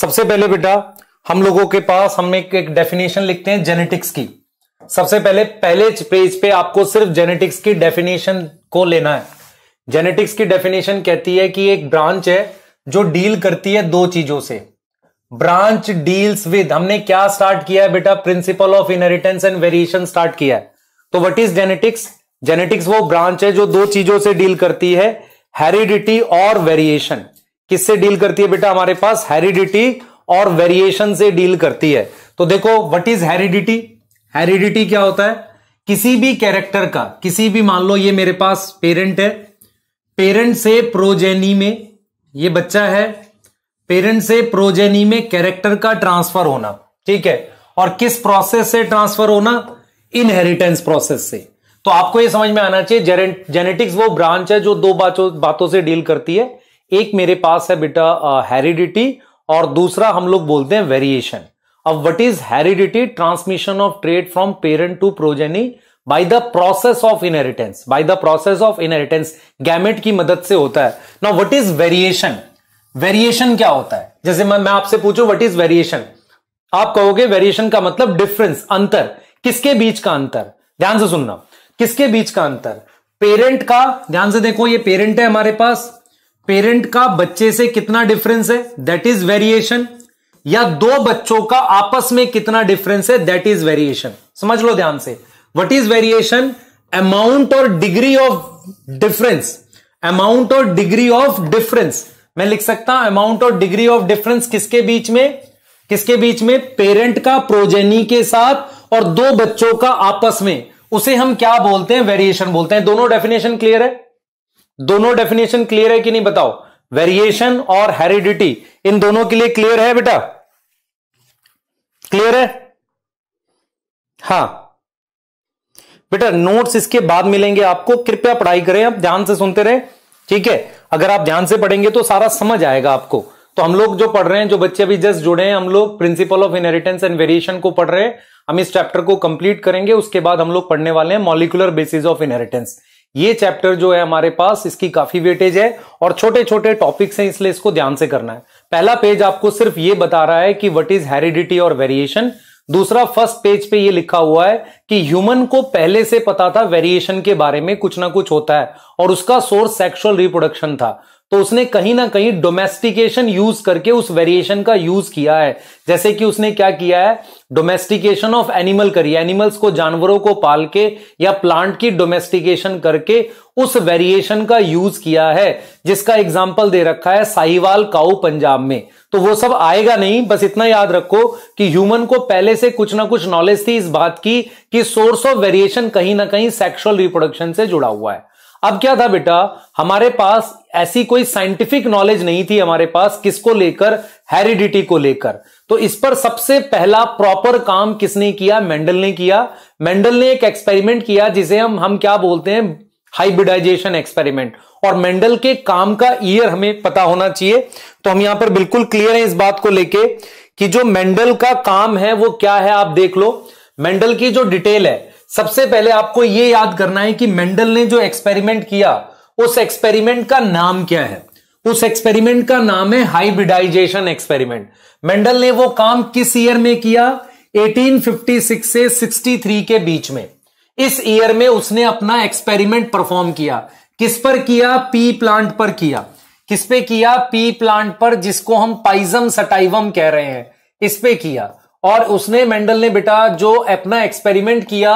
सबसे पहले बेटा हम लोगों के पास हम एक, एक डेफिनेशन लिखते हैं जेनेटिक्स की सबसे पहले पहले पेज पे आपको सिर्फ जेनेटिक्स की डेफिनेशन को लेना है जेनेटिक्स की डेफिनेशन कहती है कि एक ब्रांच है जो डील करती है दो चीजों से ब्रांच डील्स विद हमने क्या स्टार्ट किया है बेटा principle of inheritance and variation start किया है तो व्हाट इज जेनेटिक्स जेनेटिक्स वो ब्रांच है जो दो चीजों से डील करती है हेरिडिटी और वेरिएशन किससे डील करती है बेटा हमारे पास हेरिडिटी और वेरिएशन से डील करती है तो देखो व्हाट इज हेरिडिटी हेरिडिटी क्या होता है किसी भी कैरेक्टर का किसी भी मान लो ये मेरे पास पेरेंट है पेरेंट से प्रोजेनी में ये बच्चा है पेरेंट से प्रोजेनी में कैरेक्टर का ट्रांसफर होना ठीक है और किस प्रोसेस से ट्रांसफर होना इनहेरिटेंस प्रोसेस से तो आपको ये समझ में आना चाहिए जेनेटिक्स वो ब्रांच है जो दो बातों बातों से डील करती है एक मेरे पास है बेटा हेरिडिटी और दूसरा हम लोग बोलते हैं वेरिएशन अब what is heredity transmission of trait from parent to progeny by the process of inheritance by the process of inheritance gamete की मदद से होता है ना वट इज वेरिएशन वेरिएशन क्या होता है जैसे मैं मैं आपसे पूछू व्हाट इज वेरिएशन आप कहोगे वेरिएशन का मतलब डिफरेंस अंतर किसके बीच का अंतर ध्यान से सुनना किसके बीच का अंतर पेरेंट का ध्यान से देखो ये पेरेंट है हमारे पास पेरेंट का बच्चे से कितना डिफरेंस है दैट इज वेरिएशन या दो बच्चों का आपस में कितना डिफरेंस है दैट इज वेरिएशन समझ लो ध्यान से वट इज वेरिएशन अमाउंट और डिग्री ऑफ डिफरेंस अमाउंट और डिग्री ऑफ डिफरेंस मैं लिख सकता हूं अमाउंट और डिग्री ऑफ डिफरेंस किसके बीच में किसके बीच में पेरेंट का प्रोजेनी के साथ और दो बच्चों का आपस में उसे हम क्या बोलते हैं वेरिएशन बोलते हैं दोनों डेफिनेशन क्लियर है दोनों डेफिनेशन क्लियर है कि नहीं बताओ वेरिएशन और हेरिडिटी इन दोनों के लिए क्लियर है बेटा क्लियर है हाँ बेटा नोट्स इसके बाद मिलेंगे आपको कृपया पढ़ाई करें आप ध्यान से सुनते रहे ठीक है अगर आप ध्यान से पढ़ेंगे तो सारा समझ आएगा आपको तो हम लोग जो पढ़ रहे हैं जो बच्चे अभी जस्ट जुड़े हैं हम लोग principle of inheritance and variation को पढ़ रहे हैं हम इस चैप्टर को कंप्लीट करेंगे उसके बाद हम लोग पढ़ने वाले हैं मॉलिकुलर बेसिस ऑफ इनहेरिटेंस ये चैप्टर जो है हमारे पास इसकी काफी वेटेज है और छोटे छोटे टॉपिक्स हैं इसलिए इसको ध्यान से करना है पहला पेज आपको सिर्फ ये बता रहा है कि व्हाट इज हेरिडिटी और वेरिएशन दूसरा फर्स्ट पेज पे ये लिखा हुआ है कि ह्यूमन को पहले से पता था वेरिएशन के बारे में कुछ ना कुछ होता है और उसका सोर्स सेक्सुअल रिप्रोडक्शन था तो उसने कहीं ना कहीं डोमेस्टिकेशन यूज करके उस वेरिएशन का यूज किया है जैसे कि उसने क्या किया है डोमेस्टिकेशन ऑफ एनिमल करी एनिमल्स को जानवरों को पाल के या प्लांट की डोमेस्टिकेशन करके उस वेरिएशन का यूज किया है जिसका एग्जाम्पल दे रखा है साहिवाल काउ पंजाब में तो वो सब आएगा नहीं बस इतना याद रखो कि ह्यूमन को पहले से कुछ ना कुछ नॉलेज थी इस बात की कि सोर्स ऑफ वेरिएशन कहीं ना कहीं सेक्सुअल रिप्रोडक्शन से जुड़ा हुआ है अब क्या था बेटा हमारे पास ऐसी कोई साइंटिफिक नॉलेज नहीं थी हमारे पास किसको लेकर हेरिडिटी को लेकर तो इस पर सबसे पहला प्रॉपर काम किसने किया मेंडल ने किया मेंडल ने एक एक्सपेरिमेंट किया जिसे हम हम क्या बोलते हैं हाइब्रिडाइजेशन एक्सपेरिमेंट और मेंडल के काम का ईयर हमें पता होना चाहिए तो हम यहां पर बिल्कुल क्लियर है इस बात को लेके कि जो मेंडल का काम है वो क्या है आप देख लो मेंडल की जो डिटेल है सबसे पहले आपको यह याद करना है कि मेंडल ने जो एक्सपेरिमेंट किया उस एक्सपेरिमेंट का नाम क्या है उस एक्सपेरिमेंट का नाम है हाइब्रिडाइजेशन एक्सपेरिमेंट मेंडल ने वो काम किस ईयर में किया 1856 से 63 के बीच में इस ईयर में उसने अपना एक्सपेरिमेंट परफॉर्म किया किस पर किया पी प्लांट पर किया किस पे किया पी प्लांट पर जिसको हम पाइजम सटाइवम कह रहे हैं इस पे किया और उसने मेंडल ने बेटा जो अपना एक्सपेरिमेंट किया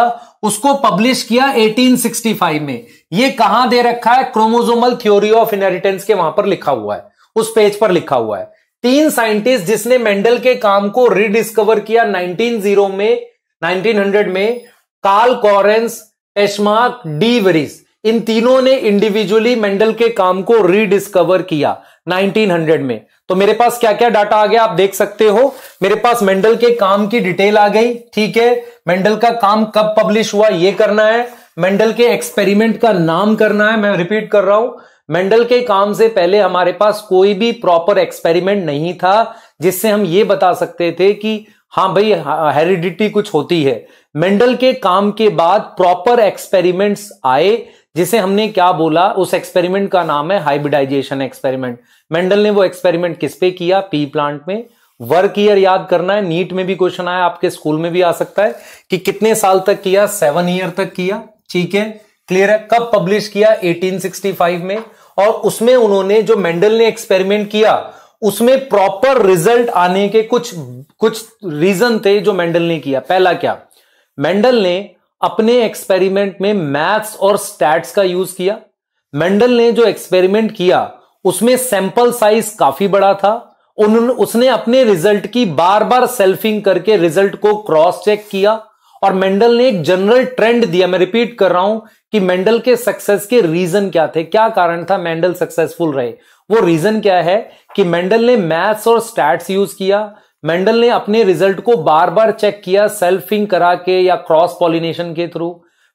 उसको पब्लिश किया 1865 में ये कहां दे रखा है क्रोमोजोमल थ्योरी ऑफ इनहेरिटेंस के वहां पर लिखा हुआ है उस पेज पर लिखा हुआ है तीन साइंटिस्ट जिसने मेंडल के काम को रिडिस्कवर किया 1900 में 1900 में कार्ल कॉरेंस डी वरिस इन तीनों ने इंडिविजुअली मेंडल के काम को रिडिस्कवर किया 1900 में तो मेरे पास क्या क्या डाटा आ गया आप देख सकते हो मेरे पास मेंडल के काम की डिटेल आ गई ठीक है मेंडल का काम कब पब्लिश हुआ यह करना है मेंडल के एक्सपेरिमेंट का नाम करना है मैं रिपीट कर रहा हूं मेंडल के काम से पहले हमारे पास कोई भी प्रॉपर एक्सपेरिमेंट नहीं था जिससे हम ये बता सकते थे कि हाँ भाई हेरिडिटी कुछ होती है मेंडल के काम के बाद प्रॉपर एक्सपेरिमेंट्स आए जिसे हमने क्या बोला उस एक्सपेरिमेंट का नाम है हाइब्रिडाइजेशन एक्सपेरिमेंट मेंडल ने वो एक्सपेरिमेंट किस पे किया पी प्लांट में वर्क ईयर याद करना है नीट में भी क्वेश्चन आया आपके स्कूल में भी आ सकता है कि कितने साल तक किया सेवन ईयर तक किया ठीक है क्लियर है कब पब्लिश किया 1865 में और उसमें उन्होंने जो मेंडल ने एक्सपेरिमेंट किया उसमें प्रॉपर रिजल्ट आने के कुछ कुछ रीजन थे जो मेंडल ने किया पहला क्या मेंडल ने अपने एक्सपेरिमेंट में मैथ्स और स्टैट्स का यूज किया मेंडल ने जो एक्सपेरिमेंट किया उसमें सैंपल साइज काफी बड़ा था उन्होंने उसने अपने रिजल्ट की बार बार सेल्फिंग करके रिजल्ट को क्रॉस चेक किया और मेंडल ने एक जनरल ट्रेंड दिया मैं रिपीट कर रहा हूं कि मेंडल के सक्सेस के रीजन क्या थे क्या कारण था मेंडल सक्सेसफुल रहे वो रीजन क्या है कि मेंडल ने मैथ्स और स्टैट्स यूज किया मेंडल ने अपने रिजल्ट को बार बार चेक किया सेल्फिंग करा के या क्रॉस पॉलिनेशन के थ्रू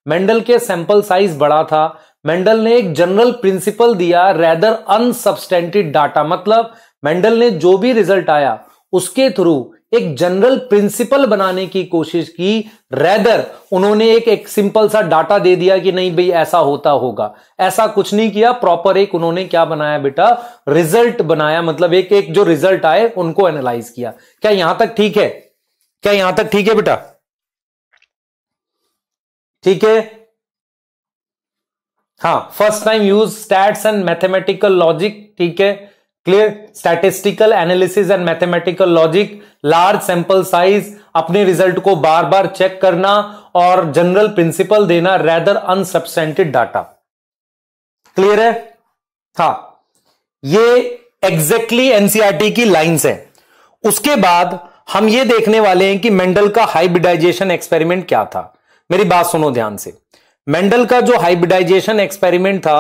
मेंडल के सैंपल साइज बड़ा था मेंडल ने एक जनरल प्रिंसिपल दिया रेदर अनसब्सटेंटेड डाटा मतलब मेंडल ने जो भी रिजल्ट आया उसके थ्रू एक जनरल प्रिंसिपल बनाने की कोशिश की रेदर उन्होंने एक एक सिंपल सा डाटा दे दिया कि नहीं भाई ऐसा होता होगा ऐसा कुछ नहीं किया प्रॉपर एक उन्होंने क्या बनाया बेटा रिजल्ट बनाया मतलब एक एक जो रिजल्ट आए उनको एनालाइज किया क्या यहां तक ठीक है क्या यहां तक ठीक है बेटा ठीक है हाँ first time use stats and mathematical logic ठीक है clear statistical analysis and mathematical logic large sample size अपने रिजल्ट को बार बार चेक करना और जनरल प्रिंसिपल देना रेदर अनसबेंटेड डाटा क्लियर है हाँ ये एग्जैक्टली exactly एनसीआरटी e की लाइंस है उसके बाद हम ये देखने वाले हैं कि मेंडल का हाइब्रिडाइजेशन एक्सपेरिमेंट क्या था मेरी बात सुनो ध्यान से मेंडल का जो हाइब्रिडाइजेशन एक्सपेरिमेंट था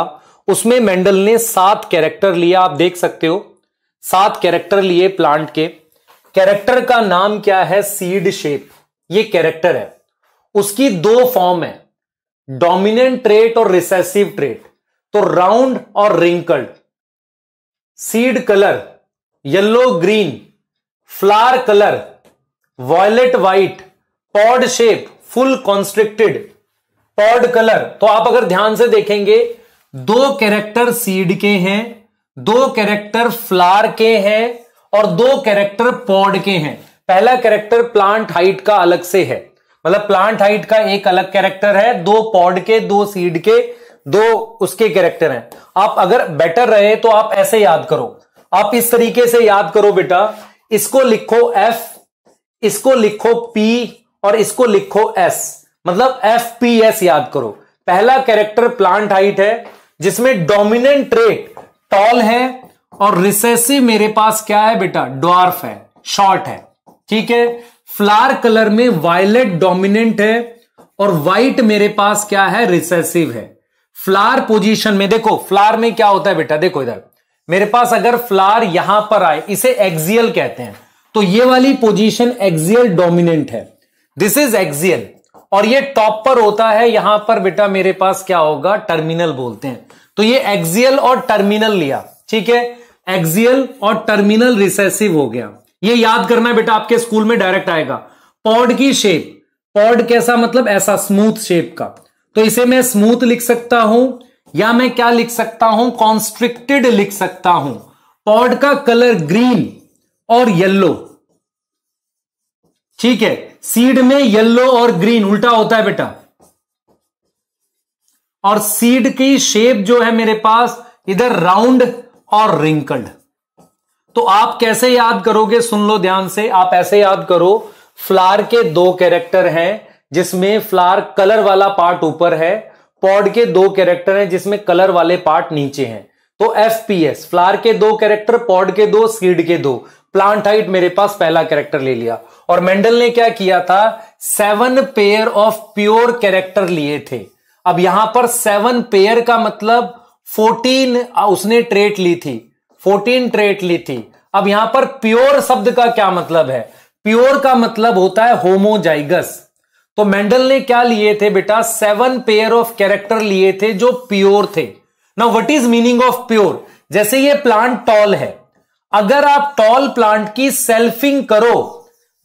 उसमें मेंडल ने सात कैरेक्टर लिया आप देख सकते हो सात कैरेक्टर लिए प्लांट के कैरेक्टर का नाम क्या है सीड शेप ये कैरेक्टर है उसकी दो फॉर्म है डोमिनेंट ट्रेट और रिसेसिव ट्रेट तो राउंड और wrinkled seed colour yellow green flower colour violet white pod shape full constricted pod colour तो आप अगर ध्यान से देखेंगे दो कैरेक्टर सीड के हैं दो कैरेक्टर फ्लार के हैं और दो कैरेक्टर पॉड के हैं पहला कैरेक्टर प्लांट हाइट का अलग से है मतलब प्लांट हाइट का एक अलग कैरेक्टर है दो पॉड के दो सीड के दो उसके कैरेक्टर हैं आप अगर बेटर रहे तो आप ऐसे याद करो आप इस तरीके से याद करो बेटा इसको लिखो एफ इसको लिखो पी और इसको लिखो एस मतलब एफ पी एस याद करो पहला कैरेक्टर प्लांट हाइट है जिसमें डोमिनेंट ट्रेट टॉल है और रिसेसिव मेरे पास क्या है बेटा डॉर्फ है शॉर्ट है ठीक है फ्लार कलर में वायलेट डोमिनेंट है और व्हाइट मेरे पास क्या है रिसेसिव है फ्लार पोजीशन में देखो फ्लार में क्या होता है बेटा देखो इधर मेरे पास अगर फ्लार यहां पर आए इसे एक्सियल कहते हैं तो ये वाली पोजीशन एक्सियल डोमिनेंट है दिस इज एक्सियल और ये टॉप पर होता है यहां पर बेटा मेरे पास क्या होगा टर्मिनल बोलते हैं तो ये एक्सियल और टर्मिनल लिया ठीक है एक्सियल और टर्मिनल रिसेसिव हो गया ये याद करना है बेटा आपके स्कूल में डायरेक्ट आएगा पॉड की शेप पॉड कैसा मतलब ऐसा स्मूथ शेप का तो इसे मैं स्मूथ लिख सकता हूं या मैं क्या लिख सकता हूं कॉन्स्ट्रिक्टेड लिख सकता हूं पॉड का कलर ग्रीन और येल्लो ठीक है सीड में येलो और ग्रीन उल्टा होता है बेटा और सीड की शेप जो है मेरे पास इधर राउंड और रिंकल्ड तो आप कैसे याद करोगे सुन लो ध्यान से आप ऐसे याद करो फ्लार के दो कैरेक्टर हैं जिसमें फ्लार कलर वाला पार्ट ऊपर है पॉड के दो कैरेक्टर हैं जिसमें कलर वाले पार्ट नीचे हैं तो एफ पी एस फ्लार के दो कैरेक्टर पॉड के दो सीड के दो प्लांट हाइट मेरे पास पहला कैरेक्टर ले लिया और मेंडल ने क्या किया था seven pair of pure character लिए थे अब यहां पर सेवन पेयर का मतलब फोर्टीन उसने ट्रेट ली थी फोर्टीन ट्रेट ली थी अब यहां पर प्योर शब्द का क्या मतलब है प्योर का मतलब होता है होमोजाइगस तो मेंडल ने क्या लिए थे बेटा सेवन पेयर ऑफ कैरेक्टर लिए थे जो प्योर थे ना what is meaning of pure जैसे ये प्लांट टॉल है अगर आप टॉल प्लांट की सेल्फिंग करो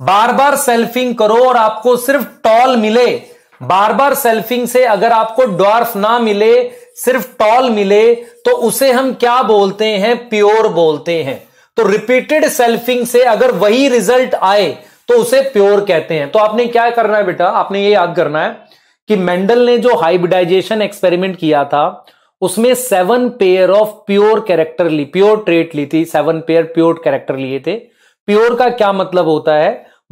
बार बार सेल्फिंग करो और आपको सिर्फ टॉल मिले बार बार सेल्फिंग से अगर आपको डॉर्फ ना मिले सिर्फ टॉल मिले तो उसे हम क्या बोलते हैं प्योर बोलते हैं तो रिपीटेड सेल्फिंग से अगर वही रिजल्ट आए तो उसे प्योर कहते हैं तो आपने क्या करना है बेटा आपने ये याद करना है कि मेंडल ने जो हाइब्रिडाइजेशन एक्सपेरिमेंट किया था उसमें seven pair of pure character ली प्योर ट्रेट ली थी सेवन पेयर प्योर कैरेक्टर लिए थे प्योर का क्या मतलब होता है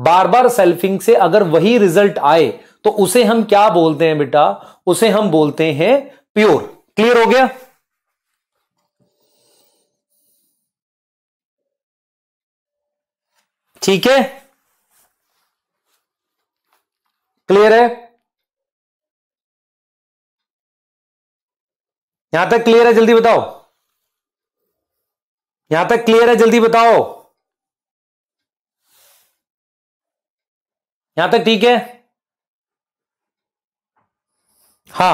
बार बार सेल्फिंग से अगर वही रिजल्ट आए तो उसे हम क्या बोलते हैं बेटा उसे हम बोलते हैं प्योर क्लियर हो गया ठीक है क्लियर है यहां तक क्लियर है जल्दी बताओ यहां तक क्लियर है जल्दी बताओ यहां तक ठीक है हाँ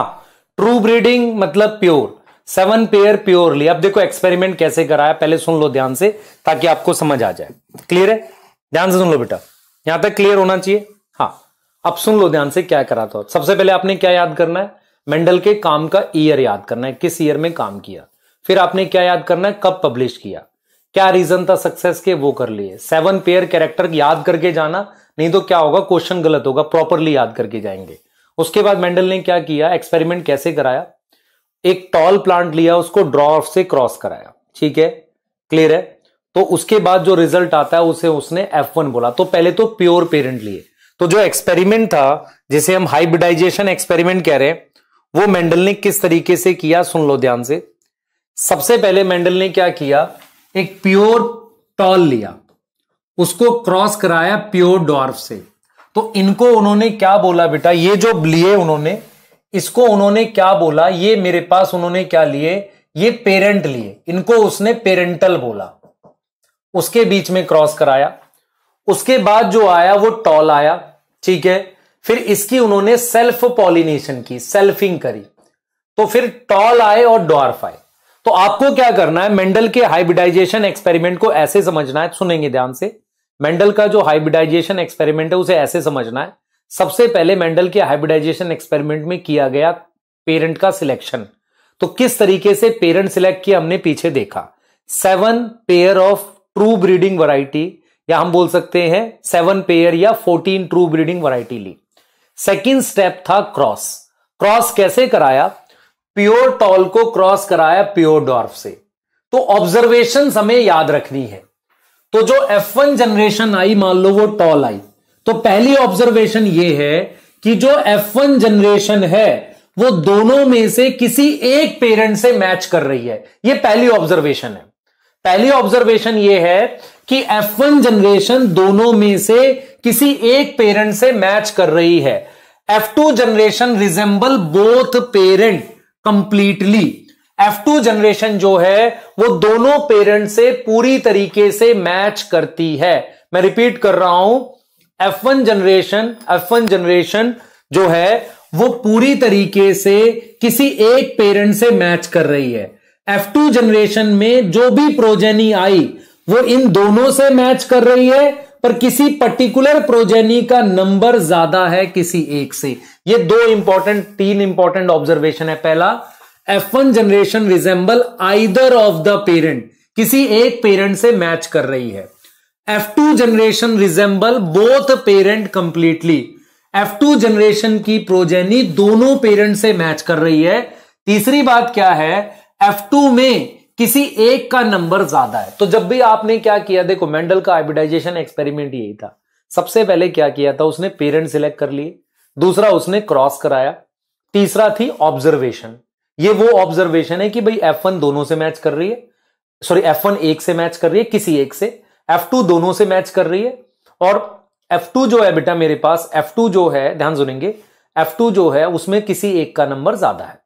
ट्रू ब्रीडिंग मतलब प्योर सेवन पेयर प्योरली अब देखो एक्सपेरिमेंट कैसे कराया पहले सुन लो ध्यान से ताकि आपको समझ आ जाए क्लियर है ध्यान से सुन लो बेटा यहां तक क्लियर होना चाहिए हाँ अब सुन लो ध्यान से क्या करा था सबसे पहले आपने क्या याद करना है मेंडल के काम का ईयर याद करना है किस ईयर में काम किया फिर आपने क्या याद करना है कब पब्लिश किया क्या रीजन था सक्सेस के वो कर लिए सेवन पेयर कैरेक्टर याद करके जाना नहीं तो क्या होगा क्वेश्चन गलत होगा प्रॉपरली याद करके जाएंगे उसके बाद मेंडल ने क्या किया एक्सपेरिमेंट कैसे कराया एक टॉल प्लांट लिया उसको ड्रॉफ से क्रॉस कराया ठीक है क्लियर है तो उसके बाद जो रिजल्ट आता है उसे उसने वन बोला तो पहले तो प्योर पेरेंट लिए तो जो एक्सपेरिमेंट था जिसे हम हाइब्रिडाइजेशन एक्सपेरिमेंट कह रहे हैं वो मेंडल ने किस तरीके से किया सुन लो ध्यान से सबसे पहले मेंडल ने क्या किया एक प्योर टॉल लिया उसको क्रॉस कराया प्योर डॉर्फ से तो इनको उन्होंने क्या बोला बेटा ये जो लिए उन्होंने इसको उन्होंने क्या बोला ये मेरे पास उन्होंने क्या लिए ये पेरेंट लिए इनको उसने पेरेंटल बोला उसके बीच में क्रॉस कराया उसके बाद जो आया वो टॉल आया ठीक है फिर इसकी उन्होंने सेल्फ पॉलिनेशन की सेल्फिंग करी तो फिर टॉल आए और डॉर्फ आए तो आपको क्या करना है मेंडल के हाइब्रिडाइजेशन एक्सपेरिमेंट को ऐसे समझना है सुनेंगे ध्यान से मेंडल का जो हाइब्रिडाइजेशन एक्सपेरिमेंट है उसे ऐसे समझना है सबसे पहले मेंडल के हाइब्रिडाइजेशन एक्सपेरिमेंट में किया गया पेरेंट का सिलेक्शन तो किस तरीके से पेरेंट सिलेक्ट किया हमने पीछे देखा seven pair of true breeding variety या हम बोल सकते हैं सेवन पेयर या फोर्टीन ट्रू ब्रीडिंग वराइटी ली सेकेंड स्टेप था क्रॉस क्रॉस कैसे कराया प्योर टॉल को क्रॉस कराया प्योर डॉर्फ से तो ऑब्जर्वेशन हमें याद रखनी है तो जो F1 जनरेशन आई मान लो वो टॉल आई तो पहली ऑब्जर्वेशन ये है कि जो F1 जनरेशन है वो दोनों में से किसी एक पेरेंट से मैच कर रही है ये पहली ऑब्जर्वेशन है पहली ऑब्जर्वेशन ये है कि F1 जनरेशन दोनों में से किसी एक पेरेंट से मैच कर रही है F2 generation resemble both parent completely F2 generation जो है वो दोनों पेरेंट से पूरी तरीके से मैच करती है मैं रिपीट कर रहा हूं F1 generation F one generation जो है वो पूरी तरीके से किसी एक पेरेंट से मैच कर रही है एफ टू जनरेशन में जो भी प्रोजेनी आई वो इन दोनों से मैच कर रही है पर किसी पर्टिकुलर प्रोजेनी का नंबर ज्यादा है किसी एक से ये दो इंपॉर्टेंट तीन इंपॉर्टेंट ऑब्जर्वेशन है पहला F one generation resemble either of the parent किसी एक पेरेंट से मैच कर रही है F two generation resemble both parent completely F two generation की प्रोजेनी दोनों पेरेंट से मैच कर रही है तीसरी बात क्या है F2 में किसी एक का नंबर ज्यादा है तो जब भी आपने क्या किया देखो मेंडल का हाइब्रिडाइजेशन एक्सपेरिमेंट यही था सबसे पहले क्या किया था उसने पेरेंट सिलेक्ट कर लिए दूसरा उसने क्रॉस कराया तीसरा थी ऑब्जर्वेशन ये वो ऑब्जर्वेशन है कि भाई वन दोनों से मैच कर रही है सॉरी वन एक से मैच कर रही है किसी एक से टू दोनों से मैच कर रही है और F2 जो है बेटा मेरे पास F2 जो है ध्यान सुनेंगे F2 जो है उसमें किसी एक का नंबर ज्यादा है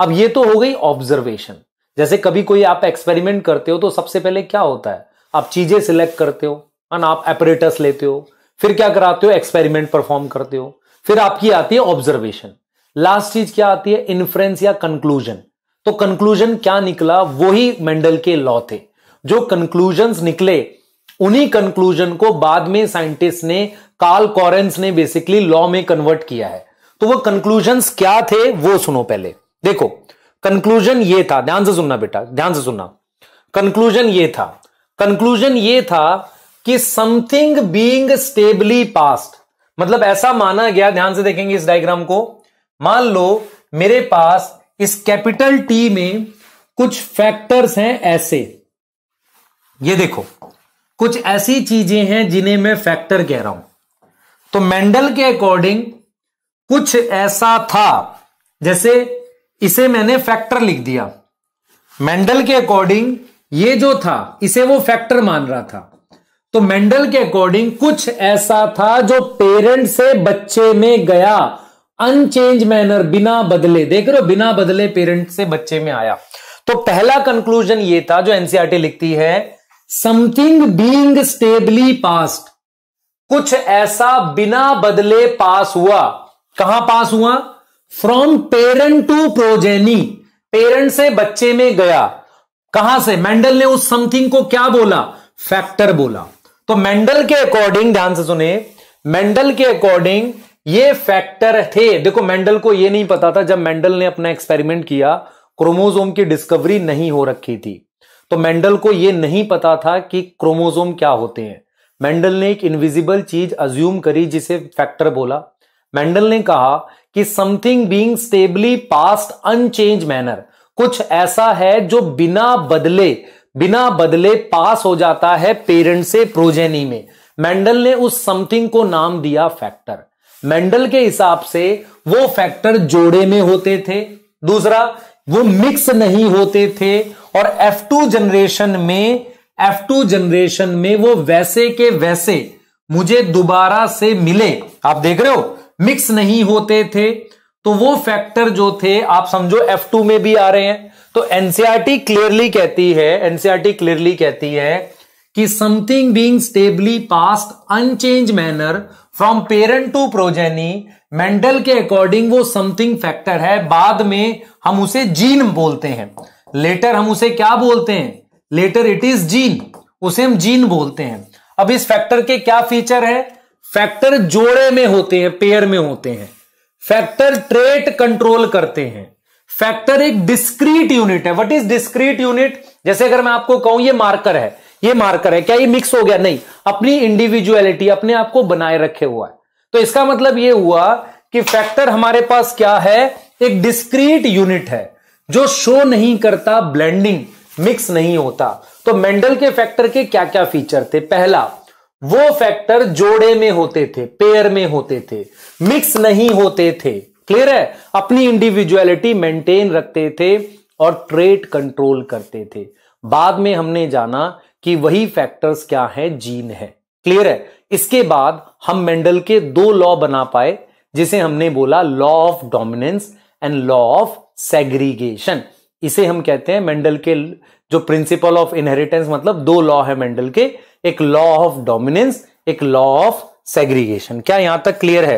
अब ये तो हो गई ऑब्जर्वेशन जैसे कभी कोई आप एक्सपेरिमेंट करते हो तो सबसे पहले क्या होता है आप चीजें सिलेक्ट करते हो और आप एपरेटस लेते हो फिर क्या कराते हो एक्सपेरिमेंट परफॉर्म करते हो फिर आपकी आती है ऑब्जर्वेशन लास्ट चीज क्या आती है इन्फ्रेंस या कंक्लूजन तो कंक्लूजन क्या निकला वही मेंडल के लॉ थे जो कंक्लूजन निकले उन्हीं कंक्लूजन को बाद में साइंटिस्ट ने कार्ल कॉरेंस ने बेसिकली लॉ में कन्वर्ट किया है तो वो कंक्लूजन क्या थे वो सुनो पहले देखो कंक्लूजन ये था ध्यान से सुनना बेटा ध्यान से सुनना कंक्लूजन ये था कंक्लूजन ये था कि समथिंग बीइंग स्टेबली पास्ट मतलब ऐसा माना गया ध्यान से देखेंगे इस डायग्राम को मान लो मेरे पास इस कैपिटल टी में कुछ फैक्टर्स हैं ऐसे ये देखो कुछ ऐसी चीजें हैं जिन्हें मैं फैक्टर कह रहा हूं तो मेंडल के अकॉर्डिंग कुछ ऐसा था जैसे इसे मैंने फैक्टर लिख दिया मेंडल के अकॉर्डिंग ये जो था इसे वो फैक्टर मान रहा था तो मेंडल के अकॉर्डिंग कुछ ऐसा था जो पेरेंट से बच्चे में गया अनचेंज मैनर बिना बदले देख रहे हो बिना बदले पेरेंट से बच्चे में आया तो पहला कंक्लूजन ये था जो एनसीआरटी e लिखती है समथिंग बीइंग स्टेबली पास्ट कुछ ऐसा बिना बदले पास हुआ कहां पास हुआ from parent to progeny parent से बच्चे में गया कहां से मेंडल ने उस समथिंग को क्या बोला फैक्टर बोला तो मेंडल के अकॉर्डिंग ध्यान से सुने मेंडल के अकॉर्डिंग ये फैक्टर थे देखो मेंडल को ये नहीं पता था जब मेंडल ने अपना एक्सपेरिमेंट किया क्रोमोजोम की डिस्कवरी नहीं हो रखी थी तो मेंडल को यह नहीं पता था कि क्रोमोजोम क्या होते हैं मेंडल ने एक इनविजिबल चीज अज्यूम करी जिसे फैक्टर बोला मेंडल ने कहा कि something being stably passed unchanged manner कुछ ऐसा है जो बिना बदले बिना बदले पास हो जाता है पेरेंट से प्रोजेनी में मेंडल ने उस समथिंग को नाम दिया फैक्टर मेंडल के हिसाब से वो फैक्टर जोड़े में होते थे दूसरा वो मिक्स नहीं होते थे और F2 जनरेशन में F2 जनरेशन में वो वैसे के वैसे मुझे दोबारा से मिले आप देख रहे हो मिक्स नहीं होते थे तो वो फैक्टर जो थे आप समझो F2 में भी आ रहे हैं तो एनसीआरटी क्लियरली e कहती है एनसीआरटी क्लियरली e कहती है कि something being stably passed unchanged manner from parent to progeny Mendel के अकॉर्डिंग वो समथिंग फैक्टर है बाद में हम उसे जीन बोलते हैं लेटर हम उसे क्या बोलते हैं लेटर इट इज जीन उसे हम जीन बोलते हैं अब इस फैक्टर के क्या फीचर है फैक्टर जोड़े में होते हैं पेयर में होते हैं फैक्टर ट्रेट कंट्रोल करते हैं फैक्टर एक डिस्क्रीट यूनिट है व्हाट इज डिस्क्रीट यूनिट जैसे अगर मैं आपको कहूं ये मार्कर है ये मार्कर है क्या ये मिक्स हो गया नहीं अपनी इंडिविजुअलिटी अपने आप को बनाए रखे हुआ है तो इसका मतलब ये हुआ कि फैक्टर हमारे पास क्या है एक डिस्क्रीट यूनिट है जो शो नहीं करता ब्लेंडिंग मिक्स नहीं होता तो मेंडल के फैक्टर के क्या क्या फीचर थे पहला वो फैक्टर जोड़े में होते थे पेयर में होते थे मिक्स नहीं होते थे क्लियर है अपनी इंडिविजुअलिटी मेंटेन रखते थे और ट्रेड कंट्रोल करते थे बाद में हमने जाना कि वही फैक्टर्स क्या है जीन है क्लियर है इसके बाद हम मेंडल के दो लॉ बना पाए जिसे हमने बोला law of dominance and law of segregation इसे हम कहते हैं मेंडल के जो प्रिंसिपल ऑफ इनहेरिटेंस मतलब दो लॉ है मेंडल के एक लॉ ऑफ डोमिनेंस एक लॉ ऑफ सेग्रीगेशन क्या यहां तक क्लियर है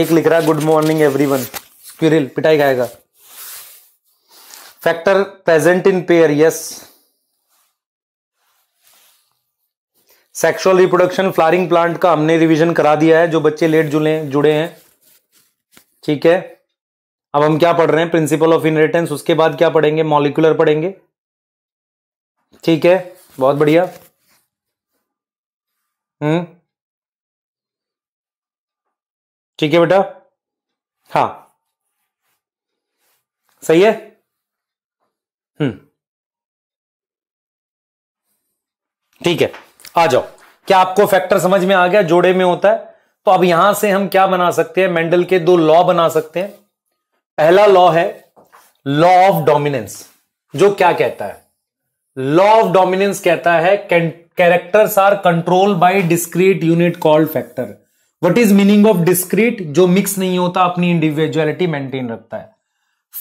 एक लिख रहा है गुड मॉर्निंग एवरीवन वन पिटाई खाएगा factor present in pair yes sexual reproduction flowering plant का हमने रिवीजन करा दिया है जो बच्चे लेट जुड़े हैं ठीक है अब हम क्या पढ़ रहे हैं प्रिंसिपल ऑफ इनहेरिटेंस उसके बाद क्या पढ़ेंगे मॉलिकुलर पढ़ेंगे ठीक है बहुत बढ़िया हम्म ठीक है बेटा हाँ सही है हम्म ठीक है आ जाओ क्या आपको फैक्टर समझ में आ गया जोड़े में होता है तो अब यहां से हम क्या बना सकते हैं मेंडल के दो लॉ बना सकते हैं पहला लॉ है लॉ ऑफ डोमिनेंस जो क्या कहता है लॉ ऑफ डोमिनेंस कहता है characters are control by discrete unit called factor what is meaning of discrete जो मिक्स नहीं होता अपनी इंडिविजुअलिटी मेंटेन रखता है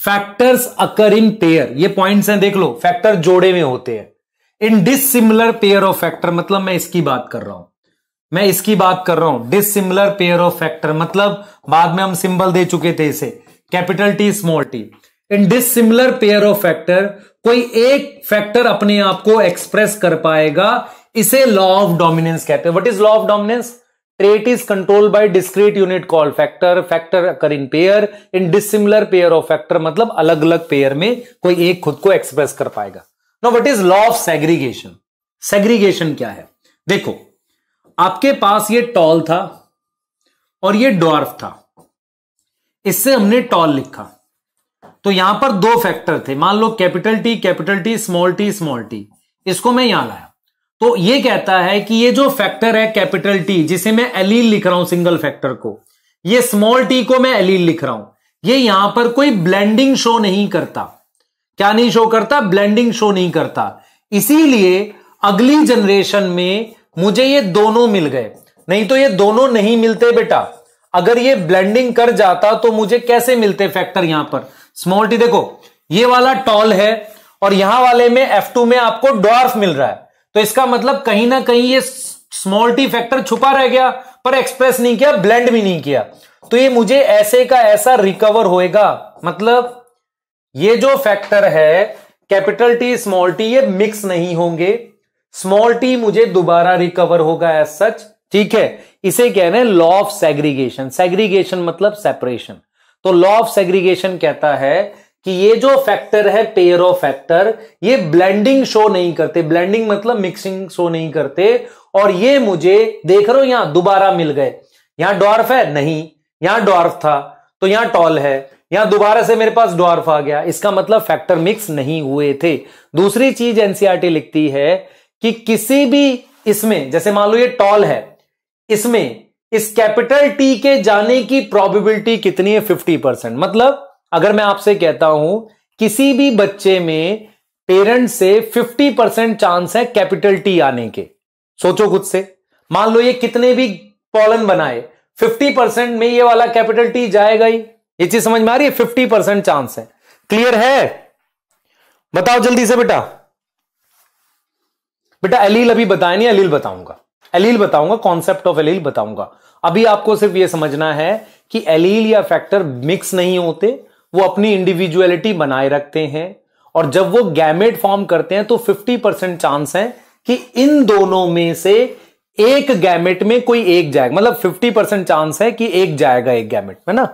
फैक्टर्स अकर इन पेयर ये पॉइंट्स हैं देख लो फैक्टर जोड़े में होते हैं in dissimilar pair of factor मतलब मैं इसकी बात कर रहा हूं मैं इसकी बात कर रहा हूं डिसिमिलर पेयर ऑफ फैक्टर मतलब बाद में हम सिंबल दे चुके थे इसे capital T small T in dissimilar pair of factor कोई एक फैक्टर अपने आप को एक्सप्रेस कर पाएगा इसे लॉ ऑफ डोमिनेंस कहते हैं what is law of dominance trait is control by discrete unit call factor factor occur in pair in dissimilar pair of factor मतलब अलग अलग पेयर में कोई एक खुद को एक्सप्रेस कर पाएगा no what is law of segregation segregation क्या है देखो आपके पास ये टॉल था और ये डॉर्फ था इससे हमने टॉल लिखा तो यहां पर दो फैक्टर थे मान लो capital T capital T small T small T इसको मैं यहां लाया तो ये कहता है कि ये जो फैक्टर है कैपिटल टी जिसे मैं एलील लिख रहा हूं सिंगल फैक्टर को ये स्मॉल टी को मैं एलील लिख रहा हूं ये यहां पर कोई ब्लेंडिंग शो नहीं करता क्या नहीं शो करता ब्लेंडिंग शो नहीं करता इसीलिए अगली जनरेशन में मुझे ये दोनों मिल गए नहीं तो ये दोनों नहीं मिलते बेटा अगर ये ब्लेंडिंग कर जाता तो मुझे कैसे मिलते फैक्टर यहां पर स्मॉल टी देखो ये वाला टॉल है और यहां वाले में एफ टू में आपको डॉर्फ मिल रहा है तो इसका मतलब कहीं ना कहीं ये स्मॉल टी फैक्टर छुपा रह गया पर एक्सप्रेस नहीं किया ब्लेंड भी नहीं किया तो ये मुझे ऐसे का ऐसा रिकवर होएगा मतलब ये जो फैक्टर है कैपिटल टी स्मॉल टी ये मिक्स नहीं होंगे स्मॉल टी मुझे दोबारा रिकवर होगा एज सच ठीक है इसे कह रहे हैं लॉ ऑफ सेग्रीगेशन सेग्रीगेशन मतलब सेपरेशन तो लॉ ऑफ सेग्रीगेशन कहता है कि ये जो फैक्टर है पेयर ऑफ फैक्टर ये ब्लेंडिंग शो नहीं करते ब्लेंडिंग मतलब मिक्सिंग शो नहीं करते और ये मुझे देख रहे हो यहां दोबारा मिल गए यहां डॉर्फ है नहीं यहां डॉर्फ था तो यहां टॉल है यहां दोबारा से मेरे पास डॉर्फ आ गया इसका मतलब फैक्टर मिक्स नहीं हुए थे दूसरी चीज एनसीआरटी e लिखती है कि किसी भी इसमें जैसे मान लो ये टॉल है इसमें इस कैपिटल टी के जाने की प्रोबेबिलिटी कितनी है फिफ्टी परसेंट मतलब अगर मैं आपसे कहता हूं किसी भी बच्चे में पेरेंट से फिफ्टी परसेंट चांस है कैपिटल टी आने के सोचो खुद से मान लो ये कितने भी पॉलन बनाए फिफ्टी परसेंट में ये वाला कैपिटल टी जाएगा ही ये चीज समझ में आ रही है फिफ्टी परसेंट चांस है क्लियर है बताओ जल्दी से बेटा बेटा अलील अभी बताया नहीं अलील बताऊंगा एलील बताऊंगा कॉन्सेप्ट ऑफ एलील बताऊंगा अभी आपको सिर्फ यह समझना है कि एलील या फैक्टर मिक्स नहीं होते वो अपनी इंडिविजुअलिटी बनाए रखते हैं और जब वो गैमेट फॉर्म करते हैं तो 50 परसेंट चांस है कि इन दोनों में से एक गैमेट में कोई एक जाएगा मतलब 50 परसेंट चांस है कि एक जाएगा एक गैमेट है ना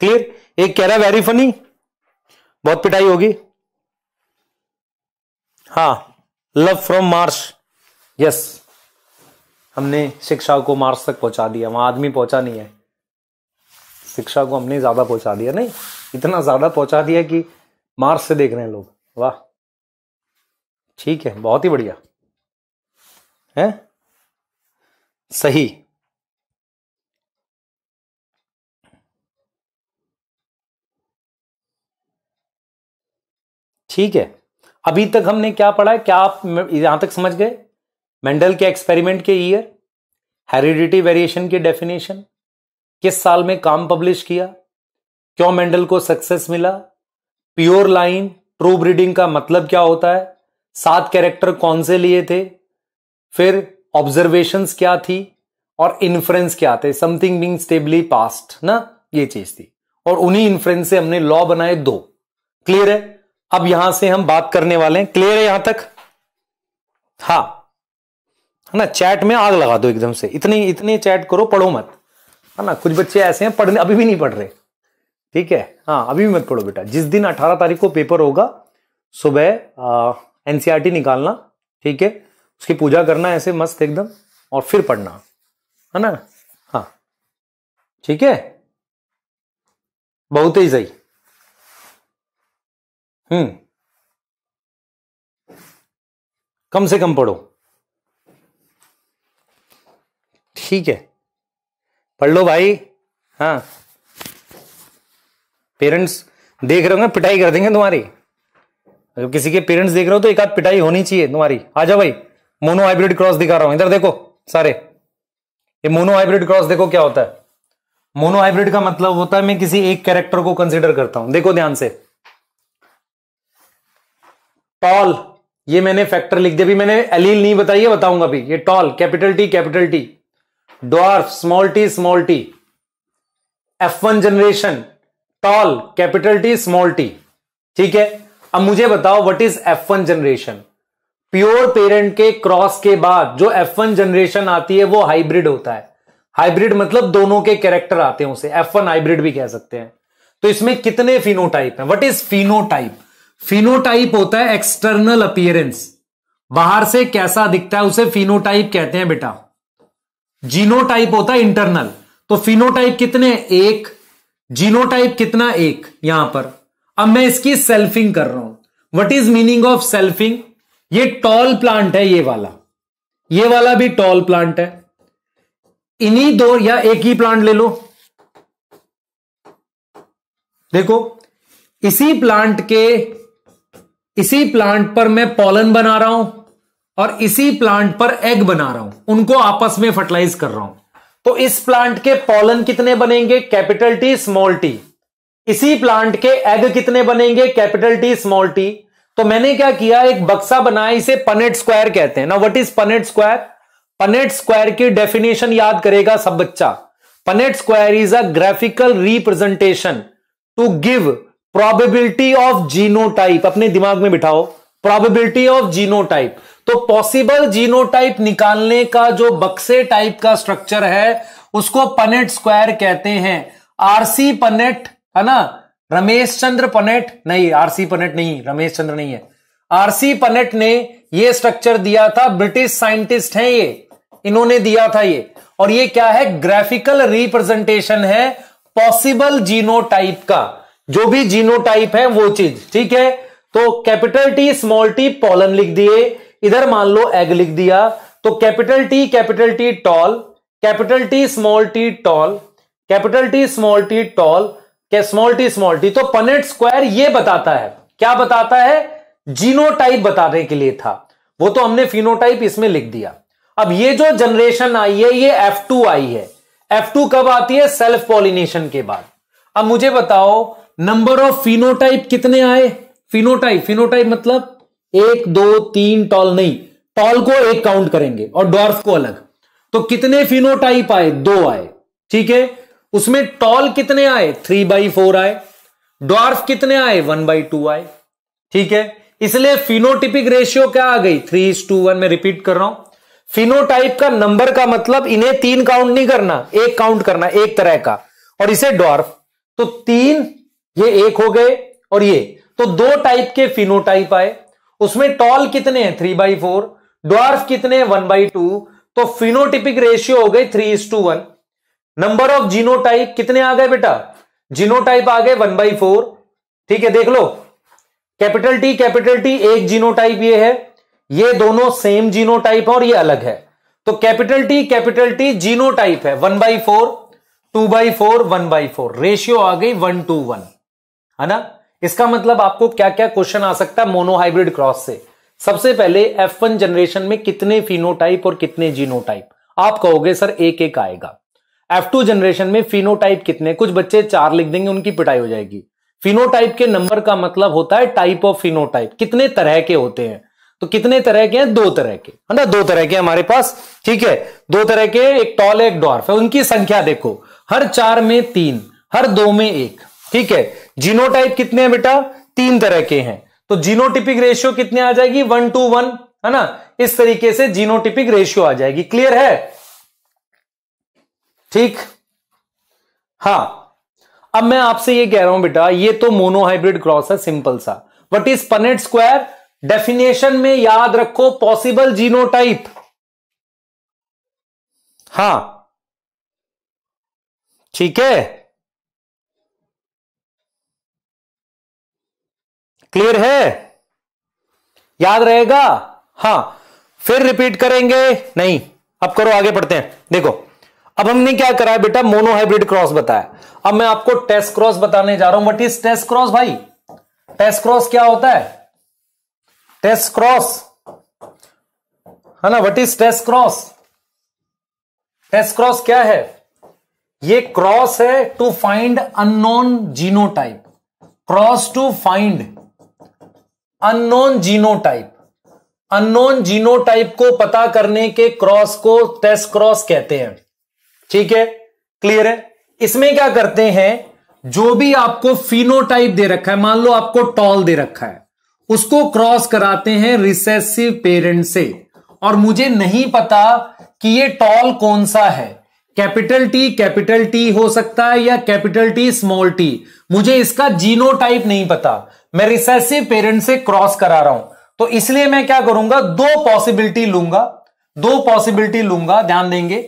क्लियर एक कह रहा है वेरी फनी बहुत पिटाई होगी हा लव फ्रॉम मार्स यस हमने शिक्षा को मार्स तक पहुंचा दिया वहां आदमी पहुंचा नहीं है शिक्षा को हमने ज्यादा पहुंचा दिया नहीं इतना ज्यादा पहुंचा दिया कि मार्स से देख रहे हैं लोग वाह ठीक है बहुत ही बढ़िया है सही ठीक है अभी तक हमने क्या पढ़ा है क्या आप यहां तक समझ गए मेंडल के एक्सपेरिमेंट के ईयर हेरिडिटी वेरिएशन की डेफिनेशन किस साल में काम पब्लिश किया क्यों मेंडल को सक्सेस मिला प्योर लाइन ट्रू ब्रीडिंग का मतलब क्या होता है सात कैरेक्टर कौन से लिए थे फिर ऑब्जर्वेशंस क्या थी और इन्फ्रेंस क्या थे समथिंग बींग स्टेबली पास्ट ना ये चीज थी और उन्हीं इन्फ्रेंस से हमने लॉ बनाए दो क्लियर है अब यहां से हम बात करने वाले हैं क्लियर है यहां तक हाँ है ना चैट में आग लगा दो एकदम से इतनी इतनी चैट करो पढ़ो मत है ना कुछ बच्चे ऐसे हैं पढ़ने अभी भी नहीं पढ़ रहे ठीक है हाँ अभी भी मत पढ़ो बेटा जिस दिन अठारह तारीख को पेपर होगा सुबह टी e निकालना ठीक है उसकी पूजा करना ऐसे मस्त एकदम और फिर पढ़ना है ना हाँ ठीक है बहुत ही सही हम्म कम से कम पढ़ो ठीक है पढ़ लो भाई हाँ पेरेंट्स देख रहे होंगे पिटाई कर देंगे तुम्हारी अगर किसी के पेरेंट्स देख रहे हो तो एक आध पिटाई होनी चाहिए तुम्हारी आ जाओ भाई मोनो हाइब्रिड क्रॉस दिखा रहा हूं इधर देखो सारे ये मोनो हाइब्रिड क्रॉस देखो क्या होता है मोनो हाइब्रिड का मतलब होता है मैं किसी एक कैरेक्टर को कंसिडर करता हूं देखो ध्यान से टॉल ये मैंने फैक्टर लिख दिया अभी मैंने एलील नहीं बताई बताऊंगा अभी ये tall capital T capital T dwarf small T small T F one generation tall capital T small T ठीक है अब मुझे बताओ what is F one generation pure parent के क्रॉस के बाद जो एफ वन जनरेशन आती है वो हाइब्रिड होता है हाइब्रिड मतलब दोनों के कैरेक्टर आते हैं उसे एफ वन हाइब्रिड भी कह सकते हैं तो इसमें कितने फिनोटाइप है वट इज फिनोटाइप फिनोटाइप होता है एक्सटर्नल अपियरेंस बाहर से कैसा दिखता है उसे फिनोटाइप कहते हैं बेटा जीनोटाइप होता है इंटरनल तो फिनोटाइप कितने एक जीनोटाइप कितना एक यहां पर अब मैं इसकी सेल्फिंग कर रहा हूं what is meaning of selfing ये टॉल प्लांट है ये वाला ये वाला भी टॉल प्लांट है इन्हीं दो या एक ही प्लांट ले लो देखो इसी प्लांट के इसी प्लांट पर मैं पॉलन बना रहा हूं और इसी प्लांट पर एग बना रहा हूं उनको आपस में फर्टिलाइज कर रहा हूं तो इस प्लांट के पॉलन कितने बनेंगे कैपिटल टी स्मॉल टी इसी प्लांट के एग कितने बनेंगे कैपिटल टी स्मॉल टी तो मैंने क्या किया एक बक्सा बनाया इसे पनेट स्क्वायर कहते हैं ना what is Punnett square Punnett square की डेफिनेशन याद करेगा सब बच्चा Punnett square is a graphical representation to give probability of genotype अपने दिमाग में बिठाओ प्रोबेबिलिटी ऑफ जीनोटाइप तो पॉसिबल जीनोटाइप निकालने का जो बक्से टाइप का स्ट्रक्चर है उसको पनेट स्क्वायर कहते हैं आरसी पनेट है ना रमेश चंद्र पनेट नहीं आरसी पनेट नहीं रमेश चंद्र नहीं है आरसी पनेट ने यह स्ट्रक्चर दिया था ब्रिटिश साइंटिस्ट हैं ये इन्होंने दिया था ये और ये क्या है ग्राफिकल रिप्रेजेंटेशन है पॉसिबल जीनोटाइप का जो भी जीनोटाइप है वो चीज ठीक है तो capital T small T pollen लिख दिए इधर मान लो एग लिख दिया तो capital T capital T tall capital T small T tall capital T small T tall small T small T तो पनेट स्क्वायर ये बताता है क्या बताता है जीनोटाइप बताने के लिए था वो तो हमने फिनोटाइप इसमें लिख दिया अब ये जो जनरेशन आई है ये F2 आई है F2 कब आती है सेल्फ पॉलिनेशन के बाद अब मुझे बताओ नंबर ऑफ फिनोटाइप कितने आए फिनोटाइप फिनोटाइप मतलब एक दो तीन टॉल नहीं टॉल को एक काउंट करेंगे और डॉर्फ को अलग तो कितने फिनोटाइप आए दो आए ठीक है उसमें टॉल कितने आए थ्री बाई फोर आए डॉर्फ कितने आए वन बाई टू आए ठीक है इसलिए फिनोटिपिक रेशियो क्या आ गई थ्री इज टू वन में रिपीट कर रहा हूं फिनोटाइप का नंबर का मतलब इन्हें तीन काउंट नहीं करना एक काउंट करना एक तरह का और इसे डॉर्फ तो तीन ये एक हो गए और ये तो दो टाइप के फिनोटाइप आए उसमें टॉल कितने हैं थ्री बाई फोर ड्वार्फ कितने वन बाई टू तो फिनोटिपिक रेशियो हो गई three is to one number of genotype कितने आ गए बेटा जीनोटाइप आ गए वन बाई फोर ठीक है देख लो कैपिटल टी कैपिटल टी एक जीनोटाइप ये है ये दोनों सेम जीनोटाइप है और ये अलग है तो capital T capital T genotype है one by four two by four one by four ratio आ गई वन टू वन है ना इसका मतलब आपको क्या क्या क्वेश्चन आ सकता है मोनोहाइब्रिड क्रॉस से सबसे पहले F1 जनरेशन में कितने फिनोटाइप और कितने जीनोटाइप आप कहोगे सर एक एक आएगा F2 जनरेशन में फिनोटाइप कितने कुछ बच्चे चार लिख देंगे उनकी पिटाई हो जाएगी फिनोटाइप के नंबर का मतलब होता है टाइप ऑफ फिनोटाइप कितने तरह के होते हैं तो कितने तरह के हैं दो तरह के है ना दो तरह के हमारे पास ठीक है दो तरह के एक टॉल एक डॉर्फ है उनकी संख्या देखो हर चार में तीन हर दो में एक ठीक है जीनोटाइप कितने हैं बेटा तीन तरह के हैं तो जीनोटिपिक रेशियो कितने आ जाएगी वन टू वन है ना इस तरीके से जीनोटिपिक रेशियो आ जाएगी क्लियर है ठीक हा अब मैं आपसे ये कह रहा हूं बेटा ये तो मोनोहाइब्रिड क्रॉस है सिंपल सा what is Punnett square definition में याद रखो पॉसिबल जीनोटाइप हा ठीक है क्लियर है याद रहेगा हाँ फिर रिपीट करेंगे नहीं अब करो आगे पढ़ते हैं देखो अब हमने क्या करा है बेटा मोनोहाइब्रिड क्रॉस बताया अब मैं आपको टेस्ट क्रॉस बताने जा रहा हूं वट इज टेस्ट क्रॉस भाई टेस्ट क्रॉस क्या होता है टेस्ट क्रॉस है ना what is test cross test cross क्या है ये क्रॉस है to find unknown genotype cross to find unknown genotype unknown genotype को पता करने के क्रॉस को टेस्ट क्रॉस कहते हैं ठीक है क्लियर है इसमें क्या करते हैं जो भी आपको फिनोटाइप दे रखा है मान लो आपको टॉल दे रखा है उसको क्रॉस कराते हैं रिसेसिव पेरेंट से और मुझे नहीं पता कि ये टॉल कौन सा है कैपिटल टी कैपिटल टी हो सकता है या कैपिटल टी स्मॉल टी मुझे इसका जीनो टाइप नहीं पता मैं रिसेसिव पेरेंट से क्रॉस करा रहा हूं तो इसलिए मैं क्या करूंगा दो पॉसिबिलिटी लूंगा दो पॉसिबिलिटी लूंगा ध्यान देंगे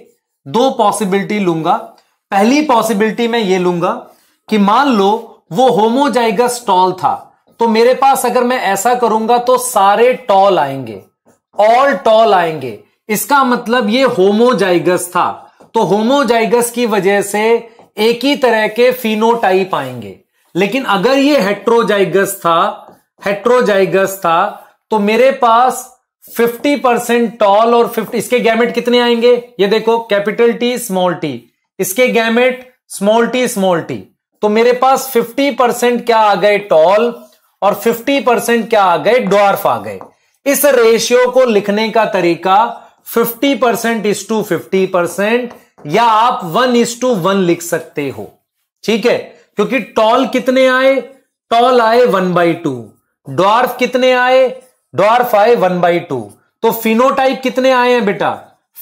दो पॉसिबिलिटी लूंगा पहली पॉसिबिलिटी मैं ये लूंगा कि मान लो वो होमोजाइगस टॉल था तो मेरे पास अगर मैं ऐसा करूंगा तो सारे टॉल आएंगे ऑल टॉल आएंगे इसका मतलब ये होमोजाइगस था तो होमोजाइगस की वजह से एक ही तरह के फिनोटाइप आएंगे लेकिन अगर ये हेट्रोजाइगस था हेट्रोजाइगस था तो मेरे पास 50 परसेंट टॉल और 50 इसके गैमेट कितने आएंगे ये देखो कैपिटल टी स्मॉल टी इसके gamete small T small T तो मेरे पास 50 परसेंट क्या आ गए टॉल और 50 परसेंट क्या आ गए डॉर्फ आ गए इस रेशियो को लिखने का तरीका fifty percent is to fifty percent या आप वन इज टू वन लिख सकते हो ठीक है क्योंकि टॉल कितने आए टॉल आए वन बाई टू डॉर्फ कितने आए डॉर्फ आए वन बाई टू तो फिनोटाइप कितने आए हैं बेटा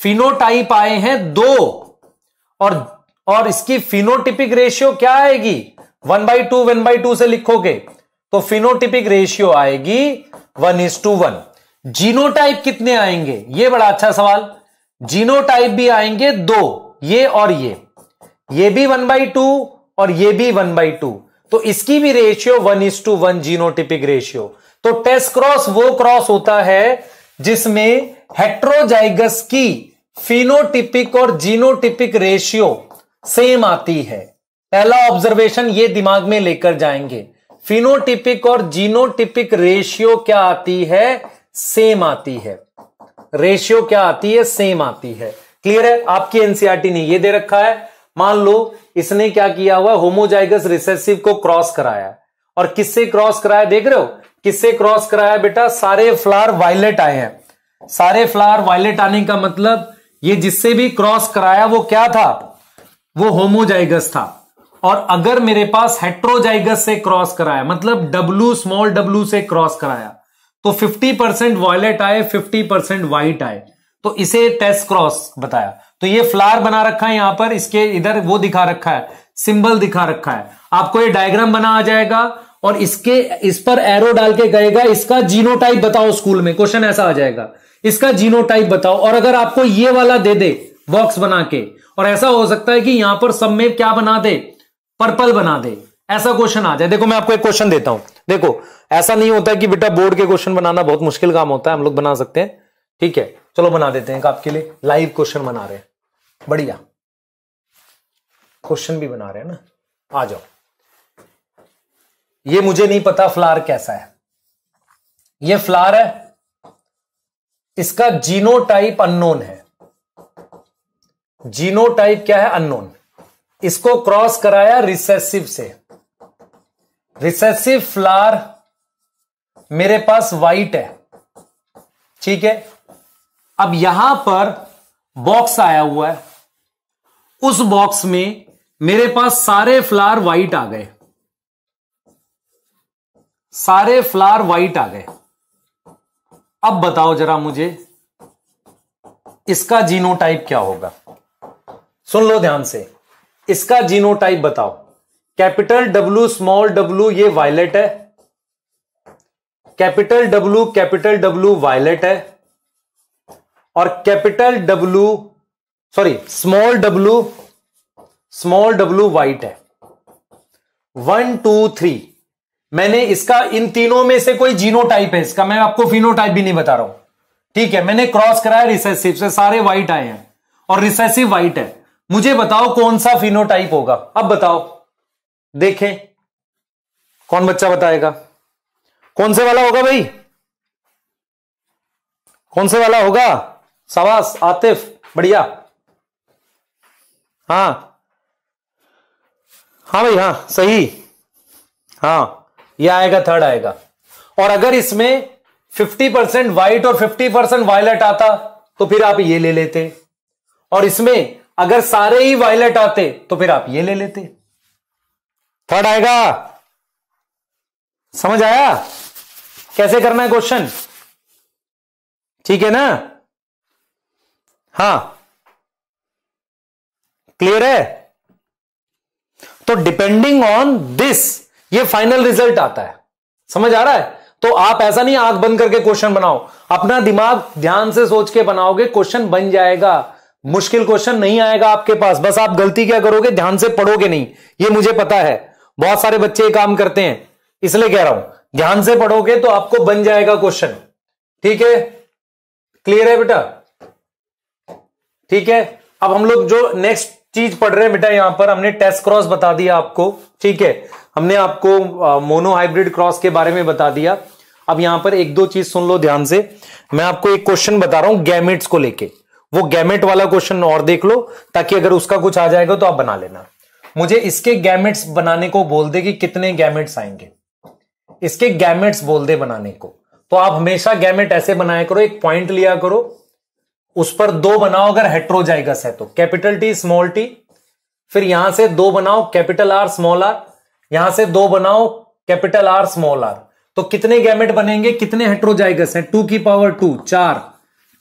फिनोटाइप आए हैं दो और और इसकी फिनोटिपिक रेशियो क्या आएगी one by two one by two से लिखोगे तो फिनोटिपिक रेशियो आएगी one is to one genotype कितने आएंगे ये बड़ा अच्छा सवाल जीनोटाइप भी आएंगे दो ये और ये ये भी वन बाई टू और ये भी वन बाई टू तो इसकी भी ratio one is to one genotypic ratio तो टेस्ट क्रॉस वो क्रॉस होता है जिसमें हेट्रोजाइगस की फिनोटिपिक और जीनोटिपिक रेशियो सेम आती है पहला ऑब्जर्वेशन ये दिमाग में लेकर जाएंगे फिनोटिपिक और जीनोटिपिक रेशियो क्या आती है सेम आती है रेशियो क्या आती है सेम आती है क्लियर है आपकी एनसीआरटी e ने ये दे रखा है मान लो इसने क्या किया हुआ होमोजाइगस रिसेसिव को क्रॉस कराया और किससे क्रॉस कराया देख रहे हो किससे क्रॉस कराया बेटा सारे फ्लावर वायलेट आए हैं सारे फ्लावर वायलेट आने का मतलब ये जिससे भी क्रॉस कराया वो क्या था वो होमोजाइगस था और अगर मेरे पास हेट्रोजाइगस से क्रॉस कराया मतलब डब्लू स्मॉल डब्लू से क्रॉस कराया तो 50 परसेंट वॉयलेट आए 50 परसेंट व्हाइट आए तो इसे टेस्ट क्रॉस बताया तो ये फ्लावर बना रखा है यहां पर इसके इधर वो दिखा रखा है सिंबल दिखा रखा है आपको ये डायग्राम बना आ जाएगा और इसके इस पर एरो डाल के गएगा इसका जीनोटाइप बताओ स्कूल में क्वेश्चन ऐसा आ जाएगा इसका जीनोटाइप बताओ और अगर आपको ये वाला दे दे बॉक्स बना के और ऐसा हो सकता है कि यहां पर सब में क्या बना दे पर्पल बना दे ऐसा क्वेश्चन आ जाए देखो मैं आपको एक क्वेश्चन देता हूं देखो ऐसा नहीं होता कि बेटा बोर्ड के क्वेश्चन बनाना बहुत मुश्किल काम होता है हम लोग बना सकते हैं ठीक है चलो बना देते हैं आपके लिए लाइव क्वेश्चन बना रहे हैं बढ़िया क्वेश्चन भी बना रहे हैं ना आ जाओ ये मुझे नहीं पता फ्लार कैसा है ये फ्लार है इसका जीनोटाइप अननोन है जीनोटाइप क्या है अननोन इसको क्रॉस कराया रिसेसिव से रिसेसिव फ्लार मेरे पास वाइट है ठीक है अब यहां पर बॉक्स आया हुआ है उस बॉक्स में मेरे पास सारे फ्लार वाइट आ गए सारे फ्लार वाइट आ गए अब बताओ जरा मुझे इसका जीनोटाइप क्या होगा सुन लो ध्यान से इसका जीनोटाइप बताओ कैपिटल डब्लू स्मॉल डब्लू ये वायलेट है capital W capital W violet है और capital W sorry small W small W white है वन टू थ्री मैंने इसका इन तीनों में से कोई टाइप है इसका मैं आपको फिनोटाइप भी नहीं बता रहा हूं ठीक है मैंने क्रॉस कराया रिसेसिव से सारे व्हाइट आए हैं और रिसेसिव व्हाइट है मुझे बताओ कौन सा फिनोटाइप होगा अब बताओ देखें कौन बच्चा बताएगा कौन से वाला होगा भाई कौन से वाला होगा सवास आतिफ बढ़िया हाँ हाँ भाई हाँ सही हाँ ये आएगा थर्ड आएगा और अगर इसमें 50% परसेंट व्हाइट और 50% परसेंट वायलट आता तो फिर आप ये ले लेते और इसमें अगर सारे ही वायलट आते तो फिर आप ये ले लेते थर्ड आएगा समझ आया कैसे करना है क्वेश्चन ठीक है ना हा क्लियर है तो डिपेंडिंग ऑन दिस ये फाइनल रिजल्ट आता है समझ आ रहा है तो आप ऐसा नहीं आंख बंद करके क्वेश्चन बनाओ अपना दिमाग ध्यान से सोच के बनाओगे क्वेश्चन बन जाएगा मुश्किल क्वेश्चन नहीं आएगा आपके पास बस आप गलती क्या करोगे ध्यान से पढ़ोगे नहीं ये मुझे पता है बहुत सारे बच्चे ये काम करते हैं इसलिए कह रहा हूं ध्यान से पढ़ोगे तो आपको बन जाएगा क्वेश्चन ठीक है क्लियर है बेटा ठीक है अब हम लोग जो नेक्स्ट चीज पढ़ रहे हैं बेटा यहां पर हमने टेस्ट क्रॉस बता दिया आपको ठीक है हमने आपको मोनो हाइब्रिड क्रॉस के बारे में बता दिया अब यहां पर एक दो चीज सुन लो ध्यान से मैं आपको एक क्वेश्चन बता रहा हूं गैमेट्स को लेके वो गैमेट वाला क्वेश्चन और देख लो ताकि अगर उसका कुछ आ जाएगा तो आप बना लेना मुझे इसके गैमेट्स बनाने को बोल दे कि कितने गैमेट्स आएंगे इसके गैमेट्स बोल दे बनाने को तो आप हमेशा गैमेट ऐसे बनाया करो एक पॉइंट लिया करो उस पर दो बनाओ अगर हेट्रोजाइगस है तो कैपिटल टी स्मॉल टी फिर यहां से दो बनाओ कैपिटल आर स्मॉल आर यहां से दो बनाओ कैपिटल आर स्मॉल आर तो कितने गैमेट बनेंगे कितने हेट्रोजाइगस हैं टू की पावर टू चार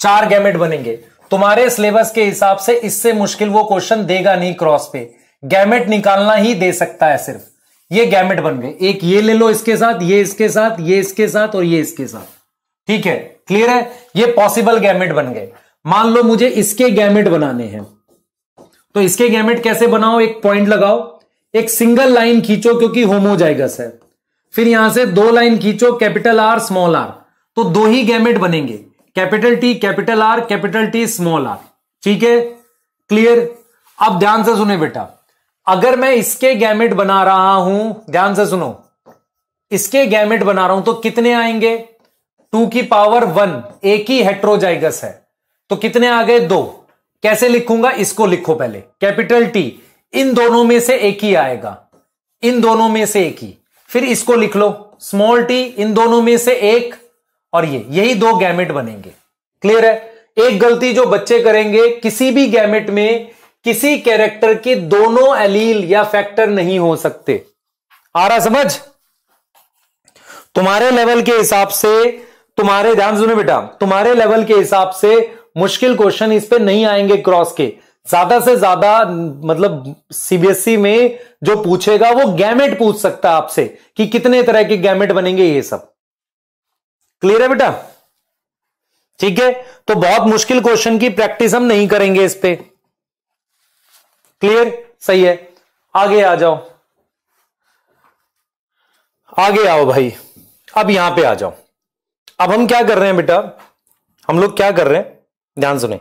चार गैमेट बनेंगे तुम्हारे सिलेबस के हिसाब से इससे मुश्किल वो क्वेश्चन देगा नहीं क्रॉस पे गैमेट निकालना ही दे सकता है सिर्फ ये गैमेट बन गए एक ये ले लो इसके साथ ये इसके साथ ये इसके साथ और ये इसके साथ ठीक है क्लियर है ये पॉसिबल गैमेट बन गए मान लो मुझे इसके गैमेट बनाने हैं तो इसके गैमेट कैसे बनाओ एक पॉइंट लगाओ एक सिंगल लाइन खींचो क्योंकि होमोजाइगस है फिर यहां से दो लाइन खींचो कैपिटल आर स्मॉल आर तो दो ही गैमेट बनेंगे capital T capital R capital T small R ठीक है क्लियर अब ध्यान से सुने बेटा अगर मैं इसके गैमेट बना रहा हूं ध्यान से सुनो इसके गैमेट बना रहा हूं तो कितने आएंगे टू की पावर वन एक ही हेट्रोजाइगस है तो कितने आ गए दो कैसे लिखूंगा इसको लिखो पहले कैपिटल टी इन दोनों में से एक ही आएगा इन दोनों में से एक ही फिर इसको लिख लो स्मॉल टी इन दोनों में से एक और ये यही दो गैमेट बनेंगे क्लियर है एक गलती जो बच्चे करेंगे किसी भी गैमेट में किसी कैरेक्टर के दोनों एलील या फैक्टर नहीं हो सकते आ रहा समझ तुम्हारे लेवल के हिसाब से तुम्हारे ध्यान सुनो बेटा तुम्हारे लेवल के हिसाब से मुश्किल क्वेश्चन इस पे नहीं आएंगे क्रॉस के ज्यादा से ज्यादा मतलब सीबीएसई e में जो पूछेगा वो गैमेट पूछ सकता है आपसे कि कितने तरह के गैमेट बनेंगे ये सब क्लियर है बेटा ठीक है तो बहुत मुश्किल क्वेश्चन की प्रैक्टिस हम नहीं करेंगे इस पे क्लियर सही है आगे आ जाओ आगे आओ भाई अब यहां पे आ जाओ अब हम क्या कर रहे हैं बेटा हम लोग क्या कर रहे हैं ध्यान सुने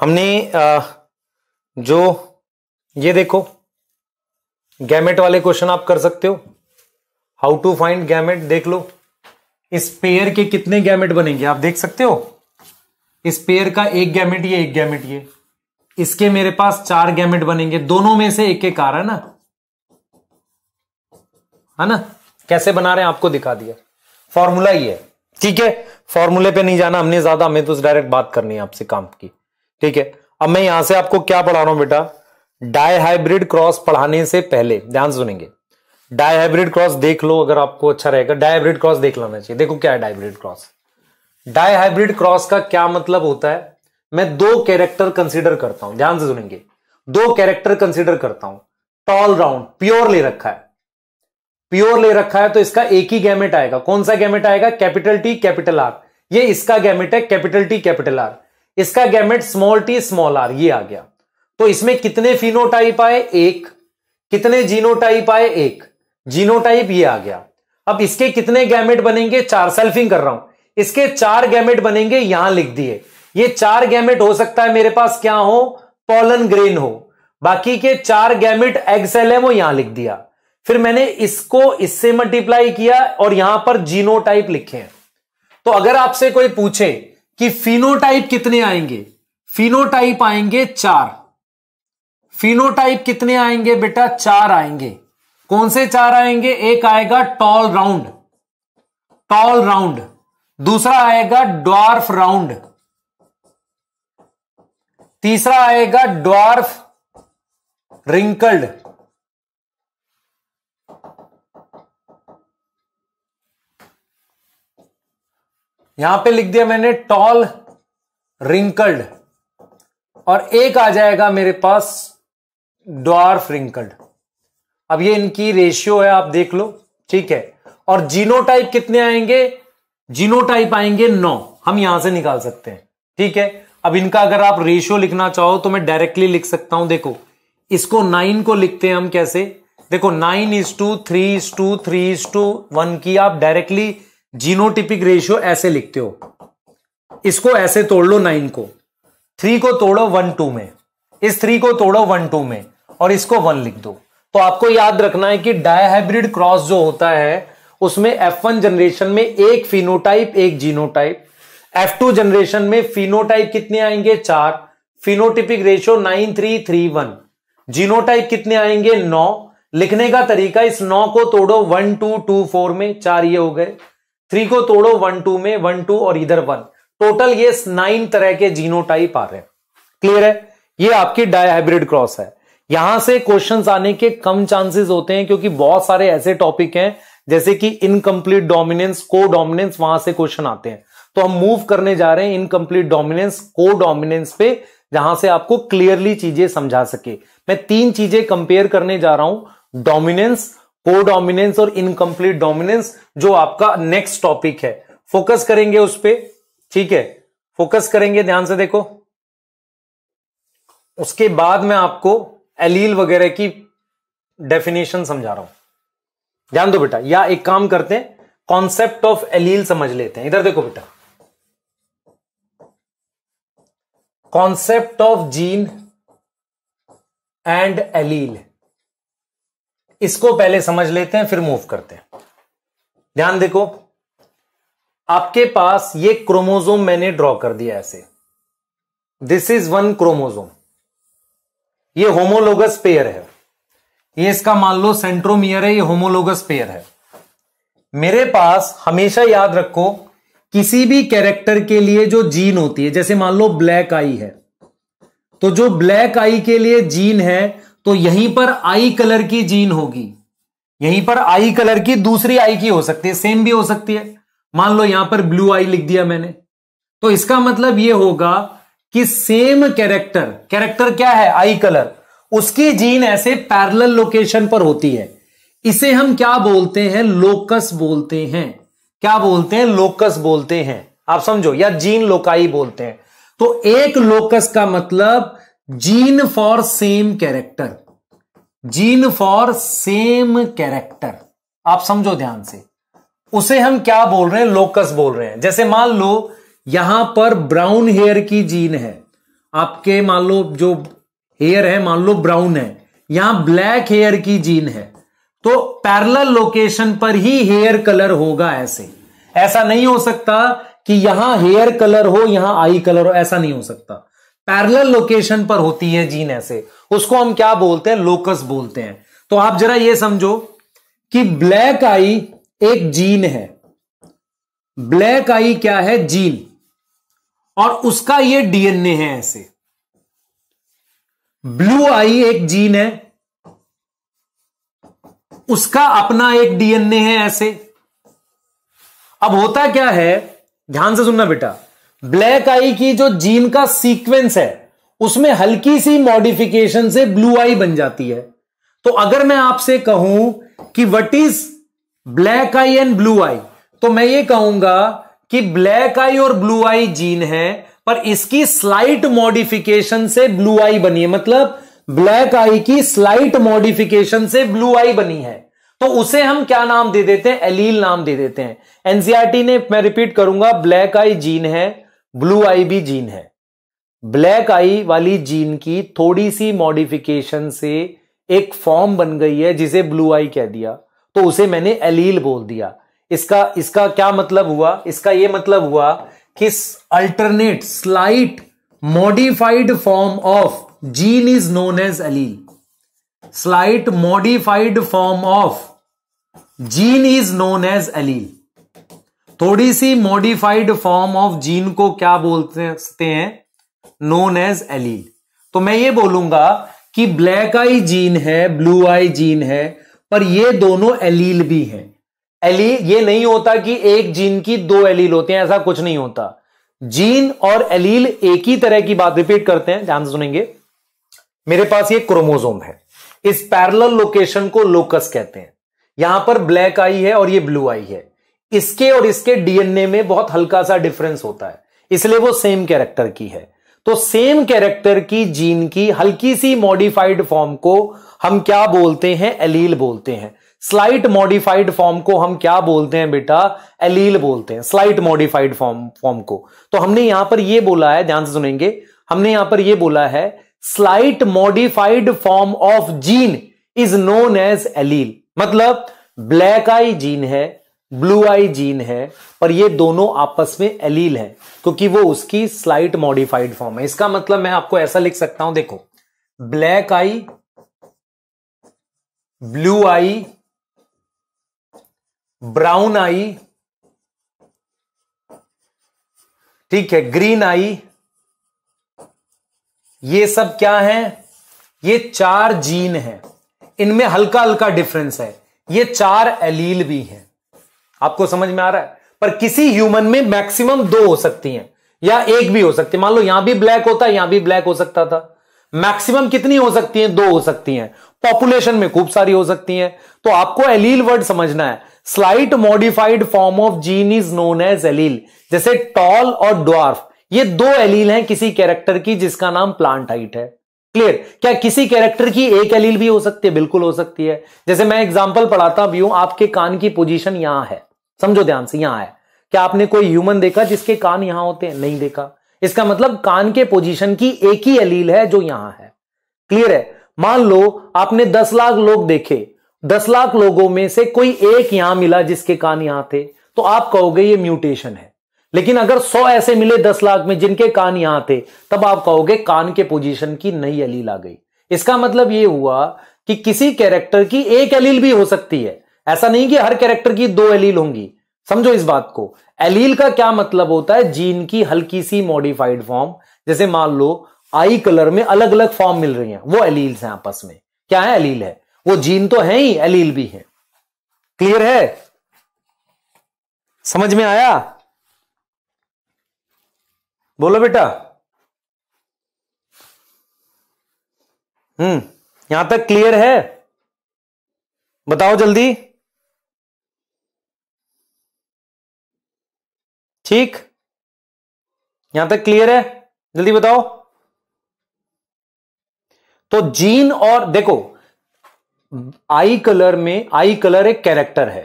हमने आ, जो ये देखो गैमेट वाले क्वेश्चन आप कर सकते हो हाउ टू फाइंड गैमेट देख लो इस पेयर के कितने गैमेट बनेंगे आप देख सकते हो इस पेयर का एक गैमेट ये एक गैमेट ये इसके मेरे पास चार गैमेट बनेंगे दोनों में से एक एक आ रहा है ना है ना कैसे बना रहे हैं आपको दिखा दिया फॉर्मूला ही है ठीक है फॉर्मूले पे नहीं जाना हमने ज्यादा हमें तो डायरेक्ट बात करनी है आपसे काम की ठीक है अब मैं यहां से आपको क्या पढ़ा रहा हूं बेटा डायहाइब्रिड क्रॉस पढ़ाने से पहले ध्यान सुनेंगे डायहाइब्रिड क्रॉस देख लो अगर आपको अच्छा रहेगा डायहाइब्रिड क्रॉस देख लाना चाहिए देखो क्या है डाई क्रॉस डायहाइब्रिड क्रॉस का क्या मतलब होता है मैं दो कैरेक्टर कंसिडर करता हूं ध्यान से सुनेंगे दो कैरेक्टर कंसिडर करता हूं टॉल राउंड प्योर ले रखा है प्योर ले रखा है तो इसका एक ही गैमेट आएगा कौन सा गैमेट आएगा कैपिटल टी कैपिटल आर ये इसका गैमेट है कैपिटल टी कैपिटल आर इसका gamete small T small R ये आ गया तो इसमें कितने फिनोटाइप आए एक कितने जीनोटाइप आए एक जीनोटाइप ये आ गया अब इसके कितने गैमेट बनेंगे चार सेल्फिंग कर रहा हूं इसके चार गैमेट बनेंगे यहां लिख दिए ये चार गैमेट हो सकता है मेरे पास क्या हो पॉलन ग्रेन हो बाकी के चार गैमेट एग सेल है वो यहां लिख दिया फिर मैंने इसको इससे मल्टीप्लाई किया और यहां पर जीनोटाइप लिखे हैं तो अगर आपसे कोई पूछे कि फिनोटाइप कितने आएंगे फिनोटाइप आएंगे चार फिनोटाइप कितने आएंगे बेटा चार आएंगे कौन से चार आएंगे एक आएगा टॉल राउंड टॉल राउंड दूसरा आएगा ड्वार्फ राउंड तीसरा आएगा ड्वार्फ रिंकल्ड यहां पे लिख दिया मैंने टॉल रिंकल्ड और एक आ जाएगा मेरे पास ड्वार्फ रिंकल्ड अब ये इनकी रेशियो है आप देख लो ठीक है और जीनोटाइप कितने आएंगे जीनोटाइप आएंगे नौ हम यहां से निकाल सकते हैं ठीक है अब इनका अगर आप रेशियो लिखना चाहो तो मैं डायरेक्टली लिख सकता हूं देखो इसको नाइन को लिखते हैं हम कैसे देखो nine is to three is to three is to one की आप डायरेक्टली जीनोटिपिक रेशियो ऐसे लिखते हो इसको ऐसे तोड़ लो नाइन को थ्री को तोड़ो वन टू में इस थ्री को तोड़ो वन टू में और इसको वन लिख दो तो आपको याद रखना है कि डायहाइब्रिड क्रॉस जो होता है उसमें एफ वन जनरेशन में एक फिनोटाइप एक जीनोटाइप एफ टू जनरेशन में फिनोटाइप कितने आएंगे चार phenotypic ratio nine three three one genotype कितने आएंगे नौ लिखने का तरीका इस नौ को तोड़ो वन टू टू फोर में चार ये हो गए थ्री को तोड़ो वन टू में वन टू और इधर वन टोटल ये नाइन तरह के जीनोटाइप आ रहे हैं क्लियर है ये आपकी डायहाइब्रिड क्रॉस है यहां से क्वेश्चंस आने के कम चांसेस होते हैं क्योंकि बहुत सारे ऐसे टॉपिक हैं जैसे कि इनकम्प्लीट डोमिनेंस को डोमिनेंस वहां से क्वेश्चन आते हैं हम मूव करने जा रहे हैं इनकम्प्लीट डोमिनेंस को डोमिनेंस पे जहां से आपको क्लियरली चीजें समझा सके मैं तीन चीजें कंपेयर करने जा रहा हूं डोमिनेंस को डोमिनेंस और इनकम्प्लीट डोमिनेंस जो आपका नेक्स्ट टॉपिक है फोकस करेंगे उस पर ठीक है फोकस करेंगे ध्यान से देखो उसके बाद मैं आपको एलील वगैरह की डेफिनेशन समझा रहा हूं ध्यान दो बेटा या एक काम करते हैं कॉन्सेप्ट ऑफ एलील समझ लेते हैं इधर देखो बेटा concept of gene and allele इसको पहले समझ लेते हैं फिर मूव करते हैं ध्यान देखो आपके पास ये क्रोमोजोम मैंने ड्रॉ कर दिया ऐसे दिस इज वन क्रोमोजोम ये होमोलोगस पेयर है ये इसका मान लो सेंट्रोमियर है ये होमोलोगस पेयर है मेरे पास हमेशा याद रखो किसी भी कैरेक्टर के लिए जो जीन होती है जैसे मान लो ब्लैक आई है तो जो ब्लैक आई के लिए जीन है तो यहीं पर आई कलर की जीन होगी यहीं पर आई कलर की दूसरी आई की हो सकती है सेम भी हो सकती है मान लो यहां पर ब्लू आई लिख दिया मैंने तो इसका मतलब यह होगा कि सेम कैरेक्टर कैरेक्टर क्या है आई कलर उसकी जीन ऐसे पैरल लोकेशन पर होती है इसे हम क्या बोलते हैं लोकस बोलते हैं क्या बोलते हैं लोकस बोलते हैं आप समझो या जीन लोकाई बोलते हैं तो एक लोकस का मतलब gene for same character gene for same character आप समझो ध्यान से उसे हम क्या बोल रहे हैं लोकस बोल रहे हैं जैसे मान लो यहां पर ब्राउन हेयर की जीन है आपके मान लो जो हेयर है मान लो ब्राउन है यहां ब्लैक हेयर की जीन है तो पैरेलल लोकेशन पर ही हेयर कलर होगा ऐसे ऐसा नहीं हो सकता कि यहां हेयर कलर हो यहां आई कलर हो ऐसा नहीं हो सकता पैरेलल लोकेशन पर होती है जीन ऐसे उसको हम क्या बोलते हैं लोकस बोलते हैं तो आप जरा यह समझो कि ब्लैक आई एक जीन है ब्लैक आई क्या है जीन और उसका ये डीएनए है ऐसे ब्लू आई एक जीन है उसका अपना एक डीएनए है ऐसे अब होता क्या है ध्यान से सुनना बेटा ब्लैक आई की जो जीन का सीक्वेंस है उसमें हल्की सी मॉडिफिकेशन से ब्लू आई बन जाती है तो अगर मैं आपसे कहूं कि what is black eye and blue eye तो मैं ये कहूंगा कि ब्लैक आई और ब्लू आई जीन है पर इसकी स्लाइट मॉडिफिकेशन से ब्लू आई बनी है मतलब ब्लैक आई की स्लाइट मॉडिफिकेशन से ब्लू आई बनी है तो उसे हम क्या नाम दे देते हैं एलील नाम दे देते हैं एनसीआरटी e ने मैं रिपीट करूंगा ब्लैक आई जीन है ब्लू आई भी जीन है ब्लैक आई वाली जीन की थोड़ी सी मॉडिफिकेशन से एक फॉर्म बन गई है जिसे ब्लू आई कह दिया तो उसे मैंने एलील बोल दिया इसका इसका क्या मतलब हुआ इसका यह मतलब हुआ कि alternate slight modified form of gene is known as allele slight modified form of gene is known as allele थोड़ी सी मॉडिफाइड फॉर्म ऑफ जीन को क्या बोलते हैं नोन एज एलील तो मैं ये बोलूंगा कि ब्लैक आई जीन है ब्लू आई जीन है पर ये दोनों एलील भी हैं एलील ये नहीं होता कि एक जीन की दो एलील होते हैं ऐसा कुछ नहीं होता जीन और एलील एक ही तरह की बात रिपीट करते हैं ध्यान सुनेंगे मेरे पास ये क्रोमोजोम है इस पैरल लोकेशन को लोकस कहते हैं यहां पर ब्लैक आई है और ये ब्लू आई है इसके और इसके डीएनए में बहुत हल्का सा डिफरेंस होता है इसलिए वो सेम कैरेक्टर की है तो सेम कैरेक्टर की जीन की हल्की सी मॉडिफाइड फॉर्म को हम क्या बोलते हैं एलील बोलते हैं स्लाइट मॉडिफाइड फॉर्म को हम क्या बोलते हैं बेटा एलील बोलते हैं स्लाइट मॉडिफाइड फॉर्म फॉर्म को तो हमने यहां पर यह बोला है ध्यान से सुनेंगे हमने यहां पर यह बोला है slight modified form of gene is known as allele मतलब ब्लैक आई जीन है ब्लू आई जीन है पर ये दोनों आपस में एलील है क्योंकि वो उसकी स्लाइट मॉडिफाइड फॉर्म है इसका मतलब मैं आपको ऐसा लिख सकता हूं देखो black eye blue eye brown eye ठीक है ग्रीन आई ये सब क्या है ये चार जीन है इनमें हल्का हल्का डिफरेंस है ये चार एलील भी हैं आपको समझ में आ रहा है पर किसी ह्यूमन में मैक्सिमम दो हो सकती हैं या एक भी हो सकती है मान लो यहां भी ब्लैक होता है यहां भी ब्लैक हो सकता था मैक्सिमम कितनी हो सकती हैं दो हो सकती हैं पॉपुलेशन में खूब सारी हो सकती हैं तो आपको एलील वर्ड समझना है slight modified form of gene is known as allele जैसे टॉल और ड्वार्फ ये दो एलील हैं किसी कैरेक्टर की जिसका नाम प्लांट हाइट है क्लियर क्या किसी कैरेक्टर की एक एलील भी हो सकती है बिल्कुल हो सकती है जैसे मैं एग्जाम्पल पढ़ाता भी हूं आपके कान की पोजिशन यहां है समझो ध्यान से यहां है क्या आपने कोई ह्यूमन देखा जिसके कान यहां होते हैं नहीं देखा इसका मतलब कान के पोजीशन की एक ही अलील है जो यहां है क्लियर है मान लो आपने दस लाख लोग देखे दस लाख लोगों में से कोई एक यहां मिला जिसके कान यहां थे तो आप कहोगे ये म्यूटेशन है लेकिन अगर सौ ऐसे मिले दस लाख में जिनके कान यहां थे तब आप कहोगे कान के पोजीशन की नई अलील आ गई इसका मतलब यह हुआ कि किसी कैरेक्टर की एक अलील भी हो सकती है ऐसा नहीं कि हर कैरेक्टर की दो अलील होंगी समझो इस बात को एलील का क्या मतलब होता है जीन की हल्की सी मॉडिफाइड फॉर्म जैसे मान लो आई कलर में अलग अलग फॉर्म मिल रही हैं वो अलील्स हैं आपस में क्या है एलील है वो जीन तो है ही एलील भी है क्लियर है समझ में आया बोलो बेटा हम्म यहां तक क्लियर है बताओ जल्दी ठीक यहां तक क्लियर है जल्दी बताओ तो जीन और देखो आई कलर में आई कलर एक कैरेक्टर है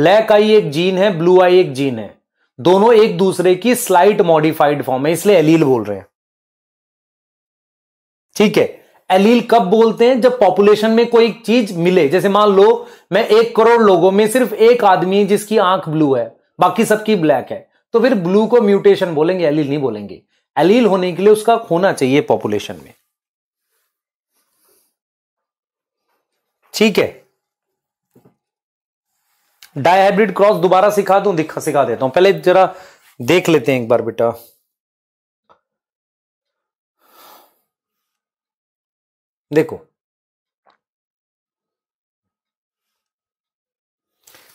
ब्लैक आई एक जीन है ब्लू आई एक जीन है दोनों एक दूसरे की स्लाइट मॉडिफाइड फॉर्म है इसलिए एलील बोल रहे हैं ठीक है एलील कब बोलते हैं जब पॉपुलेशन में कोई चीज मिले जैसे मान लो मैं एक करोड़ लोगों में सिर्फ एक आदमी है जिसकी आंख ब्लू है बाकी सबकी ब्लैक है तो फिर ब्लू को म्यूटेशन बोलेंगे एलील नहीं बोलेंगे एलील होने के लिए उसका होना चाहिए पॉपुलेशन में ठीक है डायहाइब्रिड क्रॉस दोबारा सिखा दू दिखा सिखा देता हूं पहले जरा देख लेते हैं एक बार बेटा देखो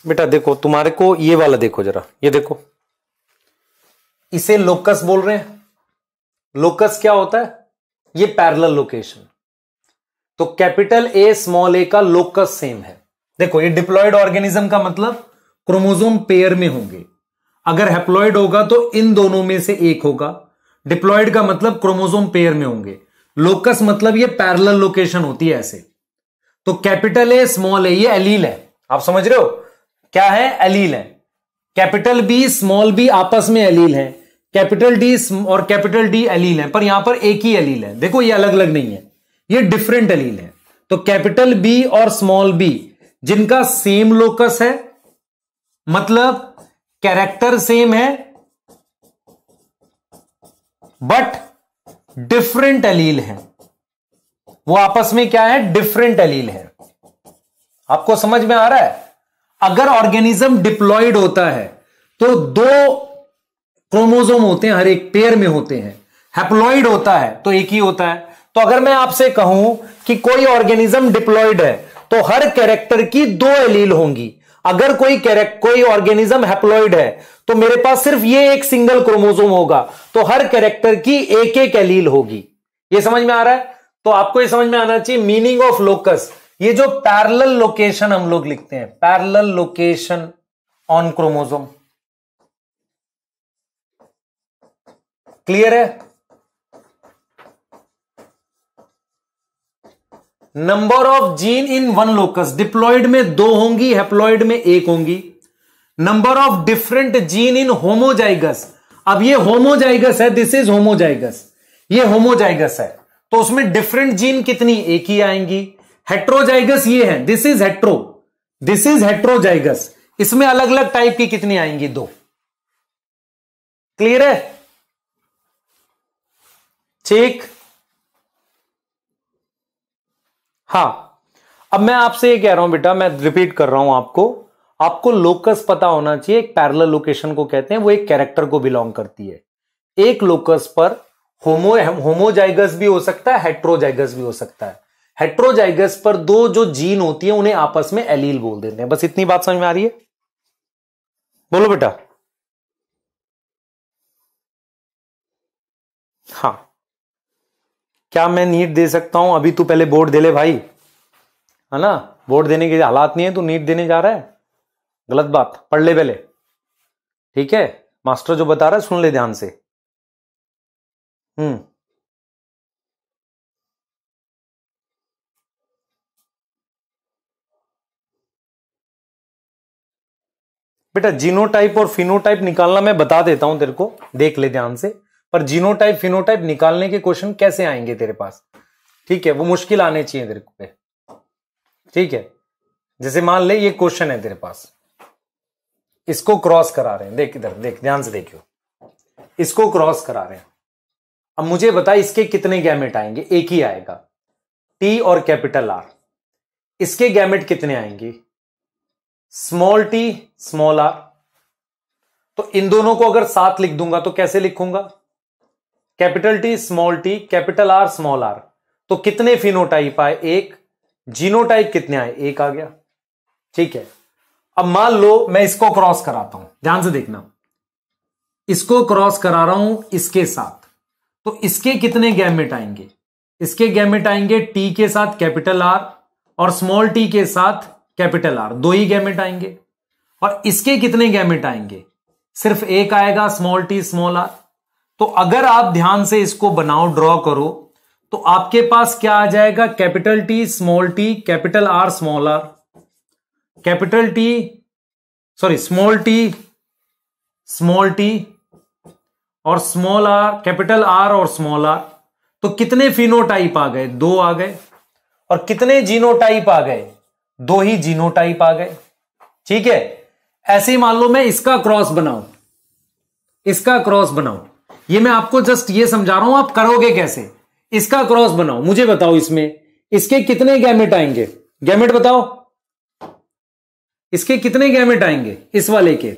बेटा देखो तुम्हारे को ये वाला देखो जरा ये देखो इसे लोकस बोल रहे हैं लोकस क्या होता है ये पैरेलल लोकेशन तो कैपिटल ए स्मॉल ए का लोकस सेम है देखो ये डिप्लॉयड ऑर्गेनिज्म का मतलब क्रोमोजोम पेयर में होंगे अगर हेप्लॉयड होगा तो इन दोनों में से एक होगा डिप्लॉयड का मतलब क्रोमोजोम पेयर में होंगे लोकस मतलब ये पैरेलल लोकेशन होती है ऐसे तो कैपिटल ए स्मॉल ए ये एलील है आप समझ रहे हो क्या है एलील है कैपिटल बी स्मॉल बी आपस में एलील है कैपिटल डी और कैपिटल डी एलील है पर यहां पर एक ही एलील है देखो ये अलग अलग नहीं है ये डिफरेंट एलील है तो कैपिटल बी और स्मॉल बी जिनका सेम लोकस है मतलब कैरेक्टर सेम है बट डिफरेंट अलील है वो आपस में क्या है डिफरेंट अलील है आपको समझ में आ रहा है अगर ऑर्गेनिज्म डिप्लॉयड होता है तो दो क्रोमोजोम होते हैं हर एक पेयर में होते हैं हैप्लॉइड होता है तो एक ही होता है तो अगर मैं आपसे कहूं कि कोई ऑर्गेनिज्म डिप्लॉयड है तो हर कैरेक्टर की दो एलील होंगी अगर कोई कैरेक्ट कोई ऑर्गेनिज्म हैप्लोइड है तो मेरे पास सिर्फ ये एक सिंगल क्रोमोजोम होगा तो हर कैरेक्टर की एक एक एलील होगी ये समझ में आ रहा है तो आपको ये समझ में आना चाहिए मीनिंग ऑफ लोकस ये जो पैरल लोकेशन हम लोग लिखते हैं parallel location on chromosome clear है number of gene in one locus diploid में दो होंगी हेप्लॉइड में एक होंगी number of different gene in homozygous अब ये होमोजाइगस है दिस इज होमोजाइगस ये होमोजाइगस है तो उसमें डिफरेंट जीन कितनी एक ही आएंगी हेट्रोजाइगस ये है this is hetero this is heterozygous इसमें अलग अलग टाइप की कितनी आएंगी दो क्लियर है ठीक हाँ अब मैं आपसे ये कह रहा हूं बेटा मैं रिपीट कर रहा हूं आपको आपको लोकस पता होना चाहिए एक पैरल लोकेशन को कहते हैं वो एक कैरेक्टर को बिलोंग करती है एक लोकस पर होमो होमोजाइगस भी हो सकता है हेट्रोजाइगस भी हो सकता है हेट्रोजाइगस पर दो जो जीन होती है उन्हें आपस में एलील बोल देते हैं बस इतनी बात समझ में आ रही है बोलो बेटा हाँ क्या मैं नीट दे सकता हूं अभी तू पहले बोर्ड दे ले भाई है ना बोर्ड देने के हालात नहीं है तू नीट देने जा रहा है गलत बात पढ़ ले पहले ठीक है मास्टर जो बता रहा है सुन ले ध्यान से हम्म बेटा जीनोटाइप और फिनोटाइप निकालना मैं बता देता हूं तेरे को देख ले ध्यान से पर जीनोटाइप फिनोटाइप निकालने के क्वेश्चन कैसे आएंगे तेरे पास ठीक है वो मुश्किल आने चाहिए तेरे को ठीक है जैसे मान ले ये क्वेश्चन है तेरे पास इसको क्रॉस करा रहे हैं देख इधर देख ध्यान से देखियो इसको क्रॉस करा रहे हैं अब मुझे बता इसके कितने गैमेट आएंगे एक ही आएगा टी और कैपिटल आर इसके गैमेट कितने आएंगे स्मॉल टी स्मॉल आर तो इन दोनों को अगर साथ लिख दूंगा तो कैसे लिखूंगा capital T small T capital R small R तो कितने फिनोटाइप आए एक जीनोटाइप कितने आए एक आ गया ठीक है अब मान लो मैं इसको क्रॉस कराता हूं ध्यान से देखना इसको क्रॉस करा रहा हूं इसके साथ तो इसके कितने गैमेट आएंगे इसके गैमेट आएंगे टी के साथ कैपिटल आर और स्मॉल टी के साथ कैपिटल आर दो ही गैमेट आएंगे और इसके कितने गैमेट आएंगे सिर्फ एक आएगा स्मॉल टी स्मॉल आर तो अगर आप ध्यान से इसको बनाओ ड्रॉ करो तो आपके पास क्या आ जाएगा capital T small T capital R small R capital T sorry small T small T और स्मॉल आर कैपिटल आर और स्मॉल आर तो कितने फिनोटाइप आ गए दो आ गए और कितने जीनोटाइप आ गए दो ही जीनोटाइप आ गए ठीक है ऐसे ही मान लो मैं इसका क्रॉस बनाऊ इसका क्रॉस बनाऊ ये मैं आपको जस्ट ये समझा रहा हूं आप करोगे कैसे इसका क्रॉस बनाओ मुझे बताओ इसमें इसके कितने गैमेट आएंगे गैमेट बताओ इसके कितने गैमेट आएंगे इस वाले के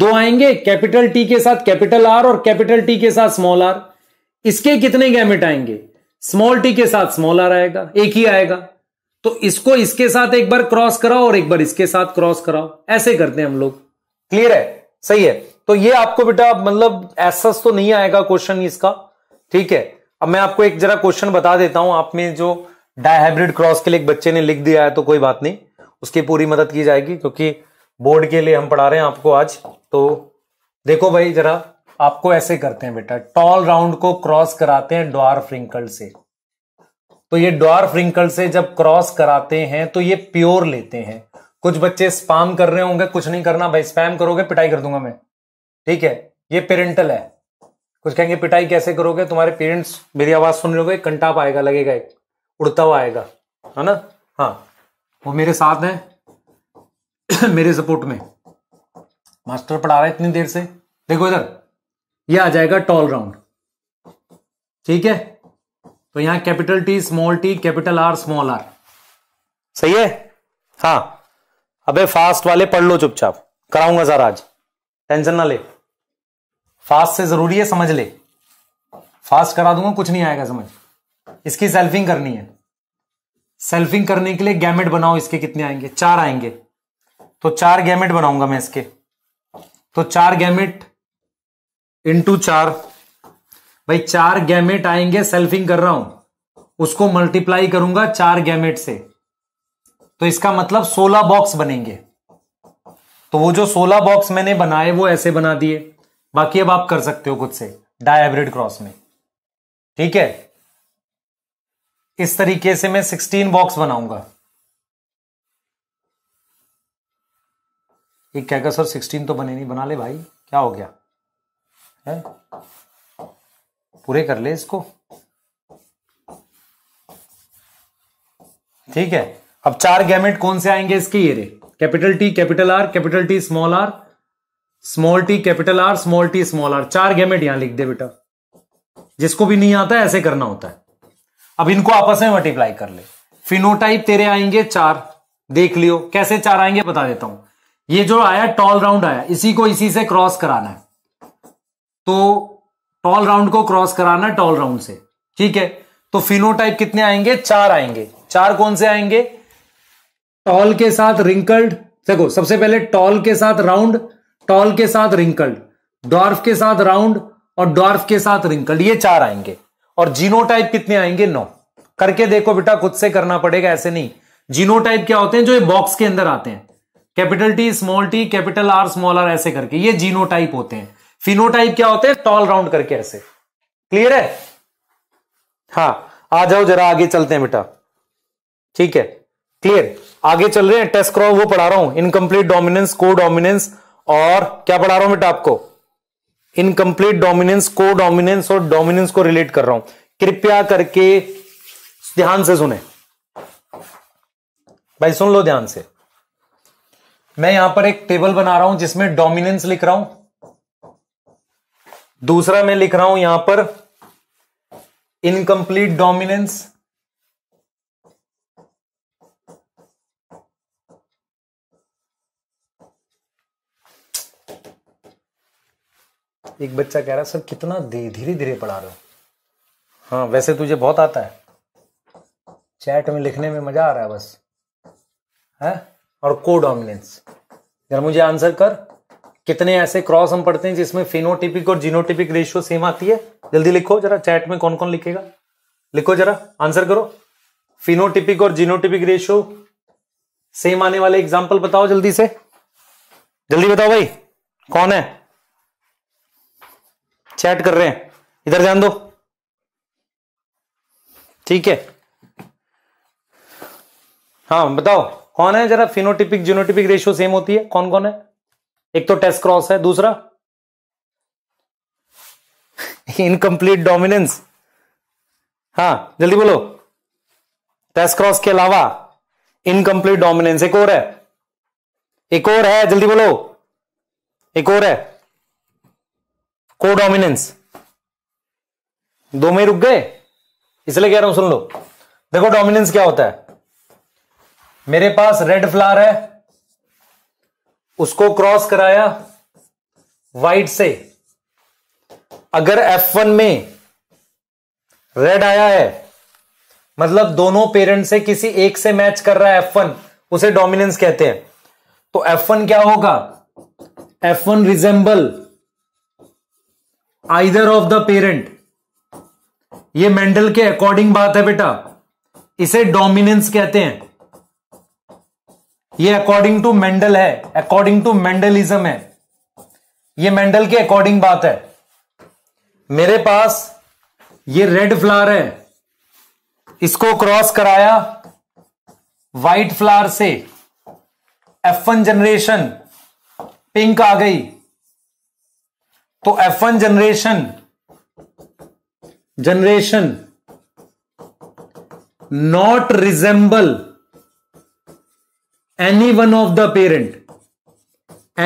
दो आएंगे कैपिटल टी के साथ कैपिटल आर और कैपिटल टी के साथ स्मॉल आर इसके कितने गैमेट आएंगे स्मॉल टी के साथ स्मॉल आर आएगा एक ही आएगा तो इसको इसके साथ एक बार क्रॉस कराओ और एक बार इसके साथ क्रॉस कराओ ऐसे करते हैं हम लोग क्लियर है सही है तो ये आपको बेटा मतलब ऐसा तो नहीं आएगा क्वेश्चन इसका ठीक है अब मैं आपको एक जरा क्वेश्चन बता देता हूं आप में जो डायहाइब्रिड क्रॉस के लिए एक बच्चे ने लिख दिया है तो कोई बात नहीं उसकी पूरी मदद की जाएगी क्योंकि बोर्ड के लिए हम पढ़ा रहे हैं आपको आज तो देखो भाई जरा आपको ऐसे करते हैं बेटा टॉल राउंड को क्रॉस कराते हैं डॉर फ्रिंकल से तो ये डॉर फ्रिंकल से जब क्रॉस कराते हैं तो ये प्योर लेते हैं कुछ बच्चे स्पाम कर रहे होंगे कुछ नहीं करना भाई स्पैम करोगे पिटाई कर दूंगा मैं ठीक है ये पेरेंटल है कुछ कहेंगे पिटाई कैसे करोगे तुम्हारे पेरेंट्स मेरी आवाज सुन लोगे कंटाप आएगा लगेगा एक उड़ता हुआ आएगा है ना हाँ वो मेरे साथ हैं मेरे सपोर्ट में मास्टर पढ़ा रहा है इतनी देर से देखो इधर ये आ जाएगा टॉल राउंड ठीक है तो यहां capital T small T capital R small R सही है हाँ अबे फास्ट वाले पढ़ लो चुपचाप कराऊंगा सर आज टेंशन ना ले फास्ट से जरूरी है समझ ले फास्ट करा दूंगा कुछ नहीं आएगा समझ इसकी सेल्फिंग करनी है सेल्फिंग करने के लिए गैमेट बनाओ इसके कितने आएंगे चार आएंगे तो चार गैमेट बनाऊंगा मैं इसके तो चार गैमेट इंटू चार भाई चार गैमेट आएंगे सेल्फिंग कर रहा हूं उसको मल्टीप्लाई करूंगा चार गैमेट से तो इसका मतलब सोलह बॉक्स बनेंगे तो वो जो सोलह बॉक्स मैंने बनाए वो ऐसे बना दिए बाकी अब आप कर सकते हो खुद से डायब्रिड क्रॉस में ठीक है इस तरीके से मैं सिक्सटीन बॉक्स बनाऊंगा एक कहकर सर सिक्सटीन तो बने नहीं बना ले भाई क्या हो गया है पूरे कर ले इसको ठीक है अब चार गैमेट कौन से आएंगे इसके ये रे capital T capital R capital T small R small T capital R small T small R चार गैमेट यहां लिख दे बेटा जिसको भी नहीं आता ऐसे करना होता है अब इनको आपस में मल्टीप्लाई कर ले फिनोटाइप तेरे आएंगे चार देख लियो कैसे चार आएंगे बता देता हूं ये जो आया टॉल राउंड आया इसी को इसी से क्रॉस कराना है तो टॉल राउंड को क्रॉस कराना है टॉल राउंड से ठीक है तो फिनोटाइप कितने आएंगे चार आएंगे चार कौन से आएंगे टॉल के साथ रिंकल्ड देखो सबसे पहले टॉल के साथ राउंड टॉल के साथ रिंकल्ड डॉर्फ के साथ राउंड और डॉर्फ के साथ रिंकल्ड ये चार आएंगे और जीनोटाइप कितने आएंगे नौ करके देखो बेटा खुद से करना पड़ेगा ऐसे नहीं जीनोटाइप क्या होते हैं जो ये बॉक्स के अंदर आते हैं capital T small T capital R small R ऐसे करके ये जीनोटाइप होते हैं फिनोटाइप क्या होते हैं टॉल राउंड करके ऐसे क्लियर है हाँ आ जाओ जरा आगे चलते हैं बेटा ठीक है क्लियर आगे चल रहे हैं टेस्ट क्रॉ वो पढ़ा रहा हूं इनकम्प्लीट डोमिनेंस को डोमिनेंस और क्या पढ़ा रहा हूं बेटा आपको इनकम्प्लीट डोमिनेंस को डोमिनेंस और डोमिनेंस को रिलेट कर रहा हूं कृपया करके ध्यान से सुने भाई सुन लो ध्यान से मैं यहां पर एक टेबल बना रहा हूं जिसमें डोमिनेंस लिख रहा हूं दूसरा मैं लिख रहा हूं यहां पर इनकम्प्लीट डोमिनेंस एक बच्चा कह रहा है सर कितना धीरे धीरे पढ़ा रहे हो हाँ वैसे तुझे बहुत आता है चैट में लिखने में मजा आ रहा है बस है और को डोमिनेंस जरा मुझे आंसर कर कितने ऐसे क्रॉस हम पढ़ते हैं जिसमें फिनोटिपिक और जीनोटिपिक रेशियो सेम आती है जल्दी लिखो जरा चैट में कौन कौन लिखेगा लिखो जरा आंसर करो फिनोटिपिक और जीनोटिपिक रेशियो सेम आने वाले एग्जाम्पल बताओ जल्दी से जल्दी बताओ भाई कौन है चैट कर रहे हैं इधर ध्यान दो ठीक है हाँ बताओ कौन है जरा फिनोटिपिक जीनोटिपिक रेशियो सेम होती है कौन कौन है एक तो टेस्ट क्रॉस है दूसरा इनकम्प्लीट डोमिनेंस हाँ जल्दी बोलो टेस्ट क्रॉस के अलावा इनकम्प्लीट डोमिनेंस एक और है एक और है जल्दी बोलो एक और है कोडोमिनेंस दो में रुक गए इसलिए कह रहा हूं सुन लो देखो डोमिनेंस क्या होता है मेरे पास रेड फ्लावर है उसको क्रॉस कराया वाइट से अगर F1 में रेड आया है मतलब दोनों पेरेंट से किसी एक से मैच कर रहा है F1 उसे डोमिनेंस कहते हैं तो F1 क्या होगा F1 resemble either of the parent ये मेंडल के अकॉर्डिंग बात है बेटा इसे डोमिनेंस कहते हैं ये अकॉर्डिंग टू मेंडल है अकॉर्डिंग टू मेंडलिज्म है ये मेंडल के अकॉर्डिंग बात है मेरे पास ये रेड फ्लावर है इसको क्रॉस कराया व्हाइट फ्लावर से एफ वन जनरेशन पिंक आ गई तो F one generation generation not resemble any one of the parent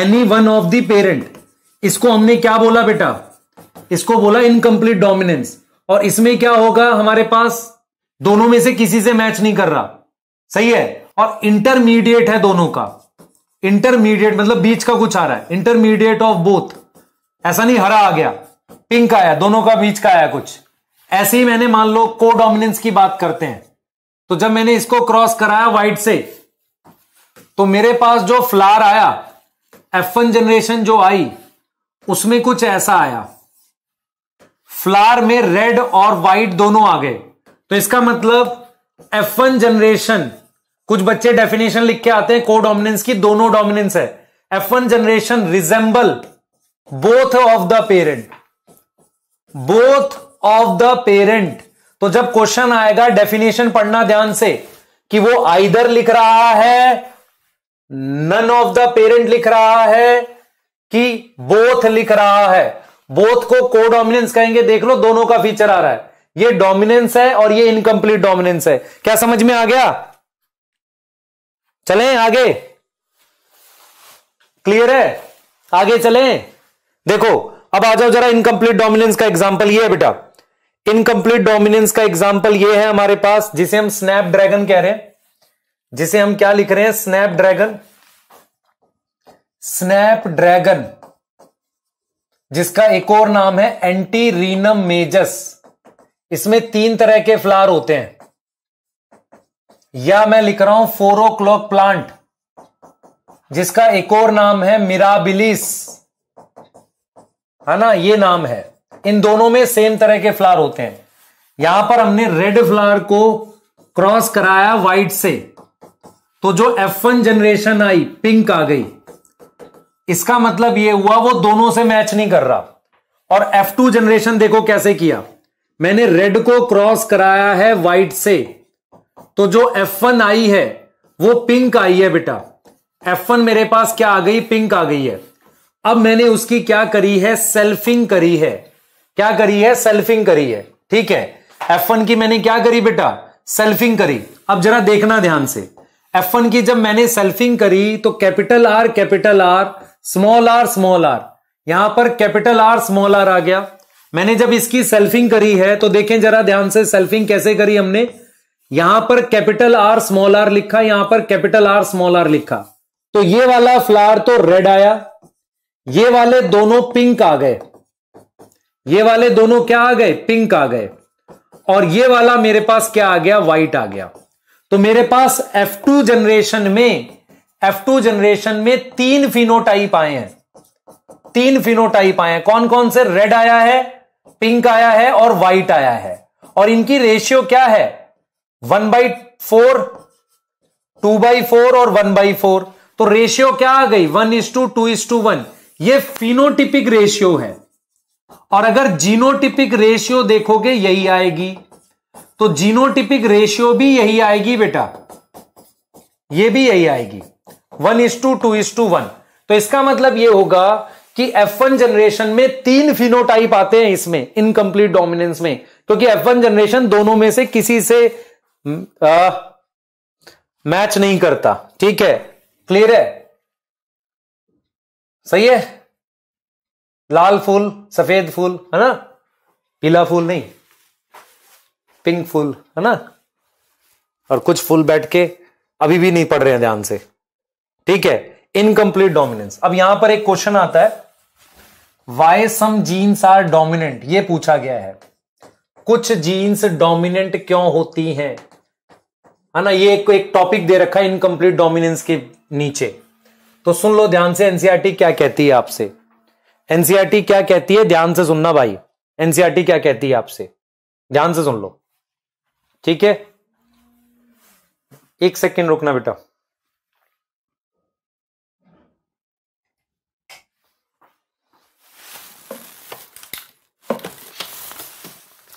any one of the parent इसको हमने क्या बोला बेटा इसको बोला इनकम्प्लीट डोमिनेंस और इसमें क्या होगा हमारे पास दोनों में से किसी से मैच नहीं कर रहा सही है और इंटरमीडिएट है दोनों का इंटरमीडिएट मतलब बीच का कुछ आ रहा है इंटरमीडिएट ऑफ बोथ ऐसा नहीं हरा आ गया पिंक आया दोनों का बीच का आया कुछ ऐसे ही मैंने मान लो को डोमिनेंस की बात करते हैं तो जब मैंने इसको क्रॉस कराया व्हाइट से तो मेरे पास जो फ्लार आया एफ जनरेशन जो आई उसमें कुछ ऐसा आया फ्लार में रेड और व्हाइट दोनों आ गए तो इसका मतलब एफ जनरेशन कुछ बच्चे डेफिनेशन लिख के आते हैं को डोमिनेंस की दोनों डोमिनेंस है F generation resemble both of the parent both of the parent तो जब क्वेश्चन आएगा डेफिनेशन पढ़ना ध्यान से कि वो आइदर लिख रहा है नन ऑफ द पेरेंट लिख रहा है कि बोथ लिख रहा है बोथ को को डोमिनेंस कहेंगे देख लो दोनों का फीचर आ रहा है ये डोमिनेंस है और ये इनकम्प्लीट डोमिनेंस है क्या समझ में आ गया चलें आगे क्लियर है आगे चलें देखो अब आ जाओ जरा इनकम्प्लीट डोमिनेंस का एग्जाम्पल ये है बेटा इनकम्प्लीट डोमिनेंस का एग्जाम्पल ये है हमारे पास जिसे हम स्नैप ड्रैगन कह रहे हैं जिसे हम क्या लिख रहे हैं स्नैप ड्रैगन स्नैप ड्रैगन जिसका एक और नाम है एंटी रीनम मेजस इसमें तीन तरह के फ्लावर होते हैं या मैं लिख रहा हूं क्लॉक प्लांट जिसका एक और नाम है मिराबिलिस है हाँ ना ये नाम है इन दोनों में सेम तरह के फ्लावर होते हैं यहां पर हमने रेड फ्लावर को क्रॉस कराया व्हाइट से तो जो F1 जनरेशन आई पिंक आ गई इसका मतलब ये हुआ वो दोनों से मैच नहीं कर रहा और F2 जनरेशन देखो कैसे किया मैंने रेड को क्रॉस कराया है व्हाइट से तो जो F1 आई है वो पिंक आई है बेटा F1 मेरे पास क्या आ गई पिंक आ गई है अब मैंने उसकी क्या करी है सेल्फिंग करी है क्या करी है सेल्फिंग करी है ठीक है एफ वन की मैंने क्या करी बेटा सेल्फिंग करी अब जरा देखना ध्यान से एफ वन की जब मैंने सेल्फिंग करी तो capital R capital R small R small R यहां पर कैपिटल आर स्मॉल आर आ गया मैंने जब इसकी सेल्फिंग करी है तो देखें जरा ध्यान से सेल्फिंग कैसे करी हमने यहां पर कैपिटल आर स्मॉल आर लिखा यहां पर कैपिटल आर स्मॉल आर लिखा तो ये वाला फ्लावर तो रेड आया ये वाले दोनों पिंक आ गए ये वाले दोनों क्या आ गए पिंक आ गए और ये वाला मेरे पास क्या आ गया व्हाइट आ गया तो मेरे पास F2 जनरेशन में F2 जनरेशन में तीन फिनोटाइप आए हैं तीन फिनोटाइप आए हैं कौन कौन से रेड आया है पिंक आया है और व्हाइट आया है और इनकी रेशियो क्या है one by four two by four और वन बाई फोर तो रेशियो क्या आ गई one is to two is to one ये फिनोटिपिक रेशियो है और अगर जीनोटिपिक रेशियो देखोगे यही आएगी तो जीनोटिपिक रेशियो भी यही आएगी बेटा ये भी यही आएगी one is to two is to one तो इसका मतलब ये होगा कि F1 जनरेशन में तीन फिनोटाइप आते हैं इसमें इनकम्प्लीट डोमिनेंस में क्योंकि F1 जनरेशन दोनों में से किसी से आ, मैच नहीं करता ठीक है क्लियर है सही है लाल फूल सफेद फूल है ना पीला फूल नहीं पिंक फूल है ना और कुछ फूल बैठ के अभी भी नहीं पढ़ रहे हैं ध्यान से ठीक है इनकम्प्लीट डोमिनेंस अब यहां पर एक क्वेश्चन आता है why some genes are dominant ये पूछा गया है कुछ जीन्स डोमिनेंट क्यों होती हैं है ना ये एक, एक टॉपिक दे रखा है इनकम्प्लीट डोमिनेंस के नीचे तो सुन लो ध्यान से एनसीआरटी e क्या कहती है आपसे एनसीआरटी e क्या कहती है ध्यान से सुनना भाई एनसीआरटी e क्या कहती है आपसे ध्यान से सुन लो ठीक है एक सेकेंड रुकना बेटा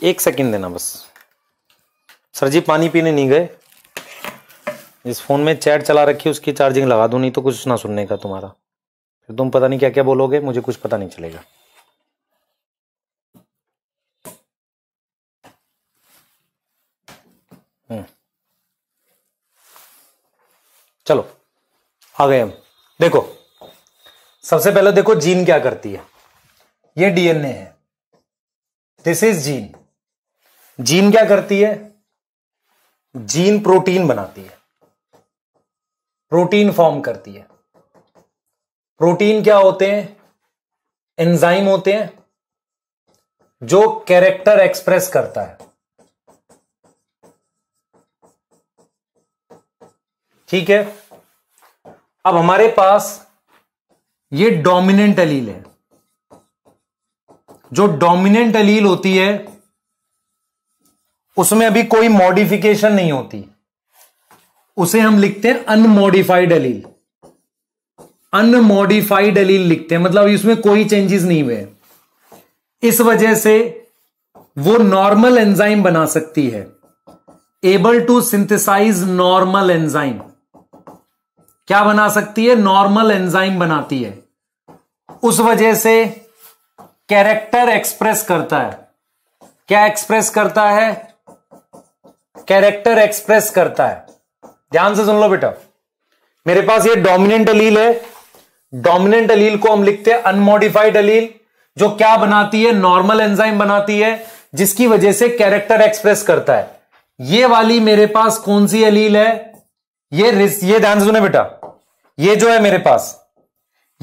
एक सेकेंड देना बस सर जी पानी पीने नहीं गए जिस फ़ोन में चैट चला रखी उसकी चार्जिंग लगा दूँ नहीं तो कुछ ना सुनने का तुम्हारा फिर तुम पता नहीं क्या क्या बोलोगे मुझे कुछ पता नहीं चलेगा हम्म। चलो आ गए हम देखो सबसे पहले देखो जीन क्या करती है ये डीएनए है दिस इज जीन जीन क्या करती है जीन प्रोटीन बनाती है प्रोटीन फॉर्म करती है प्रोटीन क्या होते हैं एंजाइम होते हैं जो कैरेक्टर एक्सप्रेस करता है ठीक है अब हमारे पास ये डोमिनेंट अलील है जो डोमिनेंट अलील होती है उसमें अभी कोई मॉडिफिकेशन नहीं होती उसे हम लिखते हैं अनमोडिफाइड अलील अनमोडिफाइड अलील लिखते हैं मतलब इसमें कोई चेंजेस नहीं हुए इस वजह से वो नॉर्मल एंजाइम बना सकती है able to synthesize normal enzyme क्या बना सकती है नॉर्मल एंजाइम बनाती है उस वजह से कैरेक्टर एक्सप्रेस करता है क्या एक्सप्रेस करता है कैरेक्टर एक्सप्रेस करता है ध्यान से सुन लो बेटा मेरे पास ये डोमिनेंट अलील है डोमिनेंट अलील को हम लिखते हैं अनमोडिफाइड अलील जो क्या बनाती है नॉर्मल एंजाइम बनाती है जिसकी वजह से कैरेक्टर एक्सप्रेस करता है ये वाली मेरे पास कौन सी अलील है ये ये ध्यान से सुने बेटा ये जो है मेरे पास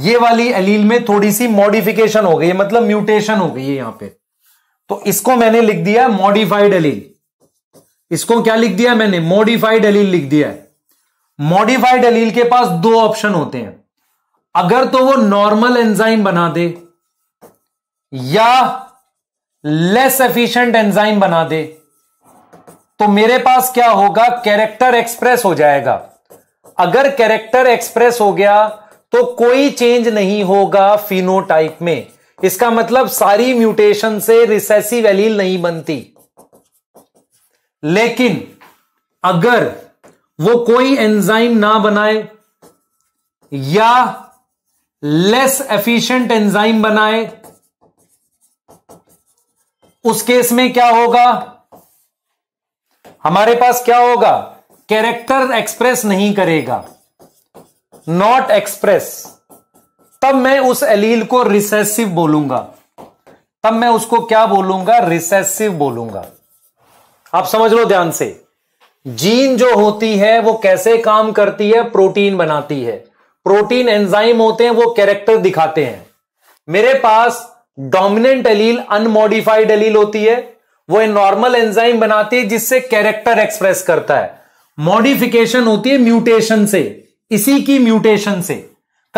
ये वाली अलील में थोड़ी सी मॉडिफिकेशन हो गई है मतलब म्यूटेशन हो गई है यहां पे तो इसको मैंने लिख दिया मॉडिफाइड अलील इसको क्या लिख दिया मैंने मॉडिफाइड अलील लिख दिया है मॉडिफाइड अलील के पास दो ऑप्शन होते हैं अगर तो वो नॉर्मल एंजाइम बना दे या लेस एफिशिएंट एंजाइम बना दे तो मेरे पास क्या होगा कैरेक्टर एक्सप्रेस हो जाएगा अगर कैरेक्टर एक्सप्रेस हो गया तो कोई चेंज नहीं होगा फिनोटाइप में इसका मतलब सारी म्यूटेशन से रिसेसिव एलील नहीं बनती लेकिन अगर वो कोई एंजाइम ना बनाए या लेस एफिशिएंट एंजाइम बनाए उस केस में क्या होगा हमारे पास क्या होगा कैरेक्टर एक्सप्रेस नहीं करेगा नॉट एक्सप्रेस तब मैं उस एलील को रिसेसिव बोलूंगा तब मैं उसको क्या बोलूंगा रिसेसिव बोलूंगा आप समझ लो ध्यान से जीन जो होती है वो कैसे काम करती है प्रोटीन बनाती है प्रोटीन एंजाइम होते हैं वो कैरेक्टर दिखाते हैं मेरे पास डोमिनेंट एलील अनमोडिफाइड एलील होती है वो नॉर्मल एंजाइम बनाती है जिससे कैरेक्टर एक्सप्रेस करता है मॉडिफिकेशन होती है म्यूटेशन से इसी की म्यूटेशन से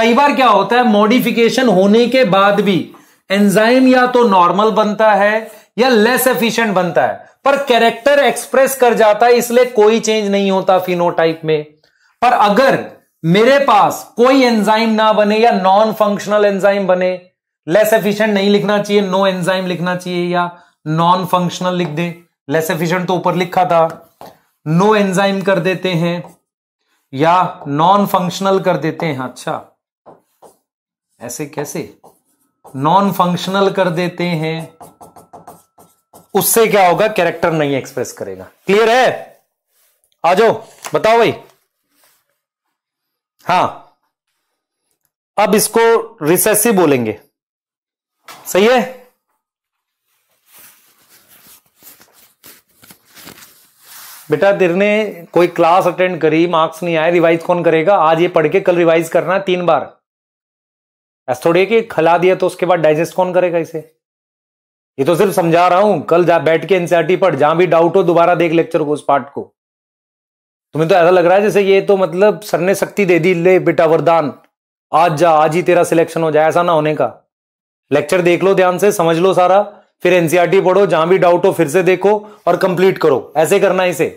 कई बार क्या होता है मॉडिफिकेशन होने के बाद भी एंजाइम या तो नॉर्मल बनता है या लेस एफिशिएंट बनता है पर कैरेक्टर एक्सप्रेस कर जाता है इसलिए कोई चेंज नहीं होता फिनोटाइप में पर अगर मेरे पास कोई एंजाइम ना बने या नॉन फंक्शनल एंजाइम बने लेस एफिशिएंट नहीं लिखना चाहिए नो एंजाइम लिखना चाहिए या नॉन फंक्शनल लिख दे लेस एफिशिएंट तो ऊपर लिखा था नो एंजाइम कर देते हैं या नॉन फंक्शनल कर देते हैं अच्छा ऐसे कैसे नॉन फंक्शनल कर देते हैं उससे क्या होगा कैरेक्टर नहीं एक्सप्रेस करेगा क्लियर है आ जाओ बताओ भाई हां अब इसको रिसेसिव बोलेंगे सही है बेटा तेरे ने कोई क्लास अटेंड करी मार्क्स नहीं आए रिवाइज कौन करेगा आज ये पढ़ के कल रिवाइज करना है तीन बार ऐसा थोड़ी है कि खिला दिया तो उसके बाद डाइजेस्ट कौन करेगा इसे ये तो सिर्फ समझा रहा हूं कल जा बैठ के एनसीआरटी e पढ़ जहां भी डाउट हो दोबारा देख लेक्चर को उस पार्ट को तुम्हें तो ऐसा लग रहा है जैसे ये तो मतलब सर ने शक्ति दे दी ले बेटा वरदान आज जा आज ही तेरा सिलेक्शन हो जाए ऐसा ना होने का लेक्चर देख लो ध्यान से समझ लो सारा फिर एनसीआरटी e पढ़ो जहां भी डाउट हो फिर से देखो और कंप्लीट करो ऐसे करना है इसे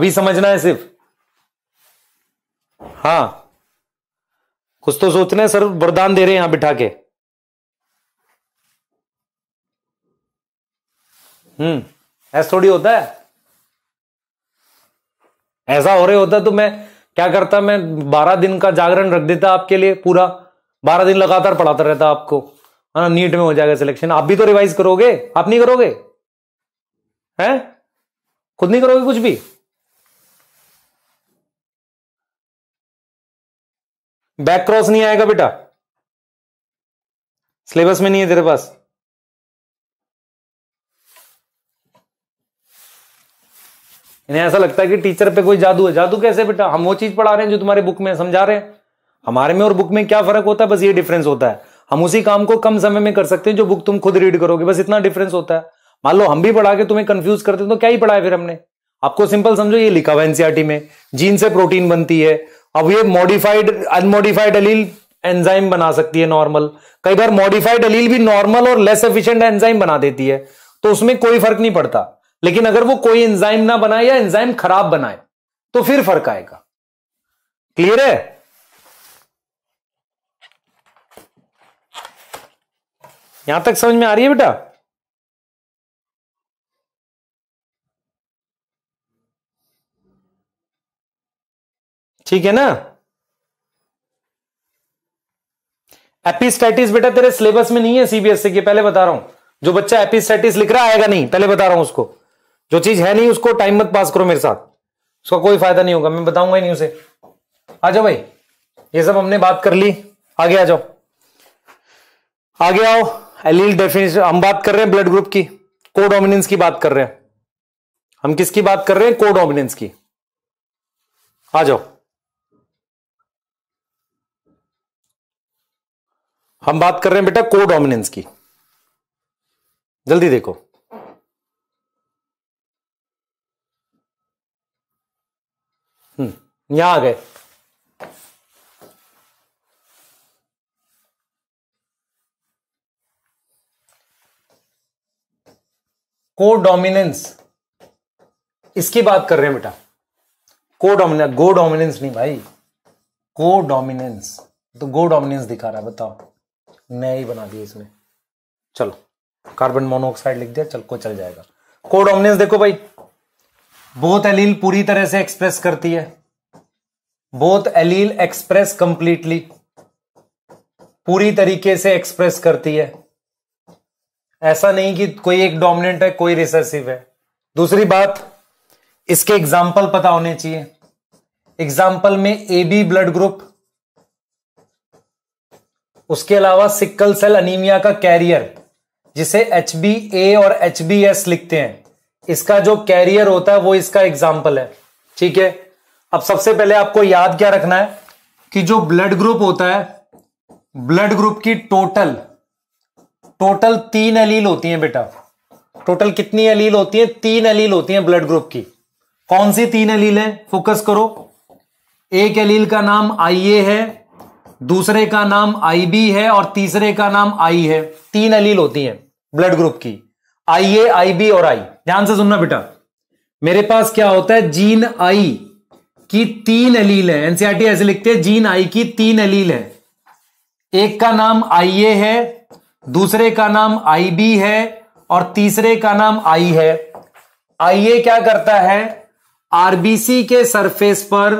अभी समझना है सिर्फ हाँ कुछ तो सोचना है सर वरदान दे रहे हैं यहां बिठा के हम्म ऐसा थोड़ी होता है ऐसा हो रहे होता तो मैं क्या करता मैं बारह दिन का जागरण रख देता आपके लिए पूरा बारह दिन लगातार पढ़ाता रहता आपको है ना नीट में हो जाएगा सिलेक्शन आप भी तो रिवाइज करोगे आप नहीं करोगे हैं खुद नहीं करोगे कुछ भी बैक क्रॉस नहीं आएगा बेटा सिलेबस में नहीं है तेरे पास इन्हें ऐसा लगता है कि टीचर पे कोई जादू है जादू कैसे बेटा हम वो चीज पढ़ा रहे हैं जो तुम्हारे बुक में समझा रहे हैं हमारे में और बुक में क्या फर्क होता है बस ये डिफरेंस होता है हम उसी काम को कम समय में कर सकते हैं जो बुक तुम खुद रीड करोगे बस इतना डिफरेंस होता है मान लो हम भी पढ़ा के तुम्हें कंफ्यूज करते हैं तो क्या ही पढ़ा है फिर हमने आपको सिंपल समझो ये लिखा हुआ एनसीआरटी e में जीन से प्रोटीन बनती है अब ये मॉडिफाइड अनमोडिफाइड अलील एंजाइम बना सकती है नॉर्मल कई बार मॉडिफाइड अलील भी नॉर्मल और लेस एफिशिएंट एंजाइम बना देती है तो उसमें कोई फर्क नहीं पड़ता लेकिन अगर वो कोई एंजाइम ना बनाए या एंजाइम खराब बनाए तो फिर फर्क आएगा क्लियर है यहां तक समझ में आ रही है बेटा ठीक है ना एपिस्टाइटिस बेटा तेरे सिलेबस में नहीं है सीबीएसई e के पहले बता रहा हूं जो बच्चा एपिस्टाइटिस लिख रहा आएगा नहीं पहले बता रहा हूं उसको जो चीज है नहीं उसको टाइम मत पास करो मेरे साथ उसका कोई फायदा नहीं होगा मैं बताऊंगा ही नहीं उसे आ जाओ भाई ये सब हमने बात कर ली आगे आ जाओ आगे आओ एलील डेफिनेशन हम बात कर रहे हैं ब्लड ग्रुप की कोडोमिनेंस की बात कर रहे हैं हम किसकी बात कर रहे हैं कोडोमिनेंस की आ जाओ हम बात कर रहे हैं बेटा कोडोमिनेंस की जल्दी देखो यहां आ गए को डोमिनेंस इसकी बात कर रहे हैं बेटा को डोमिनेंस गो डोमिनेंस नहीं भाई को डोमिनेंस तो गो डोमिनेंस दिखा रहा है बताओ नया ही बना दिया इसमें चलो कार्बन मोनोऑक्साइड लिख दिया चल को चल जाएगा को डोमिनेंस देखो भाई बहुत अलील पूरी तरह से एक्सप्रेस करती है बोथ एलील एक्सप्रेस कंप्लीटली पूरी तरीके से एक्सप्रेस करती है ऐसा नहीं कि कोई एक डोमिनेंट है कोई रिसेसिव है दूसरी बात इसके एग्जाम्पल पता होने चाहिए एग्जाम्पल में ए बी ब्लड ग्रुप उसके अलावा सिक्कल सेल अनिमिया का कैरियर जिसे एच बी ए और एच बी एस लिखते हैं इसका जो कैरियर होता है वो इसका एग्जाम्पल है ठीक है अब सबसे पहले आपको याद क्या रखना है कि जो ब्लड ग्रुप होता है ब्लड ग्रुप की टोटल टोटल तीन अलील होती हैं बेटा टोटल कितनी अलील होती हैं तीन अलील होती हैं ब्लड ग्रुप की कौन सी तीन अलील है फोकस करो एक अलील का नाम आई ए है दूसरे का नाम आई बी है और तीसरे का नाम आई है तीन अलील होती हैं ब्लड ग्रुप की आई ए आई बी और आई ध्यान से सुनना बेटा मेरे पास क्या होता है जीन आई की तीन अलील है एनसीआरटी e ऐसे लिखते हैं जीन आई की तीन अलील है एक का नाम आई ए है दूसरे का नाम आई बी है और तीसरे का नाम आई है आई ए क्या करता है आरबीसी के सरफेस पर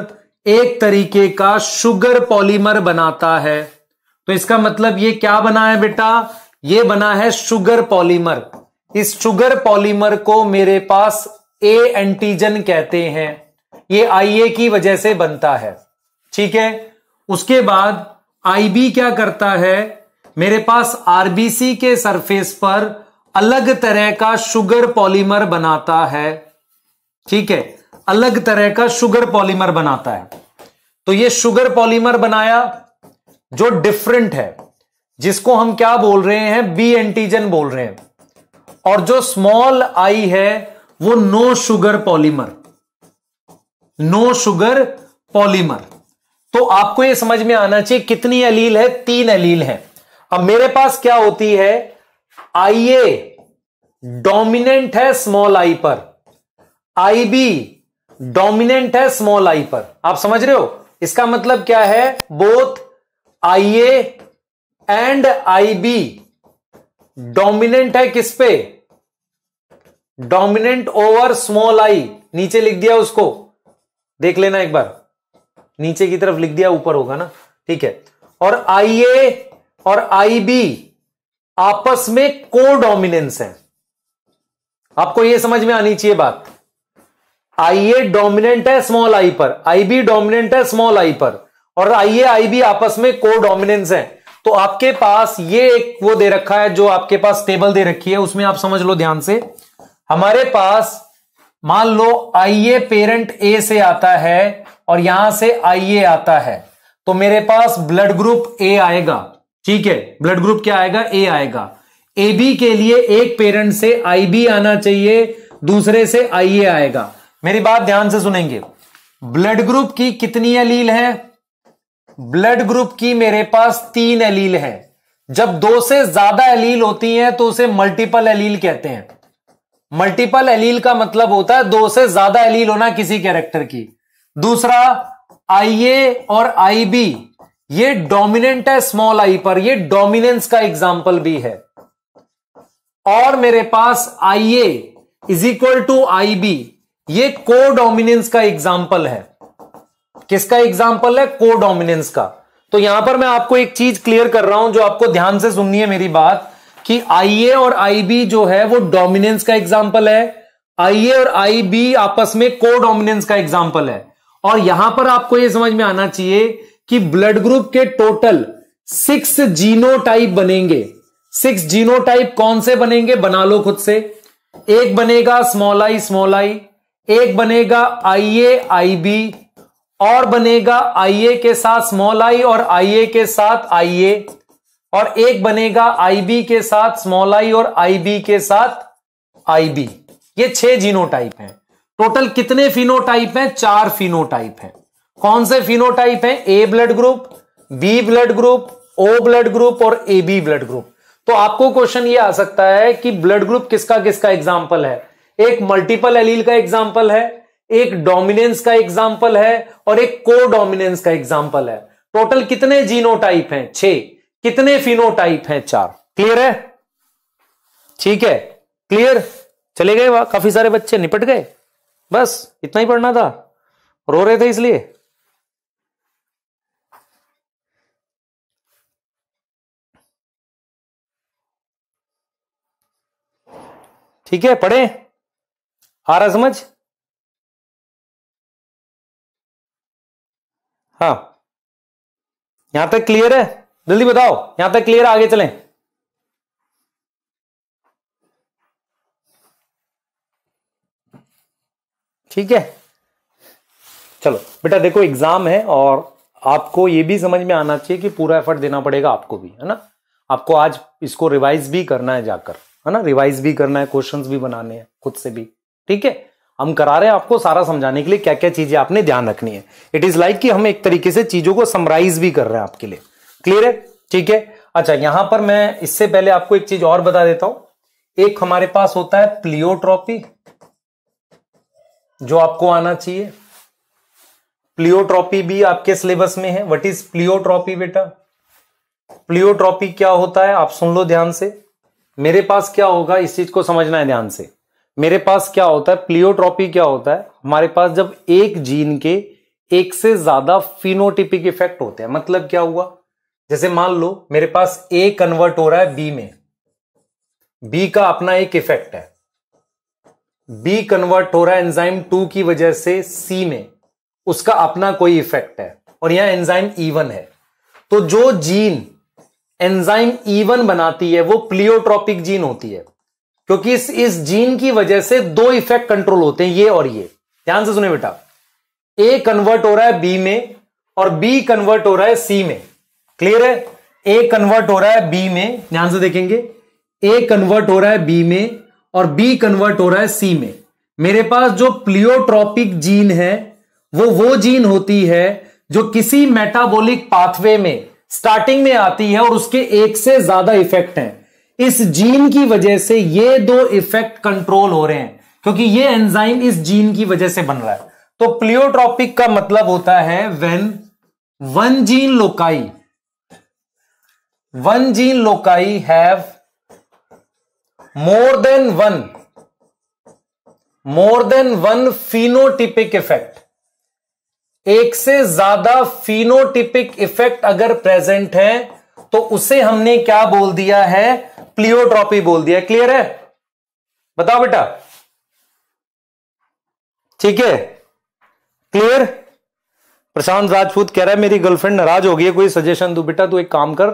एक तरीके का शुगर पॉलीमर बनाता है तो इसका मतलब ये क्या बना है बेटा ये बना है शुगर पॉलीमर इस शुगर पॉलीमर को मेरे पास ए एंटीजन कहते हैं ये ए की वजह से बनता है ठीक है उसके बाद आई बी क्या करता है मेरे पास आरबीसी के सरफेस पर अलग तरह का शुगर पॉलीमर बनाता है ठीक है अलग तरह का शुगर पॉलीमर बनाता है तो ये शुगर पॉलीमर बनाया जो डिफरेंट है जिसको हम क्या बोल रहे हैं बी एंटीजन बोल रहे हैं और जो स्मॉल आई है वो no sugar polymer no sugar polymer तो आपको यह समझ में आना चाहिए कितनी अलील है तीन अलील है अब मेरे पास क्या होती है आई ए डोमिनेंट है स्मॉल आई पर आई बी डोमिनेंट है स्मॉल आई पर आप समझ रहे हो इसका मतलब क्या है both I A and I B dominant है किस पे डोमिनेंट ओवर स्मॉल आई नीचे लिख दिया उसको देख लेना एक बार नीचे की तरफ लिख दिया ऊपर होगा ना ठीक है और आई ए और आई बी आपस में को डोमिनेंस है आपको यह समझ में आनी चाहिए बात आई ए डोमिनेंट है स्मॉल आई पर आई बी डोमिनेंट है स्मॉल आई पर और आई ए आई बी आपस में को डोमिनेंस है तो आपके पास ये एक वो दे रखा है जो आपके पास टेबल दे रखी है उसमें आप समझ लो ध्यान से हमारे पास मान लो आईए पेरेंट ए से आता है और यहां से आईए आता है तो मेरे पास ब्लड ग्रुप ए आएगा ठीक है ब्लड ग्रुप क्या आएगा ए आएगा ए बी के लिए एक पेरेंट से आई बी आना चाहिए दूसरे से आईए आएगा मेरी बात ध्यान से सुनेंगे ब्लड ग्रुप की कितनी अलील है ब्लड ग्रुप की मेरे पास तीन अलील है जब दो से ज्यादा अलील होती हैं तो उसे मल्टीपल अलील कहते हैं मल्टीपल एलील का मतलब होता है दो से ज्यादा एलील होना किसी कैरेक्टर की दूसरा आई ए और आई बी ये डोमिनेंट है स्मॉल आई पर ये डोमिनेंस का एग्जाम्पल भी है और मेरे पास I A is equal to I B ये को डोमिनेंस का एग्जाम्पल है किसका एग्जाम्पल है को डोमिनेंस का तो यहां पर मैं आपको एक चीज क्लियर कर रहा हूं जो आपको ध्यान से सुननी है मेरी बात कि ए और आईबी जो है वो डोमिनेंस का एग्जाम्पल है आईए और आईबी आपस में को डोमिनेंस का एग्जाम्पल है और यहां पर आपको यह समझ में आना चाहिए कि ब्लड ग्रुप के टोटल सिक्स जीनो टाइप बनेंगे सिक्स जीनो टाइप कौन से बनेंगे बना लो खुद से एक बनेगा स्मॉल आई स्मॉल आई एक बनेगा आई ए आई बी और बनेगा आई ए के साथ स्मॉल आई और आई ए के साथ आई ए और एक बनेगा आईबी के साथ स्मॉल आई और आईबी के साथ आईबी ये छह जीनोटाइप हैं टोटल कितने फिनोटाइप हैं चार फिनोटाइप हैं कौन से फिनोटाइप हैं A blood group B blood group O blood group और ए बी ब्लड ग्रुप तो आपको क्वेश्चन ये आ सकता है कि ब्लड ग्रुप किसका किसका एग्जाम्पल है एक मल्टीपल एलील का एग्जाम्पल है एक डोमिनेंस का एग्जाम्पल है और एक को डोमिनेंस का एग्जाम्पल है टोटल कितने जीनोटाइप हैं छह कितने फिनोटाइप हैं चार क्लियर है ठीक है क्लियर चले गए वाह काफी सारे बच्चे निपट गए बस इतना ही पढ़ना था रो रहे थे इसलिए ठीक है पढ़े आ रहा समझ हाँ यहां तक क्लियर है जल्दी बताओ यहां तक क्लियर आगे चलें ठीक है चलो बेटा देखो एग्जाम है और आपको ये भी समझ में आना चाहिए कि पूरा एफर्ट देना पड़ेगा आपको भी है ना आपको आज इसको रिवाइज भी करना है जाकर है ना रिवाइज भी करना है क्वेश्चन भी बनाने हैं खुद से भी ठीक है हम करा रहे हैं आपको सारा समझाने के लिए क्या क्या चीजें आपने ध्यान रखनी है इट इज लाइक कि हम एक तरीके से चीजों को समराइज भी कर रहे हैं आपके लिए क्लियर है ठीक है अच्छा यहां पर मैं इससे पहले आपको एक चीज और बता देता हूं एक हमारे पास होता है प्लियोट्रॉपी जो आपको आना चाहिए प्लियोट्रॉपी भी आपके सिलेबस में है व्हाट इज प्लियोट्रॉपी बेटा प्लियोट्रॉपी क्या होता है आप सुन लो ध्यान से मेरे पास क्या होगा इस चीज को समझना है ध्यान से मेरे पास क्या होता है प्लियोट्रॉपी क्या होता है हमारे पास जब एक जीन के एक से ज्यादा फिनोटिपिक इफेक्ट होते हैं मतलब क्या हुआ जैसे मान लो मेरे पास ए कन्वर्ट हो रहा है बी में बी का अपना एक इफेक्ट है बी कन्वर्ट हो रहा है एंजाइम टू की वजह से सी में उसका अपना कोई इफेक्ट है और यहां एंजाइम ईवन है तो जो जीन एंजाइम ईवन बनाती है वो प्लियोट्रॉपिक जीन होती है क्योंकि इस इस जीन की वजह से दो इफेक्ट कंट्रोल होते हैं ये और ये ध्यान से सुने बेटा ए कन्वर्ट हो रहा है बी में और बी कन्वर्ट हो रहा है सी में क्लियर है ए कन्वर्ट हो रहा है बी में ध्यान से देखेंगे ए कन्वर्ट हो रहा है बी में और बी कन्वर्ट हो रहा है सी में मेरे पास जो प्लियोट्रॉपिक जीन है वो वो जीन होती है जो किसी मेटाबॉलिक पाथवे में स्टार्टिंग में आती है और उसके एक से ज्यादा इफेक्ट हैं इस जीन की वजह से ये दो इफेक्ट कंट्रोल हो रहे हैं क्योंकि ये एंजाइम इस जीन की वजह से बन रहा है तो प्लियोट्रॉपिक का मतलब होता है when one gene loci one gene loci have more than one more than one phenotypic effect एक से ज्यादा फिनोटिपिक इफेक्ट अगर प्रेजेंट है तो उसे हमने क्या बोल दिया है प्लियोट्रॉपी बोल दिया क्लियर है बताओ बेटा ठीक है क्लियर प्रशांत राजपूत कह रहा है मेरी गर्लफ्रेंड नाराज हो गई है कोई सजेशन दो बेटा तू एक काम कर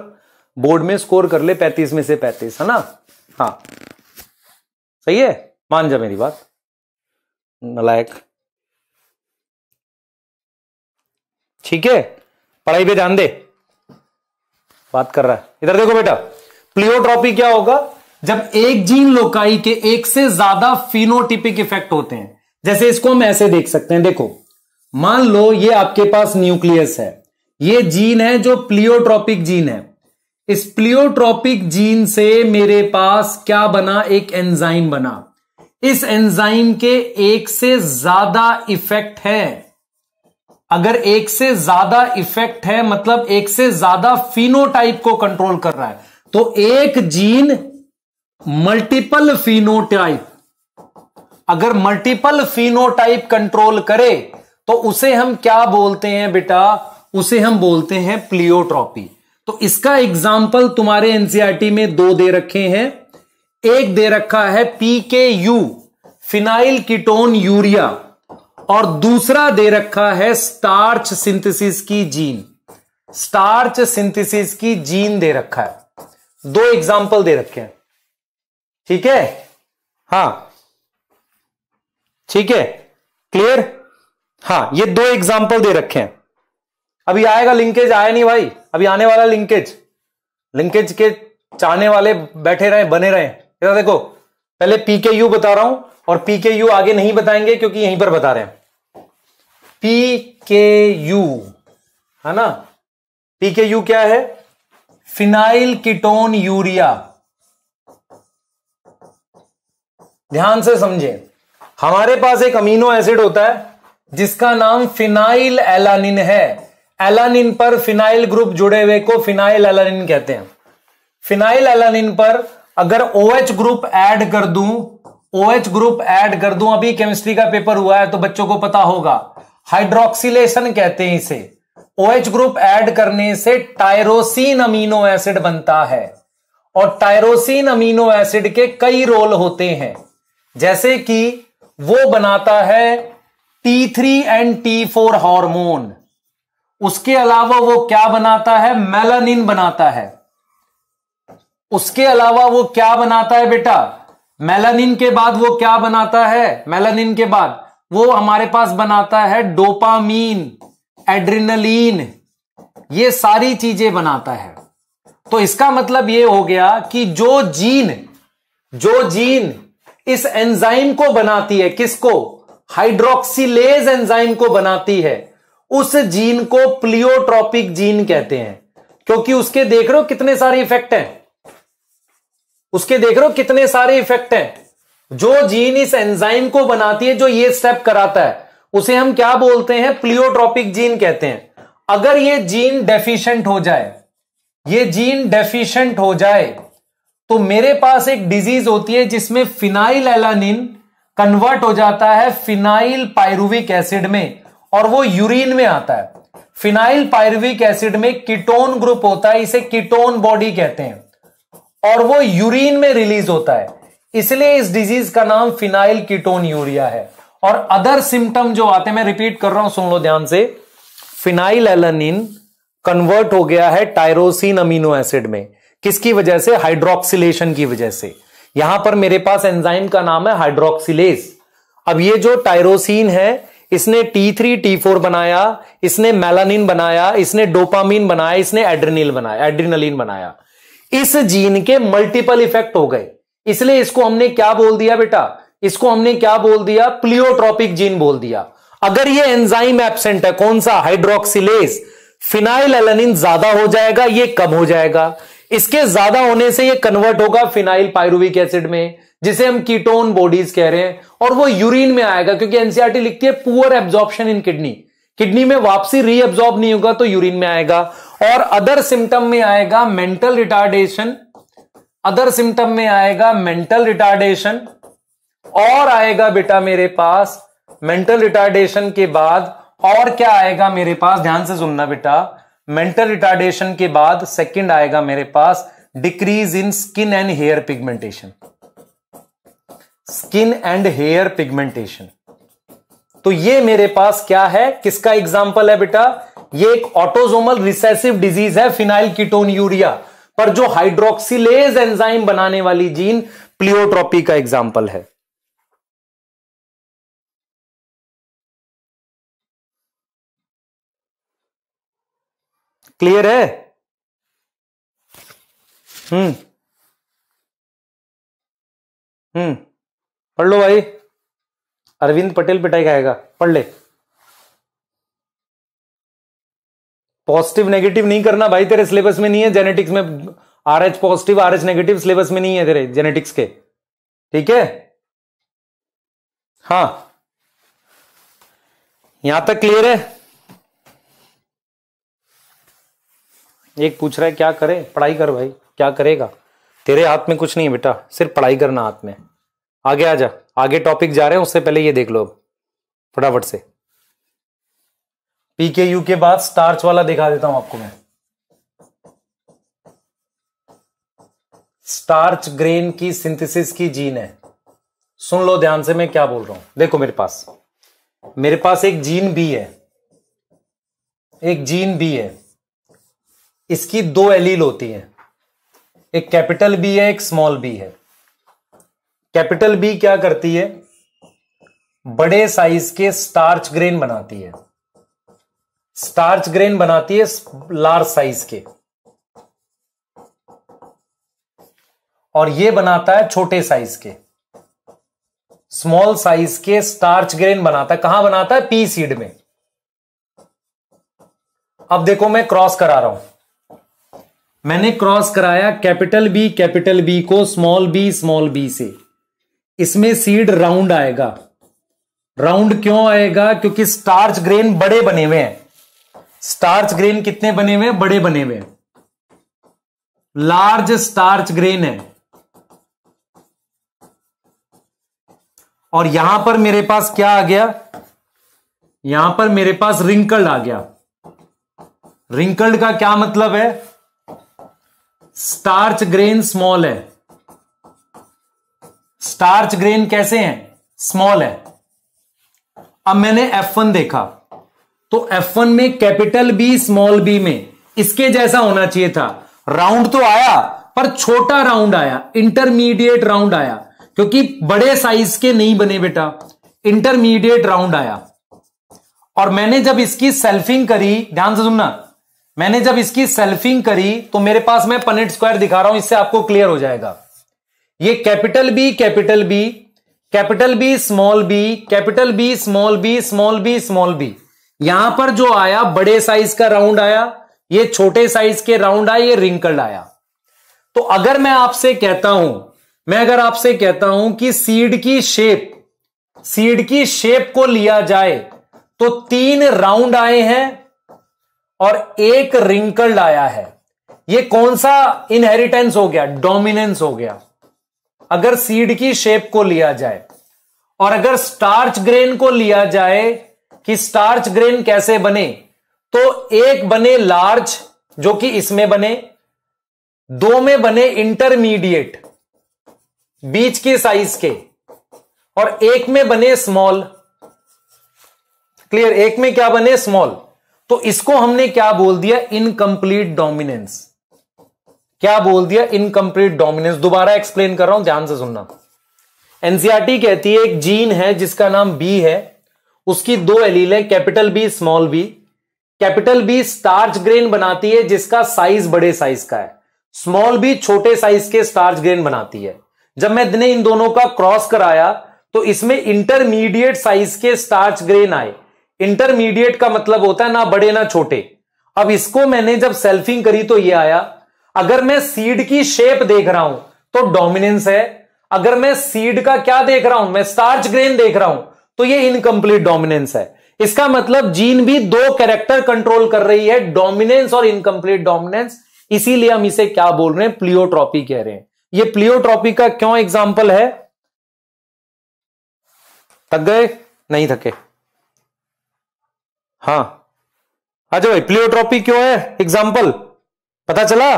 बोर्ड में स्कोर कर ले पैंतीस में से पैंतीस है ना हाँ सही है मान जा मेरी बात नलायक ठीक है पढ़ाई पे ध्यान दे बात कर रहा है इधर देखो बेटा प्लियोट्रॉपी क्या होगा जब एक जीन लोकाई के एक से ज्यादा फिनोटिपिक इफेक्ट होते हैं जैसे इसको हम ऐसे देख सकते हैं देखो मान लो ये आपके पास न्यूक्लियस है ये जीन है जो प्लियोट्रॉपिक जीन है स्प्लियोट्रॉपिक जीन से मेरे पास क्या बना एक एंजाइम बना इस एंजाइम के एक से ज्यादा इफेक्ट है अगर एक से ज्यादा इफेक्ट है मतलब एक से ज्यादा फिनोटाइप को कंट्रोल कर रहा है तो एक जीन मल्टीपल फिनोटाइप अगर मल्टीपल फिनोटाइप कंट्रोल करे तो उसे हम क्या बोलते हैं बेटा उसे हम बोलते हैं प्लियोट्रॉपी तो इसका एग्जाम्पल तुम्हारे एनसीआरटी e में दो दे रखे हैं एक दे रखा है पी के यू फिनाइल कीटोन यूरिया और दूसरा दे रखा है स्टार्च सिंथेसिस की जीन स्टार्च सिंथेसिस की जीन दे रखा है दो एग्जाम्पल दे रखे हैं ठीक है हा ठीक है क्लियर हाँ ये दो एग्जाम्पल दे रखे हैं अभी आएगा लिंकेज आया नहीं भाई अभी आने वाला लिंकेज लिंकेज के चाहने वाले बैठे रहे बने रहे इधर देखो पहले पीके यू बता रहा हूं और पीके यू आगे नहीं बताएंगे क्योंकि यहीं पर बता रहे हैं पी के यू है ना पी के यू क्या है फिनाइल किटोन यूरिया ध्यान से समझें हमारे पास एक अमीनो एसिड होता है जिसका नाम फिनाइल एलानिन है एलानिन पर फिनाइल ग्रुप जुड़े हुए को फिनाइल एलानिन कहते हैं फिनाइल एलानिन पर अगर OH ग्रुप ऐड कर दूं OH ग्रुप ऐड कर दूं अभी केमिस्ट्री का पेपर हुआ है तो बच्चों को पता होगा हाइड्रोक्सीलेशन कहते हैं इसे OH ग्रुप ऐड करने से टायरोसिन अमीनो एसिड बनता है और टायरोसिन अमीनो एसिड के कई रोल होते हैं जैसे कि वो बनाता है T3 एंड T4 हार्मोन उसके अलावा वो क्या बनाता है मेलानिन बनाता है उसके अलावा वो क्या बनाता है बेटा मेलानिन के बाद वो क्या बनाता है मेलानिन के बाद वो हमारे पास बनाता है डोपामीन एड्रीनलिन ये सारी चीजें बनाता है तो इसका मतलब ये हो गया कि जो जीन जो जीन इस एंजाइम को बनाती है किसको हाइड्रोक्सीलेज एंजाइम को बनाती है उस जीन को प्लियोट्रॉपिक जीन कहते हैं क्योंकि उसके देख रहे हो कितने सारे इफेक्ट हैं उसके देख रहे हो कितने सारे इफेक्ट हैं जो जीन इस एंजाइम को बनाती है जो ये स्टेप कराता है उसे हम क्या बोलते हैं प्लियोट्रॉपिक जीन कहते हैं अगर ये जीन डेफिशिएंट हो जाए ये जीन डेफिशिएंट हो जाए तो मेरे पास एक डिजीज होती है जिसमें फिनाइल एलानिन कन्वर्ट हो जाता है फिनाइल पायरुविक एसिड में और वो यूरिन में आता है फिनाइल पायरविक एसिड में कीटोन ग्रुप होता है इसे कीटोन बॉडी कहते हैं और वो यूरिन में रिलीज होता है इसलिए इस डिजीज का नाम फिनाइल कीटोन यूरिया है और अदर सिम्टम जो आते हैं मैं रिपीट कर रहा हूं सुन लो ध्यान से फिनाइल एलनिन कन्वर्ट हो गया है टायरोसिन अमीनो एसिड में किसकी वजह से हाइड्रोक्सिलेशन की वजह से यहां पर मेरे पास एंजाइम का नाम है हाइड्रोक्सिलेस अब ये जो टायरोसिन है इसने टी थ्री टी फोर बनाया इसने मेलानिन बनाया इसने डोपामिन बनाया इसने एड्रेनिल बनाया एड्रीनलिन बनाया इस जीन के मल्टीपल इफेक्ट हो गए इसलिए इसको हमने क्या बोल दिया बेटा इसको हमने क्या बोल दिया प्लियोट्रॉपिक जीन बोल दिया अगर ये एंजाइम एबसेंट है कौन सा हाइड्रोक्सिलेस फिनाइल एलनिन ज्यादा हो जाएगा ये कम हो जाएगा इसके ज्यादा होने से ये कन्वर्ट होगा फिनाइल पायरुविक एसिड में जिसे हम कीटोन बॉडीज कह रहे हैं और वो यूरिन में आएगा क्योंकि एनसीआरटी e लिखती है poor absorption in kidney kidney में वापसी रीअब्सॉर्ब नहीं होगा तो यूरिन में आएगा और अदर सिम्टम में आएगा मेंटल रिटार्डेशन अदर सिम्टम में आएगा मेंटल रिटार्डेशन और आएगा बेटा मेरे पास मेंटल रिटार्डेशन के बाद और क्या आएगा मेरे पास ध्यान से सुनना बेटा मेंटल रिटार्डेशन के बाद सेकंड आएगा मेरे पास decrease in skin and hair pigmentation skin and hair pigmentation तो ये मेरे पास क्या है किसका एग्जाम्पल है बेटा ये एक ऑटोजोमल रिसेसिव डिजीज है फिनाइल कीटोन यूरिया पर जो हाइड्रोक्सीलेज एंजाइम बनाने वाली जीन प्लियोट्रॉपी का एग्जाम्पल है क्लियर है हम्म हम्म पढ़ लो भाई अरविंद पटेल पिटाई खाएगा पढ़ ले पॉजिटिव नेगेटिव नहीं करना भाई तेरे सिलेबस में नहीं है जेनेटिक्स में R H positive R H negative syllabus में नहीं है तेरे जेनेटिक्स के ठीक है हाँ यहां तक क्लियर है एक पूछ रहा है क्या करे पढ़ाई कर भाई क्या करेगा तेरे हाथ में कुछ नहीं है बेटा सिर्फ पढ़ाई करना हाथ में आगे आ जा आगे टॉपिक जा रहे हैं उससे पहले ये देख लो फटाफट से पीके यू के बाद स्टार्च वाला दिखा देता हूं आपको मैं स्टार्च ग्रेन की सिंथेसिस की जीन है सुन लो ध्यान से मैं क्या बोल रहा हूं देखो मेरे पास मेरे पास एक जीन बी है एक जीन बी है इसकी दो एलील होती है एक कैपिटल बी है एक स्मॉल बी है कैपिटल बी क्या करती है बड़े साइज के स्टार्च ग्रेन बनाती है स्टार्च ग्रेन बनाती है लार्ज साइज के और ये बनाता है छोटे साइज के स्मॉल साइज के स्टार्च ग्रेन बनाता है कहां बनाता है पी सीड में अब देखो मैं क्रॉस करा रहा हूं मैंने क्रॉस कराया कैपिटल बी कैपिटल बी को स्मॉल बी स्मॉल बी से इसमें सीड राउंड आएगा राउंड क्यों आएगा क्योंकि स्टार्च ग्रेन बड़े बने हुए हैं स्टार्च ग्रेन कितने बने हुए हैं बड़े बने हुए हैं लार्ज स्टार्च ग्रेन है और यहां पर मेरे पास क्या आ गया यहां पर मेरे पास रिंकल्ड आ गया रिंकल्ड का क्या मतलब है स्टार्च ग्रेन स्मॉल है स्टार्च ग्रेन कैसे हैं स्मॉल है अब मैंने एफ वन देखा तो एफ वन में कैपिटल बी स्मॉल बी में इसके जैसा होना चाहिए था राउंड तो आया पर छोटा राउंड आया इंटरमीडिएट राउंड आया क्योंकि बड़े साइज के नहीं बने बेटा इंटरमीडिएट राउंड आया और मैंने जब इसकी सेल्फिंग करी ध्यान से सुनना मैंने जब इसकी सेल्फिंग करी तो मेरे पास मैं पनेट स्क्वायर दिखा रहा हूं इससे आपको क्लियर हो जाएगा ये capital B capital B capital B small B capital B small B small B small B यहां पर जो आया बड़े साइज का राउंड आया ये छोटे साइज के राउंड आया ये रिंकल्ड आया तो अगर मैं आपसे कहता हूं मैं अगर आपसे कहता हूं कि सीड की शेप सीड की शेप को लिया जाए तो तीन राउंड आए हैं और एक रिंकल्ड आया है ये कौन सा इनहेरिटेंस हो गया डोमिनेंस हो गया अगर सीड की शेप को लिया जाए और अगर स्टार्च ग्रेन को लिया जाए कि स्टार्च ग्रेन कैसे बने तो एक बने लार्ज जो कि इसमें बने दो में बने इंटरमीडिएट बीच के साइज के और एक में बने स्मॉल क्लियर एक में क्या बने स्मॉल तो इसको हमने क्या बोल दिया इनकंप्लीट डोमिनेंस क्या बोल दिया इनकम्प्लीट डोमिनेंस दोबारा एक्सप्लेन कर रहा हूं ध्यान से सुनना एनसीआरटी e कहती है एक जीन है जिसका नाम बी है उसकी दो एलील है capital B small B capital B starch grain बनाती है जिसका साइज बड़े साइज का है स्मॉल बी छोटे साइज के स्टार्च ग्रेन बनाती है जब मैं दिने इन दोनों का क्रॉस कराया तो इसमें इंटरमीडिएट साइज के स्टार्च ग्रेन आए इंटरमीडिएट का मतलब होता है ना बड़े ना छोटे अब इसको मैंने जब सेल्फिंग करी तो ये आया अगर मैं सीड की शेप देख रहा हूं तो डोमिनेंस है अगर मैं सीड का क्या देख रहा हूं मैं स्टार्च ग्रेन देख रहा हूं तो ये इनकम्प्लीट डोमिनेंस है इसका मतलब जीन भी दो कैरेक्टर कंट्रोल कर रही है डोमिनेंस और इनकम्प्लीट डोमिनेंस इसीलिए हम इसे क्या बोल रहे हैं प्लियोट्रॉपी कह रहे हैं ये प्लियोट्रॉपी का क्यों एग्जाम्पल है थक गए नहीं थके हाँ अच्छा भाई प्लियोट्रॉपी क्यों है एग्जाम्पल पता चला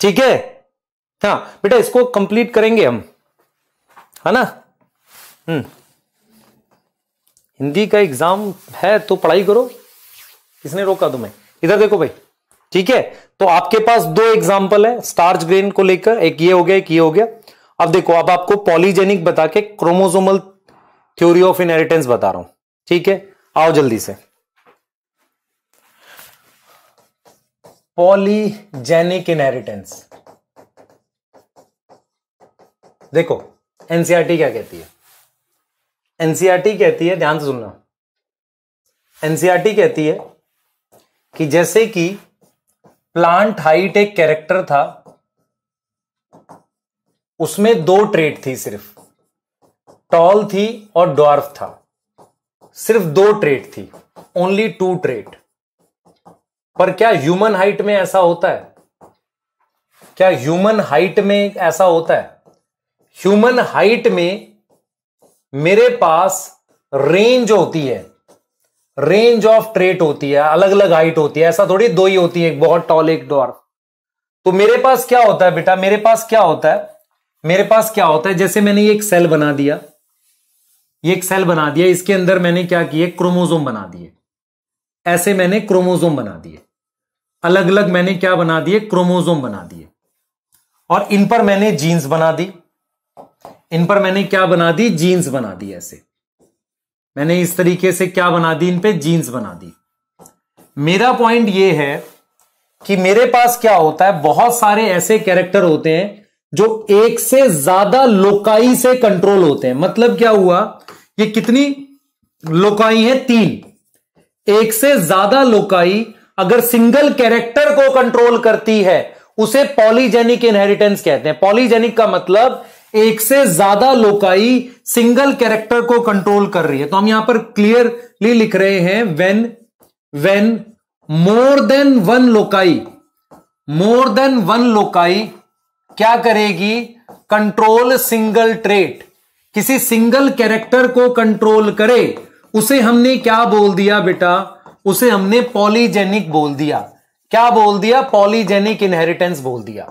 ठीक है हाँ बेटा इसको कंप्लीट करेंगे हम है ना हम्म हिंदी का एग्जाम है तो पढ़ाई करो किसने रोका तुम्हें इधर देखो भाई ठीक है तो आपके पास दो एग्जाम्पल है स्टार्च ग्रेन को लेकर एक ये हो गया एक ये हो गया अब देखो अब आपको पॉलीजेनिक बता के क्रोमोजोमल थ्योरी ऑफ इनहेरिटेंस बता रहा हूं ठीक है आओ जल्दी से पॉलीजेनिक इनहेरिटेंस देखो एनसीआरटी e क्या कहती है एनसीआरटी e कहती है ध्यान से सुनना एनसीआरटी e कहती है कि जैसे कि प्लांट हाइट एक कैरेक्टर था उसमें दो ट्रेट थी सिर्फ टॉल थी और डॉर्फ था सिर्फ दो ट्रेट थी ओनली टू ट्रेट पर क्या ह्यूमन हाइट में ऐसा होता है क्या ह्यूमन हाइट में ऐसा होता है ह्यूमन हाइट में मेरे पास रेंज होती है रेंज ऑफ ट्रेट होती है अलग अलग हाइट होती है ऐसा थोड़ी दो ही होती है एक बहुत टॉल एक डॉर तो मेरे पास क्या होता है बेटा मेरे पास क्या होता है मेरे पास क्या होता है जैसे मैंने ये एक सेल बना दिया ये एक सेल बना दिया इसके अंदर मैंने क्या किया क्रोमोजोम बना दिए ऐसे मैंने क्रोमोजोम बना दिए अलग अलग मैंने क्या बना दिए क्रोमोजोम बना दिए और इन पर मैंने जीन्स बना दी इन पर मैंने क्या बना दी जीन्स बना दी ऐसे मैंने इस तरीके से क्या बना दी इन पे जीन्स बना दी मेरा पॉइंट ये है कि मेरे पास क्या होता है बहुत सारे ऐसे कैरेक्टर होते हैं जो एक से ज्यादा लोकाई से कंट्रोल होते हैं मतलब क्या हुआ ये कितनी लोकाई है तीन एक से ज्यादा लोकाई अगर सिंगल कैरेक्टर को कंट्रोल करती है उसे पॉलीजेनिक इनहेरिटेंस कहते हैं पॉलीजेनिक का मतलब एक से ज्यादा लोकाई सिंगल कैरेक्टर को कंट्रोल कर रही है तो हम यहां पर क्लियरली लिख रहे हैं when when more than one loci more than one loci क्या करेगी कंट्रोल सिंगल ट्रेट किसी सिंगल कैरेक्टर को कंट्रोल करे उसे हमने क्या बोल दिया बेटा उसे हमने पॉलीजेनिक बोल दिया क्या बोल दिया पॉलीजेनिक इनहेरिटेंस बोल दिया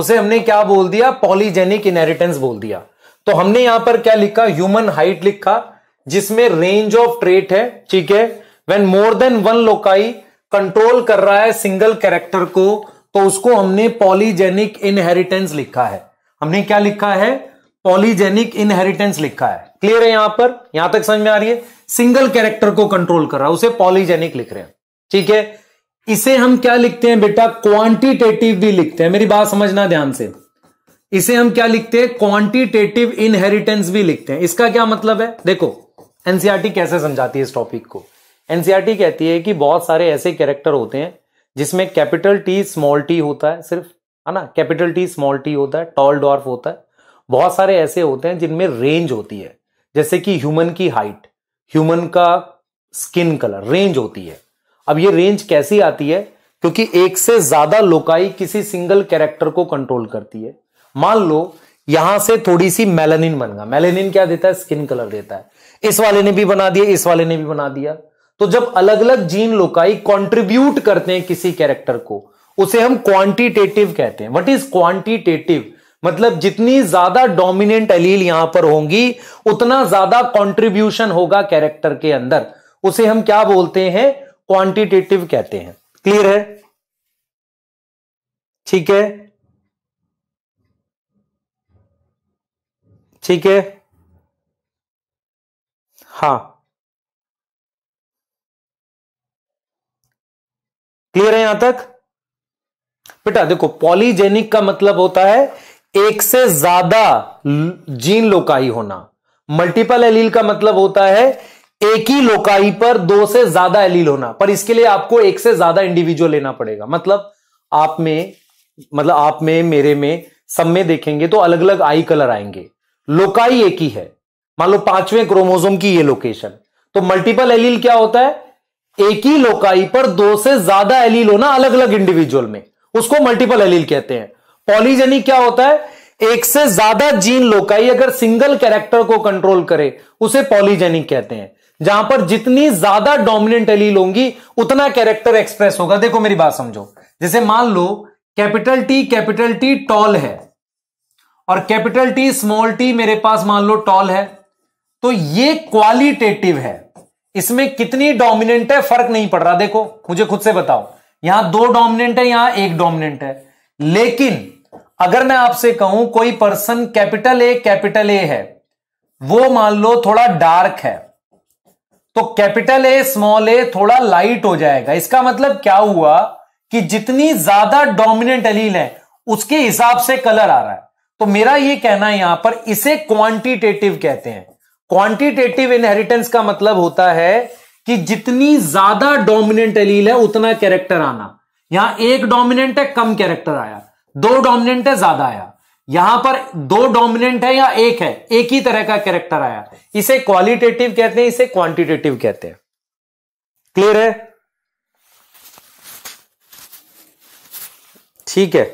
उसे हमने क्या बोल दिया पॉलीजेनिक इनहेरिटेंस बोल दिया तो हमने यहां पर क्या लिखा ह्यूमन हाइट लिखा जिसमें रेंज ऑफ ट्रेट है ठीक है when more than one loci control कर रहा है सिंगल कैरेक्टर को तो उसको हमने पॉलीजेनिक इनहेरिटेंस लिखा है हमने क्या लिखा है पॉलीजेनिक इनहेरिटेंस लिखा है क्लियर है यहां पर यहां तक समझ में आ रही है सिंगल कैरेक्टर को कंट्रोल कर रहा है उसे पॉलीजेनिक लिख रहे हैं ठीक है इसे हम क्या लिखते हैं बेटा क्वांटिटेटिव भी लिखते हैं मेरी बात समझना ध्यान से इसे हम क्या लिखते हैं क्वांटिटेटिव इनहेरिटेंस भी लिखते हैं इसका क्या मतलब है देखो एनसीआरटी e कैसे समझाती है इस टॉपिक को एनसीआरटी e कहती है कि बहुत सारे ऐसे कैरेक्टर होते हैं जिसमें कैपिटल टी स्मॉल टी होता है सिर्फ है ना कैपिटल टी स्मॉल टी होता है टॉल डॉर्फ होता है बहुत सारे ऐसे होते हैं जिनमें रेंज होती है जैसे कि ह्यूमन की हाइट ह्यूमन का स्किन कलर रेंज होती है अब ये रेंज कैसी आती है क्योंकि एक से ज्यादा लोकाई किसी सिंगल कैरेक्टर को कंट्रोल करती है मान लो यहां से थोड़ी सी मेलेनिन बन गया क्या देता है स्किन कलर देता है इस वाले ने भी बना दिया इस वाले ने भी बना दिया तो जब अलग अलग जीन लोकाई कंट्रीब्यूट करते हैं किसी कैरेक्टर को उसे हम क्वांटिटेटिव कहते हैं व्हाट इज क्वांटिटेटिव मतलब जितनी ज्यादा डोमिनेंट अलील यहां पर होंगी उतना ज्यादा कंट्रीब्यूशन होगा कैरेक्टर के अंदर उसे हम क्या बोलते हैं क्वांटिटेटिव कहते हैं क्लियर है ठीक है ठीक है हाँ क्लियर है यहां तक बेटा देखो पॉलीजेनिक का मतलब होता है एक से ज्यादा जीन लोकाई होना मल्टीपल एलील का मतलब होता है एक ही लोकाई पर दो से ज्यादा एलील होना पर इसके लिए आपको एक से ज्यादा इंडिविजुअल लेना पड़ेगा मतलब आप में मतलब आप में मेरे में सब में देखेंगे तो अलग अलग आई कलर आएंगे लोकाई एक ही है मान लो पांचवें क्रोमोजोम की ये लोकेशन तो मल्टीपल एलील क्या होता है एक ही लोकाई पर दो से ज्यादा एलील होना अलग अलग इंडिविजुअल में उसको मल्टीपल एलील कहते हैं पॉलीजेनी क्या होता है एक से ज्यादा जीन लोकाई अगर सिंगल कैरेक्टर को कंट्रोल करे उसे पॉलीजेनिक कहते हैं जहां पर जितनी ज्यादा डोमिनेंट एलील होंगी उतना कैरेक्टर एक्सप्रेस होगा देखो मेरी बात समझो जैसे मान लो capital T capital T tall है और कैपिटल टी स्मॉल टी मेरे पास मान लो टॉल है तो ये क्वालिटेटिव है इसमें कितनी डोमिनेंट है फर्क नहीं पड़ रहा देखो मुझे खुद से बताओ यहां दो डोमिनेंट है यहां एक डोमिनेंट है लेकिन अगर मैं आपसे कहूं कोई person capital A capital A है वो मान लो थोड़ा डार्क है तो कैपिटल ए स्मॉल ए थोड़ा लाइट हो जाएगा इसका मतलब क्या हुआ कि जितनी ज्यादा डोमिनेंट अलील है उसके हिसाब से कलर आ रहा है तो मेरा ये कहना है यहां पर इसे क्वांटिटेटिव कहते हैं क्वांटिटेटिव इनहेरिटेंस का मतलब होता है कि जितनी ज्यादा डोमिनेंट अलील है उतना कैरेक्टर आना यहां एक डोमिनेंट है कम कैरेक्टर आया दो डोमिनेंट है ज्यादा आया यहां पर दो डोमिनेंट है या एक है एक ही तरह का कैरेक्टर आया इसे क्वालिटेटिव कहते हैं इसे क्वांटिटेटिव कहते हैं क्लियर है ठीक है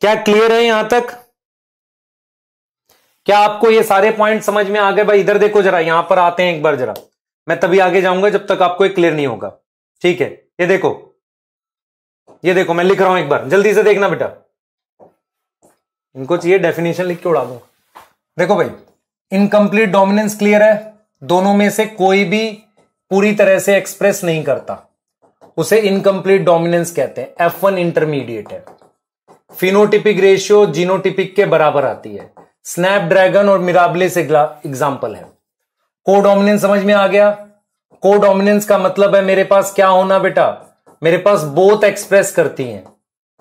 क्या क्लियर है यहां तक क्या आपको ये सारे पॉइंट समझ में आ गए भाई इधर देखो जरा यहां पर आते हैं एक बार जरा मैं तभी आगे जाऊंगा जब तक आपको क्लियर नहीं होगा ठीक है ये देखो ये देखो मैं लिख रहा हूं एक बार जल्दी से देखना बेटा इनको चाहिए डेफिनेशन लिख के उड़ा दूंगा देखो भाई इनकम्प्लीट डोमिनेंस क्लियर है दोनों में से कोई भी पूरी तरह से एक्सप्रेस नहीं करता उसे इनकम्प्लीट डोमिनेंस कहते हैं एफ वन इंटरमीडिएट है फिनोटिपिक रेशियो जीनोटिपिक के बराबर आती है स्नैपड्रैगन और मिराबले से एग्जाम्पल है को डोमिनेंस समझ में आ गया को डोमिनेंस का मतलब है मेरे पास क्या होना बेटा मेरे पास बोथ एक्सप्रेस करती हैं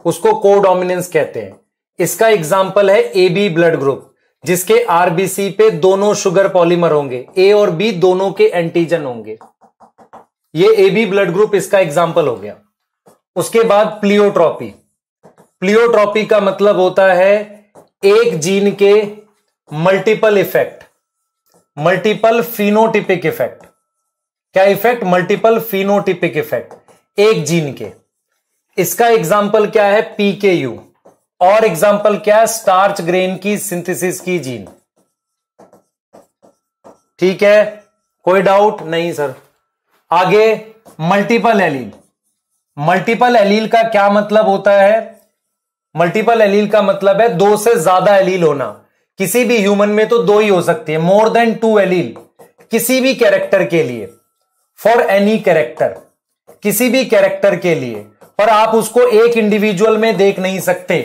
उसको को डोमिनेंस कहते हैं इसका एग्जाम्पल है ए बी ब्लड ग्रुप जिसके आरबीसी पे दोनों शुगर पॉलीमर होंगे ए और बी दोनों के एंटीजन होंगे ये ए बी ब्लड ग्रुप इसका एग्जाम्पल हो गया उसके बाद प्लियोट्रॉपी प्लियोट्रॉपी का मतलब होता है एक जीन के multiple effect multiple phenotypic effect क्या इफेक्ट मल्टीपल फिनोटिपिक इफेक्ट एक जीन के इसका एग्जाम्पल क्या है पीकेयू और एग्जाम्पल क्या है स्टार्च ग्रेन की सिंथेसिस की जीन ठीक है कोई डाउट नहीं सर आगे मल्टीपल एलील मल्टीपल एलील का क्या मतलब होता है मल्टीपल एलील का मतलब है दो से ज्यादा एलील होना किसी भी ह्यूमन में तो दो ही हो सकती है मोर देन टू एलील किसी भी कैरेक्टर के लिए फॉर एनी कैरेक्टर किसी भी कैरेक्टर के लिए पर आप उसको एक इंडिविजुअल में देख नहीं सकते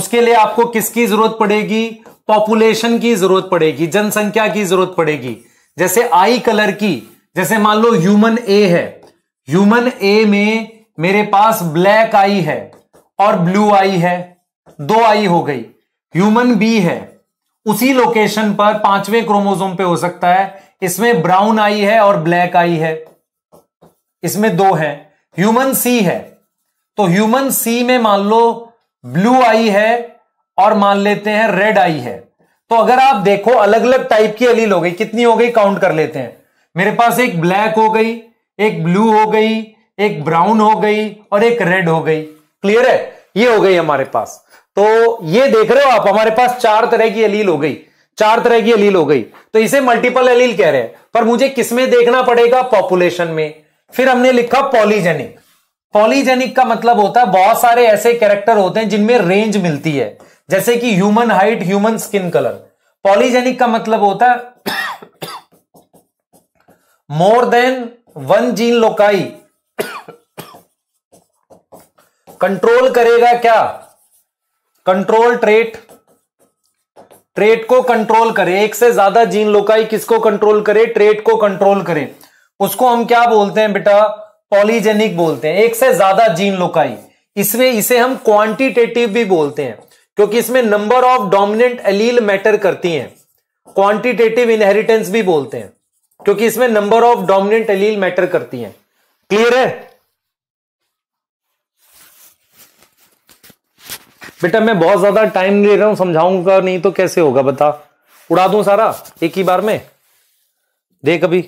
उसके लिए आपको किसकी जरूरत पड़ेगी पॉपुलेशन की जरूरत पड़ेगी जनसंख्या की जरूरत पड़ेगी जैसे आई कलर की जैसे मान लो ह्यूमन ए है ह्यूमन ए में मेरे पास ब्लैक आई है और ब्लू आई है दो आई हो गई ह्यूमन बी है उसी लोकेशन पर पांचवें क्रोमोजोम पे हो सकता है इसमें ब्राउन आई है और ब्लैक आई है इसमें दो है ह्यूमन सी है तो ह्यूमन सी में मान लो ब्लू आई है और मान लेते हैं रेड आई है तो अगर आप देखो अलग अलग टाइप की अलील हो गई कितनी हो गई काउंट कर लेते हैं मेरे पास एक ब्लैक हो गई एक ब्लू हो गई एक ब्राउन हो गई और एक रेड हो गई क्लियर है ये हो गई हमारे पास तो ये देख रहे हो आप हमारे पास चार तरह की अलील हो गई चार तरह की अलील हो गई तो इसे मल्टीपल अलील कह रहे हैं पर मुझे किसमें देखना पड़ेगा पॉपुलेशन में फिर हमने लिखा पॉलीजेनिक पॉलीजेनिक का मतलब होता है बहुत सारे ऐसे कैरेक्टर होते हैं जिनमें रेंज मिलती है जैसे कि human height human skin colour polygenic का मतलब होता है more than one gene loci control करेगा क्या कंट्रोल ट्रेट ट्रेट को कंट्रोल करे एक से ज्यादा जीन लोकाई किसको कंट्रोल करे ट्रेट को कंट्रोल करे उसको हम क्या बोलते हैं बेटा पॉलीजेनिक बोलते हैं एक से ज्यादा जीन लोकाई इसमें इसे हम क्वांटिटेटिव भी बोलते हैं क्योंकि इसमें number of dominant allele matter करती हैं क्वांटिटेटिव इनहेरिटेंस भी बोलते हैं क्योंकि इसमें number of dominant allele matter करती हैं क्लियर है बेटा मैं बहुत ज्यादा टाइम ले रहा हूं समझाऊंगा नहीं तो कैसे होगा बता उड़ा दूं सारा एक ही बार में देख अभी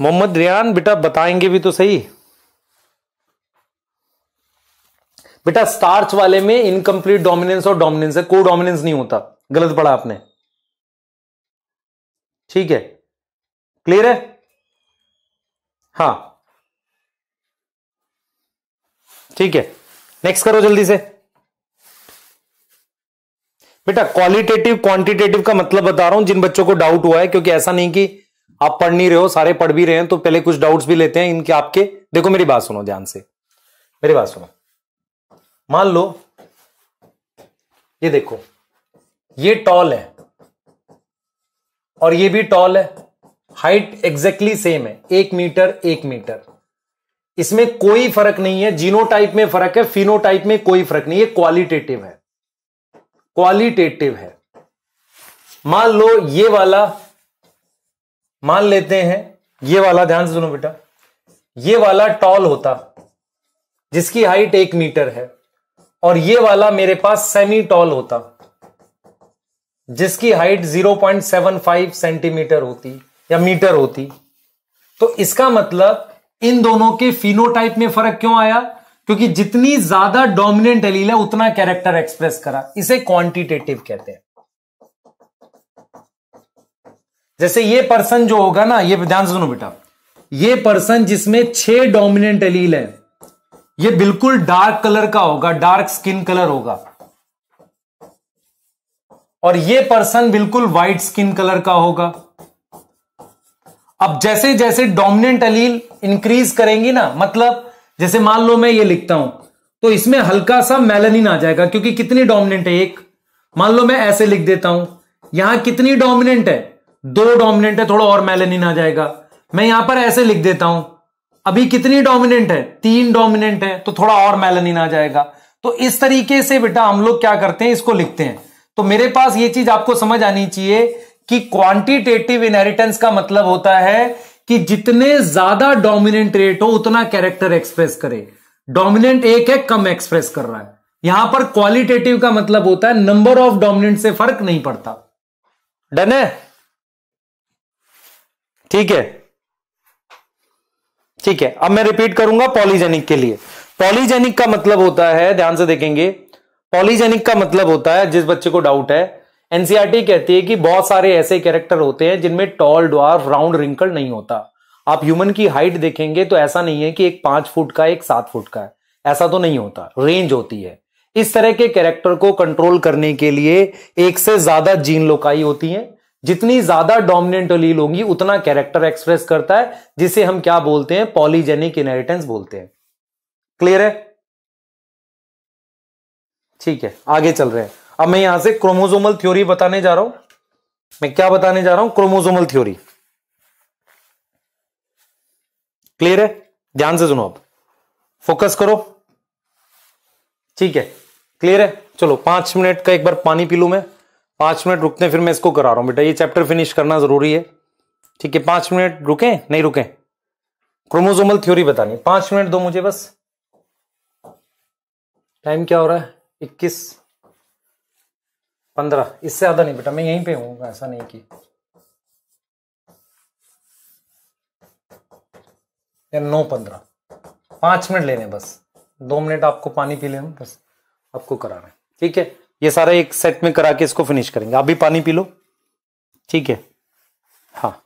मोहम्मद रियान बेटा बताएंगे भी तो सही बेटा स्टार्च वाले में इनकम्प्लीट डोमिनेंस और डोमिनेंस है को डोमिनेंस नहीं होता गलत पढ़ा आपने ठीक है क्लियर है हाँ ठीक है नेक्स्ट करो जल्दी से बेटा क्वालिटेटिव क्वांटिटेटिव का मतलब बता रहा हूं जिन बच्चों को डाउट हुआ है क्योंकि ऐसा नहीं कि आप पढ़ नहीं रहे हो सारे पढ़ भी रहे हैं तो पहले कुछ डाउट्स भी लेते हैं इनके आपके देखो मेरी बात सुनो ध्यान से मेरी बात सुनो मान लो ये देखो ये टॉल है और ये भी टॉल है हाइट एग्जैक्टली सेम है एक मीटर एक मीटर इसमें कोई फर्क नहीं है जीनोटाइप में फर्क है फिनोटाइप में कोई फर्क नहीं है क्वालिटेटिव है क्वालिटेटिव है मान लो ये वाला मान लेते हैं ये वाला ध्यान से सुनो बेटा ये वाला टॉल होता जिसकी हाइट एक मीटर है और ये वाला मेरे पास सेमी टॉल होता जिसकी हाइट 0.75 सेंटीमीटर होती या मीटर होती तो इसका मतलब इन दोनों के फिनोटाइप में फर्क क्यों आया क्योंकि जितनी ज्यादा डोमिनेंट एलील है उतना कैरेक्टर एक्सप्रेस करा इसे क्वांटिटेटिव कहते हैं जैसे ये पर्सन जो होगा ना ये ध्यान सुनो बेटा ये पर्सन जिसमें छह डोमिनेंट एलील है ये बिल्कुल डार्क कलर का होगा डार्क स्किन कलर होगा और ये पर्सन बिल्कुल व्हाइट स्किन कलर का होगा अब जैसे जैसे डोमिनेंट अलील इंक्रीज करेंगी ना मतलब जैसे मान लो मैं ये लिखता हूं तो इसमें हल्का सा मेलनिन आ जाएगा क्योंकि कितनी डोमिनेंट है एक मान लो मैं ऐसे लिख देता हूं यहां कितनी डोमिनेंट है दो डोमिनेंट है थोड़ा और मेलेनिन आ जाएगा मैं यहां पर ऐसे लिख देता हूं अभी कितनी डोमिनेंट है तीन डोमिनेंट है तो थोड़ा और मेलेनिन आ जाएगा तो इस तरीके से बेटा हम लोग क्या करते हैं इसको लिखते हैं तो मेरे पास ये चीज आपको समझ आनी चाहिए कि क्वांटिटेटिव इनहेरिटेंस का मतलब होता है कि जितने ज्यादा डोमिनेंट रेट हो उतना कैरेक्टर एक्सप्रेस करे डोमिनेंट एक है कम एक्सप्रेस कर रहा है यहां पर क्वालिटेटिव का मतलब होता है नंबर ऑफ डोमिनेंट से फर्क नहीं पड़ता डन है ठीक है ठीक है अब मैं रिपीट करूंगा पॉलीजेनिक के लिए पॉलीजेनिक का मतलब होता है ध्यान से देखेंगे पॉलीजेनिक का मतलब होता है जिस बच्चे को डाउट है एनसीआरटी e कहती है कि बहुत सारे ऐसे कैरेक्टर होते हैं जिनमें टॉल ड्वार्फ राउंड रिंकल नहीं होता आप ह्यूमन की हाइट देखेंगे तो ऐसा नहीं है कि एक पांच फुट का एक सात फुट का है ऐसा तो नहीं होता रेंज होती है इस तरह के कैरेक्टर को कंट्रोल करने के लिए एक से ज्यादा जीन लोकाई होती है जितनी ज्यादा डोमिनेंट अलील होंगी उतना कैरेक्टर एक्सप्रेस करता है जिसे हम क्या बोलते हैं पॉलीजेनिक इनहेरिटेंस बोलते हैं क्लियर है ठीक है आगे चल रहे हैं अब मैं यहां से क्रोमोजोमल थ्योरी बताने जा रहा हूं मैं क्या बताने जा रहा हूं क्रोमोजोमल थ्योरी क्लियर है ध्यान से सुनो आप फोकस करो ठीक है क्लियर है चलो पांच मिनट का एक बार पानी पी लू मैं पांच मिनट रुकते फिर मैं इसको करा रहा हूं बेटा ये चैप्टर फिनिश करना ज़रूरी है ठीक है पांच मिनट रुके नहीं रुके क्रोमोजोमल थ्योरी बतानी पांच मिनट दो मुझे बस टाइम क्या हो रहा है इक्कीस पंद्रह इससे ज़्यादा नहीं बेटा मैं यहीं पे हूं ऐसा नहीं कि नौ पंद्रह पांच मिनट लेने बस दो मिनट आपको पानी पी लेना बस आपको कराना हैं ठीक है ये सारा एक सेट में करा के इसको फिनिश करेंगे आप भी पानी पी लो ठीक है हाँ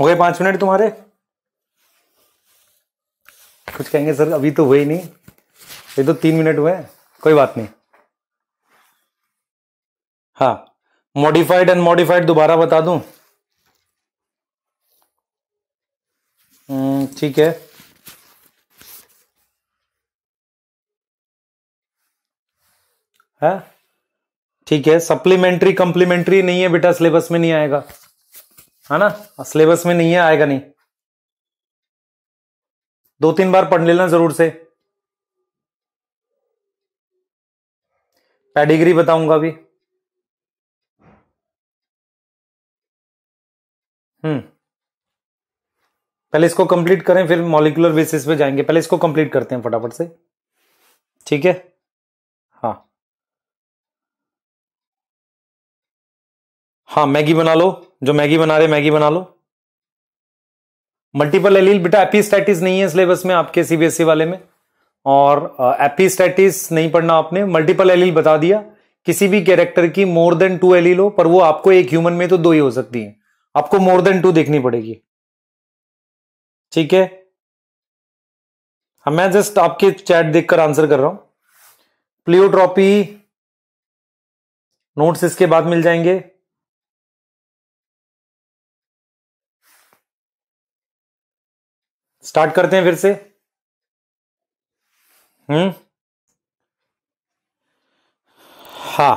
हो गए पांच मिनट तुम्हारे कुछ कहेंगे सर अभी तो हुए ही नहीं ये तो तीन मिनट हुए कोई बात नहीं हाँ मॉडिफाइड एंड मॉडिफाइड दोबारा बता दूं हम्म, ठीक है हाँ? ठीक है सप्लीमेंट्री कंप्लीमेंट्री नहीं है बेटा सिलेबस में नहीं आएगा है ना सिलेबस हाँ, में नहीं है आएगा नहीं दो तीन बार पढ़ लेना जरूर से पैडिग्री बताऊंगा अभी हम्म पहले इसको कंप्लीट करें फिर मॉलिकुलर बेसिस पे जाएंगे पहले इसको कंप्लीट करते हैं फटाफट से ठीक है हाँ हाँ मैगी बना लो जो मैगी बना रहे मैगी बना लो मल्टीपल एलील बेटा एपीस्टैटिस नहीं है सिलेबस में आपके सीबीएसई e वाले में और एपीस्टैटिस नहीं पढ़ना आपने मल्टीपल एलील बता दिया किसी भी कैरेक्टर की मोर देन टू एलील हो पर वो आपको एक ह्यूमन में तो दो ही हो सकती है आपको मोर देन टू देखनी पड़ेगी ठीक है हाँ, मैं जस्ट आपके चैट देखकर आंसर कर रहा हूं प्लियोट्रॉपी नोट्स इसके बाद मिल जाएंगे स्टार्ट करते हैं फिर से हम्म हा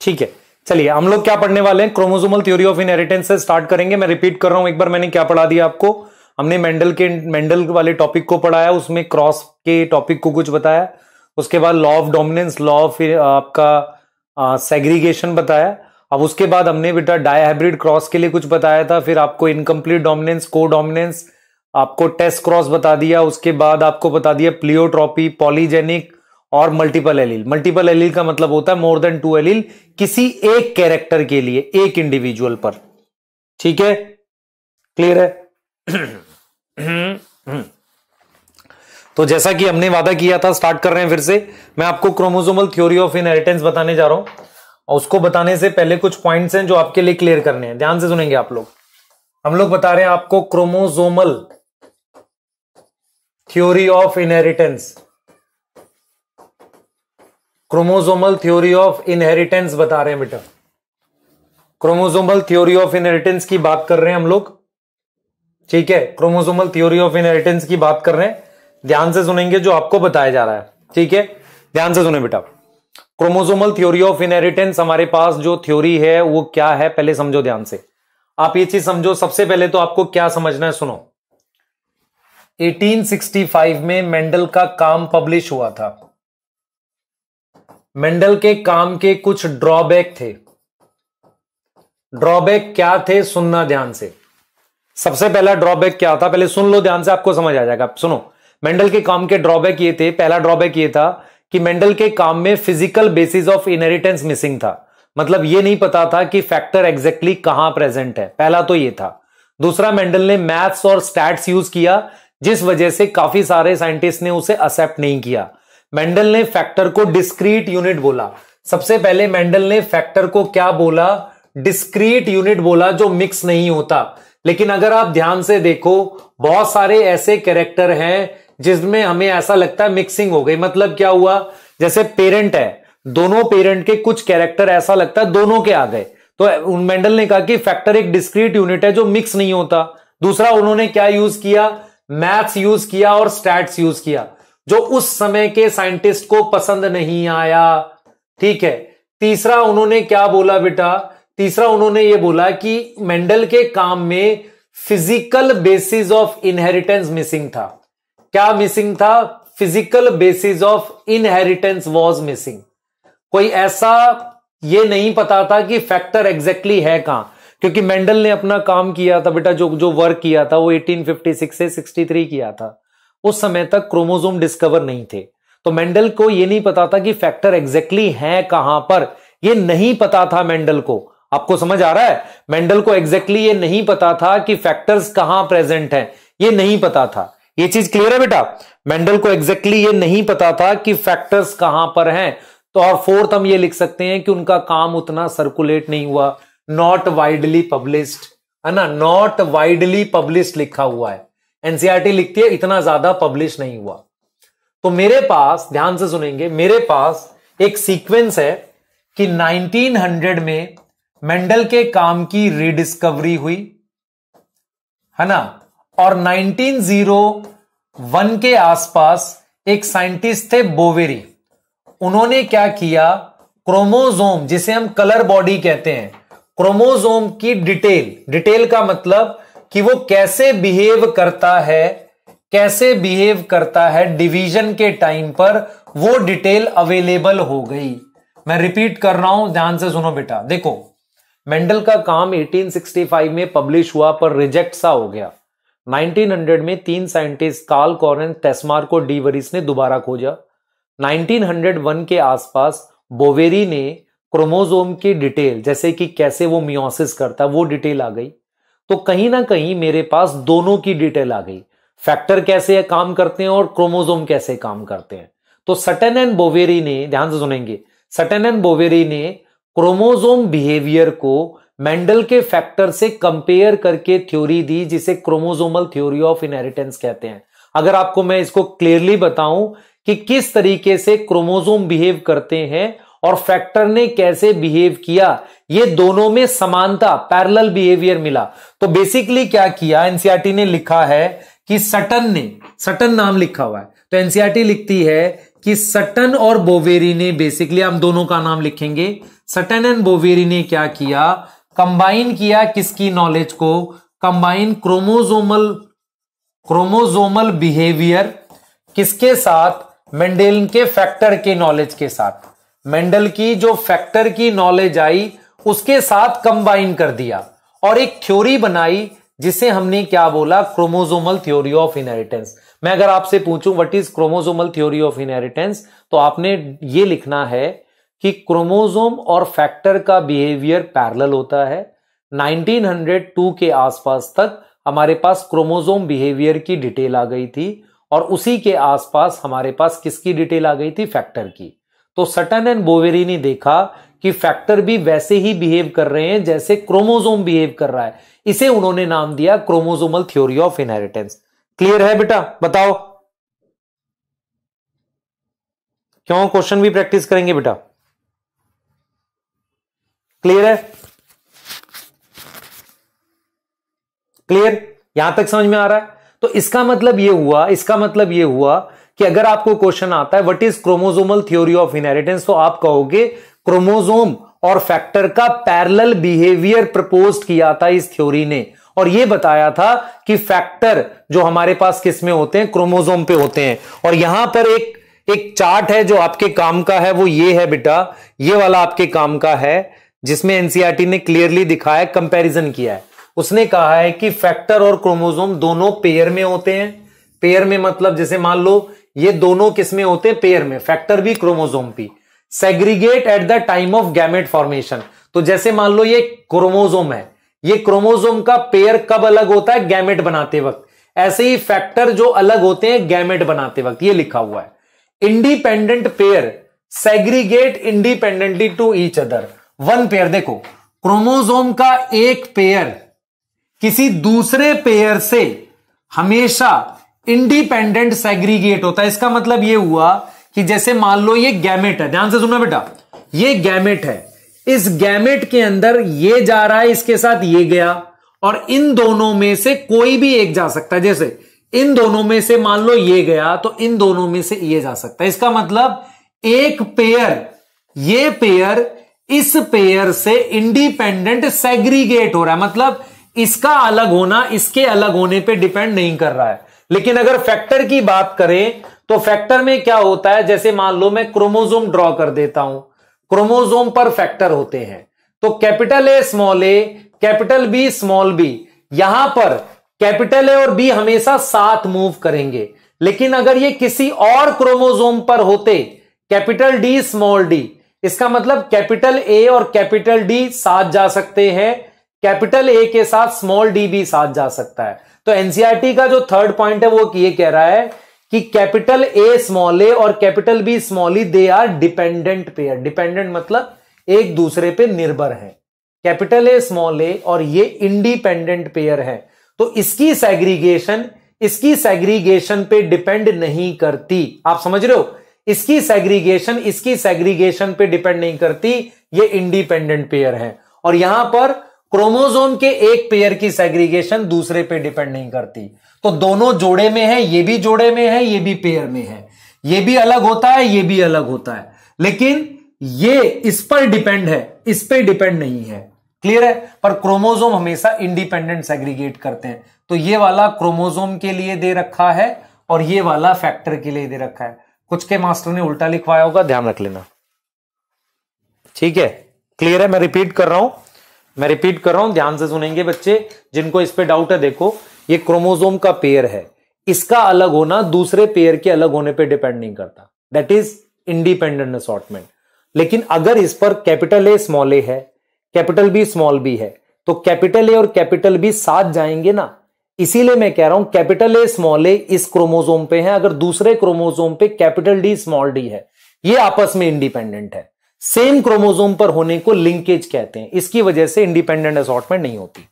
ठीक है चलिए हम लोग क्या पढ़ने वाले हैं क्रोमोजोमल थ्योरी ऑफ इनहेरिटेंस से स्टार्ट करेंगे मैं रिपीट कर रहा हूं एक बार मैंने क्या पढ़ा दिया आपको हमने मेंडल के मेंडल वाले टॉपिक को पढ़ाया उसमें क्रॉस के टॉपिक को कुछ बताया उसके बाद law of dominance law of आपका सेग्रीगेशन uh, बताया अब उसके बाद हमने बेटा डायहाइब्रिड क्रॉस के लिए कुछ बताया था फिर आपको इनकम्प्लीट डोमिनेंस को डोमिनेंस आपको टेस्ट क्रॉस बता दिया उसके बाद आपको बता दिया प्लियोट्रॉपी पॉलीजेनिक और मल्टीपल एलील मल्टीपल एलील का मतलब होता है मोर देन टू एलील किसी एक कैरेक्टर के लिए एक इंडिविजुअल पर ठीक है क्लियर है तो जैसा कि हमने वादा किया था स्टार्ट कर रहे हैं फिर से मैं आपको क्रोमोजोमल थ्योरी ऑफ इनहेरिटेंस बताने जा रहा हूं और उसको बताने से पहले कुछ पॉइंट्स हैं जो आपके लिए क्लियर करने हैं ध्यान से सुनेंगे आप लोग हम लोग बता रहे हैं आपको chromosomal theory of inheritance chromosomal theory of inheritance बता रहे हैं बेटा क्रोमोजोमल थ्योरी ऑफ इनहेरिटेंस की बात कर रहे हैं हम लोग ठीक है क्रोमोजोमल थ्योरी ऑफ इनहेरिटेंस की बात कर रहे हैं ध्यान से सुनेंगे जो आपको बताया जा रहा है ठीक है ध्यान से सुने बेटा क्रोमोजोमल थ्योरी ऑफ इनहेरिटेंस हमारे पास जो थ्योरी है वो क्या है पहले समझो ध्यान से आप ये चीज समझो सबसे पहले तो आपको क्या समझना है सुनो 1865 में मेंडल का काम पब्लिश हुआ था मेंडल के काम के कुछ ड्रॉबैक थे ड्रॉबैक क्या थे सुनना ध्यान से सबसे पहला ड्रॉबैक क्या था पहले सुन लो ध्यान से आपको समझ आ जाएगा सुनो मेंडल के काम के ड्रॉबैक ये थे पहला ड्रॉबैक ये था कि मेंडल के काम में physical basis of inheritance missing था मतलब ये नहीं पता था कि फैक्टर एग्जैक्टली कहां प्रेजेंट है पहला तो ये था दूसरा मेंडल ने मैथ्स और स्टैट्स यूज किया जिस वजह से काफी सारे साइंटिस्ट ने उसे एक्सेप्ट नहीं किया मेंडल ने फैक्टर को डिस्क्रीट यूनिट बोला सबसे पहले मेंडल ने फैक्टर को क्या बोला डिस्क्रीट यूनिट बोला जो मिक्स नहीं होता लेकिन अगर आप ध्यान से देखो बहुत सारे ऐसे कैरेक्टर हैं जिसमें हमें ऐसा लगता है मिक्सिंग हो गई मतलब क्या हुआ जैसे पेरेंट है दोनों पेरेंट के कुछ कैरेक्टर ऐसा लगता है दोनों के आ गए तो मेंडल ने कहा कि फैक्टर एक डिस्क्रीट यूनिट है जो मिक्स नहीं होता दूसरा उन्होंने क्या यूज किया मैथ्स यूज किया और स्टैट्स यूज किया जो उस समय के साइंटिस्ट को पसंद नहीं आया ठीक है तीसरा उन्होंने क्या बोला बेटा तीसरा उन्होंने ये बोला कि मेंडल के काम में physical basis of inheritance missing था क्या मिसिंग था physical basis of inheritance was missing कोई ऐसा ये नहीं पता था कि फैक्टर एग्जैक्टली exactly है कहां क्योंकि मेंडल ने अपना काम किया था बेटा जो जो वर्क किया था वो 1856 से 63 किया था उस समय तक क्रोमोजोम डिस्कवर नहीं थे तो मेंडल को ये नहीं पता था कि फैक्टर एग्जैक्टली exactly है कहां पर ये नहीं पता था मेंडल को आपको समझ आ रहा है मेंडल को एग्जैक्टली exactly ये नहीं पता था कि फैक्टर्स कहां प्रेजेंट हैं ये नहीं पता था ये चीज क्लियर है बेटा मेंडल को एग्जैक्टली exactly ये नहीं पता था कि फैक्टर्स कहां पर हैं तो और फोर्थ हम ये लिख सकते हैं कि उनका काम उतना सर्कुलेट नहीं हुआ नॉट वाइडली पब्लिस्ड है ना नॉट वाइडली पब्लिश लिखा हुआ है एनसीआरटी e लिखती है इतना ज्यादा पब्लिश नहीं हुआ तो मेरे पास ध्यान से सुनेंगे मेरे पास एक सीक्वेंस है कि 1900 में मेंडल के काम की रिडिस्कवरी हुई है ना और 1901 के आसपास एक साइंटिस्ट थे बोवेरी उन्होंने क्या किया क्रोमोजोम जिसे हम कलर बॉडी कहते हैं क्रोमोजोम की डिटेल डिटेल का मतलब कि वो कैसे बिहेव करता है कैसे बिहेव करता है डिवीजन के टाइम पर वो डिटेल अवेलेबल हो गई मैं रिपीट कर रहा हूं ध्यान से सुनो बेटा देखो मेंडल का काम 1865 में पब्लिश हुआ पर रिजेक्ट सा हो गया 1900 में तीन साइंटिस्ट कार्ल कॉरन टेस्मार को डीवरिस ने दोबारा खोजा 1901 के आसपास बोवेरी ने क्रोमोजोम की डिटेल जैसे कि कैसे वो मियोसिस करता वो डिटेल आ गई तो कहीं ना कहीं मेरे पास दोनों की डिटेल आ गई फैक्टर कैसे है, काम करते हैं और क्रोमोजोम कैसे काम करते हैं तो सटन एंड बोवेरी ने ध्यान से सुनेंगे सटन एंड बोवेरी ने क्रोमोजोम बिहेवियर को मेंडल के फैक्टर से कंपेयर करके थ्योरी दी जिसे क्रोमोजोमल थ्योरी ऑफ इनहेरिटेंस कहते हैं अगर आपको मैं इसको क्लियरली बताऊं कि किस तरीके से क्रोमोजोम बिहेव करते हैं और फैक्टर ने कैसे बिहेव किया ये दोनों में समानता पैरल बिहेवियर मिला तो बेसिकली क्या किया एनसीआरटी ने लिखा है कि सटन ने सटन नाम लिखा हुआ है तो एनसीआरटी लिखती है कि सटन और बोवेरी ने बेसिकली हम दोनों का नाम लिखेंगे सटन एंड बोवेरी ने क्या किया कंबाइन किया किसकी नॉलेज को कंबाइन क्रोमोजोमल क्रोमोजोमल बिहेवियर किसके साथ मेंडेल के फैक्टर के नॉलेज के साथ मेंडल की जो फैक्टर की नॉलेज आई उसके साथ कंबाइन कर दिया और एक थ्योरी बनाई जिसे हमने क्या बोला क्रोमोजोमल थ्योरी ऑफ इनहेरिटेंस मैं अगर आपसे पूछूं what is chromosomal theory of inheritance तो आपने ये लिखना है कि क्रोमोजोम और फैक्टर का बिहेवियर पैरल होता है 1902 के आसपास तक हमारे पास क्रोमोजोम बिहेवियर की डिटेल आ गई थी और उसी के आसपास हमारे पास किसकी डिटेल आ गई थी फैक्टर की तो सटन एंड बोवेरी ने देखा कि फैक्टर भी वैसे ही बिहेव कर रहे हैं जैसे क्रोमोजोम बिहेव कर रहा है इसे उन्होंने नाम दिया chromosomal theory of inheritance clear है बेटा बताओ क्यों क्वेश्चन भी प्रैक्टिस करेंगे बेटा क्लियर है क्लियर यहां तक समझ में आ रहा है तो इसका मतलब यह हुआ इसका मतलब यह हुआ कि अगर आपको क्वेश्चन आता है what is chromosomal theory of inheritance तो आप कहोगे क्रोमोजोम और फैक्टर का पैरेलल बिहेवियर प्रपोज किया था इस थ्योरी ने और यह बताया था कि फैक्टर जो हमारे पास किस में होते हैं क्रोमोजोम पे होते हैं और यहां पर एक एक चार्ट है जो आपके काम का है वो ये है बेटा ये वाला आपके काम का है जिसमें एनसीईआरटी e ने क्लियरली दिखाया कंपैरिजन किया है उसने कहा है कि फैक्टर और क्रोमोजोम दोनों पेयर में होते हैं पेयर में मतलब जैसे मान लो ये दोनों किसमें होते हैं पेयर में फैक्टर भी क्रोमोजोम भी segregate at the time of gamete formation तो जैसे मान लो ये क्रोमोजोम है ये क्रोमोजोम का पेयर कब अलग होता है गैमेट बनाते वक्त ऐसे ही फैक्टर जो अलग होते हैं गैमेट बनाते वक्त ये लिखा हुआ है independent pair segregate independently to each other one pair देखो क्रोमोजोम का एक पेयर किसी दूसरे पेयर से हमेशा इंडिपेंडेंट सेग्रीगेट होता है इसका मतलब यह हुआ कि जैसे मान लो ये गैमेट है ध्यान से सुनना बेटा ये गैमेट है इस गैमेट के अंदर ये जा रहा है इसके साथ ये गया और इन दोनों में से कोई भी एक जा सकता है जैसे इन दोनों में से मान लो ये गया तो इन दोनों में से ये जा सकता है इसका मतलब एक पेयर ये पेयर इस पेयर से इंडिपेंडेंट सेग्रीगेट हो रहा है मतलब इसका अलग होना इसके अलग होने पे डिपेंड नहीं कर रहा है लेकिन अगर फैक्टर की बात करें तो फैक्टर में क्या होता है जैसे मान लो मैं क्रोमोजोम ड्रॉ कर देता हूं क्रोमोजोम पर फैक्टर होते हैं तो capital A small A capital B small B यहां पर कैपिटल ए और बी हमेशा साथ मूव करेंगे लेकिन अगर ये किसी और क्रोमोजोम पर होते कैपिटल डी स्मॉल डी इसका मतलब कैपिटल ए और कैपिटल डी साथ जा सकते हैं कैपिटल ए के साथ स्मॉल डी भी साथ जा सकता है तो एनसीआरटी e का जो थर्ड पॉइंट है वो ये कह रहा है कि कैपिटल ए स्मॉल ए और capital B small E they are dependent pair dependent मतलब एक दूसरे पे निर्भर है कैपिटल ए स्मॉल ए और ये इंडिपेंडेंट पेयर है तो इसकी सेग्रीगेशन इसकी सेग्रीगेशन पे डिपेंड नहीं करती आप समझ रहे हो इसकी सेग्रीगेशन इसकी सेग्रीगेशन पे डिपेंड नहीं करती ये इंडिपेंडेंट पेयर है और यहां पर क्रोमोजोम के एक पेयर की सेग्रीगेशन दूसरे पे डिपेंड नहीं करती तो दोनों जोड़े में है ये भी जोड़े में है ये भी पेयर में है ये भी अलग होता है ये भी अलग होता है लेकिन ये इस पर डिपेंड है इस पर डिपेंड नहीं है क्लियर है पर क्रोमोजोम हमेशा इंडिपेंडेंट सेग्रीगेट करते हैं तो ये वाला क्रोमोजोम के लिए दे रखा है और ये वाला फैक्टर के लिए दे रखा है कुछ के मास्टर ने उल्टा लिखवाया होगा ध्यान रख लेना ठीक है क्लियर है मैं रिपीट कर रहा हूं मैं रिपीट कर रहा हूं ध्यान से सुनेंगे बच्चे जिनको इस पे डाउट है देखो ये क्रोमोजोम का पेयर है इसका अलग होना दूसरे पेयर के अलग होने पे डिपेंड नहीं करता दैट इज इंडिपेंडेंट असॉटमेंट लेकिन अगर इस पर कैपिटल ए स्मॉल ए है कैपिटल बी स्मॉल बी है तो कैपिटल ए और कैपिटल बी साथ जाएंगे ना इसीलिए मैं कह रहा हूं कैपिटल ए स्मॉल ए इस क्रोमोजोम पे है अगर दूसरे क्रोमोजोम पे कैपिटल डी स्मॉल डी है ये आपस में इंडिपेंडेंट है सेम क्रोमोजोम पर होने को लिंकेज कहते हैं इसकी वजह से इंडिपेंडेंट असॉटमेंट नहीं होती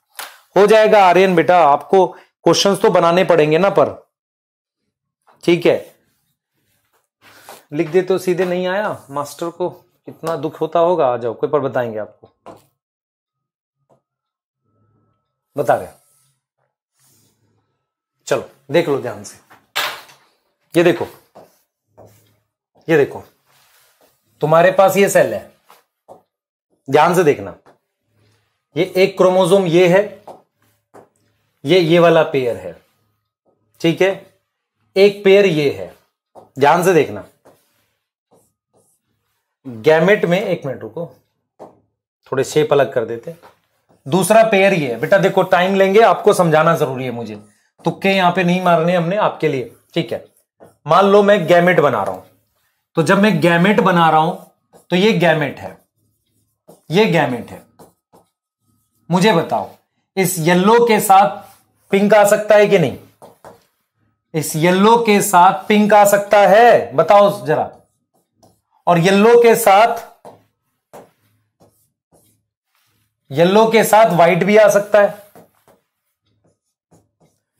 हो जाएगा आर्यन बेटा आपको क्वेश्चन तो बनाने पड़ेंगे ना पर ठीक है लिख दे तो सीधे नहीं आया मास्टर को कितना दुख होता होगा आ जाओ कोई पर बताएंगे आपको बता रहे चलो देख लो ध्यान से ये देखो ये देखो तुम्हारे पास ये सेल है ध्यान से देखना ये एक क्रोमोजोम ये है ये ये वाला पेयर है ठीक है एक पेयर ये है ध्यान से देखना गैमेट में एक मिनट रुको थोड़े शेप अलग कर देते दूसरा पेयर ये है बेटा देखो टाइम लेंगे आपको समझाना जरूरी है मुझे तुक्के यहां पे नहीं मारने हमने आपके लिए ठीक है मान लो मैं गैमेट बना रहा हूं तो जब मैं गैमेट बना रहा हूं तो ये गैमेट है ये गैमेट है मुझे बताओ इस येलो के साथ पिंक आ सकता है कि नहीं इस येलो के साथ पिंक आ सकता है बताओ जरा और येलो के साथ येलो के साथ व्हाइट भी आ सकता है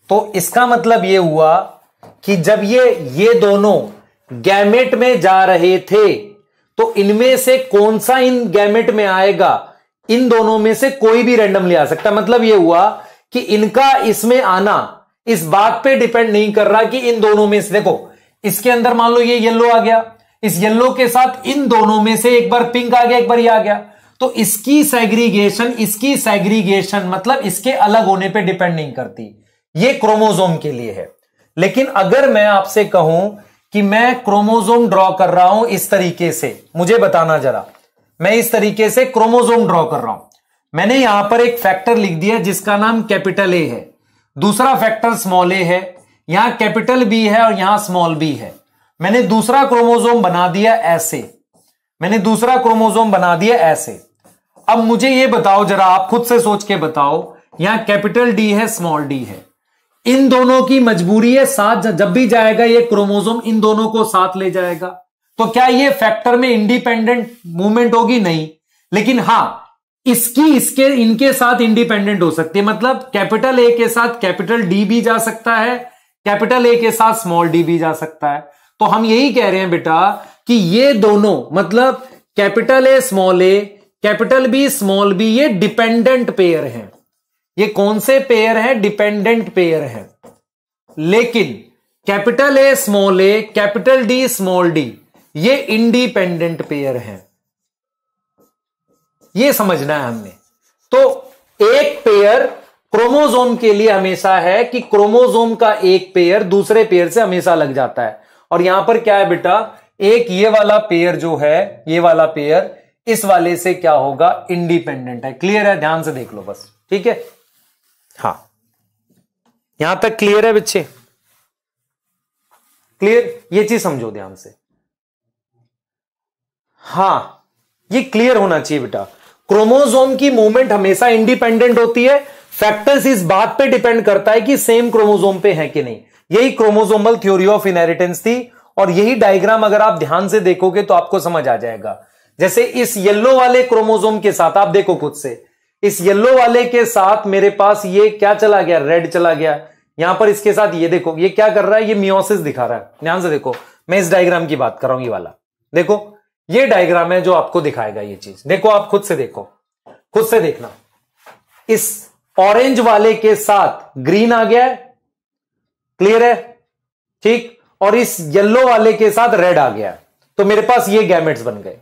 तो इसका मतलब यह हुआ कि जब ये ये दोनों गैमेट में जा रहे थे तो इनमें से कौन सा इन गैमेट में आएगा इन दोनों में से कोई भी ले आ सकता मतलब यह हुआ कि इनका इसमें आना इस बात पे डिपेंड नहीं कर रहा कि इन दोनों में से देखो इसके अंदर मान लो ये येलो आ गया इस येलो के साथ इन दोनों में से एक बार पिंक आ गया एक बार ये आ गया तो इसकी सेग्रीगेशन इसकी सेग्रीगेशन मतलब इसके अलग होने पे डिपेंड नहीं करती ये क्रोमोजोम के लिए है लेकिन अगर मैं आपसे कहूं कि मैं क्रोमोजोम ड्रॉ कर रहा हूं इस तरीके से मुझे बताना जरा मैं इस तरीके से क्रोमोजोम ड्रॉ कर रहा हूं मैंने यहां पर एक फैक्टर लिख दिया जिसका नाम कैपिटल ए है दूसरा फैक्टर स्मॉल ए है यहां कैपिटल बी है और यहां स्मॉल बी है मैंने दूसरा क्रोमोजोम बना दिया ऐसे मैंने दूसरा क्रोमोजोम बना दिया ऐसे अब मुझे यह बताओ जरा आप खुद से सोच के बताओ यहां कैपिटल डी है स्मॉल डी है इन दोनों की मजबूरी है साथ जब भी जाएगा ये क्रोमोजोम इन दोनों को साथ ले जाएगा तो क्या ये फैक्टर में इंडिपेंडेंट मूवमेंट होगी नहीं लेकिन हां इसकी इसके इनके साथ इंडिपेंडेंट हो सकती है मतलब कैपिटल ए के साथ कैपिटल डी भी जा सकता है कैपिटल ए के साथ स्मॉल डी भी जा सकता है तो हम यही कह रहे हैं बेटा कि ये दोनों मतलब capital A small A capital B small B ये डिपेंडेंट पेयर हैं ये कौन से पेयर हैं डिपेंडेंट पेयर हैं लेकिन capital A small A capital D small D ये इंडिपेंडेंट पेयर हैं ये समझना है हमने तो एक पेयर क्रोमोजोम के लिए हमेशा है कि क्रोमोजोम का एक पेयर दूसरे पेयर से हमेशा लग जाता है और यहां पर क्या है बेटा एक ये वाला पेयर जो है ये वाला पेयर इस वाले से क्या होगा इंडिपेंडेंट है क्लियर है ध्यान से देख लो बस ठीक है हाँ यहां तक क्लियर है बच्चे क्लियर ये चीज समझो ध्यान से हाँ ये क्लियर होना चाहिए बेटा क्रोमोजोम की मूवमेंट हमेशा इंडिपेंडेंट होती है फैक्टर्स इस बात पे डिपेंड करता है कि सेम क्रोमोजोम पे है कि नहीं यही क्रोमोजोमल थ्योरी ऑफ इनहेरिटेंस थी और यही डायग्राम अगर आप ध्यान से देखोगे तो आपको समझ आ जाएगा जैसे इस येलो वाले क्रोमोजोम के साथ आप देखो खुद से इस येलो वाले के साथ मेरे पास ये क्या चला गया रेड चला गया यहां पर इसके साथ ये देखो ये क्या कर रहा है ये मियोसिस दिखा रहा है ध्यान से देखो मैं इस डायग्राम की बात कर रहा हूं ये वाला देखो ये डायग्राम है जो आपको दिखाएगा ये चीज देखो आप खुद से देखो खुद से देखना इस ऑरेंज वाले के साथ ग्रीन आ गया है क्लियर है ठीक और इस येलो वाले के साथ रेड आ गया तो मेरे पास ये गैमेट्स बन गए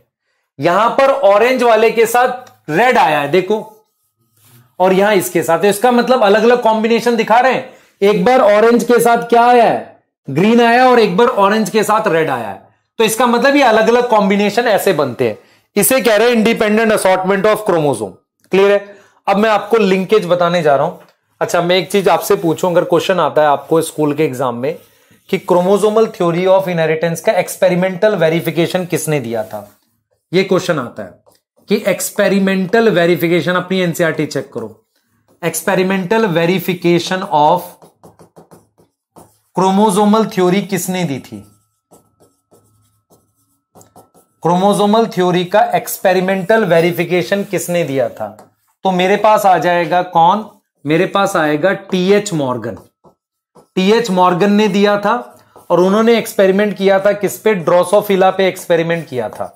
यहां पर ऑरेंज वाले के साथ रेड आया है देखो और यहां इसके साथ है इसका मतलब अलग अलग कॉम्बिनेशन दिखा रहे हैं एक बार ऑरेंज के साथ क्या आया है ग्रीन आया और एक बार ऑरेंज के साथ रेड आया है तो इसका मतलब ये अलग अलग कॉम्बिनेशन ऐसे बनते हैं इसे कह रहे हैं independent assortment of chromosome clear है अब मैं आपको लिंकेज बताने जा रहा हूं अच्छा मैं एक चीज आपसे पूछूं अगर क्वेश्चन आता है आपको स्कूल के एग्जाम में कि क्रोमोजोमल थ्योरी ऑफ इनहेरिटेंस का एक्सपेरिमेंटल वेरिफिकेशन किसने दिया था ये क्वेश्चन आता है कि एक्सपेरिमेंटल वेरिफिकेशन अपनी एनसीआरटी चेक e करो experimental verification of chromosomal theory किसने दी थी क्रोमोजोमल थ्योरी का एक्सपेरिमेंटल वेरिफिकेशन किसने दिया था तो मेरे पास आ जाएगा कौन मेरे पास आएगा टीएच मॉर्गन टीएच मॉर्गन ने दिया था और उन्होंने एक्सपेरिमेंट किया था किस पे ड्रोसोफिला पे एक्सपेरिमेंट किया था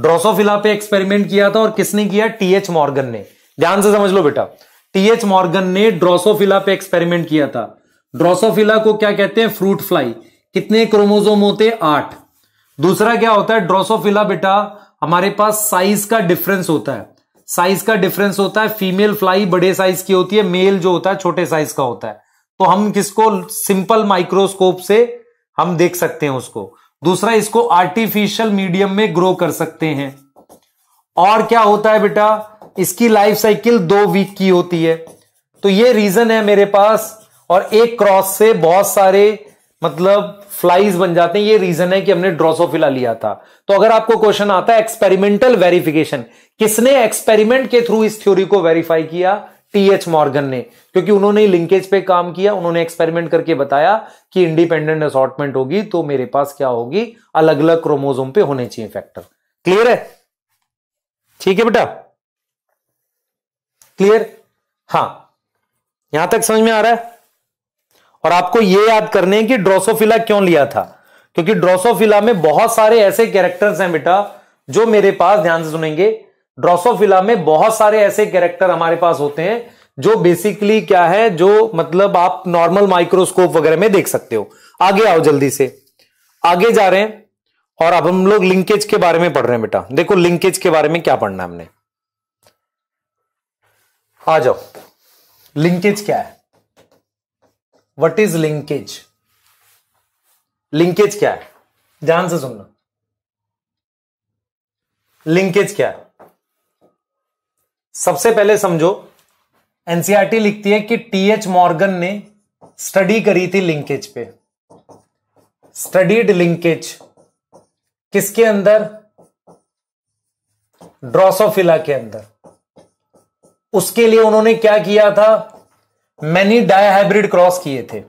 ड्रोसोफिला पे एक्सपेरिमेंट किया था और किसने किया टीएच मॉर्गन ने ध्यान से समझ लो बेटा टीएच मॉर्गन ने ड्रोसोफिला पे एक्सपेरिमेंट किया था ड्रोसोफिला को क्या कहते हैं फ्रूट फ्लाई कितने क्रोमोजोम होते हैं आठ दूसरा क्या होता है ड्रोसोफिला बेटा हमारे पास साइज का डिफरेंस होता है साइज का डिफरेंस होता है फीमेल फ्लाई बड़े साइज की होती है मेल जो होता है छोटे साइज का होता है तो हम किसको सिंपल माइक्रोस्कोप से हम देख सकते हैं उसको दूसरा इसको आर्टिफिशियल मीडियम में ग्रो कर सकते हैं और क्या होता है बेटा इसकी लाइफ साइकिल दो वीक की होती है तो ये रीजन है मेरे पास और एक क्रॉस से बहुत सारे मतलब फ्लाइज बन जाते हैं ये रीजन है कि हमने ड्रोसोफिला लिया था तो अगर आपको क्वेश्चन आता है एक्सपेरिमेंटल वेरिफिकेशन किसने एक्सपेरिमेंट के थ्रू इस थ्योरी को वेरीफाई किया टी एच मॉर्गन ने क्योंकि उन्होंने लिंकेज पे काम किया उन्होंने एक्सपेरिमेंट करके बताया कि इंडिपेंडेंट असॉर्टमेंट होगी तो मेरे पास क्या होगी अलग अलग क्रोमोजोम पे होने चाहिए फैक्टर क्लियर है ठीक है बेटा क्लियर हां यहां तक समझ में आ रहा है और आपको यह याद करने की कि ड्रोसोफिला क्यों लिया था क्योंकि ड्रोसोफिला में बहुत सारे ऐसे कैरेक्टर्स हैं बेटा जो मेरे पास ध्यान से सुनेंगे ड्रोसोफिला में बहुत सारे ऐसे कैरेक्टर हमारे पास होते हैं जो बेसिकली क्या है जो मतलब आप नॉर्मल माइक्रोस्कोप वगैरह में देख सकते हो आगे आओ जल्दी से आगे जा रहे हैं और अब हम लोग लिंकेज के बारे में पढ़ रहे हैं बेटा देखो लिंकेज के बारे में क्या पढ़ना है हमने आ जाओ लिंकेज क्या है वट इज लिंकेज लिंकेज क्या है ध्यान से सुनना लिंकेज क्या है सबसे पहले समझो एनसीआरटी e लिखती है कि टीएच मॉर्गन ने स्टडी करी थी लिंकेज पे स्टडीड लिंकेज किसके अंदर ड्रोसोफिला के अंदर उसके लिए उन्होंने क्या किया था मैनी डायहाइब्रिड क्रॉस किए थे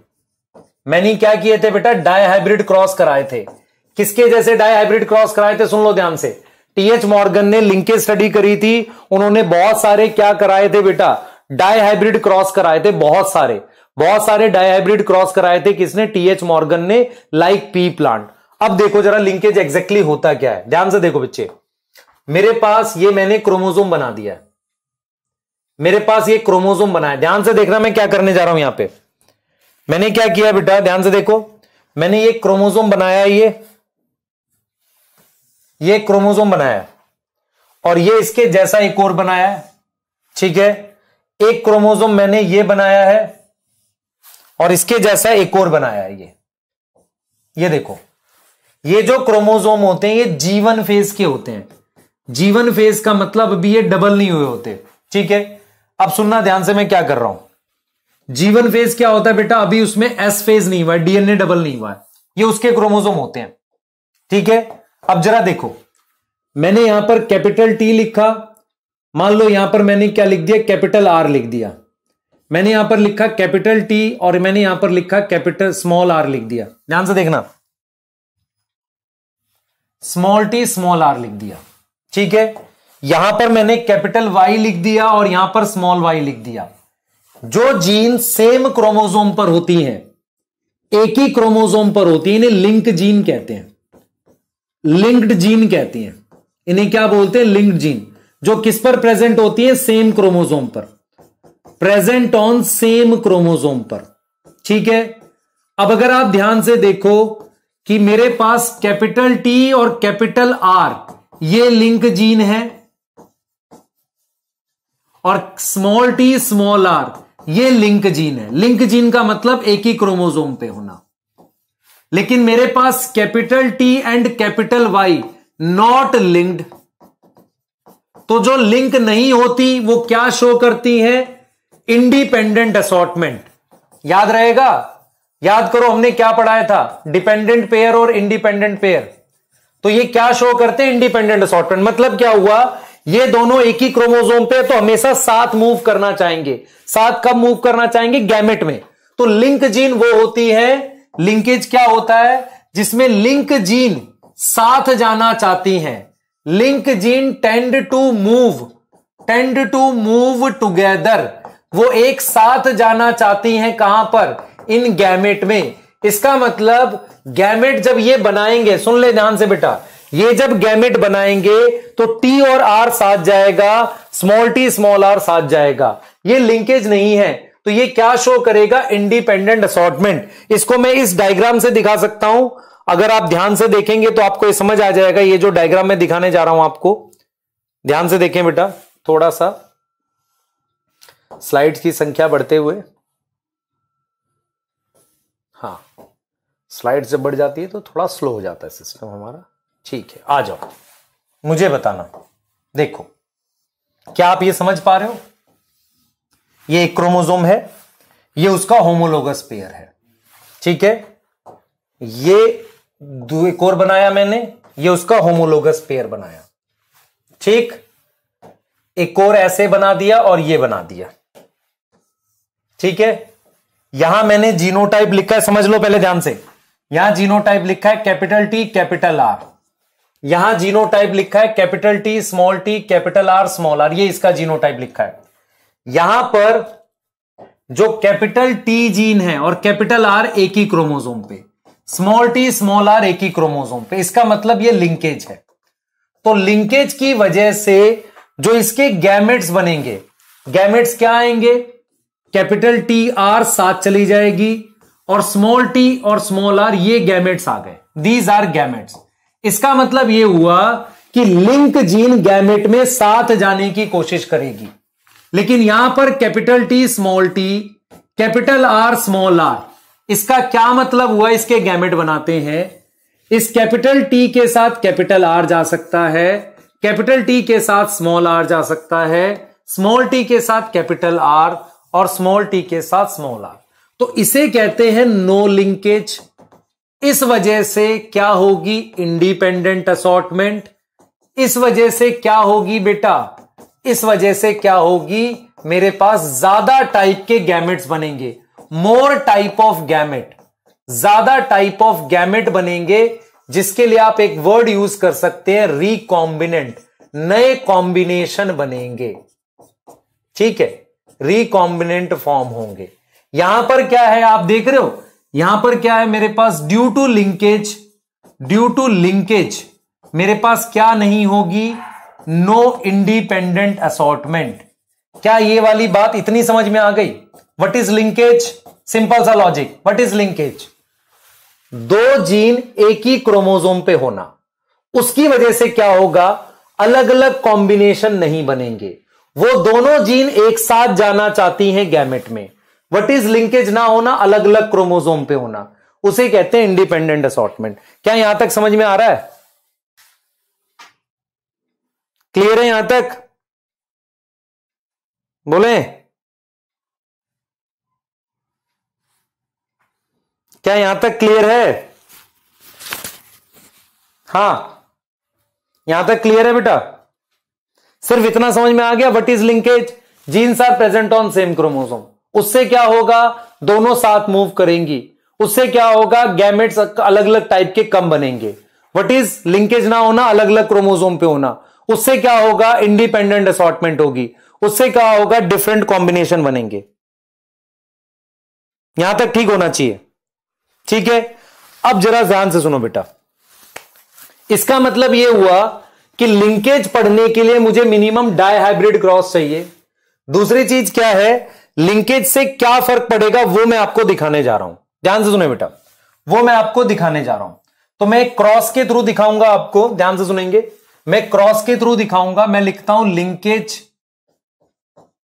मैनी क्या किए थे बेटा डायहाइब्रिड क्रॉस कराए थे किसके जैसे डायहाइब्रिड क्रॉस कराए थे सुन लो ध्यान से टीएच मॉर्गन ने लिंकेज स्टडी करी थी उन्होंने बहुत सारे क्या कराए थे बेटा डाई हाइब्रिड क्रॉस कराए थे बहुत सारे बहुत सारे डाई हाइब्रिड क्रॉस कराए थे किसने टीएच मॉर्गन ने लाइक पी प्लांट अब देखो जरा लिंकेज एग्जैक्टली होता क्या है ध्यान से देखो बच्चे मेरे पास ये मैंने क्रोमोजोम बना दिया मेरे पास ये क्रोमोजोम बना है ध्यान से देखना मैं क्या करने जा रहा हूं यहां पे मैंने क्या किया बेटा ध्यान से देखो मैंने ये क्रोमोजोम बनाया ये ये क्रोमोजोम बनाया और ये इसके जैसा एक और बनाया ठीक है एक क्रोमोजोम मैंने ये बनाया है और इसके जैसा एक और बनाया है ये ये देखो ये जो क्रोमोजोम होते हैं ये जीवन फेज के होते हैं जीवन फेज का मतलब अभी ये डबल नहीं हुए होते ठीक है अब सुनना ध्यान से मैं क्या कर रहा हूं जीवन फेज क्या होता है बेटा अभी उसमें एस फेज नहीं हुआ है डीएनए डबल नहीं हुआ है ये उसके क्रोमोजोम होते हैं ठीक है अब जरा देखो मैंने यहां पर कैपिटल टी लिखा मान लो यहां पर मैंने क्या लिख दिया कैपिटल आर लिख दिया मैंने यहां पर लिखा कैपिटल टी और मैंने यहां पर लिखा कैपिटल स्मॉल आर लिख दिया ध्यान से देखना स्मॉल टी स्मॉल आर लिख दिया ठीक है यहां पर मैंने कैपिटल वाई लिख दिया और यहां पर स्मॉल वाई लिख दिया जो जीन सेम क्रोमोजोम पर होती हैं एक ही क्रोमोजोम पर होती है इन्हें लिंक जीन कहते हैं लिंक्ड जीन कहती हैं इन्हें क्या बोलते हैं लिंक्ड जीन जो किस पर प्रेजेंट होती है सेम क्रोमोसोम पर प्रेजेंट ऑन सेम क्रोमोसोम पर ठीक है अब अगर आप ध्यान से देखो कि मेरे पास कैपिटल टी और कैपिटल आर ये लिंक जीन है और स्मॉल टी स्मॉल आर ये लिंक जीन है लिंक जीन का मतलब एक ही क्रोमोसोम पे होना लेकिन मेरे पास capital T and capital Y not linked तो जो लिंक नहीं होती वो क्या शो करती है इंडिपेंडेंट असॉटमेंट याद रहेगा याद करो हमने क्या पढ़ाया था डिपेंडेंट पेयर और इंडिपेंडेंट पेयर तो ये क्या शो करते हैं इंडिपेंडेंट असॉटमेंट मतलब क्या हुआ ये दोनों एक ही क्रोमोजोम पे तो हमेशा साथ मूव करना चाहेंगे साथ कब मूव करना चाहेंगे गैमेट में तो लिंक जीन वो होती है लिंकेज क्या होता है जिसमें लिंक जीन साथ जाना चाहती हैं link gene tend to move tend to move together वो एक साथ जाना चाहती हैं कहां पर इन गैमेट में इसका मतलब गैमेट जब ये बनाएंगे सुन ले ध्यान से बेटा ये जब गैमेट बनाएंगे तो टी और आर साथ जाएगा स्मॉल टी स्मॉल आर साथ जाएगा ये लिंकेज नहीं है तो ये क्या शो करेगा इंडिपेंडेंट असॉटमेंट इसको मैं इस डायग्राम से दिखा सकता हूं अगर आप ध्यान से देखेंगे तो आपको ये समझ आ जाएगा ये जो डायग्राम में दिखाने जा रहा हूं आपको ध्यान से देखें बेटा थोड़ा सा स्लाइड की संख्या बढ़ते हुए हाँ स्लाइड जब बढ़ जाती है तो थोड़ा स्लो हो जाता है सिस्टम हमारा ठीक है आ जाओ मुझे बताना देखो क्या आप ये समझ पा रहे हो ये एक क्रोमोजोम है ये उसका होमोलोगस पेयर है ठीक है ये एक और बनाया मैंने ये उसका होमोलोगस पेयर बनाया ठीक एक और ऐसे बना दिया और ये बना दिया ठीक है यहां मैंने जीनोटाइप लिखा है समझ लो पहले ध्यान से यहां जीनोटाइप लिखा है कैपिटल टी कैपिटल आर यहां जीनोटाइप लिखा है capital T small T capital R small R ये इसका जीनोटाइप लिखा है यहां पर जो कैपिटल टी जीन है और कैपिटल आर एक ही क्रोमोजोम पे स्मॉल टी स्मॉल आर एक ही क्रोमोजोम पे इसका मतलब ये लिंकेज है तो लिंकेज की वजह से जो इसके गैमेट्स बनेंगे गैमेट्स क्या आएंगे कैपिटल टी आर साथ चली जाएगी और स्मॉल टी और स्मॉल आर ये गैमेट्स आ गए दीज आर गैमेट्स इसका मतलब ये हुआ कि लिंक जीन गैमेट में साथ जाने की कोशिश करेगी लेकिन यहां पर capital T small T capital R small R इसका क्या मतलब हुआ इसके गैमेट बनाते हैं इस कैपिटल टी के साथ कैपिटल आर जा सकता है कैपिटल टी के साथ स्मॉल आर जा सकता है स्मॉल टी के साथ कैपिटल आर और स्मॉल टी के साथ स्मॉल आर तो इसे कहते हैं नो लिंकेज इस वजह से क्या होगी इंडिपेंडेंट असॉटमेंट इस वजह से क्या होगी बेटा इस वजह से क्या होगी मेरे पास ज्यादा टाइप के गैमेट्स बनेंगे मोर टाइप ऑफ गैमेट ज्यादा टाइप ऑफ गैमेट बनेंगे जिसके लिए आप एक वर्ड यूज कर सकते हैं रिकॉम्बिनेंट नए कॉम्बिनेशन बनेंगे ठीक है रिकॉम्बिनेंट फॉर्म होंगे यहां पर क्या है आप देख रहे हो यहां पर क्या है मेरे पास due to linkage due to linkage मेरे पास क्या नहीं होगी नो इंडिपेंडेंट असॉटमेंट क्या ये वाली बात इतनी समझ में आ गई वट इज लिंकेज सिंपल सा लॉजिक वट इज लिंकेज दो जीन एक ही क्रोमोजोम पे होना उसकी वजह से क्या होगा अलग अलग कॉम्बिनेशन नहीं बनेंगे वो दोनों जीन एक साथ जाना चाहती हैं गैमेट में वट इज लिंकेज ना होना अलग अलग क्रोमोजोम पे होना उसे कहते हैं इंडिपेंडेंट असॉटमेंट क्या यहां तक समझ में आ रहा है क्लियर है यहां तक बोले क्या यहां तक क्लियर है हां यहां तक क्लियर है बेटा सिर्फ इतना समझ में आ गया what is linkage genes are present on same chromosome उससे क्या होगा दोनों साथ मूव करेंगी उससे क्या होगा गैमेट्स अलग अलग टाइप के कम बनेंगे वट इज लिंकेज ना होना अलग अलग क्रोमोसोम पे होना उससे क्या होगा इंडिपेंडेंट असॉटमेंट होगी उससे क्या होगा डिफरेंट कॉम्बिनेशन बनेंगे यहां तक ठीक होना चाहिए ठीक है अब जरा ध्यान से सुनो बेटा इसका मतलब यह हुआ कि लिंकेज पढ़ने के लिए मुझे मिनिमम डाई हाइब्रिड क्रॉस चाहिए दूसरी चीज क्या है लिंकेज से क्या फर्क पड़ेगा वो मैं आपको दिखाने जा रहा हूं ध्यान से सुने बेटा वो मैं आपको दिखाने जा रहा हूं तो मैं क्रॉस के थ्रू दिखाऊंगा आपको ध्यान से सुनेंगे मैं क्रॉस के थ्रू दिखाऊंगा मैं लिखता हूं लिंकेज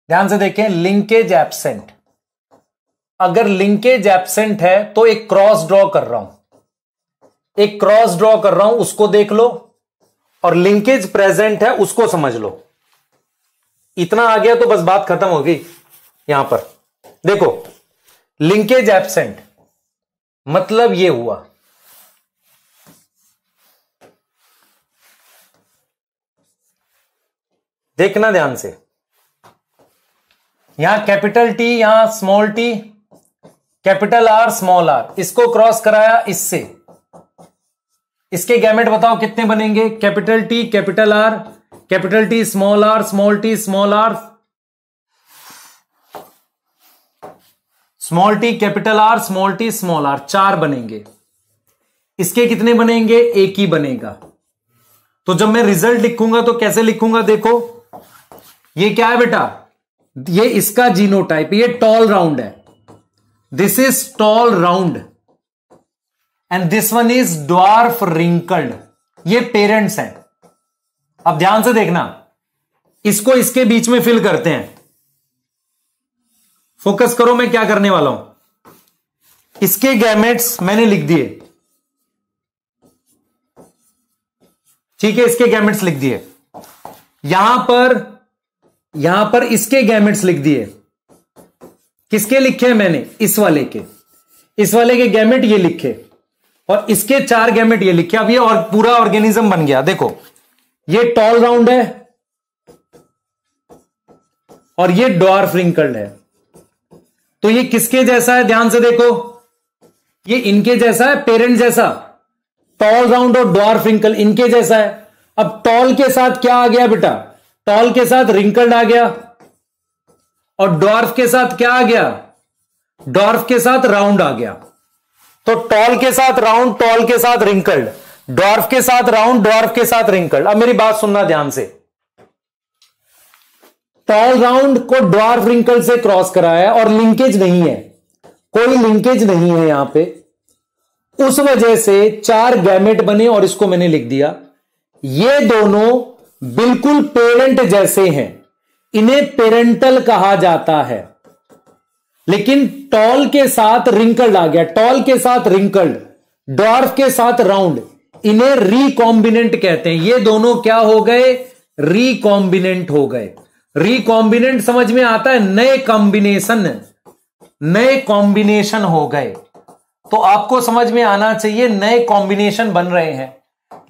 ध्यान से देखें लिंकेज एबसेंट अगर लिंकेज एबसेंट है तो एक क्रॉस ड्रॉ कर रहा हूं एक क्रॉस ड्रॉ कर रहा हूं उसको देख लो और लिंकेज प्रेजेंट है उसको समझ लो इतना आ गया तो बस बात खत्म हो गई यहां पर देखो लिंकेज एबसेंट मतलब ये हुआ देखना ध्यान से यहां कैपिटल टी यहां small T capital R small R इसको क्रॉस कराया इससे इसके गैमेट बताओ कितने बनेंगे capital T capital R capital T small R small T small R small T capital R small T small R चार बनेंगे इसके कितने बनेंगे एक ही बनेगा तो जब मैं रिजल्ट लिखूंगा तो कैसे लिखूंगा देखो ये क्या है बेटा ये इसका जीनोटाइप ये टॉल राउंड है this is tall round and this one is dwarf wrinkled ये पेरेंट्स हैं अब ध्यान से देखना इसको इसके बीच में फिल करते हैं फोकस करो मैं क्या करने वाला हूं इसके गैमेट्स मैंने लिख दिए ठीक है इसके गैमेट्स लिख दिए यहां पर यहां पर इसके गैमेट्स लिख दिए किसके लिखे हैं मैंने इस वाले के इस वाले के गैमेट ये लिखे और इसके चार गैमेट ये लिखे अब ये और पूरा ऑर्गेनिज्म बन गया देखो ये टॉल राउंड है और ये डॉर फ्रिंकल्ड है तो ये किसके जैसा है ध्यान से देखो ये इनके जैसा है पेरेंट जैसा टॉल राउंड और डॉर फ्रिंकल इनके जैसा है अब टॉल के साथ क्या आ गया बेटा टॉल के साथ रिंकल्ड आ गया और डॉर्फ के साथ क्या आ गया डॉर्फ के साथ राउंड आ गया तो टॉल के साथ राउंड टॉल के साथ रिंकल्ड डॉर्फ के साथ राउंड डॉर्फ के साथ रिंकल्ड अब मेरी बात सुनना ध्यान से टॉल राउंड को डॉर्फ रिंकल से क्रॉस कराया और लिंकेज नहीं है कोई लिंकेज नहीं है यहां पे उस वजह से चार गैमेट बने और इसको मैंने लिख दिया ये दोनों बिल्कुल पेरेंट जैसे हैं इन्हें पेरेंटल कहा जाता है लेकिन टॉल के साथ रिंकल्ड आ गया टॉल के साथ रिंकल्ड डॉर्फ के साथ राउंड इन्हें रिकॉम्बिनेंट कहते हैं ये दोनों क्या हो गए रिकॉम्बिनेंट हो गए रिकॉम्बिनेंट समझ में आता है नए कॉम्बिनेशन नए कॉम्बिनेशन हो गए तो आपको समझ में आना चाहिए नए कॉम्बिनेशन बन रहे हैं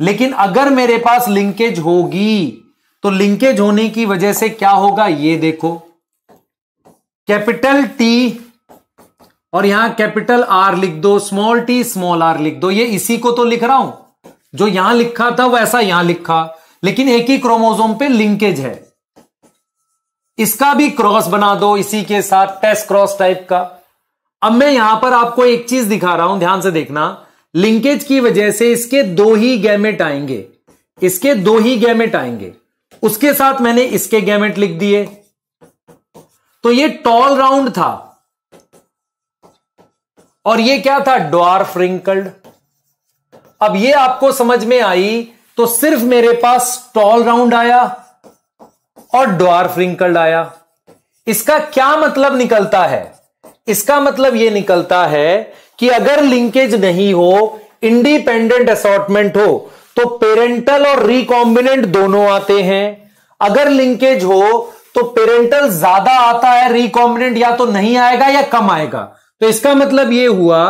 लेकिन अगर मेरे पास लिंकेज होगी तो लिंकेज होने की वजह से क्या होगा ये देखो कैपिटल टी और यहां कैपिटल आर लिख दो स्मॉल टी स्मॉल आर लिख दो ये इसी को तो लिख रहा हूं जो यहां लिखा था वैसा यहां लिखा लेकिन एक ही क्रोमोजोम पे लिंकेज है इसका भी क्रॉस बना दो इसी के साथ टेस्ट क्रॉस टाइप का अब मैं यहां पर आपको एक चीज दिखा रहा हूं ध्यान से देखना लिंकेज की वजह से इसके दो ही गैमेट आएंगे इसके दो ही गैमेट आएंगे उसके साथ मैंने इसके गैमेट लिख दिए तो ये टॉल राउंड था और ये क्या था डॉर रिंकल्ड अब ये आपको समझ में आई तो सिर्फ मेरे पास टॉल राउंड आया और डॉर रिंकल्ड आया इसका क्या मतलब निकलता है इसका मतलब यह निकलता है कि अगर लिंकेज नहीं हो इंडिपेंडेंट असॉटमेंट हो तो पेरेंटल और रिकॉम्बिनेंट दोनों आते हैं अगर लिंकेज हो तो पेरेंटल ज्यादा आता है रिकॉम्बिनेंट या तो नहीं आएगा या कम आएगा तो इसका मतलब यह हुआ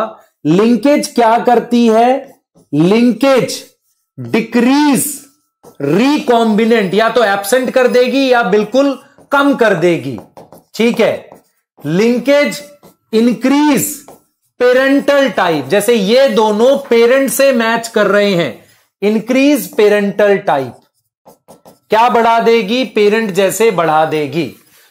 लिंकेज क्या करती है लिंकेज डिक्रीज रिकॉम्बिनेंट या तो एबसेंट कर देगी या बिल्कुल कम कर देगी ठीक है लिंकेज इंक्रीज पेरेंटल टाइप जैसे ये दोनों पेरेंट से मैच कर रहे हैं इंक्रीज पेरेंटल टाइप क्या बढ़ा देगी पेरेंट जैसे बढ़ा देगी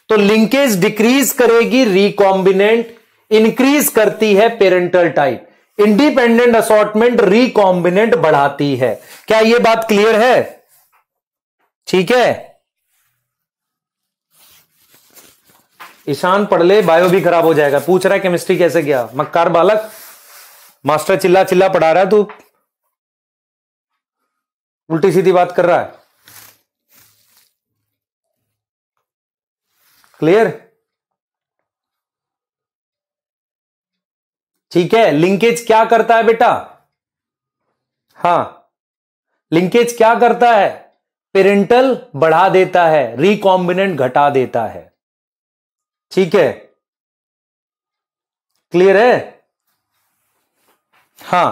तो लिंकेज डिक्रीज करेगी रिकॉम्बिनेंट इंक्रीज करती है parental type independent assortment recombinant बढ़ाती है क्या यह बात क्लियर है ठीक है ईशान पढ़ ले बायो भी खराब हो जाएगा पूछ रहा है केमिस्ट्री कैसे गया मक्कार बालक मास्टर चिल्ला चिल्ला पढ़ा रहा है तू उल्टी सीधी बात कर रहा है क्लियर ठीक है लिंकेज क्या करता है बेटा हां लिंकेज क्या करता है पेरेंटल बढ़ा देता है रिकॉम्बिनेंट घटा देता है ठीक है क्लियर है हाँ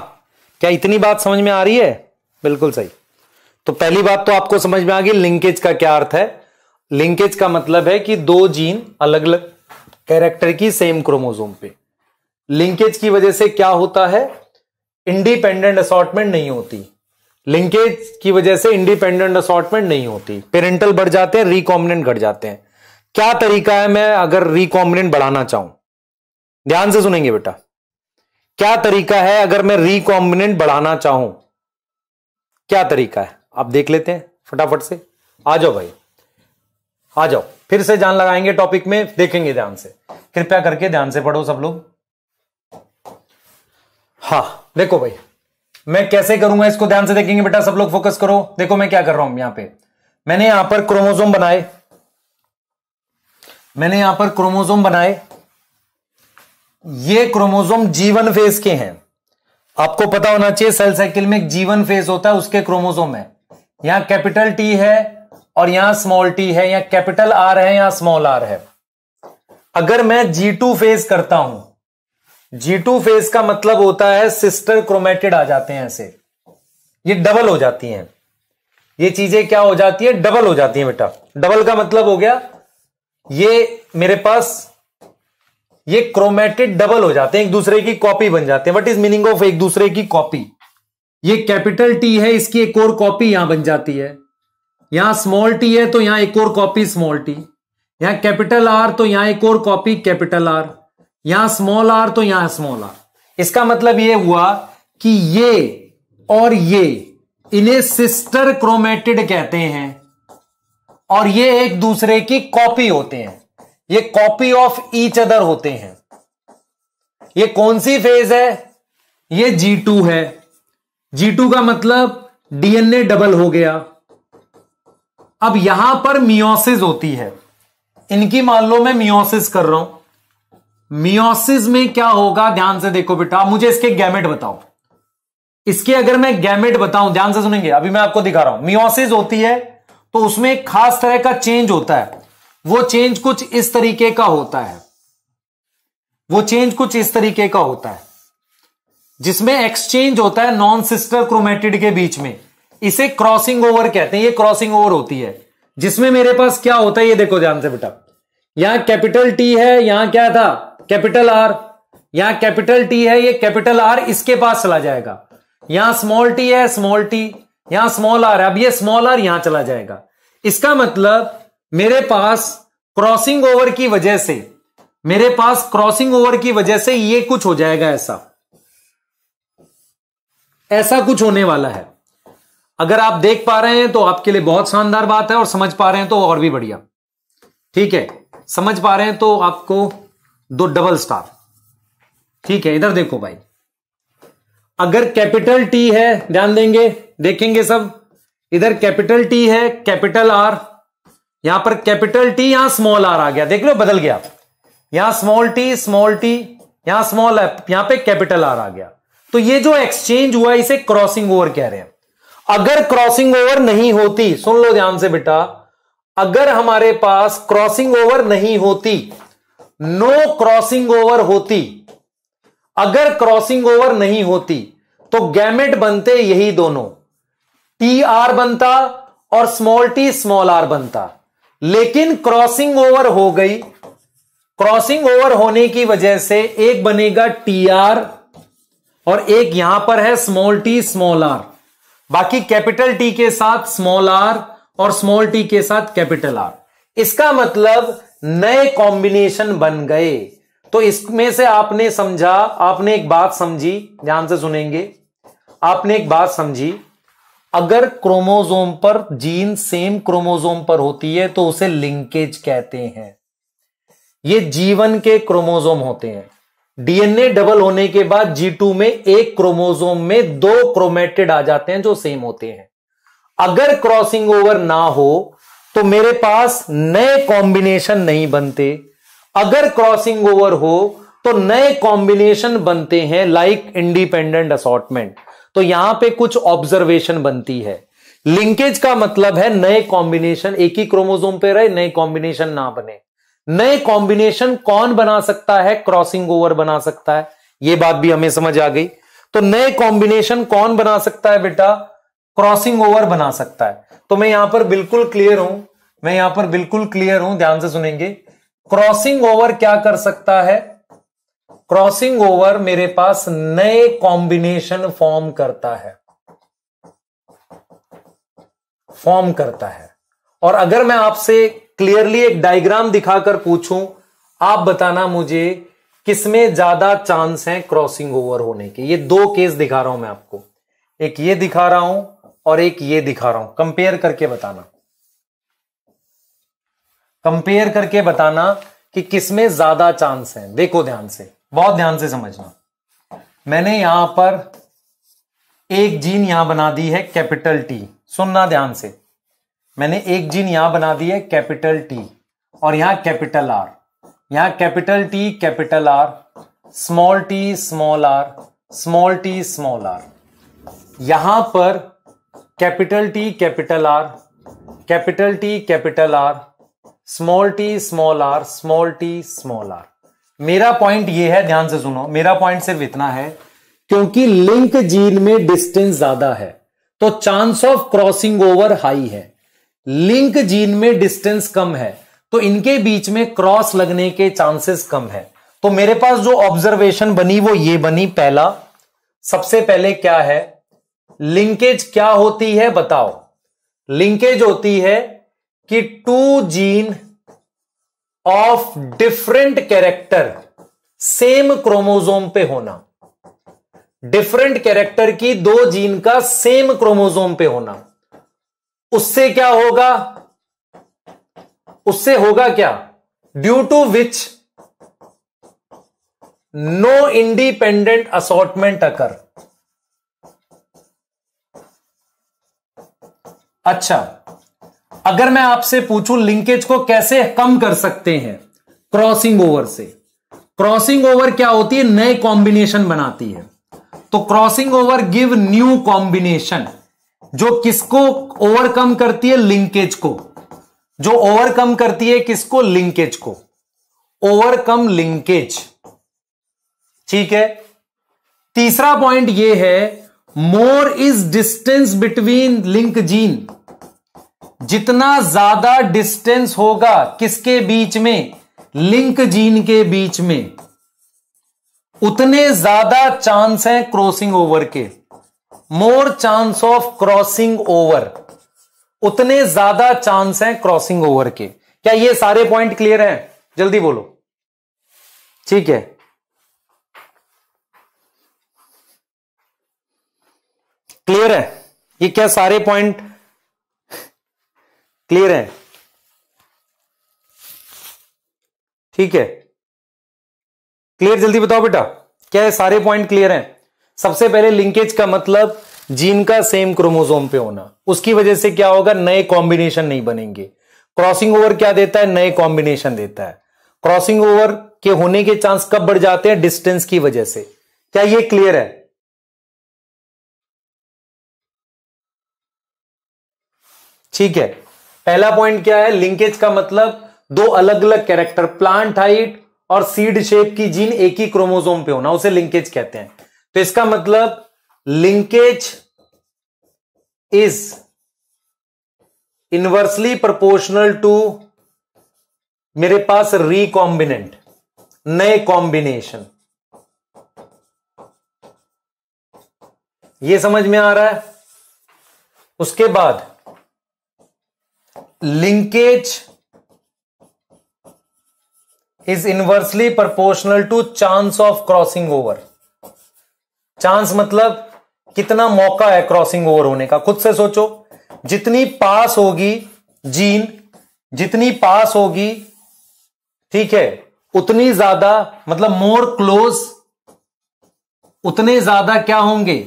क्या इतनी बात समझ में आ रही है बिल्कुल सही तो पहली बात तो आपको समझ में आ गई लिंकेज का क्या अर्थ है लिंकेज का मतलब है कि दो जीन अलग अलग कैरेक्टर की सेम क्रोमोजोम पे लिंकेज की वजह से क्या होता है इंडिपेंडेंट असॉटमेंट नहीं होती लिंकेज की वजह से इंडिपेंडेंट असॉटमेंट नहीं होती पेरेंटल बढ़ जाते हैं रिकॉम्बिनेंट घट जाते हैं क्या तरीका है मैं अगर रिकॉम्बिनेंट बढ़ाना चाहूं ध्यान से सुनेंगे बेटा क्या तरीका है अगर मैं रिकॉम्बिनेंट बढ़ाना चाहूं क्या तरीका है आप देख लेते हैं फटाफट से आ जाओ भाई आ जाओ फिर से जान लगाएंगे टॉपिक में देखेंगे ध्यान से कृपया करके ध्यान से पढ़ो सब लोग हाँ देखो भाई मैं कैसे करूंगा इसको ध्यान से देखेंगे बेटा सब लोग फोकस करो देखो मैं क्या कर रहा हूं यहां पे मैंने यहां पर क्रोमोजोम बनाए मैंने यहां पर क्रोमोजोम बनाए ये क्रोमोजोम जीवन फेज के हैं आपको पता होना चाहिए सेल साइकिल में एक जीवन फेज होता है उसके क्रोमोजोम है यहां कैपिटल टी है और यहां स्मॉल टी है यहां कैपिटल आर है यहां स्मॉल आर है अगर मैं जी टू फेज करता हूं जी टू फेज का मतलब होता है सिस्टर क्रोमेटेड आ जाते हैं ऐसे ये डबल हो जाती हैं ये चीजें क्या हो जाती है डबल हो जाती है बेटा डबल का मतलब हो गया ये मेरे पास ये क्रोमेटेड डबल हो जाते हैं एक दूसरे की कॉपी बन जाते हैं वट इज मीनिंग ऑफ एक दूसरे की कॉपी ये कैपिटल टी है इसकी एक और कॉपी यहां बन जाती है यहां स्मॉल टी है तो यहां एक और कॉपी स्मॉल टी यहां कैपिटल आर तो यहां एक और कॉपी कैपिटल आर यहां स्मॉल आर तो यहां स्मॉल आर इसका मतलब यह हुआ कि ये और ये इन्हें सिस्टर क्रोमेटिड कहते हैं और ये एक दूसरे की कॉपी होते हैं ये कॉपी ऑफ ईच अदर होते हैं ये कौन सी फेज है ये G2 है G2 का मतलब डीएनए डबल हो गया अब यहां पर मियोसिस होती है इनकी मान लो मैं मियोसिस कर रहा हूं मियोसिस में क्या होगा ध्यान से देखो बेटा मुझे इसके गैमेट बताओ इसके अगर मैं गैमेट बताऊं ध्यान से सुनेंगे अभी मैं आपको दिखा रहा हूं मियोसिस होती है तो उसमें एक खास तरह का चेंज होता है वो चेंज कुछ इस तरीके का होता है वो चेंज कुछ इस तरीके का होता है जिसमें एक्सचेंज होता है नॉन सिस्टर क्रोमेटिड के बीच में इसे क्रॉसिंग ओवर कहते हैं ये क्रॉसिंग ओवर होती है जिसमें मेरे पास क्या होता है ये देखो ध्यान से बेटा यहां कैपिटल टी है यहां क्या था कैपिटल आर यहां कैपिटल टी है ये कैपिटल आर इसके पास चला जाएगा यहां स्मॉल टी है स्मॉल टी यहां स्मॉल आर अब ये स्मॉल आर यहां चला जाएगा इसका मतलब मेरे पास क्रॉसिंग ओवर की वजह से मेरे पास क्रॉसिंग ओवर की वजह से ये कुछ हो जाएगा ऐसा ऐसा कुछ होने वाला है अगर आप देख पा रहे हैं तो आपके लिए बहुत शानदार बात है और समझ पा रहे हैं तो और भी बढ़िया ठीक है समझ पा रहे हैं तो आपको दो डबल स्टार ठीक है इधर देखो भाई अगर कैपिटल टी है ध्यान देंगे देखेंगे सब इधर कैपिटल टी है कैपिटल आर यहां पर कैपिटल टी यहां स्मॉल आर आ गया देख लो बदल गया यहां स्मॉल टी स्मॉल टी यहां स्मॉल यहां पे कैपिटल आर आ गया तो ये जो एक्सचेंज हुआ इसे क्रॉसिंग ओवर कह रहे हैं अगर क्रॉसिंग ओवर नहीं होती सुन लो ध्यान से बेटा अगर हमारे पास क्रॉसिंग ओवर नहीं होती नो क्रॉसिंग ओवर होती अगर क्रॉसिंग ओवर नहीं होती तो गैमेट बनते यही दोनों टी आर बनता और स्मॉल टी स्मॉल आर बनता लेकिन क्रॉसिंग ओवर हो गई क्रॉसिंग ओवर होने की वजह से एक बनेगा टी आर और एक यहां पर है स्मॉल टी स्मॉल आर बाकी कैपिटल टी के साथ स्मॉल आर और स्मॉल टी के साथ कैपिटल आर इसका मतलब नए कॉम्बिनेशन बन गए तो इसमें से आपने समझा आपने एक बात समझी ध्यान से सुनेंगे आपने एक बात समझी अगर क्रोमोजोम पर जीन सेम क्रोमोजोम पर होती है तो उसे लिंकेज कहते हैं ये जीवन के क्रोमोजोम होते हैं डीएनए डबल होने के बाद जी टू में एक क्रोमोजोम में दो क्रोमेटेड आ जाते हैं जो सेम होते हैं अगर क्रॉसिंग ओवर ना हो तो मेरे पास नए कॉम्बिनेशन नहीं बनते अगर क्रॉसिंग ओवर हो तो नए कॉम्बिनेशन बनते हैं लाइक इंडिपेंडेंट असॉटमेंट तो यहां पे कुछ ऑब्जर्वेशन बनती है लिंकेज का मतलब है नए कॉम्बिनेशन एक ही क्रोमोजोम पे रहे नए कॉम्बिनेशन ना बने नए कॉम्बिनेशन कौन बना सकता है क्रॉसिंग ओवर बना सकता है यह बात भी हमें समझ आ गई तो नए कॉम्बिनेशन कौन बना सकता है बेटा क्रॉसिंग ओवर बना सकता है तो मैं यहां पर बिल्कुल क्लियर हूं मैं यहां पर बिल्कुल क्लियर हूं ध्यान से सुनेंगे क्रॉसिंग ओवर क्या कर सकता है क्रॉसिंग ओवर मेरे पास नए कॉम्बिनेशन फॉर्म करता है फॉर्म करता है और अगर मैं आपसे क्लियरली एक डायग्राम दिखाकर पूछूं आप बताना मुझे किसमें ज्यादा चांस है क्रॉसिंग ओवर होने के ये दो केस दिखा रहा हूं मैं आपको एक ये दिखा रहा हूं और एक ये दिखा रहा हूं कंपेयर करके बताना कंपेयर करके बताना कि किसमें ज्यादा चांस है देखो ध्यान से बहुत ध्यान से समझना मैंने यहां पर एक जीन यहां बना दी है कैपिटल टी सुनना ध्यान से मैंने एक जीन यहां बना दी है कैपिटल टी और यहां कैपिटल आर यहां capital T capital R small T small R small T small R यहां पर capital T capital R capital T capital R small T small R small T small R मेरा point ये है ध्यान से सुनो मेरा पॉइंट सिर्फ इतना है क्योंकि लिंक जीन में डिस्टेंस ज्यादा है तो chance of crossing over high है लिंक जीन में डिस्टेंस कम है तो इनके बीच में क्रॉस लगने के चांसेस कम है तो मेरे पास जो ऑब्जर्वेशन बनी वो ये बनी पहला सबसे पहले क्या है लिंकेज क्या होती है बताओ लिंकेज होती है कि two gene of different character same chromosome पे होना डिफरेंट कैरेक्टर की दो जीन का सेम क्रोमोजोम पे होना उससे क्या होगा उससे होगा क्या due to which no independent assortment occur अच्छा अगर मैं आपसे पूछूं लिंकेज को कैसे कम कर सकते हैं क्रॉसिंग ओवर से क्रॉसिंग ओवर क्या होती है नए कॉम्बिनेशन बनाती है तो crossing over give new combination जो किसको ओवरकम करती है लिंकेज को जो ओवरकम करती है किसको लिंकेज को ओवरकम लिंकेज ठीक है तीसरा पॉइंट यह है more is distance between link gene जितना ज्यादा डिस्टेंस होगा किसके बीच में लिंक जीन के बीच में उतने ज्यादा चांस हैं क्रॉसिंग ओवर के more chance of crossing over उतने ज्यादा चांस हैं क्रॉसिंग ओवर के क्या ये सारे पॉइंट क्लियर हैं जल्दी बोलो ठीक है क्लियर है ये क्या सारे पॉइंट क्लियर है ठीक है क्लियर जल्दी बताओ बेटा क्या है सारे पॉइंट क्लियर हैं सबसे पहले लिंकेज का मतलब जीन का सेम क्रोमोसोम पे होना उसकी वजह से क्या होगा नए कॉम्बिनेशन नहीं बनेंगे क्रॉसिंग ओवर क्या देता है नए कॉम्बिनेशन देता है क्रॉसिंग ओवर के होने के चांस कब बढ़ जाते हैं डिस्टेंस की वजह से क्या ये क्लियर है ठीक है पहला पॉइंट क्या है लिंकेज का मतलब दो अलग अलग कैरेक्टर प्लांट हाइट और सीड शेप की जीन एक ही क्रोमोसोम पे होना उसे लिंकेज कहते हैं तो इसका मतलब linkage is inversely proportional to मेरे पास रिकॉम्बिनेंट नए कॉम्बिनेशन ये समझ में आ रहा है उसके बाद linkage is inversely proportional to chance of crossing over chance मतलब कितना मौका है क्रॉसिंग ओवर होने का खुद से सोचो जितनी पास होगी जीन जितनी पास होगी ठीक है उतनी ज्यादा मतलब मोर क्लोज उतने ज्यादा क्या होंगे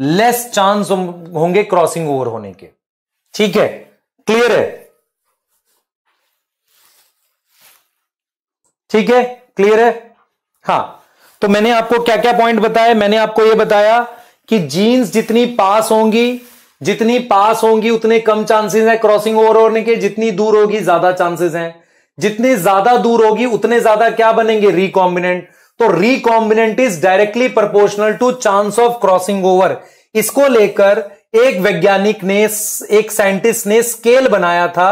लेस चांस होंगे क्रॉसिंग ओवर होने के ठीक है क्लियर है ठीक है क्लियर है हाँ तो मैंने आपको क्या क्या पॉइंट बताया मैंने आपको यह बताया कि जीन्स जितनी पास होंगी जितनी पास होंगी उतने कम चांसेस हैं क्रॉसिंग ओवर होने के जितनी दूर होगी ज्यादा चांसेस हैं जितनी ज्यादा दूर होगी उतने ज्यादा क्या बनेंगे रिकॉम्बिनेंट तो recombinant is directly proportional to chance of crossing over इसको लेकर एक वैज्ञानिक ने एक साइंटिस्ट ने स्केल बनाया था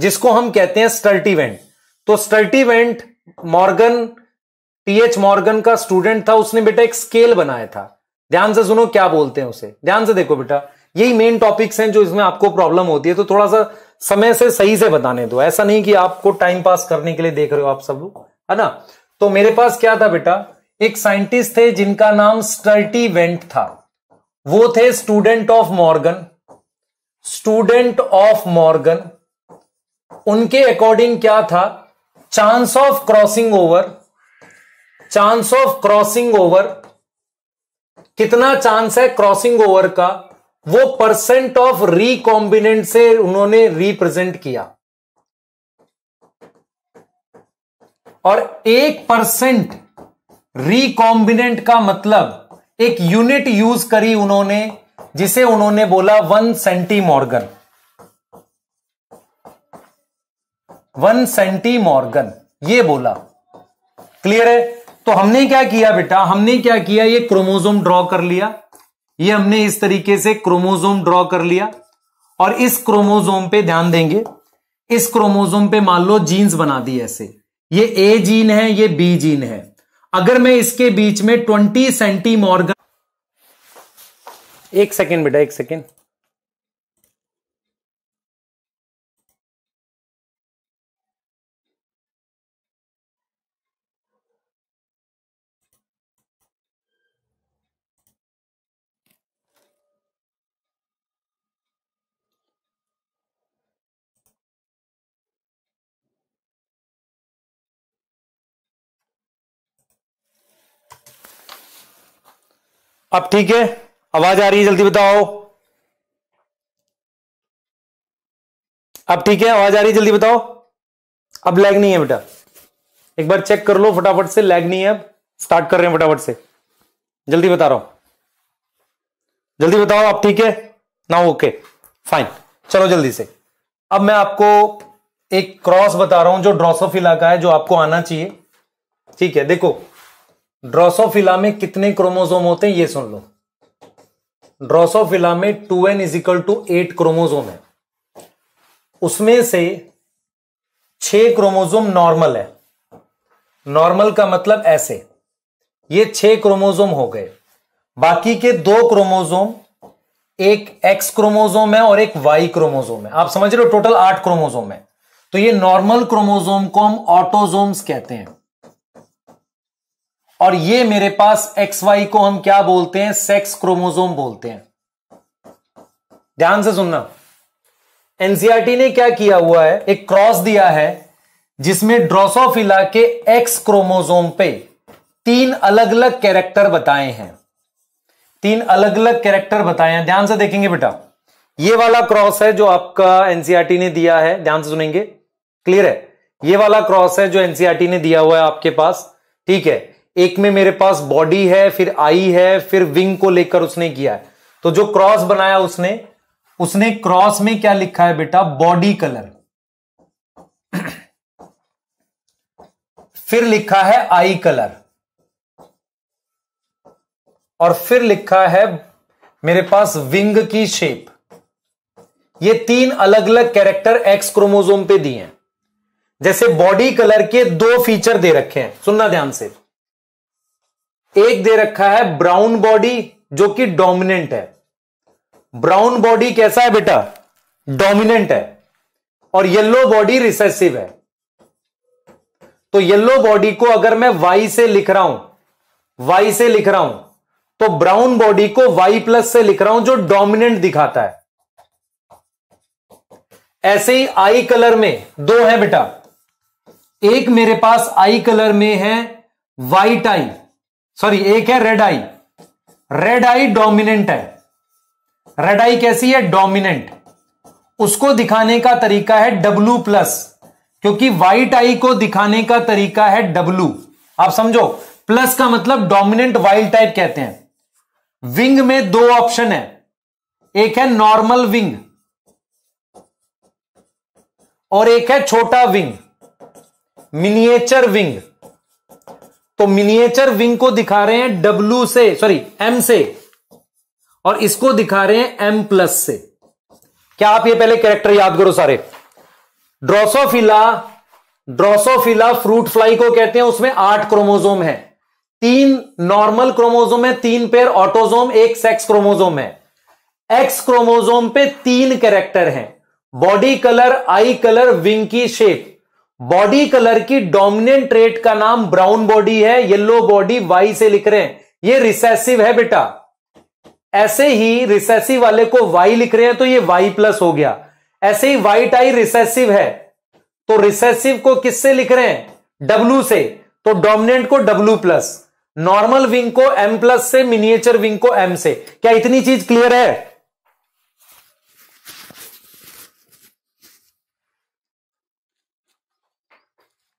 जिसको हम कहते हैं स्टर्टिवेंट तो स्टर्टिवेंट मॉर्गन टीएच मॉर्गन का स्टूडेंट था उसने बेटा एक स्केल बनाया था ध्यान से सुनो क्या बोलते हैं उसे ध्यान से देखो बेटा यही मेन टॉपिक्स हैं जो इसमें आपको प्रॉब्लम होती है तो थोड़ा सा समय से सही से बताने दो ऐसा नहीं कि आपको टाइम पास करने के लिए देख रहे हो आप सब है ना तो मेरे पास क्या था बेटा एक साइंटिस्ट थे जिनका नाम स्टर्टी वेंट था वो थे student of Morgan student of Morgan उनके अकॉर्डिंग क्या था chance of crossing over chance of crossing over कितना चांस है क्रॉसिंग ओवर का वो परसेंट ऑफ रिकॉम्बिनेंट से उन्होंने रिप्रेजेंट किया और एक परसेंट रिकॉम्बिनेंट का मतलब एक यूनिट यूज करी उन्होंने जिसे उन्होंने बोला one centimorgan one centimorgan ये बोला क्लियर है तो हमने क्या किया बेटा हमने क्या किया ये क्रोमोजोम ड्रॉ कर लिया ये हमने इस तरीके से क्रोमोजोम ड्रॉ कर लिया और इस क्रोमोजोम पे ध्यान देंगे इस क्रोमोजोम पे मान लो जीन्स बना दी ऐसे ये ए जीन है ये बी जीन है अगर मैं इसके बीच में ट्वेंटी मॉर्गन एक सेकेंड बेटा एक सेकेंड अब ठीक है आवाज आ रही है जल्दी बताओ अब ठीक है आवाज आ रही है जल्दी बताओ अब लैग नहीं है बेटा एक बार चेक कर लो फटाफट से लैग नहीं है अब स्टार्ट कर रहे हैं फटाफट से जल्दी बता रहा हूं जल्दी बताओ अब ठीक है ना ओके फाइन चलो जल्दी से अब मैं आपको एक क्रॉस बता रहा हूं जो ड्रॉसोफिला का है जो आपको आना चाहिए ठीक है देखो ड्रोसोफिला में कितने क्रोमोजोम होते हैं ये सुन लो ड्रोसोफिला में two N is equal to eight chromosome है उसमें से छह क्रोमोजोम नॉर्मल है नॉर्मल का मतलब ऐसे ये छह क्रोमोजोम हो गए बाकी के दो क्रोमोजोम एक एक्स क्रोमोजोम है और एक वाई क्रोमोजोम है आप समझ रहे हो टोटल आठ क्रोमोजोम है तो ये नॉर्मल क्रोमोजोम को हम ऑटोजोम्स कहते हैं और ये मेरे पास एक्स वाई को हम क्या बोलते हैं सेक्स क्रोमोजोम बोलते हैं ध्यान से सुनना एनसीआरटी e ने क्या किया हुआ है एक क्रॉस दिया है जिसमें ड्रोसोफिला के एक्स क्रोमोजोम पे तीन अलग अलग कैरेक्टर बताए हैं तीन अलग अलग कैरेक्टर बताए हैं ध्यान से देखेंगे बेटा ये वाला क्रॉस है जो आपका एनसीआरटी e ने दिया है ध्यान से सुनेंगे क्लियर है ये वाला क्रॉस है जो एनसीआरटी e ने दिया हुआ है आपके पास ठीक है एक में मेरे पास बॉडी है फिर आई है फिर विंग को लेकर उसने किया है तो जो क्रॉस बनाया उसने उसने क्रॉस में क्या लिखा है बेटा बॉडी कलर फिर लिखा है आई कलर और फिर लिखा है मेरे पास विंग की शेप ये तीन अलग अलग कैरेक्टर एक्स क्रोमोजोम पे दिए हैं जैसे बॉडी कलर के दो फीचर दे रखे हैं सुनना ध्यान से एक दे रखा है ब्राउन बॉडी जो कि डोमिनेंट है ब्राउन बॉडी कैसा है बेटा डोमिनेंट है और येलो बॉडी रिसेसिव है तो येलो बॉडी को अगर मैं वाई से लिख रहा हूं वाई से लिख रहा हूं तो ब्राउन बॉडी को वाई प्लस से लिख रहा हूं जो डोमिनेंट दिखाता है ऐसे ही आई कलर में दो है बेटा एक मेरे पास आई कलर में है वाइट आई सॉरी एक है red eye red eye dominant है रेड आई कैसी है डोमिनेंट उसको दिखाने का तरीका है डब्लू प्लस क्योंकि व्हाइट आई को दिखाने का तरीका है डब्लू आप समझो प्लस का मतलब डोमिनेंट वाइल्ड टाइप कहते हैं विंग में दो ऑप्शन है एक है नॉर्मल विंग और एक है छोटा विंग मिनिएचर विंग तो मिनिएचर विंग को दिखा रहे हैं डब्ल्यू से सॉरी एम से और इसको दिखा रहे हैं एम प्लस से क्या आप ये पहले कैरेक्टर याद करो सारे ड्रोसोफिला ड्रोसोफिला फ्रूट फ्लाई को कहते हैं उसमें आठ क्रोमोजोम है तीन नॉर्मल क्रोमोजोम है तीन पेयर ऑटोजोम एक सेक्स क्रोमोजोम है एक्स क्रोमोजोम पे तीन कैरेक्टर हैं body colour eye colour wing की शेप बॉडी कलर की डोमिनेंट ट्रेट का नाम ब्राउन बॉडी है येलो बॉडी वाई से लिख रहे हैं ये रिसेसिव है बेटा ऐसे ही रिसेसिव वाले को वाई लिख रहे हैं तो ये वाई प्लस हो गया ऐसे ही वाइट आई रिसेसिव है तो रिसेसिव को किससे लिख रहे हैं डब्ल्यू से तो डोमिनेंट को डब्लू प्लस नॉर्मल विंग को एम प्लस से मिनिएचर विंग को एम से क्या इतनी चीज क्लियर है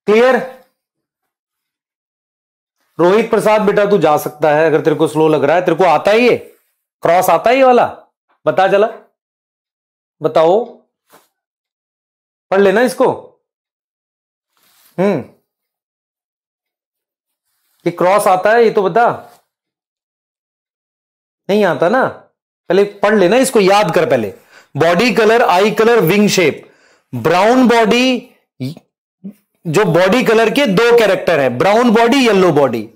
क्लियर रोहित प्रसाद बेटा तू जा सकता है अगर तेरे को स्लो लग रहा है तेरे को आता ही है क्रॉस आता ही वाला बता चला बताओ पढ़ लेना इसको हम्म ये क्रॉस आता है ये तो बता नहीं आता ना पहले पढ़ लेना इसको याद कर पहले body colour eye colour wing shape brown body जो बॉडी कलर के दो कैरेक्टर है brown body yellow body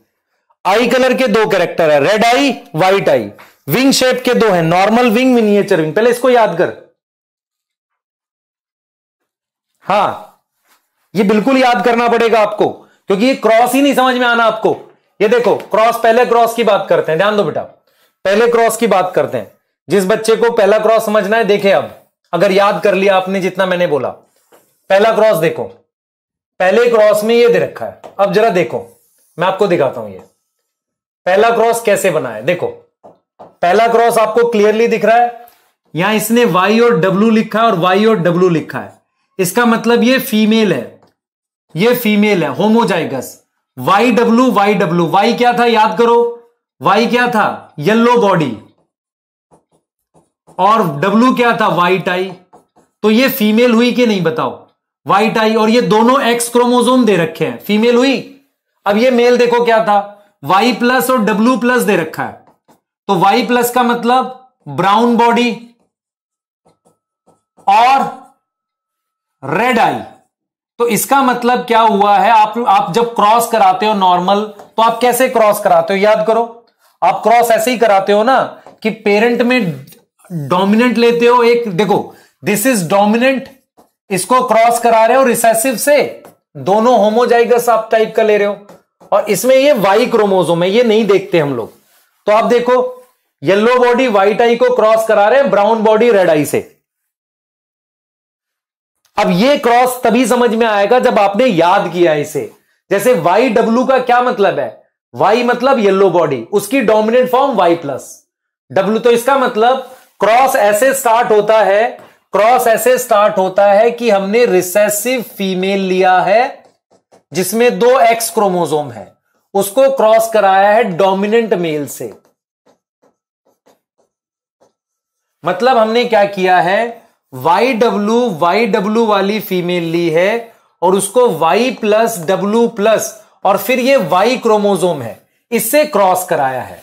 eye colour के दो कैरेक्टर है red eye white eye wing shape के दो है नॉर्मल विंग मिनिएचर विंग पहले इसको याद कर हाँ ये बिल्कुल याद करना पड़ेगा आपको क्योंकि ये क्रॉस ही नहीं समझ में आना आपको ये देखो क्रॉस पहले क्रॉस की बात करते हैं ध्यान दो बेटा पहले क्रॉस की बात करते हैं जिस बच्चे को पहला क्रॉस समझना है देखे अब अगर याद कर लिया आपने जितना मैंने बोला पहला क्रॉस देखो पहले क्रॉस में ये दे रखा है अब जरा देखो मैं आपको दिखाता हूं ये पहला क्रॉस कैसे बना है देखो पहला क्रॉस आपको क्लियरली दिख रहा है यहां इसने वाई और डब्ल्यू लिखा है और वाई और डब्ल्यू लिखा है इसका मतलब ये फीमेल है ये फीमेल है homozygous Y W Y W Y क्या था याद करो वाई क्या था येल्लो बॉडी और डब्ल्यू क्या था वाइट आई तो ये फीमेल हुई कि नहीं बताओ वाइट आई और ये दोनों एक्स क्रोमोजोम दे रखे हैं फीमेल हुई अब ये मेल देखो क्या था वाई प्लस और डब्ल्यू प्लस दे रखा है तो वाई प्लस का मतलब ब्राउन बॉडी और रेड आई तो इसका मतलब क्या हुआ है आप आप जब क्रॉस कराते हो नॉर्मल तो आप कैसे क्रॉस कराते हो याद करो आप क्रॉस ऐसे ही कराते हो ना कि पेरेंट में डोमिनेंट लेते हो एक देखो दिस इज डोमिनेंट इसको क्रॉस करा रहे हो रिसेसिव से दोनों होमोजाइगस आप टाइप का ले रहे हो और इसमें ये वाई क्रोमोजोम है ये नहीं देखते हम लोग तो आप देखो येलो बॉडी व्हाइट आई को क्रॉस करा रहे हैं ब्राउन बॉडी रेड आई से अब ये क्रॉस तभी समझ में आएगा जब आपने याद किया इसे जैसे वाई डब्ल्यू का क्या मतलब है वाई मतलब येलो बॉडी उसकी dominant form Y plus W तो इसका मतलब क्रॉस ऐसे स्टार्ट होता है क्रॉस ऐसे स्टार्ट होता है कि हमने रिसेसिव फीमेल लिया है जिसमें दो एक्स क्रोमोजोम है उसको क्रॉस कराया है डोमिनेंट मेल से मतलब हमने क्या किया है वाई डब्ल्यू वाई डब्ल्यू वाली फीमेल ली है और उसको वाई प्लस डब्ल्यू प्लस और फिर ये वाई क्रोमोजोम है इससे क्रॉस कराया है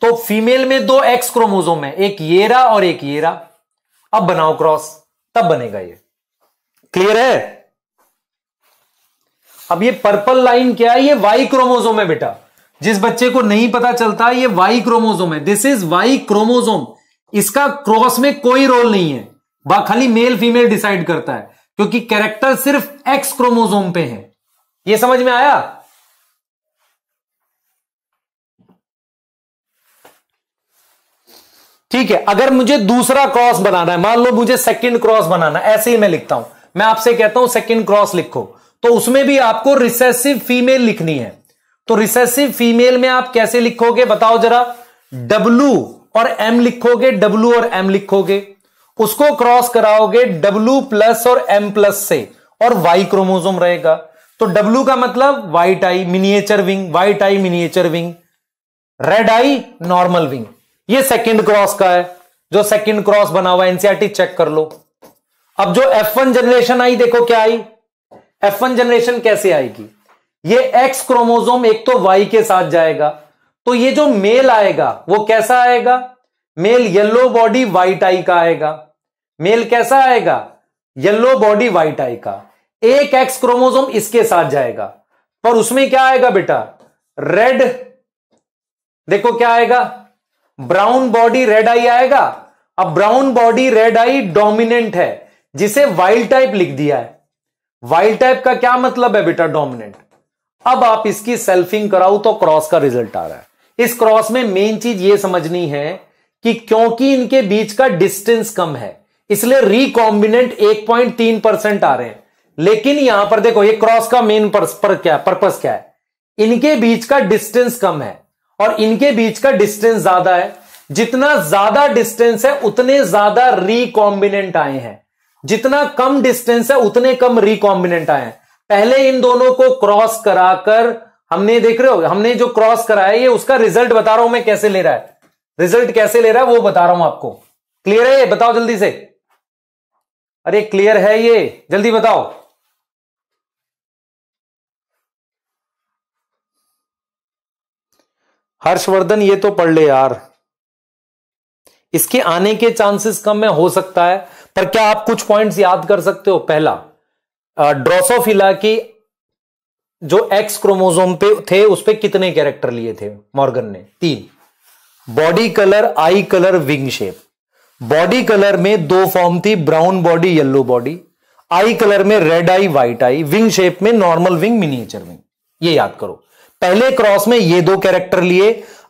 तो फीमेल में दो एक्स क्रोमोजोम है एक येरा और एक येरा अब बनाओ क्रॉस तब बनेगा ये क्लियर है अब ये पर्पल लाइन क्या है ये वाई क्रोमोजोम है बेटा जिस बच्चे को नहीं पता चलता ये वाई क्रोमोजोम है दिस इज वाई क्रोमोजोम इसका क्रॉस में कोई रोल नहीं है वह खाली मेल फीमेल डिसाइड करता है क्योंकि कैरेक्टर सिर्फ एक्स क्रोमोजोम पे है ये समझ में आया ठीक है अगर मुझे दूसरा क्रॉस बनाना है मान लो मुझे सेकंड क्रॉस बनाना है ऐसे ही मैं लिखता हूं मैं आपसे कहता हूं सेकंड क्रॉस लिखो तो उसमें भी आपको रिसेसिव फीमेल लिखनी है तो रिसेसिव फीमेल में आप कैसे लिखोगे बताओ जरा डब्लू और एम लिखोगे डब्लू और एम लिखोगे उसको क्रॉस कराओगे डब्लू प्लस और एम प्लस से और वाई क्रोमोजोम रहेगा तो डब्लू का मतलब white eye miniature wing white eye miniature wing red eye normal wing ये सेकंड क्रॉस का है जो सेकंड क्रॉस बना हुआ एनसीआरटी चेक e कर लो अब जो F1 जनरेशन आई देखो क्या आई F1 जनरेशन कैसे आएगी ये एक्स क्रोमोजोम एक तो वाई के साथ जाएगा तो ये जो मेल आएगा वो कैसा आएगा male yellow body white eye का आएगा मेल कैसा आएगा येलो बॉडी वाइट आई का एक एक्स क्रोमोजोम इसके साथ जाएगा पर उसमें क्या आएगा बेटा रेड देखो क्या आएगा ब्राउन बॉडी रेड आई आएगा अब brown body red eye dominant है जिसे वाइल्ड टाइप लिख दिया है वाइल्ड टाइप का क्या मतलब है बेटा डोमिनेंट अब आप इसकी सेल्फिंग कराओ तो क्रॉस का रिजल्ट आ रहा है इस क्रॉस में मेन चीज यह समझनी है कि क्योंकि इनके बीच का डिस्टेंस कम है इसलिए रिकॉम्बिनेंट 1.3 परसेंट आ रहे हैं लेकिन यहां पर देखो ये क्रॉस का मेन क्या पर्पस क्या है इनके बीच का डिस्टेंस कम है और इनके बीच का डिस्टेंस ज्यादा है जितना ज्यादा डिस्टेंस है उतने ज्यादा रिकॉम्बिनेंट आए हैं जितना कम डिस्टेंस है उतने कम रिकॉम्बिनेंट आए हैं पहले इन दोनों को क्रॉस कराकर हमने देख रहे हो हमने जो क्रॉस कराया ये उसका रिजल्ट बता रहा हूं मैं कैसे ले रहा है रिजल्ट कैसे ले रहा है वो बता रहा हूं आपको क्लियर है ये बताओ जल्दी से अरे क्लियर है ये जल्दी बताओ हर्षवर्धन ये तो पढ़ ले यार इसके आने के चांसेस कम है हो सकता है पर क्या आप कुछ पॉइंट्स याद कर सकते हो पहला ड्रोसोफिला की जो एक्स क्रोमोजोम पे थे उस पर कितने कैरेक्टर लिए थे मॉर्गन ने तीन body colour eye colour wing shape body colour में दो फॉर्म थी brown body yellow body eye colour में red eye white eye wing shape में नॉर्मल विंग मिनिएचर विंग ये याद करो पहले क्रॉस में ये दो कैरेक्टर लिए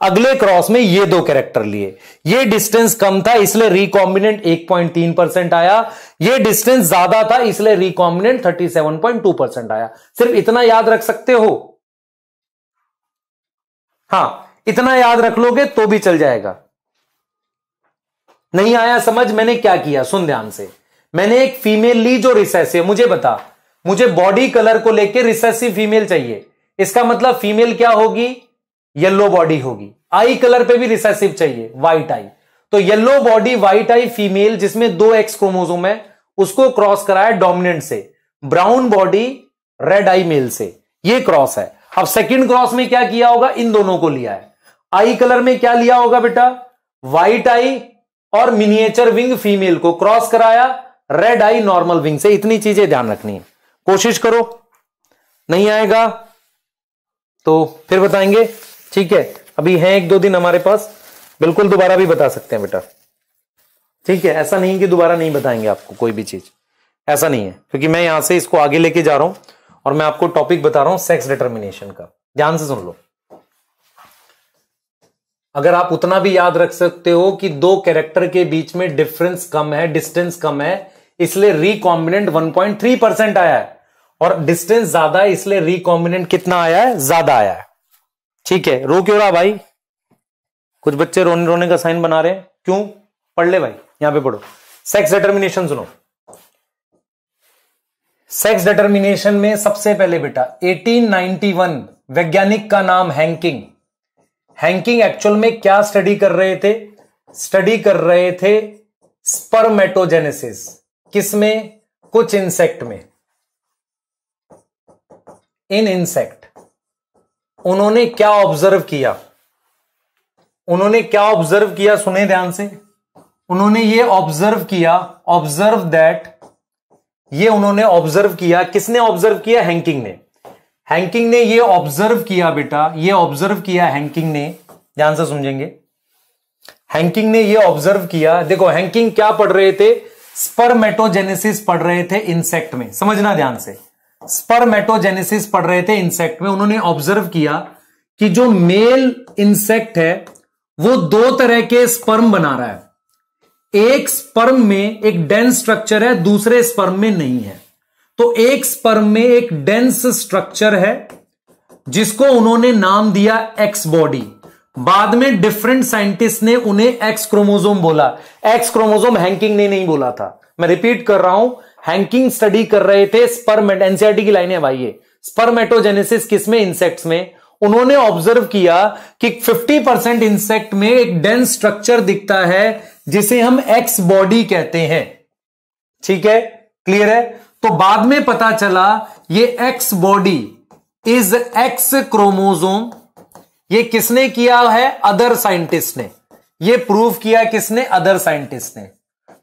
अगले क्रॉस में ये दो कैरेक्टर लिए ये डिस्टेंस कम था इसलिए रिकॉम्बिनेंट 1.3 परसेंट आया ये डिस्टेंस ज्यादा था इसलिए रिकॉम्बिनेंट 37.2 परसेंट आया सिर्फ इतना याद रख सकते हो हां इतना याद रख लोगे तो भी चल जाएगा नहीं आया समझ मैंने क्या किया सुन ध्यान से मैंने एक फीमेल ली जो रिसेसिव मुझे बता मुझे बॉडी कलर को लेकर रिसेसिव फीमेल चाहिए इसका मतलब फीमेल क्या होगी येलो बॉडी होगी आई कलर पे भी रिसेसिव चाहिए व्हाइट आई तो yellow body white eye female जिसमें दो एक्स क्रोमोजोम है उसको क्रॉस कराया डोमिनेंट से brown body red eye male से ये क्रॉस है अब सेकंड क्रॉस में क्या किया होगा इन दोनों को लिया है आई कलर में क्या लिया होगा बेटा व्हाइट आई और मिनिएचर विंग फीमेल को क्रॉस कराया रेड आई नॉर्मल विंग से इतनी चीजें ध्यान रखनी है कोशिश करो नहीं आएगा तो फिर बताएंगे ठीक है अभी है एक दो दिन हमारे पास बिल्कुल दोबारा भी बता सकते हैं बेटा ठीक है ऐसा नहीं कि दोबारा नहीं बताएंगे आपको कोई भी चीज ऐसा नहीं है क्योंकि मैं यहां से इसको आगे लेके जा रहा हूं और मैं आपको टॉपिक बता रहा हूं सेक्स डिटर्मिनेशन का ध्यान से सुन लो अगर आप उतना भी याद रख सकते हो कि दो कैरेक्टर के बीच में डिफरेंस कम है डिस्टेंस कम है इसलिए रिकॉम्बिनेंट 1.3 परसेंट आया है और डिस्टेंस ज्यादा है इसलिए रिकॉम्बिनेंट कितना आया है ज्यादा आया है ठीक है रो क्यों रहा भाई कुछ बच्चे रोने रोने का साइन बना रहे हैं क्यों पढ़ ले भाई यहां पे पढ़ो सेक्स डिटर्मिनेशन सुनो सेक्स डिटर्मिनेशन में सबसे पहले बेटा 1891 वैज्ञानिक का नाम हैंकिंग हैंकिंग एक्चुअल में क्या स्टडी कर रहे थे स्टडी कर रहे थे स्पर्मेटोजेनेसिस किसमें कुछ इंसेक्ट में इन इंसेक्ट उन्होंने क्या ऑब्जर्व किया उन्होंने क्या ऑब्जर्व किया सुने ध्यान से उन्होंने ये ऑब्जर्व किया ऑब्जर्व दैट ये उन्होंने ऑब्जर्व किया किसने ऑब्जर्व किया हैंकिंग ने हैंकिंग ने ये ऑब्जर्व किया बेटा ये ऑब्जर्व किया हैंकिंग ने ध्यान से समझेंगे हैंकिंग ने ये ऑब्जर्व किया देखो हैंकिंग क्या पढ़ रहे थे स्पर्मेटोजेनेसिस पढ़ रहे थे इंसेक्ट में समझना ध्यान से स्पर्मेटोजेनेसिस पढ़ रहे थे इंसेक्ट में उन्होंने ऑब्जर्व किया कि जो मेल इंसेक्ट है वो दो तरह के स्पर्म बना रहा है एक स्पर्म में एक डेंस स्ट्रक्चर है दूसरे स्पर्म में नहीं है तो एक स्पर्म में एक डेंस स्ट्रक्चर है जिसको उन्होंने नाम दिया एक्स बॉडी बाद में डिफरेंट साइंटिस्ट ने उन्हें एक्स क्रोमोजोम बोला एक्स क्रोमोजोम हैंकिंग ने नहीं बोला था मैं रिपीट कर रहा हूं हैंकिंग स्टडी कर रहे थे स्पर्मेट एनसीआरटी की लाइनें भाई ये स्पर्मेटोजेनेसिस किसमें इंसेक्ट्स में उन्होंने ऑब्जर्व किया कि 50 परसेंट इंसेक्ट में एक डेंस स्ट्रक्चर दिखता है जिसे हम एक्स बॉडी कहते हैं ठीक है क्लियर है तो बाद में पता चला ये X body is X chromosome ये किसने किया है अदर साइंटिस्ट ने ये प्रूव किया किसने अदर साइंटिस्ट ने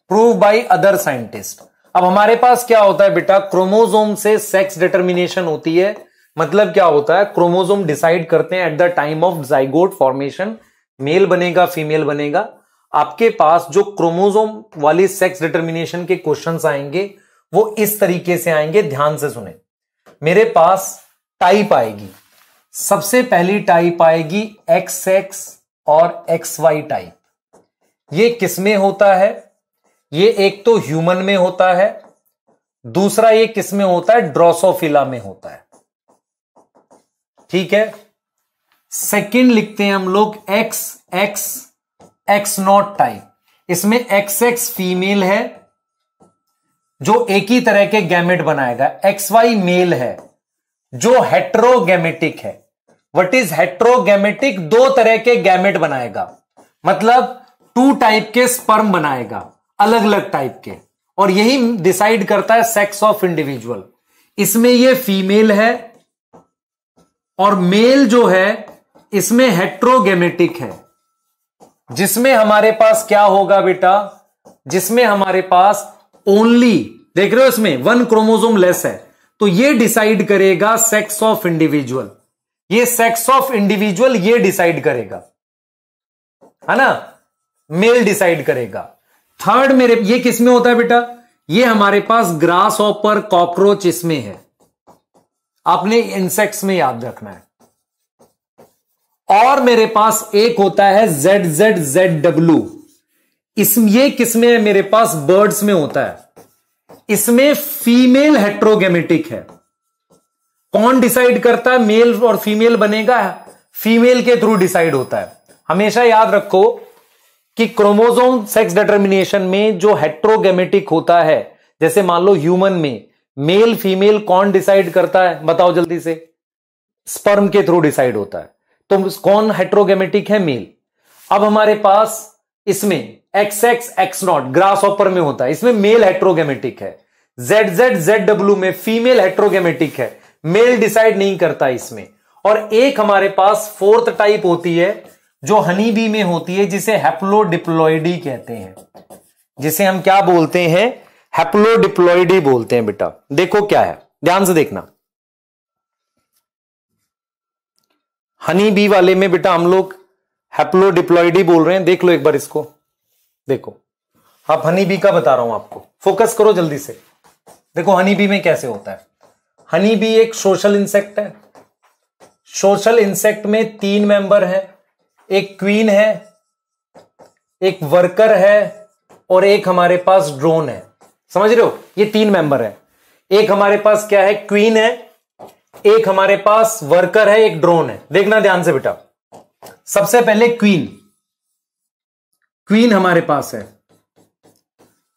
प्रूव बाय अदर साइंटिस्ट अब हमारे पास क्या होता है बेटा क्रोमोजोम से सेक्स डिटर्मिनेशन होती है मतलब क्या होता है क्रोमोजोम डिसाइड करते हैं at the time of zygote formation male बनेगा फीमेल बनेगा आपके पास जो क्रोमोजोम वाली सेक्स डिटर्मिनेशन के क्वेश्चन आएंगे वो इस तरीके से आएंगे ध्यान से सुने मेरे पास टाइप आएगी सबसे पहली टाइप आएगी एक्स एक्स और एक्स वाई टाइप ये किसमें होता है ये एक तो ह्यूमन में होता है दूसरा ये किस में होता है ड्रोसोफिला में होता है ठीक है सेकंड लिखते हैं हम लोग X X X not type इसमें एक्स एक्स फीमेल है जो एक ही तरह के गैमेट बनाएगा एक्स वाई मेल है जो हेट्रोगेमेटिक है वट इज हेट्रोगेमेटिक दो तरह के गैमेट बनाएगा मतलब टू टाइप के स्पर्म बनाएगा अलग अलग टाइप के और यही डिसाइड करता है सेक्स ऑफ इंडिविजुअल इसमें ये फीमेल है और मेल जो है इसमें हेट्रोगेमेटिक है जिसमें हमारे पास क्या होगा बेटा जिसमें हमारे पास ओनली देख रहे हो इसमें वन क्रोमोजोम लेस है तो ये डिसाइड करेगा सेक्स ऑफ इंडिविजुअल ये सेक्स ऑफ इंडिविजुअल ये डिसाइड करेगा है ना मेल डिसाइड करेगा थर्ड मेरे ये किस में होता है बेटा ये हमारे पास ग्रास ऑपर कॉकरोच इसमें है आपने इंसेक्ट्स में याद रखना है और मेरे पास एक होता है जेड जेड जेड डब्ल्यू इसमें यह किसमें है मेरे पास बर्ड्स में होता है इसमें फीमेल हेट्रोगेमेटिक है कौन डिसाइड करता है मेल और फीमेल बनेगा फीमेल के थ्रू डिसाइड होता है हमेशा याद रखो कि क्रोमोजोम सेक्स डिटर्मिनेशन में जो हेट्रोगेमेटिक होता है जैसे मान लो ह्यूमन में मेल फीमेल कौन डिसाइड करता है बताओ जल्दी से स्पर्म के थ्रू डिसाइड होता है तो कौन हेट्रोगेमेटिक है मेल अब हमारे पास इसमें X X X not grasshopper में होता है इसमें मेल हेट्रोगेमेटिक है जेड जेड जेड डब्ल्यू में फीमेल हेट्रोगेमेटिक है मेल डिसाइड नहीं करता इसमें और एक हमारे पास फोर्थ टाइप होती है जो हनी बी में होती है जिसे हैप्लोडिप्लोइडी कहते हैं जिसे हम क्या बोलते हैं हैप्लोडिप्लोइडी बोलते हैं बेटा देखो क्या है ध्यान से देखना हनी बी वाले में बेटा हम लोग हैप्लोडिप्लोइडी बोल रहे हैं देख लो एक बार इसको देखो आप हनी बी का बता रहा हूं आपको फोकस करो जल्दी से देखो हनी बी में कैसे होता है हनी बी एक सोशल इंसेक्ट है सोशल इंसेक्ट में तीन मेंबर हैं एक क्वीन है एक वर्कर है और एक हमारे पास ड्रोन है समझ रहे हो ये तीन मेंबर है एक हमारे पास क्या है क्वीन है एक हमारे पास वर्कर है एक ड्रोन है देखना ध्यान से बेटा सबसे पहले क्वीन क्वीन हमारे पास है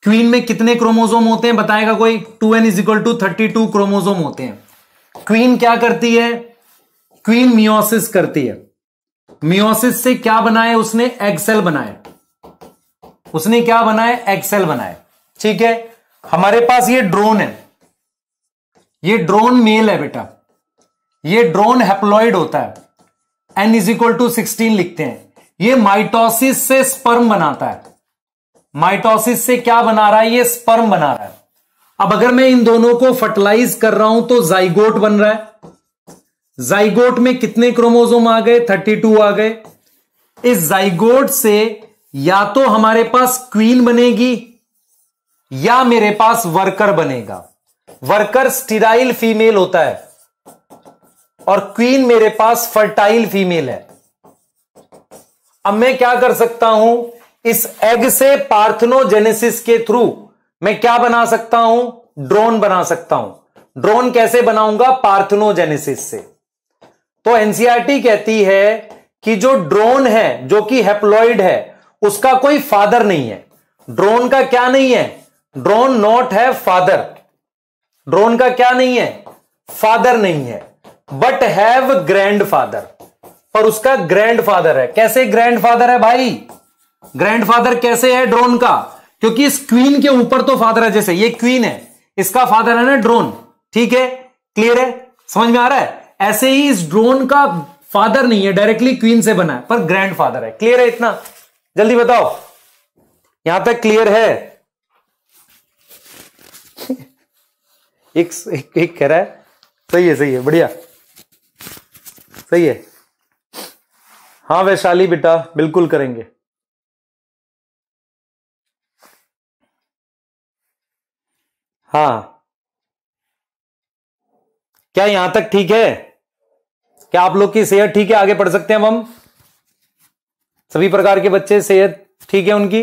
क्वीन में कितने क्रोमोजोम होते हैं बताएगा कोई two N is equal to thirty two chromosome होते हैं क्वीन क्या करती है क्वीन मियोसिस करती है मियोसिस से क्या बनाए उसने एक्सेल बनाए उसने क्या बनाए एक्सेल बनाए ठीक है हमारे पास ये ड्रोन है ये ड्रोन मेल है बेटा ये ड्रोन हेप्लॉइड होता है N is equal to sixteen लिखते हैं ये माइटोसिस से स्पर्म बनाता है माइटोसिस से क्या बना रहा है ये स्पर्म बना रहा है अब अगर मैं इन दोनों को फर्टिलाइज कर रहा हूं तो जाइगोट बन रहा है जाइगोट में कितने क्रोमोजोम आ गए 32 आ गए इस जाइगोट से या तो हमारे पास क्वीन बनेगी या मेरे पास वर्कर बनेगा वर्कर स्टिराइल फीमेल होता है और क्वीन मेरे पास फर्टाइल फीमेल है अब मैं क्या कर सकता हूं इस एग से पार्थनोजेनेसिस के थ्रू मैं क्या बना सकता हूं ड्रोन बना सकता हूं ड्रोन कैसे बनाऊंगा पार्थनोजेनेसिस से तो एनसीआरटी e कहती है कि जो ड्रोन है जो कि हेप्लॉइड है उसका कोई फादर नहीं है ड्रोन का क्या नहीं है ड्रोन नॉट है फादर ड्रोन का क्या नहीं है फादर नहीं है बट हैव ग्रैंड फादर और उसका ग्रैंड फादर है कैसे ग्रैंड फादर है भाई ग्रैंड फादर कैसे है ड्रोन का क्योंकि इस क्वीन के ऊपर तो फादर है जैसे ये क्वीन है इसका फादर है ना ड्रोन ठीक है क्लियर है समझ में आ रहा है ऐसे ही इस ड्रोन का फादर नहीं है डायरेक्टली क्वीन से बना है पर ग्रैंड फादर है क्लियर है इतना जल्दी बताओ यहां तक क्लियर है एक, एक, एक कह रहा है सही है सही है बढ़िया सही है हां वैशाली बेटा बिल्कुल करेंगे हाँ क्या यहां तक ठीक है क्या आप लोग की सेहत ठीक है आगे पढ़ सकते हैं हम सभी प्रकार के बच्चे सेहत ठीक है उनकी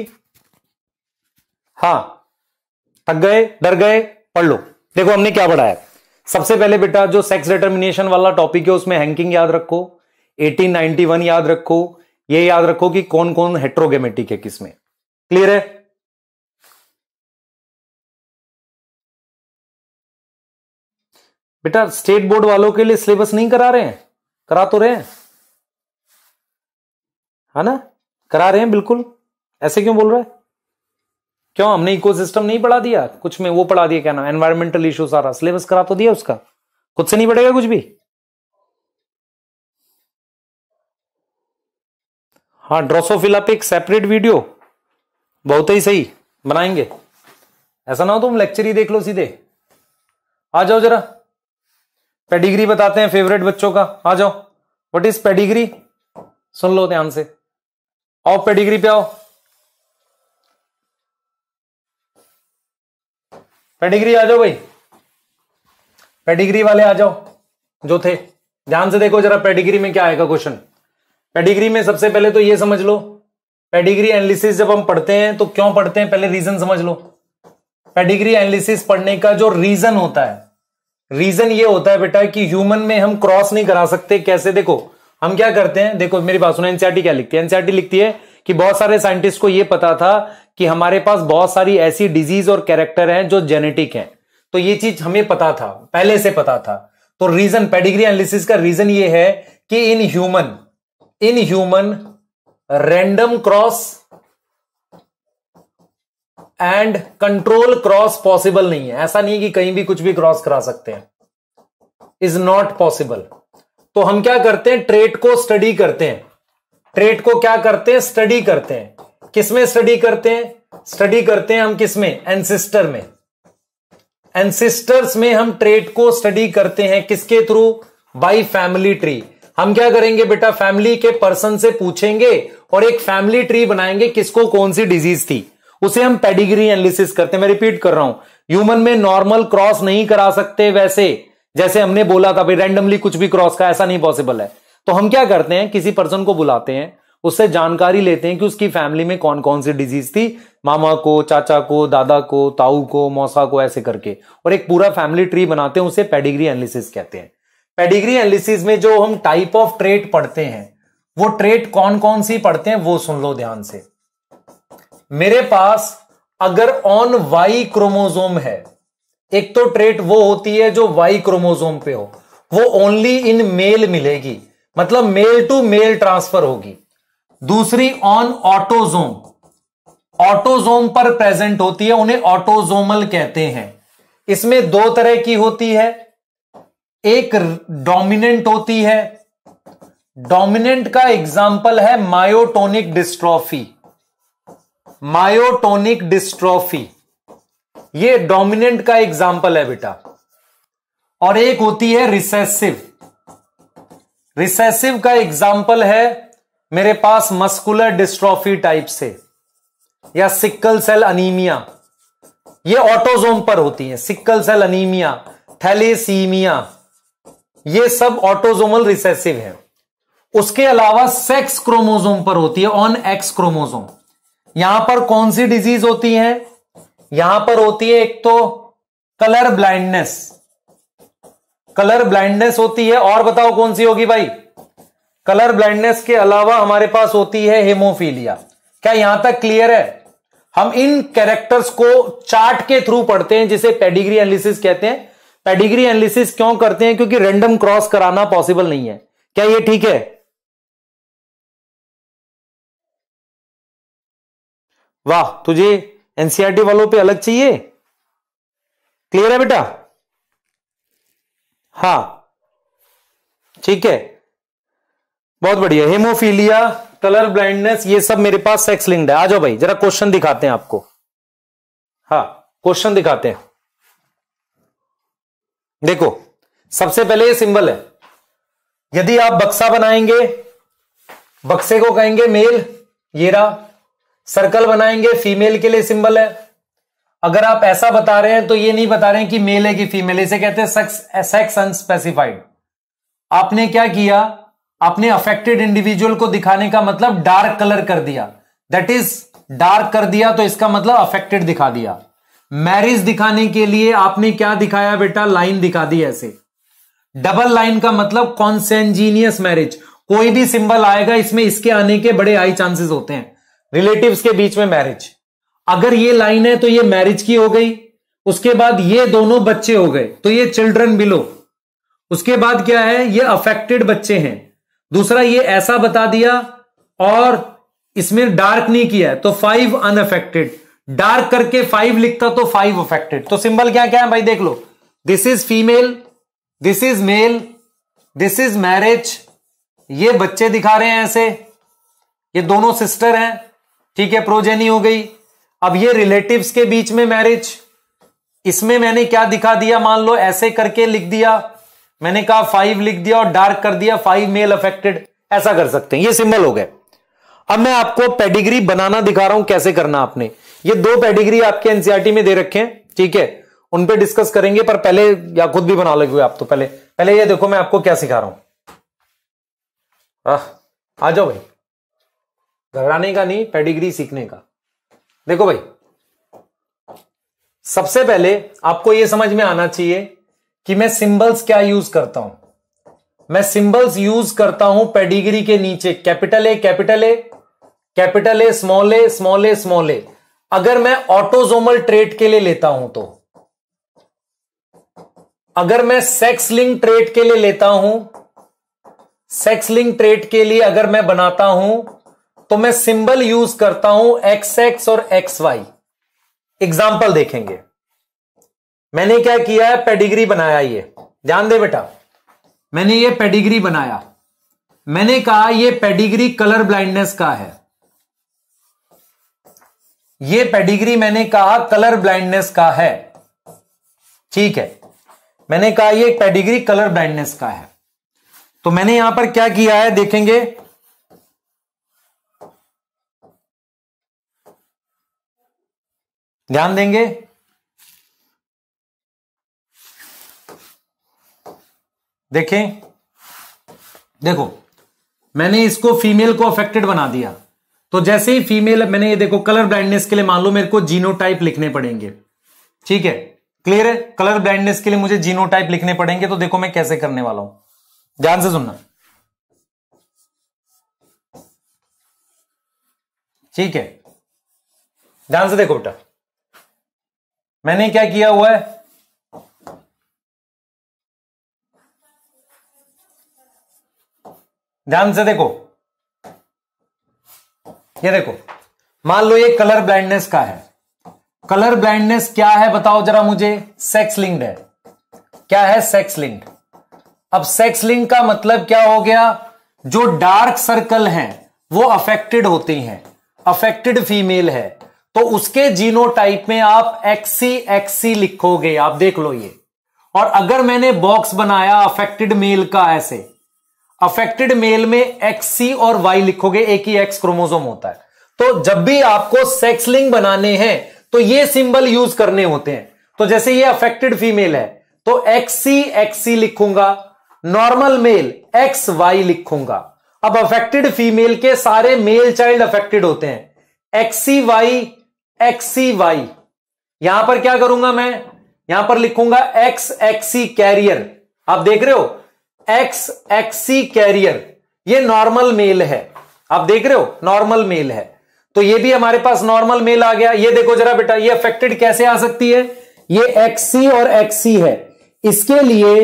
हाँ थक गए डर गए पढ़ लो देखो हमने क्या पढ़ा है सबसे पहले बेटा जो सेक्स डिटर्मिनेशन वाला टॉपिक है उसमें हैंकिंग याद रखो 1891 याद रखो ये याद रखो कि कौन कौन हेट्रोगेमेटिक है किसमें क्लियर है बेटा स्टेट बोर्ड वालों के लिए सिलेबस नहीं करा रहे हैं करा तो रहे हैं है ना करा रहे हैं बिल्कुल ऐसे क्यों बोल रहे हैं क्यों हमने इकोसिस्टम नहीं पढ़ा दिया कुछ में वो पढ़ा दिया क्या ना एनवायरमेंटल इशू सारा सिलेबस करा तो दिया उसका खुद से नहीं पड़ेगा कुछ भी हाँ ड्रोसोफिला पे एक सेपरेट वीडियो बहुत ही सही बनाएंगे ऐसा ना हो तुम लेक्चर ही देख लो सीधे आ जाओ जरा पेडिग्री बताते हैं फेवरेट बच्चों का आ जाओ व्हाट इज पेडिग्री सुन लो ध्यान से आओ पेडिग्री पे आओ पेडिग्री आ जाओ भाई पेडिग्री वाले आ जाओ जो थे ध्यान से देखो जरा पेडिग्री में क्या आएगा क्वेश्चन पेडिग्री में सबसे पहले तो ये समझ लो पेडिग्री एनालिसिस जब हम पढ़ते हैं तो क्यों पढ़ते हैं पहले रीजन समझ लो पेडिग्री एनालिसिस पढ़ने का जो रीजन होता है रीजन ये होता है बेटा कि ह्यूमन में हम क्रॉस नहीं करा सकते कैसे देखो हम क्या करते हैं देखो मेरी बात सुनो एनसीआरटी क्या लिखती है एनसीआरटी लिखती है कि बहुत सारे साइंटिस्ट को यह पता था कि हमारे पास बहुत सारी ऐसी डिजीज और कैरेक्टर हैं जो जेनेटिक हैं तो ये चीज हमें पता था पहले से पता था तो रीजन पेडिग्री एनालिसिस का रीजन ये है कि in human in human random cross and control cross possible नहीं है ऐसा नहीं कि कहीं भी कुछ भी क्रॉस करा सकते हैं इज नॉट पॉसिबल तो हम क्या करते हैं ट्रेट को स्टडी करते हैं ट्रेट को क्या करते हैं स्टडी करते हैं किसमें स्टडी करते हैं स्टडी करते हैं हम किसमें एनसिस्टर में एनसिस्टर्स में हम ट्रेट को स्टडी करते हैं किसके थ्रू बाई फैमिली ट्री हम क्या करेंगे बेटा फैमिली के पर्सन से पूछेंगे और एक फैमिली ट्री बनाएंगे किसको कौन सी डिजीज थी उसे हम पेडिग्री एनालिसिस करते हैं मैं रिपीट कर रहा हूं ह्यूमन में नॉर्मल क्रॉस नहीं करा सकते वैसे जैसे हमने बोला था भाई रैंडमली कुछ भी क्रॉस का ऐसा नहीं पॉसिबल है तो हम क्या करते हैं किसी पर्सन को बुलाते हैं उससे जानकारी लेते हैं कि उसकी फैमिली में कौन कौन सी डिजीज थी मामा को चाचा को दादा को ताऊ को मौसा को ऐसे करके और एक पूरा फैमिली ट्री बनाते हैं उसे पेडिग्री एनालिसिस कहते हैं पेडिग्री एनालिसिस में जो हम टाइप ऑफ ट्रेट पढ़ते हैं वो ट्रेट कौन कौन सी पढ़ते हैं वो सुन लो ध्यान से मेरे पास अगर ऑन वाई क्रोमोजोम है एक तो ट्रेट वो होती है जो वाई क्रोमोजोम पे हो वो ओनली इन मेल मिलेगी मतलब मेल टू मेल ट्रांसफर होगी दूसरी ऑन ऑटोजोम ऑटोजोम पर प्रेजेंट होती है उन्हें ऑटोजोमल कहते हैं इसमें दो तरह की होती है एक डोमिनेंट होती है डोमिनेंट का एग्जाम्पल है मायोटोनिक डिस्ट्रॉफी मायोटोनिक डिस्ट्रॉफी ये डोमिनेंट का एग्जाम्पल है बेटा और एक होती है रिसेसिव रिसेसिव का एग्जाम्पल है मेरे पास मस्कुलर डिस्ट्रॉफी टाइप से या सिक्कल सेल अनीमिया ये ऑटोजोम पर होती है सिक्कल सेल अनीमिया थैलेसीमिया ये सब ऑटोजोमल रिसेसिव है उसके अलावा सेक्स क्रोमोजोम पर होती है ऑन एक्स क्रोमोजोम यहां पर कौन सी डिजीज होती है यहां पर होती है एक तो कलर ब्लाइंडनेस कलर ब्लाइंडनेस होती है और बताओ कौन सी होगी भाई कलर ब्लाइंडनेस के अलावा हमारे पास होती है हेमोफीलिया क्या यहां तक क्लियर है हम इन कैरेक्टर्स को चार्ट के थ्रू पढ़ते हैं जिसे पेडिग्री एनालिसिस कहते हैं पेडिग्री एनालिसिस क्यों करते हैं क्योंकि रैंडम क्रॉस कराना पॉसिबल नहीं है क्या ये ठीक है वाह तुझे एनसीआरटी e वालों पे अलग चाहिए क्लियर है बेटा हाँ ठीक है बहुत बढ़िया हेमोफीलिया कलर ब्लाइंडनेस ये सब मेरे पास सेक्स लिंक्ड है आ जाओ भाई जरा क्वेश्चन दिखाते हैं आपको हाँ क्वेश्चन दिखाते हैं देखो सबसे पहले ये सिंबल है यदि आप बक्सा बनाएंगे बक्से को कहेंगे मेल ये रहा सर्कल बनाएंगे फीमेल के लिए सिंबल है अगर आप ऐसा बता रहे हैं तो ये नहीं बता रहे हैं कि मेल है कि फीमेल इसे कहते हैं सेक्स अनस्पेसिफाइड आपने क्या किया आपने अफेक्टेड इंडिविजुअल को दिखाने का मतलब डार्क कलर कर दिया दैट इज डार्क कर दिया तो इसका मतलब अफेक्टेड दिखा दिया मैरिज दिखाने के लिए आपने क्या दिखाया बेटा लाइन दिखा दी ऐसे डबल लाइन का मतलब कॉन्सेंजीनियस मैरिज कोई भी सिंबल आएगा इसमें इसके आने के बड़े हाई चांसेस होते हैं रिलेटिव्स के बीच में मैरिज अगर ये लाइन है तो ये मैरिज की हो गई उसके बाद ये दोनों बच्चे हो गए तो ये चिल्ड्रन बिलो उसके बाद क्या है ये अफेक्टेड बच्चे हैं दूसरा ये ऐसा बता दिया और इसमें डार्क नहीं किया है तो फाइव अनअफेक्टेड डार्क करके फाइव लिखता तो फाइव अफेक्टेड तो सिंबल क्या क्या है भाई देख लो this is female this is male this is marriage ये बच्चे दिखा रहे हैं ऐसे ये दोनों सिस्टर हैं ठीक है प्रोजेनी हो गई अब ये रिलेटिव्स के बीच में मैरिज इसमें मैंने क्या दिखा दिया मान लो ऐसे करके लिख दिया मैंने कहा फाइव लिख दिया और डार्क कर दिया फाइव मेल अफेक्टेड ऐसा कर सकते हैं ये सिंबल हो गए अब मैं आपको पेडिग्री बनाना दिखा रहा हूं कैसे करना आपने ये दो पेडिग्री आपके एनसीआरटी e में दे रखे हैं ठीक है उन पे डिस्कस करेंगे पर पहले या खुद भी बना लगे आप तो पहले पहले ये देखो मैं आपको क्या सिखा रहा हूं आ, आ जाओ भाई घबराने का नहीं पेडिग्री सीखने का देखो भाई सबसे पहले आपको यह समझ में आना चाहिए कि मैं सिंबल्स क्या यूज करता हूं मैं सिंबल्स यूज करता हूं पेडिग्री के नीचे capital A capital A capital A small a small a small a अगर मैं ऑटोजोमल ट्रेट के लिए लेता हूं तो अगर मैं सेक्स लिंक ट्रेट के लिए लेता हूं सेक्स लिंक ट्रेट के लिए अगर मैं बनाता हूं तो मैं सिंबल यूज करता हूं एक्स एक्स और एक्स वाई एग्जाम्पल देखेंगे मैंने क्या किया है पेडिग्री बनाया ये ध्यान दे बेटा मैंने ये पेडिग्री बनाया मैंने कहा ये पेडिग्री कलर ब्लाइंडनेस का है ये पेडिग्री मैंने कहा कलर ब्लाइंडनेस का है ठीक है मैंने कहा ये पेडिग्री कलर ब्लाइंडनेस का है तो मैंने यहां पर क्या किया है देखेंगे ध्यान देंगे देखें देखो मैंने इसको फीमेल को अफेक्टेड बना दिया तो जैसे ही फीमेल मैंने ये देखो कलर ब्लाइंडनेस के लिए मान लो मेरे को जीनोटाइप लिखने पड़ेंगे ठीक है क्लियर है कलर ब्लाइंडनेस के लिए मुझे जीनोटाइप लिखने पड़ेंगे तो देखो मैं कैसे करने वाला हूं ध्यान से सुनना ठीक है ध्यान से देखो बेटा मैंने क्या किया हुआ है ध्यान से देखो ये देखो मान लो ये कलर ब्लाइंडनेस का है कलर ब्लाइंडनेस क्या है बताओ जरा मुझे सेक्स लिंक्ड है क्या है सेक्स लिंक्ड अब सेक्स लिंक का मतलब क्या हो गया जो डार्क सर्कल हैं वो अफेक्टेड होती हैं अफेक्टेड फीमेल है तो उसके जीनोटाइप में आप एक्सी एक्सी लिखोगे आप देख लो ये और अगर मैंने बॉक्स बनाया अफेक्टेड मेल का ऐसे अफेक्टेड मेल में एक्सी और वाई लिखोगे एक ही एक्स क्रोमोसोम होता है तो जब भी आपको सेक्स बनाने हैं तो ये सिंबल यूज करने होते हैं तो जैसे ये अफेक्टेड फीमेल है तो एक्सी एक्सी लिखूंगा नॉर्मल मेल एक्स वाई लिखूंगा अब अफेक्टेड फीमेल के सारे मेल चाइल्ड अफेक्टेड होते हैं एक्सी वाई एक्सी वाई यहां पर क्या करूंगा मैं यहां पर लिखूंगा एक्स एक्सी कैरियर आप देख रहे हो एक्स एक्सी कैरियर ये नॉर्मल मेल है आप देख रहे हो नॉर्मल मेल है तो ये भी हमारे पास नॉर्मल मेल आ गया ये देखो जरा बेटा ये अफेक्टेड कैसे आ सकती है ये एक्सी और एक्सी है इसके लिए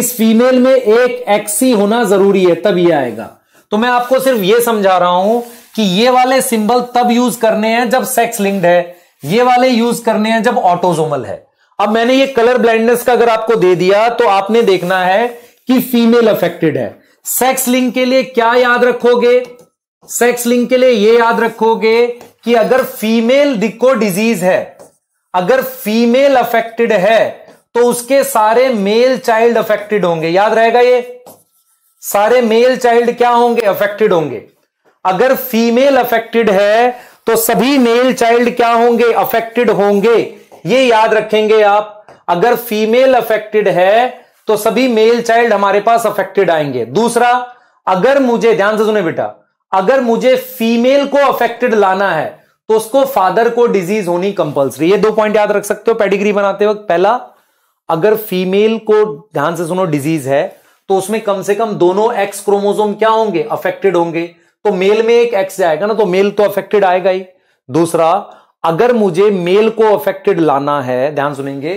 इस फीमेल में एक एक्सी होना जरूरी है तब ये आएगा तो मैं आपको सिर्फ ये समझा रहा हूं कि ये वाले सिंबल तब यूज करने हैं जब सेक्स लिंक्ड है ये वाले यूज करने हैं जब ऑटोजोमल है अब मैंने ये कलर ब्लाइंडनेस का अगर आपको दे दिया तो आपने देखना है कि फीमेल अफेक्टेड है सेक्स लिंक के लिए क्या याद रखोगे सेक्स लिंक के लिए यह याद रखोगे कि अगर फीमेल दिको डिजीज है अगर फीमेल अफेक्टेड है तो उसके सारे मेल चाइल्ड अफेक्टेड होंगे याद रहेगा ये सारे मेल चाइल्ड क्या होंगे अफेक्टेड होंगे अगर फीमेल अफेक्टेड है तो सभी मेल चाइल्ड क्या होंगे अफेक्टेड होंगे ये याद रखेंगे आप अगर फीमेल अफेक्टेड है तो सभी मेल चाइल्ड हमारे पास अफेक्टेड आएंगे दूसरा अगर मुझे ध्यान से सुने बेटा अगर मुझे फीमेल को अफेक्टेड लाना है तो उसको फादर को डिजीज होनी कंपलसरी ये दो पॉइंट याद रख सकते हो पेडिग्री बनाते वक्त पहला अगर फीमेल को ध्यान से सुनो डिजीज है तो उसमें कम से कम दोनों एक्स क्रोमोजोम क्या होंगे अफेक्टेड होंगे तो मेल में एक एक्स जाएगा ना तो मेल तो अफेक्टेड आएगा ही दूसरा अगर मुझे मेल को अफेक्टेड लाना है ध्यान सुनेंगे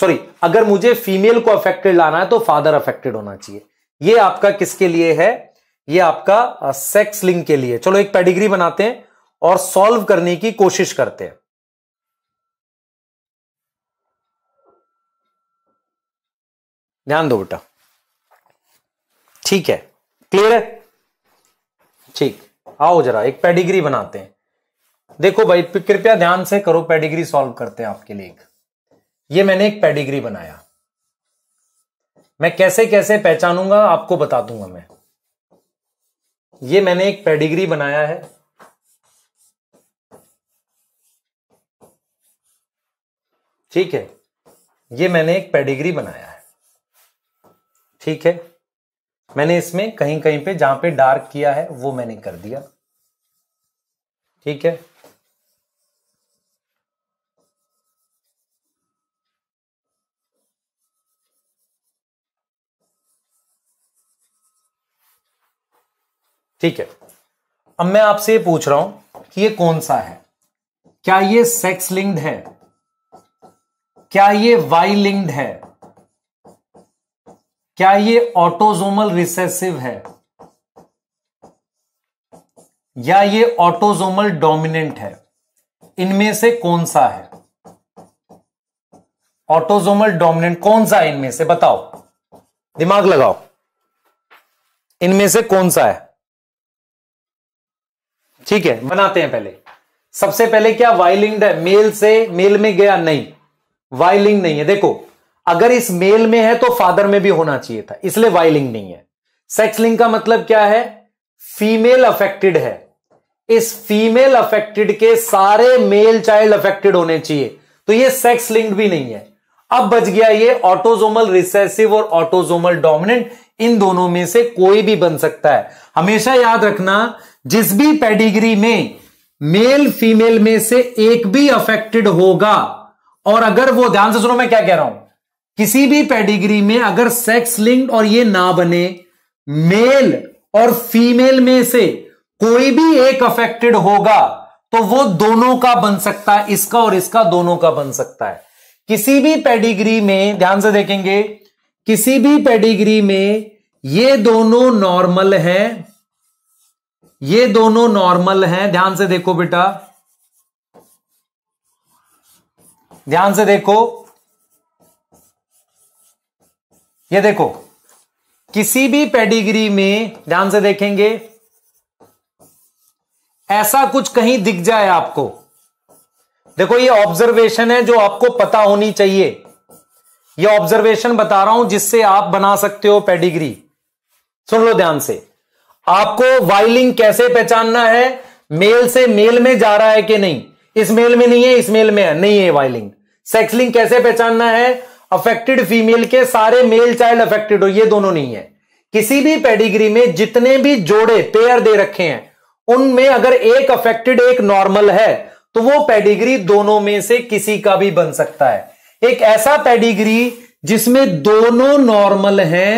सॉरी अगर मुझे फीमेल को अफेक्टेड लाना है तो फादर अफेक्टेड होना चाहिए ये आपका किसके लिए है ये आपका सेक्स लिंक के लिए चलो एक पेडिग्री बनाते हैं और सॉल्व करने की कोशिश करते हैं ध्यान दो बेटा ठीक है क्लियर है ठीक आओ जरा एक पेडिग्री बनाते हैं देखो भाई कृपया ध्यान से करो पेडिग्री सॉल्व करते हैं आपके लिए ये मैंने एक पेडिग्री बनाया मैं कैसे कैसे पहचानूंगा आपको बता दूंगा मैं ये मैंने एक पेडिग्री बनाया है ठीक है ये मैंने एक पेडिग्री बनाया है ठीक है मैंने इसमें कहीं कहीं पे जहां पे डार्क किया है वो मैंने कर दिया ठीक है ठीक है अब मैं आपसे ये पूछ रहा हूं कि ये कौन सा है क्या ये सेक्स लिंक्ड है क्या ये वाई लिंक्ड है क्या ये ऑटोजोमल रिसेसिव है या ये ऑटोजोमल डोमिनेंट है इनमें से कौन सा है ऑटोजोमल डोमिनेंट कौन सा है इनमें से बताओ दिमाग लगाओ इनमें से कौन सा है ठीक है बनाते हैं पहले सबसे पहले क्या वाइलिंग है मेल से मेल में गया नहीं वाइलिंग नहीं है देखो अगर इस मेल में है तो फादर में भी होना चाहिए था इसलिए वाई लिंग नहीं है सेक्स लिंग का मतलब क्या है फीमेल अफेक्टेड है इस फीमेल अफेक्टेड के सारे मेल चाइल्ड अफेक्टेड होने चाहिए तो ये सेक्स लिंक्ड भी नहीं है अब बच गया ये ऑटोजोमल रिसेसिव और ऑटोजोमल डोमिनेंट इन दोनों में से कोई भी बन सकता है हमेशा याद रखना जिस भी पेडिग्री में मेल फीमेल में से एक भी अफेक्टेड होगा और अगर वो ध्यान से सुनो मैं क्या कह रहा हूं किसी भी पेडिग्री में अगर सेक्स लिंक्ड और ये ना बने मेल और फीमेल में से कोई भी एक अफेक्टेड होगा तो वो दोनों का बन सकता है इसका और इसका दोनों का बन सकता है किसी भी पेडिग्री में ध्यान से देखेंगे किसी भी पेडिग्री में ये दोनों नॉर्मल हैं ये दोनों नॉर्मल हैं ध्यान से देखो बेटा ध्यान से देखो ये देखो किसी भी पेडिग्री में ध्यान से देखेंगे ऐसा कुछ कहीं दिख जाए आपको देखो ये ऑब्जर्वेशन है जो आपको पता होनी चाहिए ये ऑब्जर्वेशन बता रहा हूं जिससे आप बना सकते हो पेडिग्री सुन लो ध्यान से आपको वाइलिंग कैसे पहचानना है मेल से मेल में जा रहा है कि नहीं इस मेल में नहीं है इस मेल में है नहीं है वाइलिंग सेक्सलिंग कैसे पहचानना है अफेक्टेड फीमेल के सारे मेल चाइल्ड अफेक्टेड हो ये दोनों नहीं है किसी भी पेडिग्री में जितने भी जोड़े पेयर दे रखे हैं उनमें अगर एक अफेक्टेड एक नॉर्मल है तो वो पेडिग्री दोनों में से किसी का भी बन सकता है एक ऐसा पेडिग्री जिसमें दोनों नॉर्मल हैं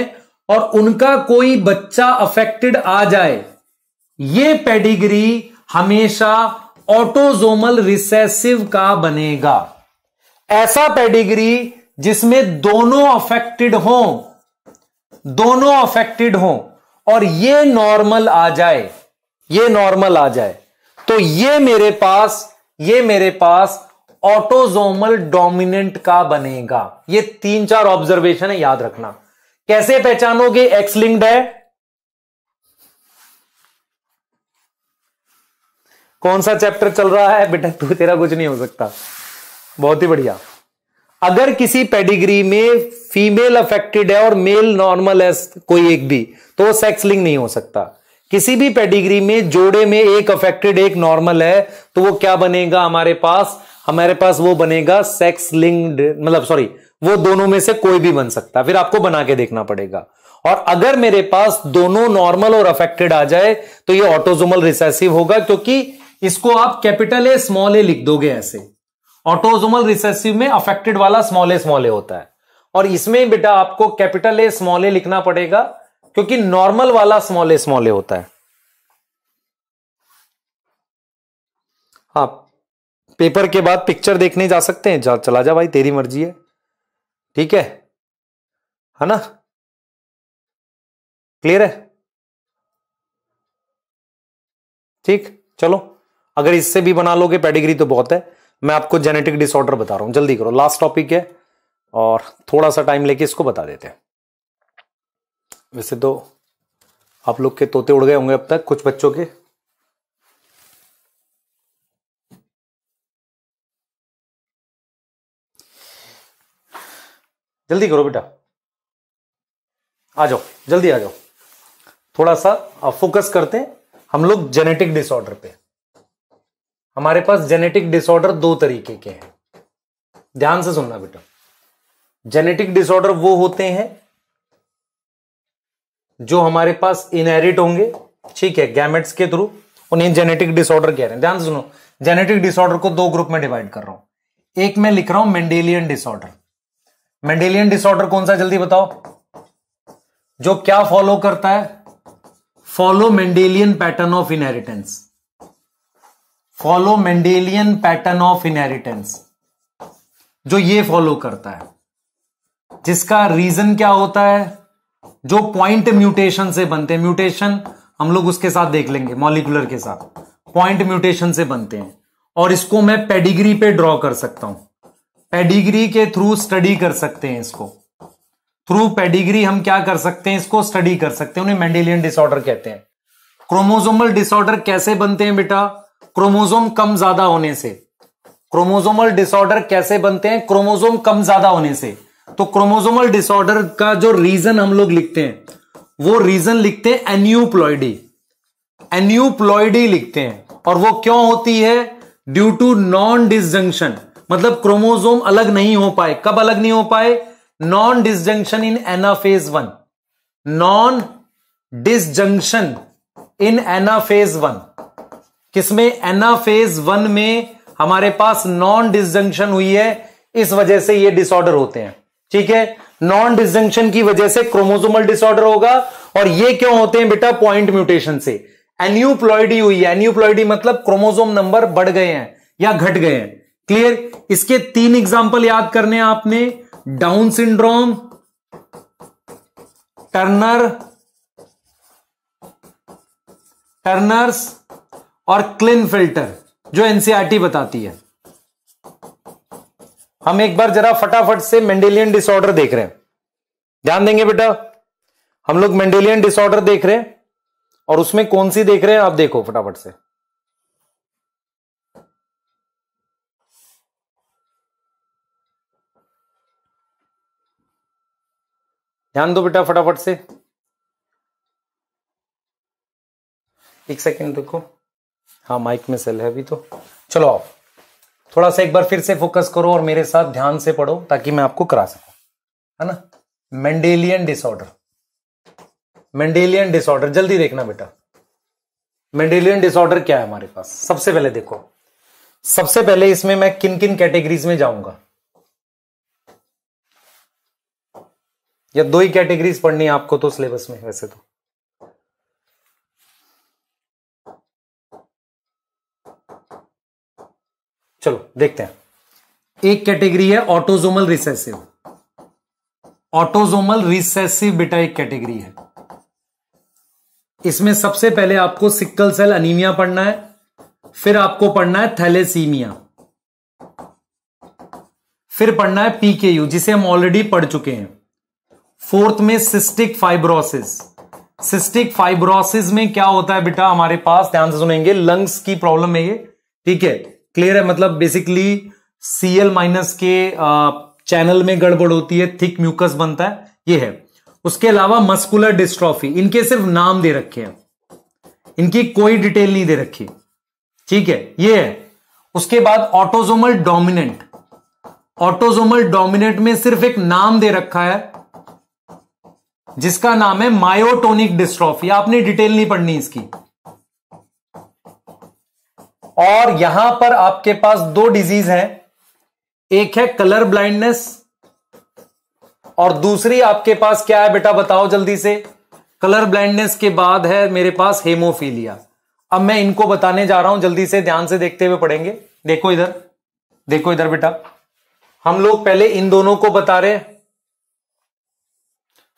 और उनका कोई बच्चा अफेक्टेड आ जाए ये पेडिग्री हमेशा ऑटोजोमल रिसेसिव का बनेगा ऐसा पेडिग्री जिसमें दोनों अफेक्टेड हों दोनों अफेक्टेड हों और ये नॉर्मल आ जाए ये नॉर्मल आ जाए तो ये मेरे पास ये मेरे पास ऑटोजोमल डोमिनेंट का बनेगा ये तीन चार ऑब्जर्वेशन है याद रखना कैसे पहचानोगे एक्स लिंक्ड है कौन सा चैप्टर चल रहा है बेटा तू तेरा कुछ नहीं हो सकता बहुत ही बढ़िया अगर किसी पेडिग्री में फीमेल अफेक्टेड है और मेल नॉर्मल है कोई एक भी तो वो सेक्स लिंक नहीं हो सकता किसी भी पेडिग्री में जोड़े में एक अफेक्टेड एक नॉर्मल है तो वो क्या बनेगा हमारे पास हमारे पास वो बनेगा सेक्स लिंक्ड मतलब सॉरी वो दोनों में से कोई भी बन सकता फिर आपको बना के देखना पड़ेगा और अगर मेरे पास दोनों नॉर्मल और अफेक्टेड आ जाए तो ये ऑटोजोमल रिसेसिव होगा क्योंकि इसको आप कैपिटल ए स्मॉल ए लिख दोगे ऐसे ऑटोजोमल रिसेसिव में अफेक्टेड वाला स्मॉल ए स्मॉल ए होता है और इसमें बेटा आपको कैपिटल ए स्मॉल ए लिखना पड़ेगा क्योंकि नॉर्मल वाला स्मॉल ए स्मॉल ए होता है आप हाँ, पेपर के बाद पिक्चर देखने जा सकते हैं जा, चला जा भाई तेरी मर्जी है ठीक है है ना क्लियर है ठीक चलो अगर इससे भी बना लोगे पेडिग्री तो बहुत है मैं आपको जेनेटिक डिसऑर्डर बता रहा हूं जल्दी करो लास्ट टॉपिक है और थोड़ा सा टाइम लेके इसको बता देते हैं वैसे तो आप लोग के तोते उड़ गए होंगे अब तक कुछ बच्चों के जल्दी करो बेटा आ जाओ जल्दी आ जाओ थोड़ा सा फोकस करते हैं हम लोग जेनेटिक डिसऑर्डर पे हमारे पास जेनेटिक डिसऑर्डर दो तरीके के हैं ध्यान से सुनना बेटा जेनेटिक डिसऑर्डर वो होते हैं जो हमारे पास इनहेरिट होंगे ठीक है गैमेट्स के थ्रू उन्हें जेनेटिक डिसऑर्डर कह रहे हैं ध्यान से सुनो जेनेटिक डिसऑर्डर को दो ग्रुप में डिवाइड कर रहा हूं एक मैं लिख रहा हूं मेंडेलियन डिसऑर्डर मेंडेलियन डिसऑर्डर कौन सा जल्दी बताओ जो क्या फॉलो करता है follow Mendelian pattern of inheritance follow Mendelian pattern of inheritance जो ये फॉलो करता है जिसका रीजन क्या होता है जो पॉइंट म्यूटेशन से बनते हैं म्यूटेशन हम लोग उसके साथ देख लेंगे मॉलिकुलर के साथ पॉइंट म्यूटेशन से बनते हैं और इसको मैं पेडिग्री पे ड्रॉ कर सकता हूं पेडिग्री के थ्रू स्टडी कर सकते हैं इसको थ्रू पेडिग्री हम क्या कर सकते हैं इसको स्टडी कर सकते हैं उन्हें मेंडेलियन डिसऑर्डर कहते हैं क्रोमोजोमल डिसऑर्डर कैसे बनते हैं बेटा क्रोमोजोम कम ज्यादा होने से क्रोमोजोमल डिसऑर्डर कैसे बनते हैं क्रोमोजोम कम ज्यादा होने से तो क्रोमोजोमल डिसऑर्डर का जो रीजन हम लोग लिखते हैं वो रीजन लिखते हैं एन्यूप्लॉयडी एन्यूप्लॉयडी लिखते हैं और वो क्यों होती है ड्यू टू नॉन डिसजंक्शन मतलब क्रोमोजोम अलग नहीं हो पाए कब अलग नहीं हो पाए non disjunction in anaphase one non disjunction in anaphase one किसमें एना फेज वन में हमारे पास नॉन डिसजंक्शन हुई है इस वजह से ये डिसऑर्डर होते हैं ठीक है नॉन डिसजंक्शन की वजह से क्रोमोजोमल डिसऑर्डर होगा और ये क्यों होते हैं बेटा पॉइंट म्यूटेशन से एन्यूप्लॉयडी हुई है एन्यूप्लॉयडी मतलब क्रोमोजोम नंबर बढ़ गए हैं या घट गए हैं क्लियर इसके तीन एग्जाम्पल याद करने आपने डाउन सिंड्रोम टर्नर टर्नर्स और क्लिन फिल्टर जो एनसीआरटी e बताती है हम एक बार जरा फटाफट से मेंडेलियन डिसऑर्डर देख रहे हैं ध्यान देंगे बेटा हम लोग मेंडेलियन डिसऑर्डर देख रहे हैं और उसमें कौन सी देख रहे हैं आप देखो फटाफट से ध्यान दो बेटा फटाफट से एक सेकेंड देखो हाँ माइक में सेल है अभी तो चलो ऑफ थोड़ा सा एक बार फिर से फोकस करो और मेरे साथ ध्यान से पढ़ो ताकि मैं आपको करा सकूं है ना मेंडेलियन डिसऑर्डर मेंडेलियन डिसऑर्डर जल्दी देखना बेटा मेंडेलियन डिसऑर्डर क्या है हमारे पास सबसे पहले देखो सबसे पहले इसमें मैं किन किन कैटेगरीज में जाऊंगा या दो ही कैटेगरीज पढ़नी है आपको तो सिलेबस में वैसे तो चलो देखते हैं एक कैटेगरी है ऑटोजोमल रिसेसिव ऑटोजोमल रिसेसिव बेटा एक कैटेगरी है इसमें सबसे पहले आपको सिक्कल सेल अनिमिया पढ़ना है फिर आपको पढ़ना है थैलेसीमिया फिर पढ़ना है पीकेयू जिसे हम ऑलरेडी पढ़ चुके हैं फोर्थ में सिस्टिक फाइब्रोसिस सिस्टिक फाइब्रोसिस में क्या होता है बेटा हमारे पास ध्यान से सुनेंगे लंग्स की प्रॉब्लम है ये ठीक है क्लियर है मतलब बेसिकली सीएल माइनस के चैनल में गड़बड़ होती है थिक म्यूकस बनता है ये है उसके अलावा मस्कुलर डिस्ट्रॉफी इनके सिर्फ नाम दे रखे हैं इनकी कोई डिटेल नहीं दे रखी ठीक है ये है उसके बाद ऑटोजोमल डोमिनेंट ऑटोजोमल डोमिनेंट में सिर्फ एक नाम दे रखा है जिसका नाम है मायोटोनिक डिस्ट्रॉफी आपने डिटेल नहीं पढ़नी इसकी और यहां पर आपके पास दो डिजीज है एक है कलर ब्लाइंडनेस और दूसरी आपके पास क्या है बेटा बताओ जल्दी से कलर ब्लाइंडनेस के बाद है मेरे पास हेमोफीलिया अब मैं इनको बताने जा रहा हूं जल्दी से ध्यान से देखते हुए पढ़ेंगे देखो इधर देखो इधर बेटा हम लोग पहले इन दोनों को बता रहे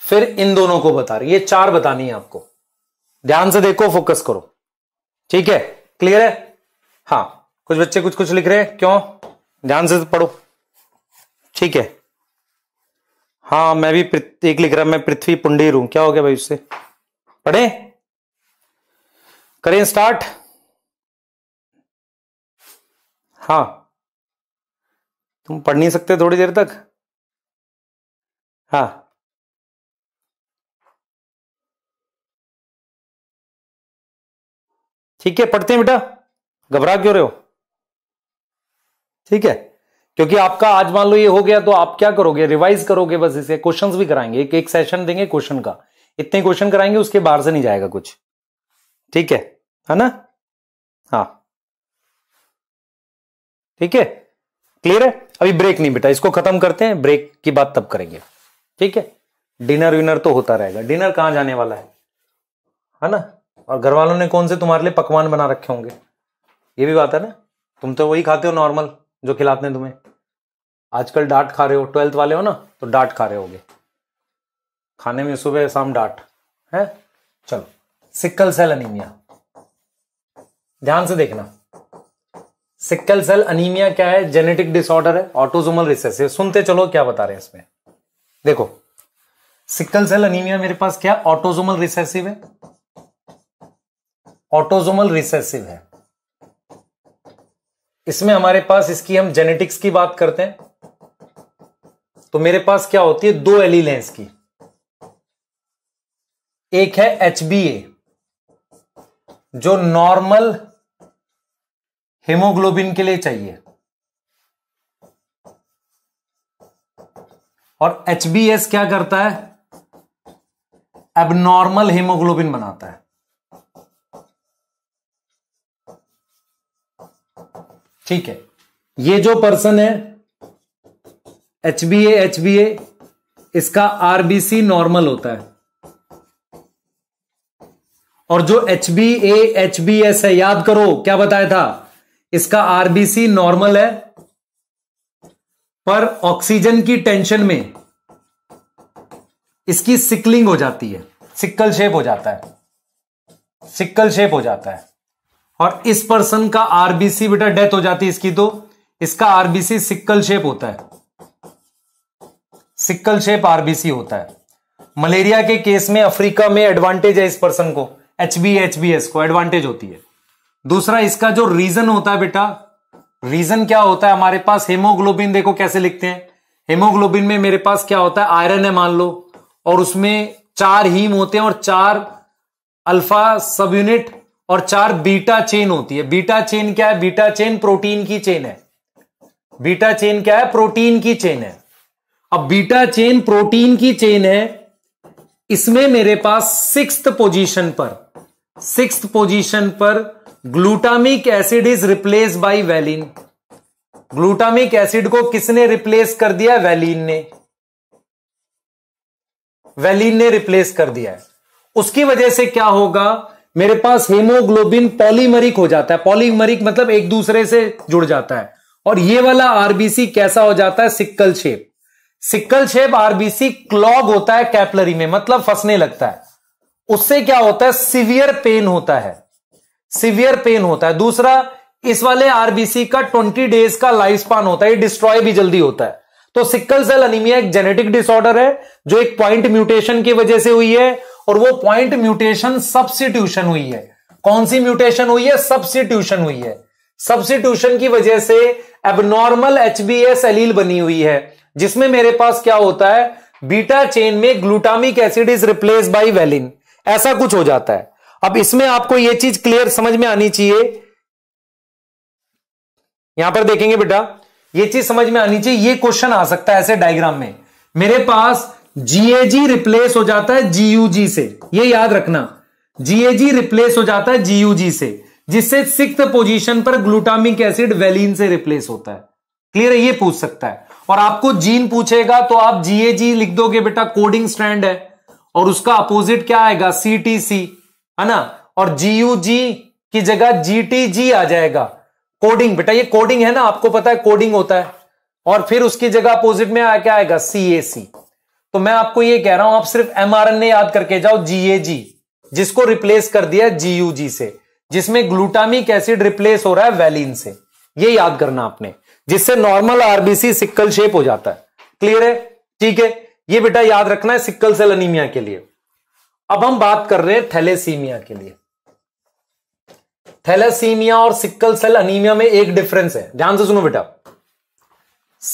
फिर इन दोनों को बता रहे ये चार बतानी है आपको ध्यान से देखो फोकस करो ठीक है क्लियर है हाँ कुछ बच्चे कुछ कुछ लिख रहे हैं क्यों ध्यान से पढ़ो ठीक है हाँ मैं भी एक लिख रहा मैं पृथ्वी पुंडीर हूं क्या हो गया भाई उससे पढ़े करें स्टार्ट हाँ तुम पढ़ नहीं सकते थोड़ी देर तक हाँ ठीक है पढ़ते हैं बेटा घबरा क्यों रहे हो ठीक है क्योंकि आपका आज मान लो ये हो गया तो आप क्या करोगे रिवाइज करोगे बस इसे क्वेश्चंस भी कराएंगे एक एक सेशन देंगे क्वेश्चन का इतने क्वेश्चन कराएंगे उसके बाहर से नहीं जाएगा कुछ ठीक है है ना हाँ ठीक है क्लियर है अभी ब्रेक नहीं बेटा इसको खत्म करते हैं ब्रेक की बात तब करेंगे ठीक है डिनर विनर तो होता रहेगा डिनर कहां जाने वाला है है ना और घर वालों ने कौन से तुम्हारे लिए पकवान बना रखे होंगे ये भी बात है ना तुम तो वही खाते हो नॉर्मल जो खिलाते हैं तुम्हें आजकल डाट खा रहे हो ट्वेल्थ वाले हो ना तो डाट खा रहे होगे खाने में सुबह शाम डाट है चलो सिक्कल सेल अनीमिया ध्यान से देखना सिक्कल सेल अनीमिया क्या है जेनेटिक डिसऑर्डर है ऑटोजोमल रिसेसिव सुनते चलो क्या बता रहे हैं इसमें देखो सिक्कल सेल अनीमिया मेरे पास क्या ऑटोजोमल रिसेसिव है ऑटोजोमल रिसेसिव है इसमें हमारे पास इसकी हम जेनेटिक्स की बात करते हैं तो मेरे पास क्या होती है दो एलिलेंस e की एक है एच जो नॉर्मल हेमोग्लोबिन के लिए चाहिए और एच क्या करता है एबनॉर्मल हेमोग्लोबिन बनाता है ठीक है ये जो पर्सन है H B H B A इसका आरबीसी नॉर्मल होता है और जो H B A H B S है याद करो क्या बताया था इसका आरबीसी नॉर्मल है पर ऑक्सीजन की टेंशन में इसकी सिकलिंग हो जाती है सिक्कल शेप हो जाता है सिक्कल शेप हो जाता है और इस पर्सन का आरबीसी बेटा डेथ हो जाती है इसकी तो इसका आरबीसी सिक्कल शेप होता है सिक्कल शेप आरबीसी होता है मलेरिया के केस में अफ्रीका में एडवांटेज है इस पर्सन को H B H B S को एडवांटेज होती है दूसरा इसका जो रीजन होता है बेटा रीजन क्या होता है हमारे पास हेमोग्लोबिन देखो कैसे लिखते हैं हेमोग्लोबिन में मेरे पास क्या होता है आयरन है मान लो और उसमें चार हीम होते हैं और चार अल्फा सब यूनिट और चार बीटा चेन होती है बीटा चेन क्या है बीटा चेन प्रोटीन की चेन है बीटा चेन क्या है प्रोटीन की चेन है अब बीटा चेन प्रोटीन की चेन है इसमें मेरे पास सिक्स पोजीशन पर सिक्स पोजीशन पर glutamic acid is replace by valine glutamic acid को किसने रिप्लेस कर दिया वैलिन ने वैलिन ने रिप्लेस कर दिया है उसकी वजह से क्या होगा मेरे पास हेमोग्लोबिन पॉलीमरिक हो जाता है पॉलीमरिक मतलब एक दूसरे से जुड़ जाता है और ये वाला आरबीसी कैसा हो जाता है sickle shape sickle shape RBC clog होता है कैपलरी में मतलब फंसने लगता है उससे क्या होता है सिवियर पेन होता है सिवियर पेन होता है दूसरा इस वाले आरबीसी का ट्वेंटी डेज का लाइफ स्पान होता है ये डिस्ट्रॉय भी जल्दी होता है तो सिक्कल सेल अनिमिया एक जेनेटिक डिसऑर्डर है जो एक पॉइंट म्यूटेशन की वजह से हुई है और वो पॉइंट म्यूटेशन सब्सिट्यूशन हुई है कौन सी म्यूटेशन हुई है सब्सिट्यूशन हुई है सब्सिट्यूशन की वजह से एबनॉर्मल एच बी एस बनी हुई है जिसमें मेरे पास क्या होता है बीटा चेन में glutamic acid is replace by valine ऐसा कुछ हो जाता है अब इसमें आपको यह चीज क्लियर समझ में आनी चाहिए यहां पर देखेंगे बेटा यह चीज समझ में आनी चाहिए यह क्वेश्चन आ सकता है ऐसे डायग्राम में मेरे पास जीएजी रिप्लेस हो जाता है जीयूजी से ये याद रखना जीएजी रिप्लेस हो जाता है जीयूजी से जिससे सिक्स पोजीशन पर ग्लूटामिक एसिड वेलिन से रिप्लेस होता है क्लियर है ये पूछ सकता है और आपको जीन पूछेगा तो आप जीएजी लिख दोगे बेटा कोडिंग स्टैंड है और उसका अपोजिट क्या आएगा सीटीसी है ना और जीयूजी की जगह जीटीजी आ जाएगा कोडिंग बेटा ये कोडिंग है ना आपको पता है कोडिंग होता है और फिर उसकी जगह अपोजिट में आ क्या आएगा सीएसी तो मैं आपको ये कह रहा हूं आप सिर्फ एमआरएनए याद करके जाओ जी जिसको रिप्लेस कर दिया जी से जिसमें ग्लूटामिक एसिड रिप्लेस हो रहा है वैलिन से ये याद करना आपने जिससे नॉर्मल आरबीसी सिक्कल शेप हो जाता है क्लियर है ठीक है ये बेटा याद रखना है सिक्कल सेल अनिमिया के लिए अब हम बात कर रहे हैं थैलेसीमिया के लिए थैलेसीमिया और सिक्कल सेल अनिमिया में एक डिफरेंस है ध्यान से सुनो बेटा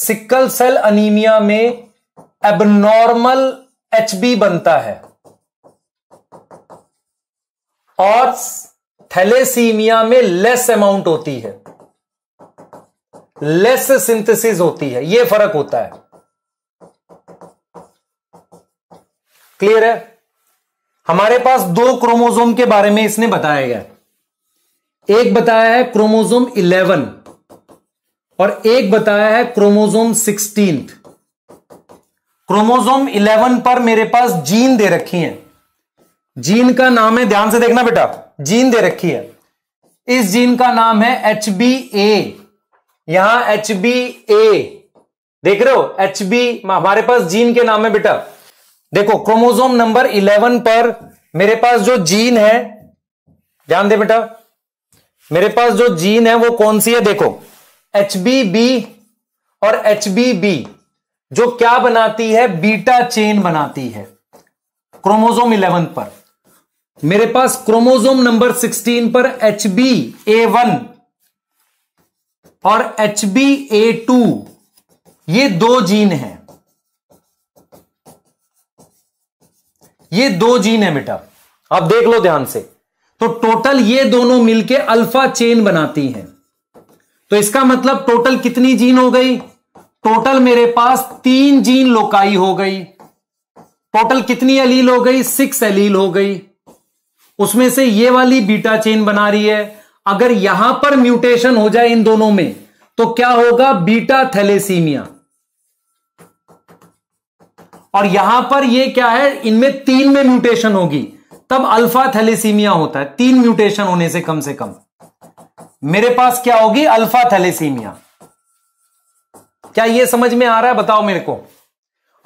सिक्कल सेल अनिमिया में एबनॉर्मल एच बनता है और थैलेसीमिया में लेस अमाउंट होती है लेस सिंथेसिस होती है यह फर्क होता है क्लियर है हमारे पास दो क्रोमोजोम के बारे में इसने बताया गया एक बताया है क्रोमोजोम 11 और एक बताया है क्रोमोजोम सिक्सटींथ क्रोमोजोम 11 पर मेरे पास जीन दे रखी है जीन का नाम है ध्यान से देखना बेटा जीन दे रखी है इस जीन का नाम है एच बी ए यहां एच बी ए देख रहे हो एच बी हमारे पास जीन के नाम है बेटा देखो क्रोमोजोम नंबर इलेवन पर मेरे पास जो जीन है ध्यान दे बेटा मेरे पास जो जीन है वो कौन सी है देखो एच बी बी और एच बी बी जो क्या बनाती है बीटा चेन बनाती है क्रोमोजोम इलेवन पर मेरे पास क्रोमोजोम नंबर सिक्सटीन पर एच बी ए वन और एच बी ए टू ये दो जीन हैं ये दो जीन है बेटा आप देख लो ध्यान से तो टोटल ये दोनों मिलके अल्फा चेन बनाती हैं तो इसका मतलब टोटल कितनी जीन हो गई टोटल मेरे पास तीन जीन लोकाई हो गई टोटल कितनी अलील हो गई सिक्स अलील हो गई उसमें से ये वाली बीटा चेन बना रही है अगर यहां पर म्यूटेशन हो जाए इन दोनों में तो क्या होगा बीटा थैलेसीमिया और यहां पर ये क्या है इनमें तीन में म्यूटेशन होगी तब अल्फा थैलेसीमिया होता है तीन म्यूटेशन होने से कम से कम मेरे पास क्या होगी अल्फा थैलेसीमिया क्या ये समझ में आ रहा है बताओ मेरे को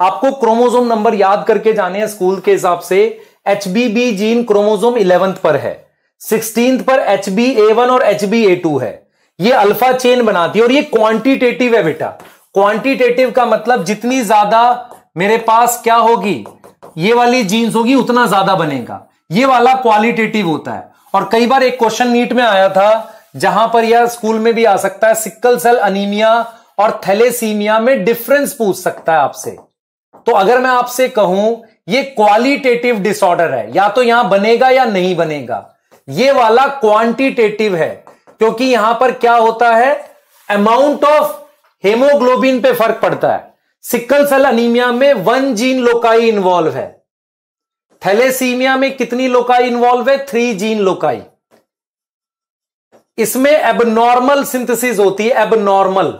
आपको क्रोमोजोम नंबर याद करके जाने हैं स्कूल के हिसाब से एच जीन क्रोमोजोम इलेवंथ पर है सिक्सटीन पर एच बी ए वन और एच बी ए टू है ये अल्फा चेन बनाती है और ये क्वांटिटेटिव है बेटा क्वांटिटेटिव का मतलब जितनी ज्यादा मेरे पास क्या होगी ये वाली जीन्स होगी उतना ज्यादा बनेगा ये वाला क्वालिटेटिव होता है और कई बार एक क्वेश्चन नीट में आया था जहां पर यह स्कूल में भी आ सकता है सिक्कल सेल अनिमिया और थैलेसीमिया में डिफरेंस पूछ सकता है आपसे तो अगर मैं आपसे कहूं ये क्वालिटेटिव डिसऑर्डर है या तो यहां बनेगा या नहीं बनेगा ये वाला क्वांटिटेटिव है क्योंकि यहां पर क्या होता है अमाउंट ऑफ हेमोग्लोबिन पे फर्क पड़ता है सिक्कल सेल अनिमिया में वन जीन लोकाई इन्वॉल्व है थैलेसीमिया में कितनी लोकाई इन्वॉल्व है थ्री जीन लोकाई इसमें एबनॉर्मल सिंथेसिस होती है एबनॉर्मल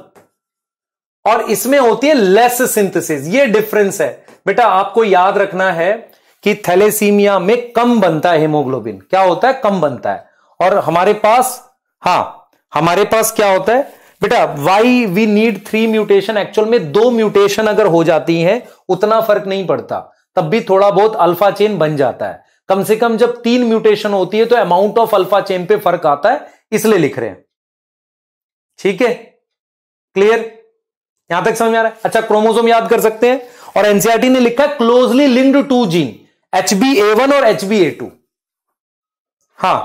और इसमें होती है लेस सिंथेसिस ये डिफरेंस है बेटा आपको याद रखना है कि थैलेसीमिया में कम बनता है हीमोग्लोबिन क्या होता है कम बनता है और हमारे पास हा हमारे पास क्या होता है बेटा why we need three mutation actual में दो म्यूटेशन अगर हो जाती है उतना फर्क नहीं पड़ता तब भी थोड़ा बहुत अल्फा चेन बन जाता है कम से कम जब तीन म्यूटेशन होती है तो अमाउंट ऑफ अल्फा चेन पे फर्क आता है इसलिए लिख रहे हैं ठीक है क्लियर यहां तक समझ में आ रहा है अच्छा क्रोमोसोम याद कर सकते हैं और एनसीआरटी ने लिखा closely linked to gene H B A one और एच बी ए टू हाँ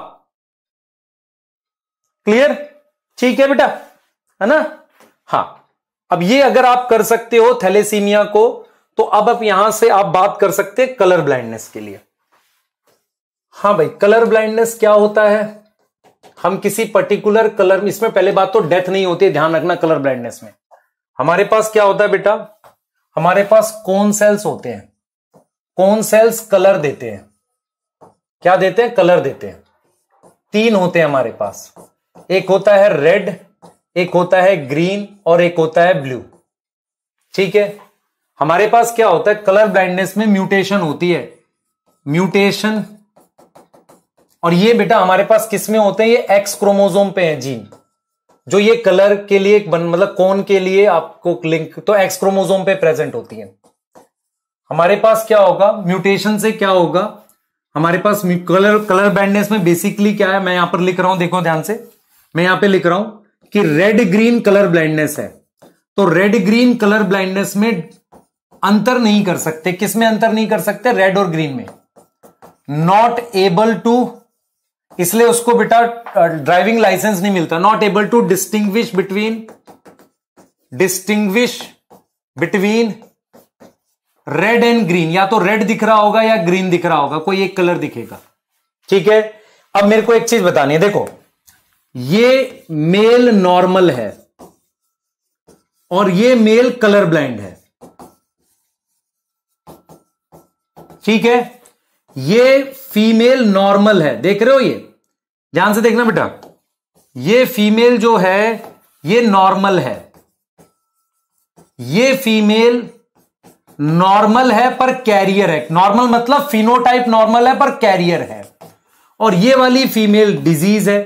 क्लियर ठीक है बेटा है ना हां अब ये अगर आप कर सकते हो थैलेसीमिया को तो अब आप यहां से आप बात कर सकते हैं कलर ब्लाइंडनेस के लिए हां भाई कलर ब्लाइंडनेस क्या होता है हम किसी पर्टिकुलर कलर में इसमें पहले बात तो डेथ नहीं होती है ध्यान रखना कलर ब्लाइंडनेस में हमारे पास क्या होता है बेटा हमारे पास कौन सेल्स होते हैं कौन सेल्स कलर देते हैं क्या देते हैं कलर देते हैं तीन होते हैं हमारे पास एक होता है रेड एक होता है ग्रीन और एक होता है ब्लू ठीक है हमारे पास क्या होता है कलर ब्लाइंडनेस में म्यूटेशन होती है म्यूटेशन और ये बेटा हमारे पास किसमें होते हैं ये एक्स क्रोमोजोम पे है जीन जो ये कलर के लिए मतलब कौन के लिए आपको लिंक तो एक्स क्रोमोजोम पे प्रेजेंट होती है हमारे पास क्या होगा म्यूटेशन से क्या होगा हमारे पास कलर कलर बैंडनेस में बेसिकली क्या है मैं यहां पर लिख रहा हूं देखो ध्यान से मैं यहां पे लिख रहा हूं कि रेड ग्रीन कलर ब्लाइंडनेस है तो रेड ग्रीन कलर ब्लाइंडनेस में अंतर नहीं कर सकते किसमें अंतर नहीं कर सकते रेड और ग्रीन में नॉट एबल टू इसलिए उसको बेटा ड्राइविंग लाइसेंस नहीं मिलता not able to distinguish between distinguish between red and green या तो रेड दिख रहा होगा या ग्रीन दिख रहा होगा कोई एक कलर दिखेगा ठीक है अब मेरे को एक चीज बतानी है देखो ये मेल नॉर्मल है और ये मेल कलर ब्लाइंड है ठीक है ये फीमेल नॉर्मल है देख रहे हो ये ध्यान से देखना बेटा ये फीमेल जो है ये नॉर्मल है ये फीमेल नॉर्मल है पर कैरियर है नॉर्मल मतलब फिनोटाइप नॉर्मल है पर कैरियर है और ये वाली फीमेल डिजीज है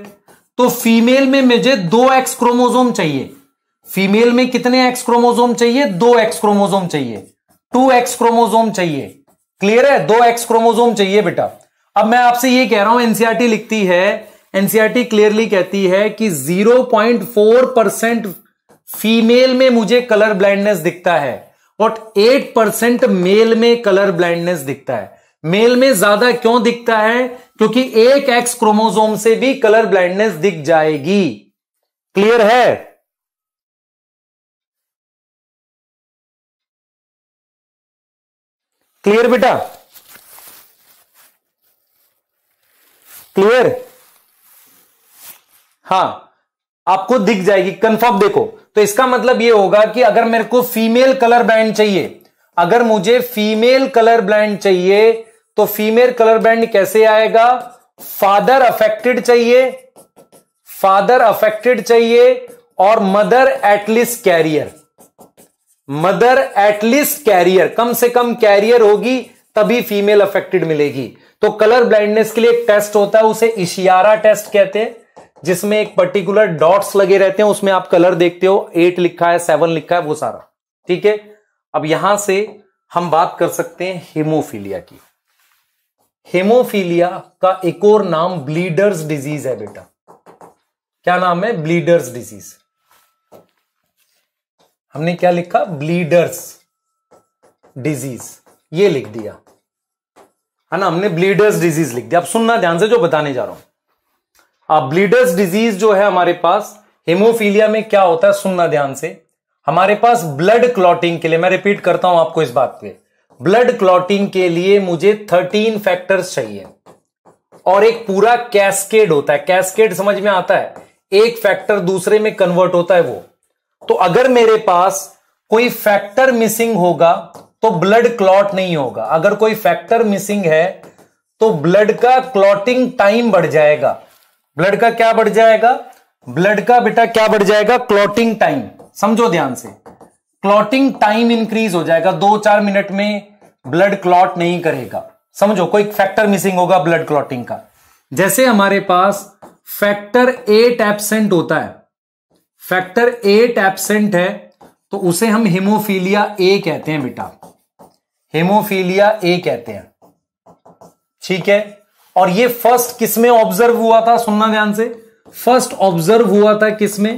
तो फीमेल में मुझे दो एक्स क्रोमोजोम चाहिए फीमेल में कितने एक्स क्रोमोजोम चाहिए दो एक्स क्रोमोजोम चाहिए टू एक्स क्रोमोजोम चाहिए क्लियर है दो एक्स क्रोमोजोम चाहिए बेटा अब मैं आपसे ये कह रहा हूं एनसीआरटी e लिखती है एनसीआरटी क्लियरली कहती है कि 0.4 परसेंट फीमेल में मुझे कलर ब्लाइंडनेस दिखता है और 8 परसेंट मेल में कलर ब्लाइंडनेस दिखता है मेल में ज्यादा क्यों दिखता है क्योंकि एक एक्स क्रोमोसोम से भी कलर ब्लाइंडनेस दिख जाएगी क्लियर है क्लियर बेटा क्लियर हाँ आपको दिख जाएगी कंफर्म देखो तो इसका मतलब ये होगा कि अगर मेरे को फीमेल कलर ब्रांड चाहिए अगर मुझे फीमेल कलर ब्रांड चाहिए तो फीमेल कलर ब्रांड कैसे आएगा फादर अफेक्टेड चाहिए फादर अफेक्टेड चाहिए और mother at least carrier mother at least carrier कम से कम कैरियर होगी तभी फीमेल अफेक्टेड मिलेगी तो कलर ब्लाइंडनेस के लिए एक टेस्ट होता है उसे इशियारा टेस्ट कहते हैं जिसमें एक पर्टिकुलर डॉट्स लगे रहते हैं उसमें आप कलर देखते हो एट लिखा है सेवन लिखा है वो सारा ठीक है अब यहां से हम बात कर सकते हैं हेमोफीलिया की हेमोफीलिया का एक और नाम ब्लीडर्स डिजीज है बेटा क्या नाम है ब्लीडर्स डिजीज हमने क्या लिखा ब्लीडर्स डिजीज ये लिख दिया है ना हमने ब्लीडर्स डिजीज लिख दिया अब सुनना ध्यान से जो बताने जा रहा हूं अब ब्लीडर्स डिजीज जो है हमारे पास हेमोफीलिया में क्या होता है सुनना ध्यान से हमारे पास ब्लड क्लॉटिंग के लिए मैं रिपीट करता हूं आपको इस बात पे ब्लड क्लॉटिंग के लिए मुझे थर्टीन फैक्टर्स चाहिए और एक पूरा कैस्केड होता है कैस्केड समझ में आता है एक फैक्टर दूसरे में कन्वर्ट होता है वो तो अगर मेरे पास कोई फैक्टर मिसिंग होगा तो ब्लड क्लॉट नहीं होगा अगर कोई फैक्टर मिसिंग है तो ब्लड का क्लॉटिंग टाइम बढ़ जाएगा ब्लड का क्या बढ़ जाएगा ब्लड का बेटा क्या बढ़ जाएगा क्लॉटिंग टाइम समझो ध्यान से क्लॉटिंग टाइम इंक्रीज हो जाएगा दो चार मिनट में ब्लड क्लॉट नहीं करेगा समझो कोई फैक्टर मिसिंग होगा ब्लड क्लॉटिंग का जैसे हमारे पास फैक्टर एट एबसेंट होता है फैक्टर एट एबसेंट है तो उसे हम हेमोफीलिया ए कहते हैं बेटा हेमोफीलिया ए कहते हैं ठीक है और ये फर्स्ट किसमें ऑब्जर्व हुआ था सुनना ध्यान से फर्स्ट ऑब्जर्व हुआ था किसमें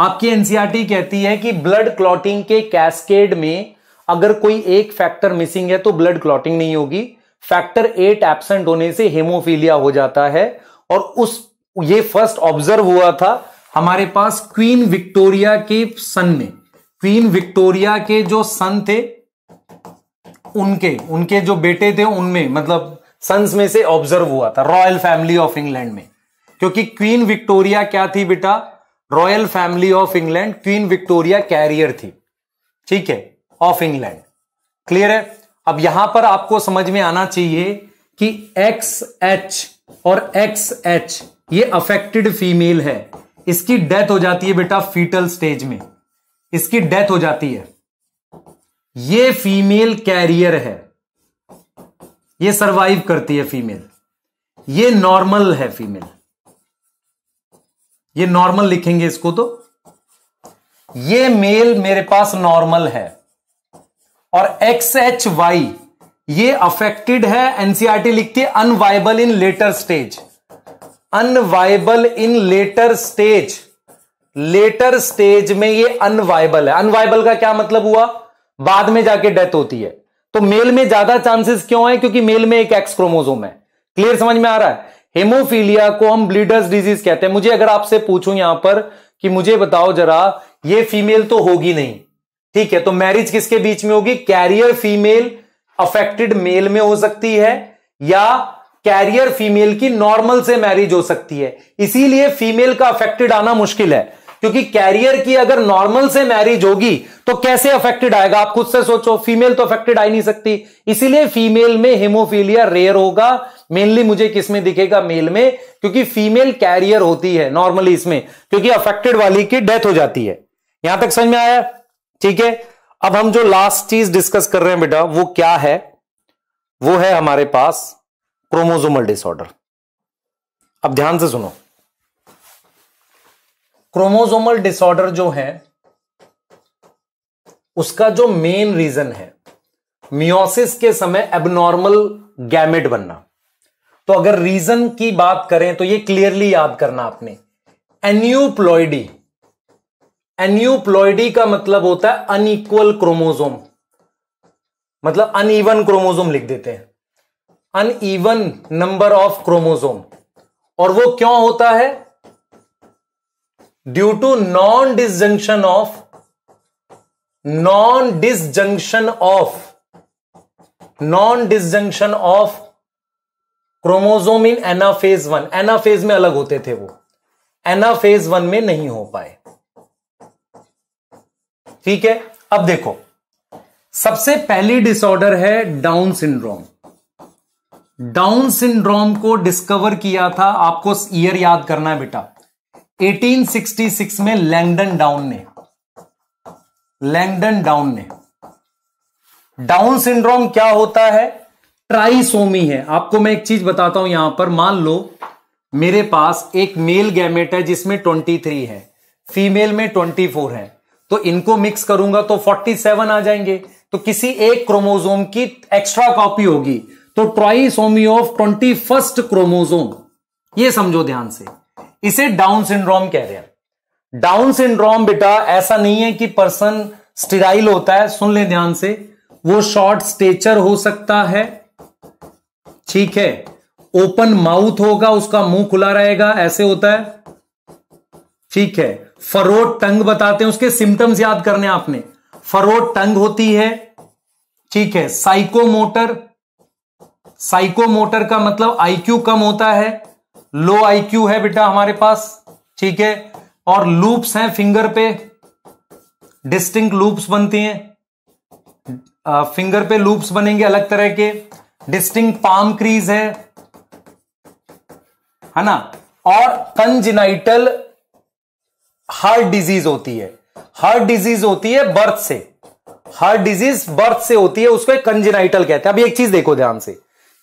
आपकी एनसीआरटी e कहती है कि ब्लड क्लॉटिंग के कैस्केड में अगर कोई एक फैक्टर मिसिंग है तो ब्लड क्लॉटिंग नहीं होगी फैक्टर एट एबसेंट होने से हेमोफीलिया हो जाता है और उस ये फर्स्ट ऑब्जर्व हुआ था हमारे पास क्वीन विक्टोरिया के सन में क्वीन विक्टोरिया के जो सन थे उनके उनके जो बेटे थे उनमें मतलब सन्स में से ऑब्जर्व हुआ था रॉयल फैमिली ऑफ इंग्लैंड में क्योंकि क्वीन विक्टोरिया क्या थी बेटा royal family of England queen Victoria carrier थी ठीक है ऑफ इंग्लैंड क्लियर है अब यहां पर आपको समझ में आना चाहिए कि एक्स एच और एक्स एच ये अफेक्टेड फीमेल है इसकी डेथ हो जाती है बेटा फीटल स्टेज में इसकी डेथ हो जाती है ये फीमेल कैरियर है ये सरवाइव करती है फीमेल ये नॉर्मल है फीमेल ये नॉर्मल लिखेंगे इसको तो ये मेल मेरे पास नॉर्मल है और एक्स एच वाई ये अफेक्टेड है एनसीआरटी e लिखती है unviable in later stage unviable in later stage later stage में ये अनवाइबल है अनवाइबल का क्या मतलब हुआ बाद में जाके डेथ होती है तो मेल में ज्यादा चांसेस क्यों है क्योंकि मेल में एक एक्स क्रोमोजोम है क्लियर समझ में आ रहा है हेमोफीलिया को हम ब्लीडर्स डिजीज कहते हैं मुझे अगर आपसे पूछूं यहां पर कि मुझे बताओ जरा ये फीमेल तो होगी नहीं ठीक है तो मैरिज किसके बीच में होगी कैरियर फीमेल अफेक्टेड मेल में हो सकती है या कैरियर फीमेल की नॉर्मल से मैरिज हो सकती है इसीलिए फीमेल का अफेक्टेड आना मुश्किल है क्योंकि कैरियर की अगर नॉर्मल से मैरिज होगी तो कैसे अफेक्टेड आएगा आप खुद से सोचो फीमेल तो अफेक्टेड आ ही नहीं सकती इसीलिए फीमेल में हेमोफीलिया रेयर होगा मेनली मुझे किसमें दिखेगा मेल में क्योंकि फीमेल कैरियर होती है नॉर्मली इसमें क्योंकि अफेक्टेड वाली की डेथ हो जाती है यहां तक समझ में आया ठीक है अब हम जो लास्ट चीज डिस्कस कर रहे हैं बेटा वो क्या है वो है हमारे पास क्रोमोजोमल डिसऑर्डर अब ध्यान से सुनो क्रोमोजोमल डिसऑर्डर जो है उसका जो मेन रीजन है मियोसिस के समय एबनॉर्मल गैमेट बनना तो अगर रीजन की बात करें तो ये क्लियरली याद करना आपने एन्यूप्लॉयडी एन्यूप्लॉइडी का मतलब होता है अनइक्वल क्रोमोजोम मतलब अनइवन क्रोमोजोम लिख देते हैं अनइवन नंबर ऑफ क्रोमोजोम और वो क्यों होता है due to non disjunction of non disjunction of non disjunction of chromosome in anaphase one anaphase में अलग होते थे वो एनाफेज वन में नहीं हो पाए ठीक है अब देखो सबसे पहली डिसऑर्डर है डाउन सिंड्रोम डाउन सिंड्रोम को डिस्कवर किया था आपको ईयर याद करना है बेटा 1866 में लैंगडन डाउन ने लैंगडन डाउन ने डाउन सिंड्रोम क्या होता है ट्राइसोमी है आपको मैं एक चीज बताता हूं यहां पर मान लो मेरे पास एक मेल गैमेट है जिसमें 23 है फीमेल में 24 है तो इनको मिक्स करूंगा तो 47 आ जाएंगे तो किसी एक क्रोमोजोम की एक्स्ट्रा कॉपी होगी तो trisomy of twenty first chromosome ये समझो ध्यान से इसे डाउन सिंड्रोम कह रहे हैं डाउन सिंड्रोम बेटा ऐसा नहीं है कि पर्सन स्टेराइल होता है सुन ले ध्यान से वो शॉर्ट स्टेचर हो सकता है ठीक है ओपन माउथ होगा उसका मुंह खुला रहेगा ऐसे होता है ठीक है फरोट टंग बताते हैं उसके सिम्टम्स याद करने आपने फरोट टंग होती है ठीक है साइकोमोटर साइकोमोटर का मतलब आईक्यू कम होता है लो आईक्यू है बेटा हमारे पास ठीक है और लूप्स हैं फिंगर पे डिस्टिंक्ट लूप्स बनती हैं फिंगर पे लूप्स बनेंगे अलग तरह के डिस्टिंक्ट पाम क्रीज है है ना और कंजिनाइटल हार्ट डिजीज होती है हार्ट डिजीज होती है बर्थ से हार्ट डिजीज बर्थ से होती है उसको कंजेनाइटल कहते हैं अभी एक चीज देखो ध्यान से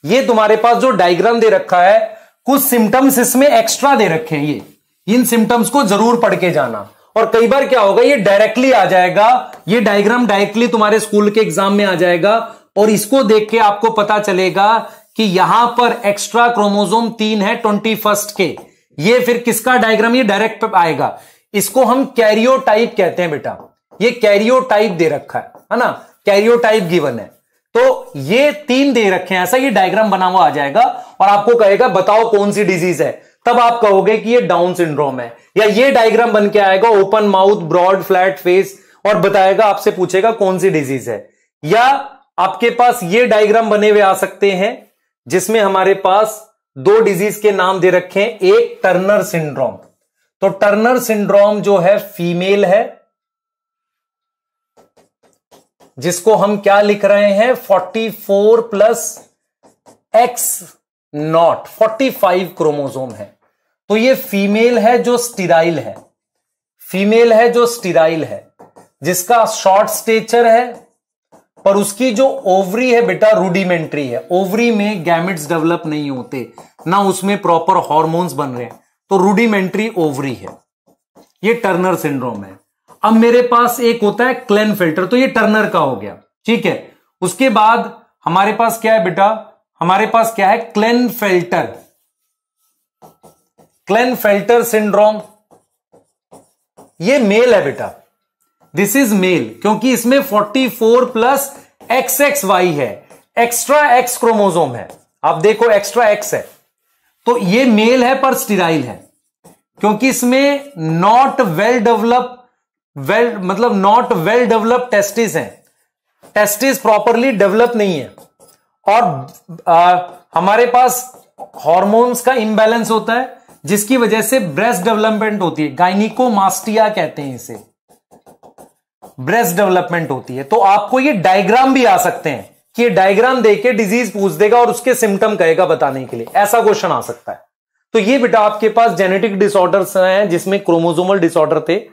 ये तुम्हारे पास जो डायग्राम दे रखा है कुछ सिम्टम्स इसमें एक्स्ट्रा दे रखे हैं ये इन सिम्टम्स को जरूर पढ़ के जाना और कई बार क्या होगा ये डायरेक्टली आ जाएगा ये डायग्राम डायरेक्टली तुम्हारे स्कूल के एग्जाम में आ जाएगा और इसको देख के आपको पता चलेगा कि यहां पर एक्स्ट्रा क्रोमोजोम तीन है ट्वेंटी फर्स्ट के ये फिर किसका डायग्राम ये डायरेक्ट आएगा इसको हम कैरियो कहते हैं बेटा ये कैरियो दे रखा है ना कैरियो गिवन है तो ये तीन दे रखे हैं ऐसा ये डायग्राम बना हुआ आ जाएगा और आपको कहेगा बताओ कौन सी डिजीज है तब आप कहोगे कि ये डाउन सिंड्रोम है या ये डायग्राम बन के आएगा open mouth broad flat face और बताएगा आपसे पूछेगा कौन सी डिजीज है या आपके पास ये डायग्राम बने हुए आ सकते हैं जिसमें हमारे पास दो डिजीज के नाम दे रखे हैं एक टर्नर सिंड्रोम तो टर्नर सिंड्रोम जो है फीमेल है जिसको हम क्या लिख रहे हैं 44 plus X not five chromosome है तो ये फीमेल है जो स्टिराइल है फीमेल है जो स्टिराइल है जिसका शॉर्ट स्टेचर है पर उसकी जो ओवरी है बेटा रूडिमेंट्री है ओवरी में गैमेट्स डेवलप नहीं होते ना उसमें प्रॉपर हॉर्मोन्स बन रहे हैं तो रूडिमेंट्री ओवरी है ये टर्नर सिंड्रोम है अब मेरे पास एक होता है क्लेन फिल्टर तो ये टर्नर का हो गया ठीक है उसके बाद हमारे पास क्या है बेटा हमारे पास क्या है Klinefelter Klinefelter syndrome ये मेल है बेटा दिस इज मेल क्योंकि इसमें 44 प्लस एक्स एक्स वाई है एक्स्ट्रा एक्स क्रोमोजोम है आप देखो एक्स्ट्रा एक्स है तो ये मेल है पर स्टिराइल है क्योंकि इसमें नॉट वेल डेवलप वेल मतलब नॉट वेल डेवलप टेस्टिस हैं टेस्टिस प्रॉपरली डेवलप नहीं है और आ, हमारे पास हॉर्मोन्स का इम्बैलेंस होता है जिसकी वजह से ब्रेस्ट डेवलपमेंट होती है गाइनिकोमास्टिया कहते हैं इसे ब्रेस्ट डेवलपमेंट होती है तो आपको ये डायग्राम भी आ सकते हैं कि ये डायग्राम देके डिजीज पूछ देगा और उसके सिम्टम कहेगा बताने के लिए ऐसा क्वेश्चन आ सकता है तो ये बेटा आपके पास जेनेटिक डिसऑर्डर्स हैं जिसमें क्रोमोजोमल डिसऑर्डर थे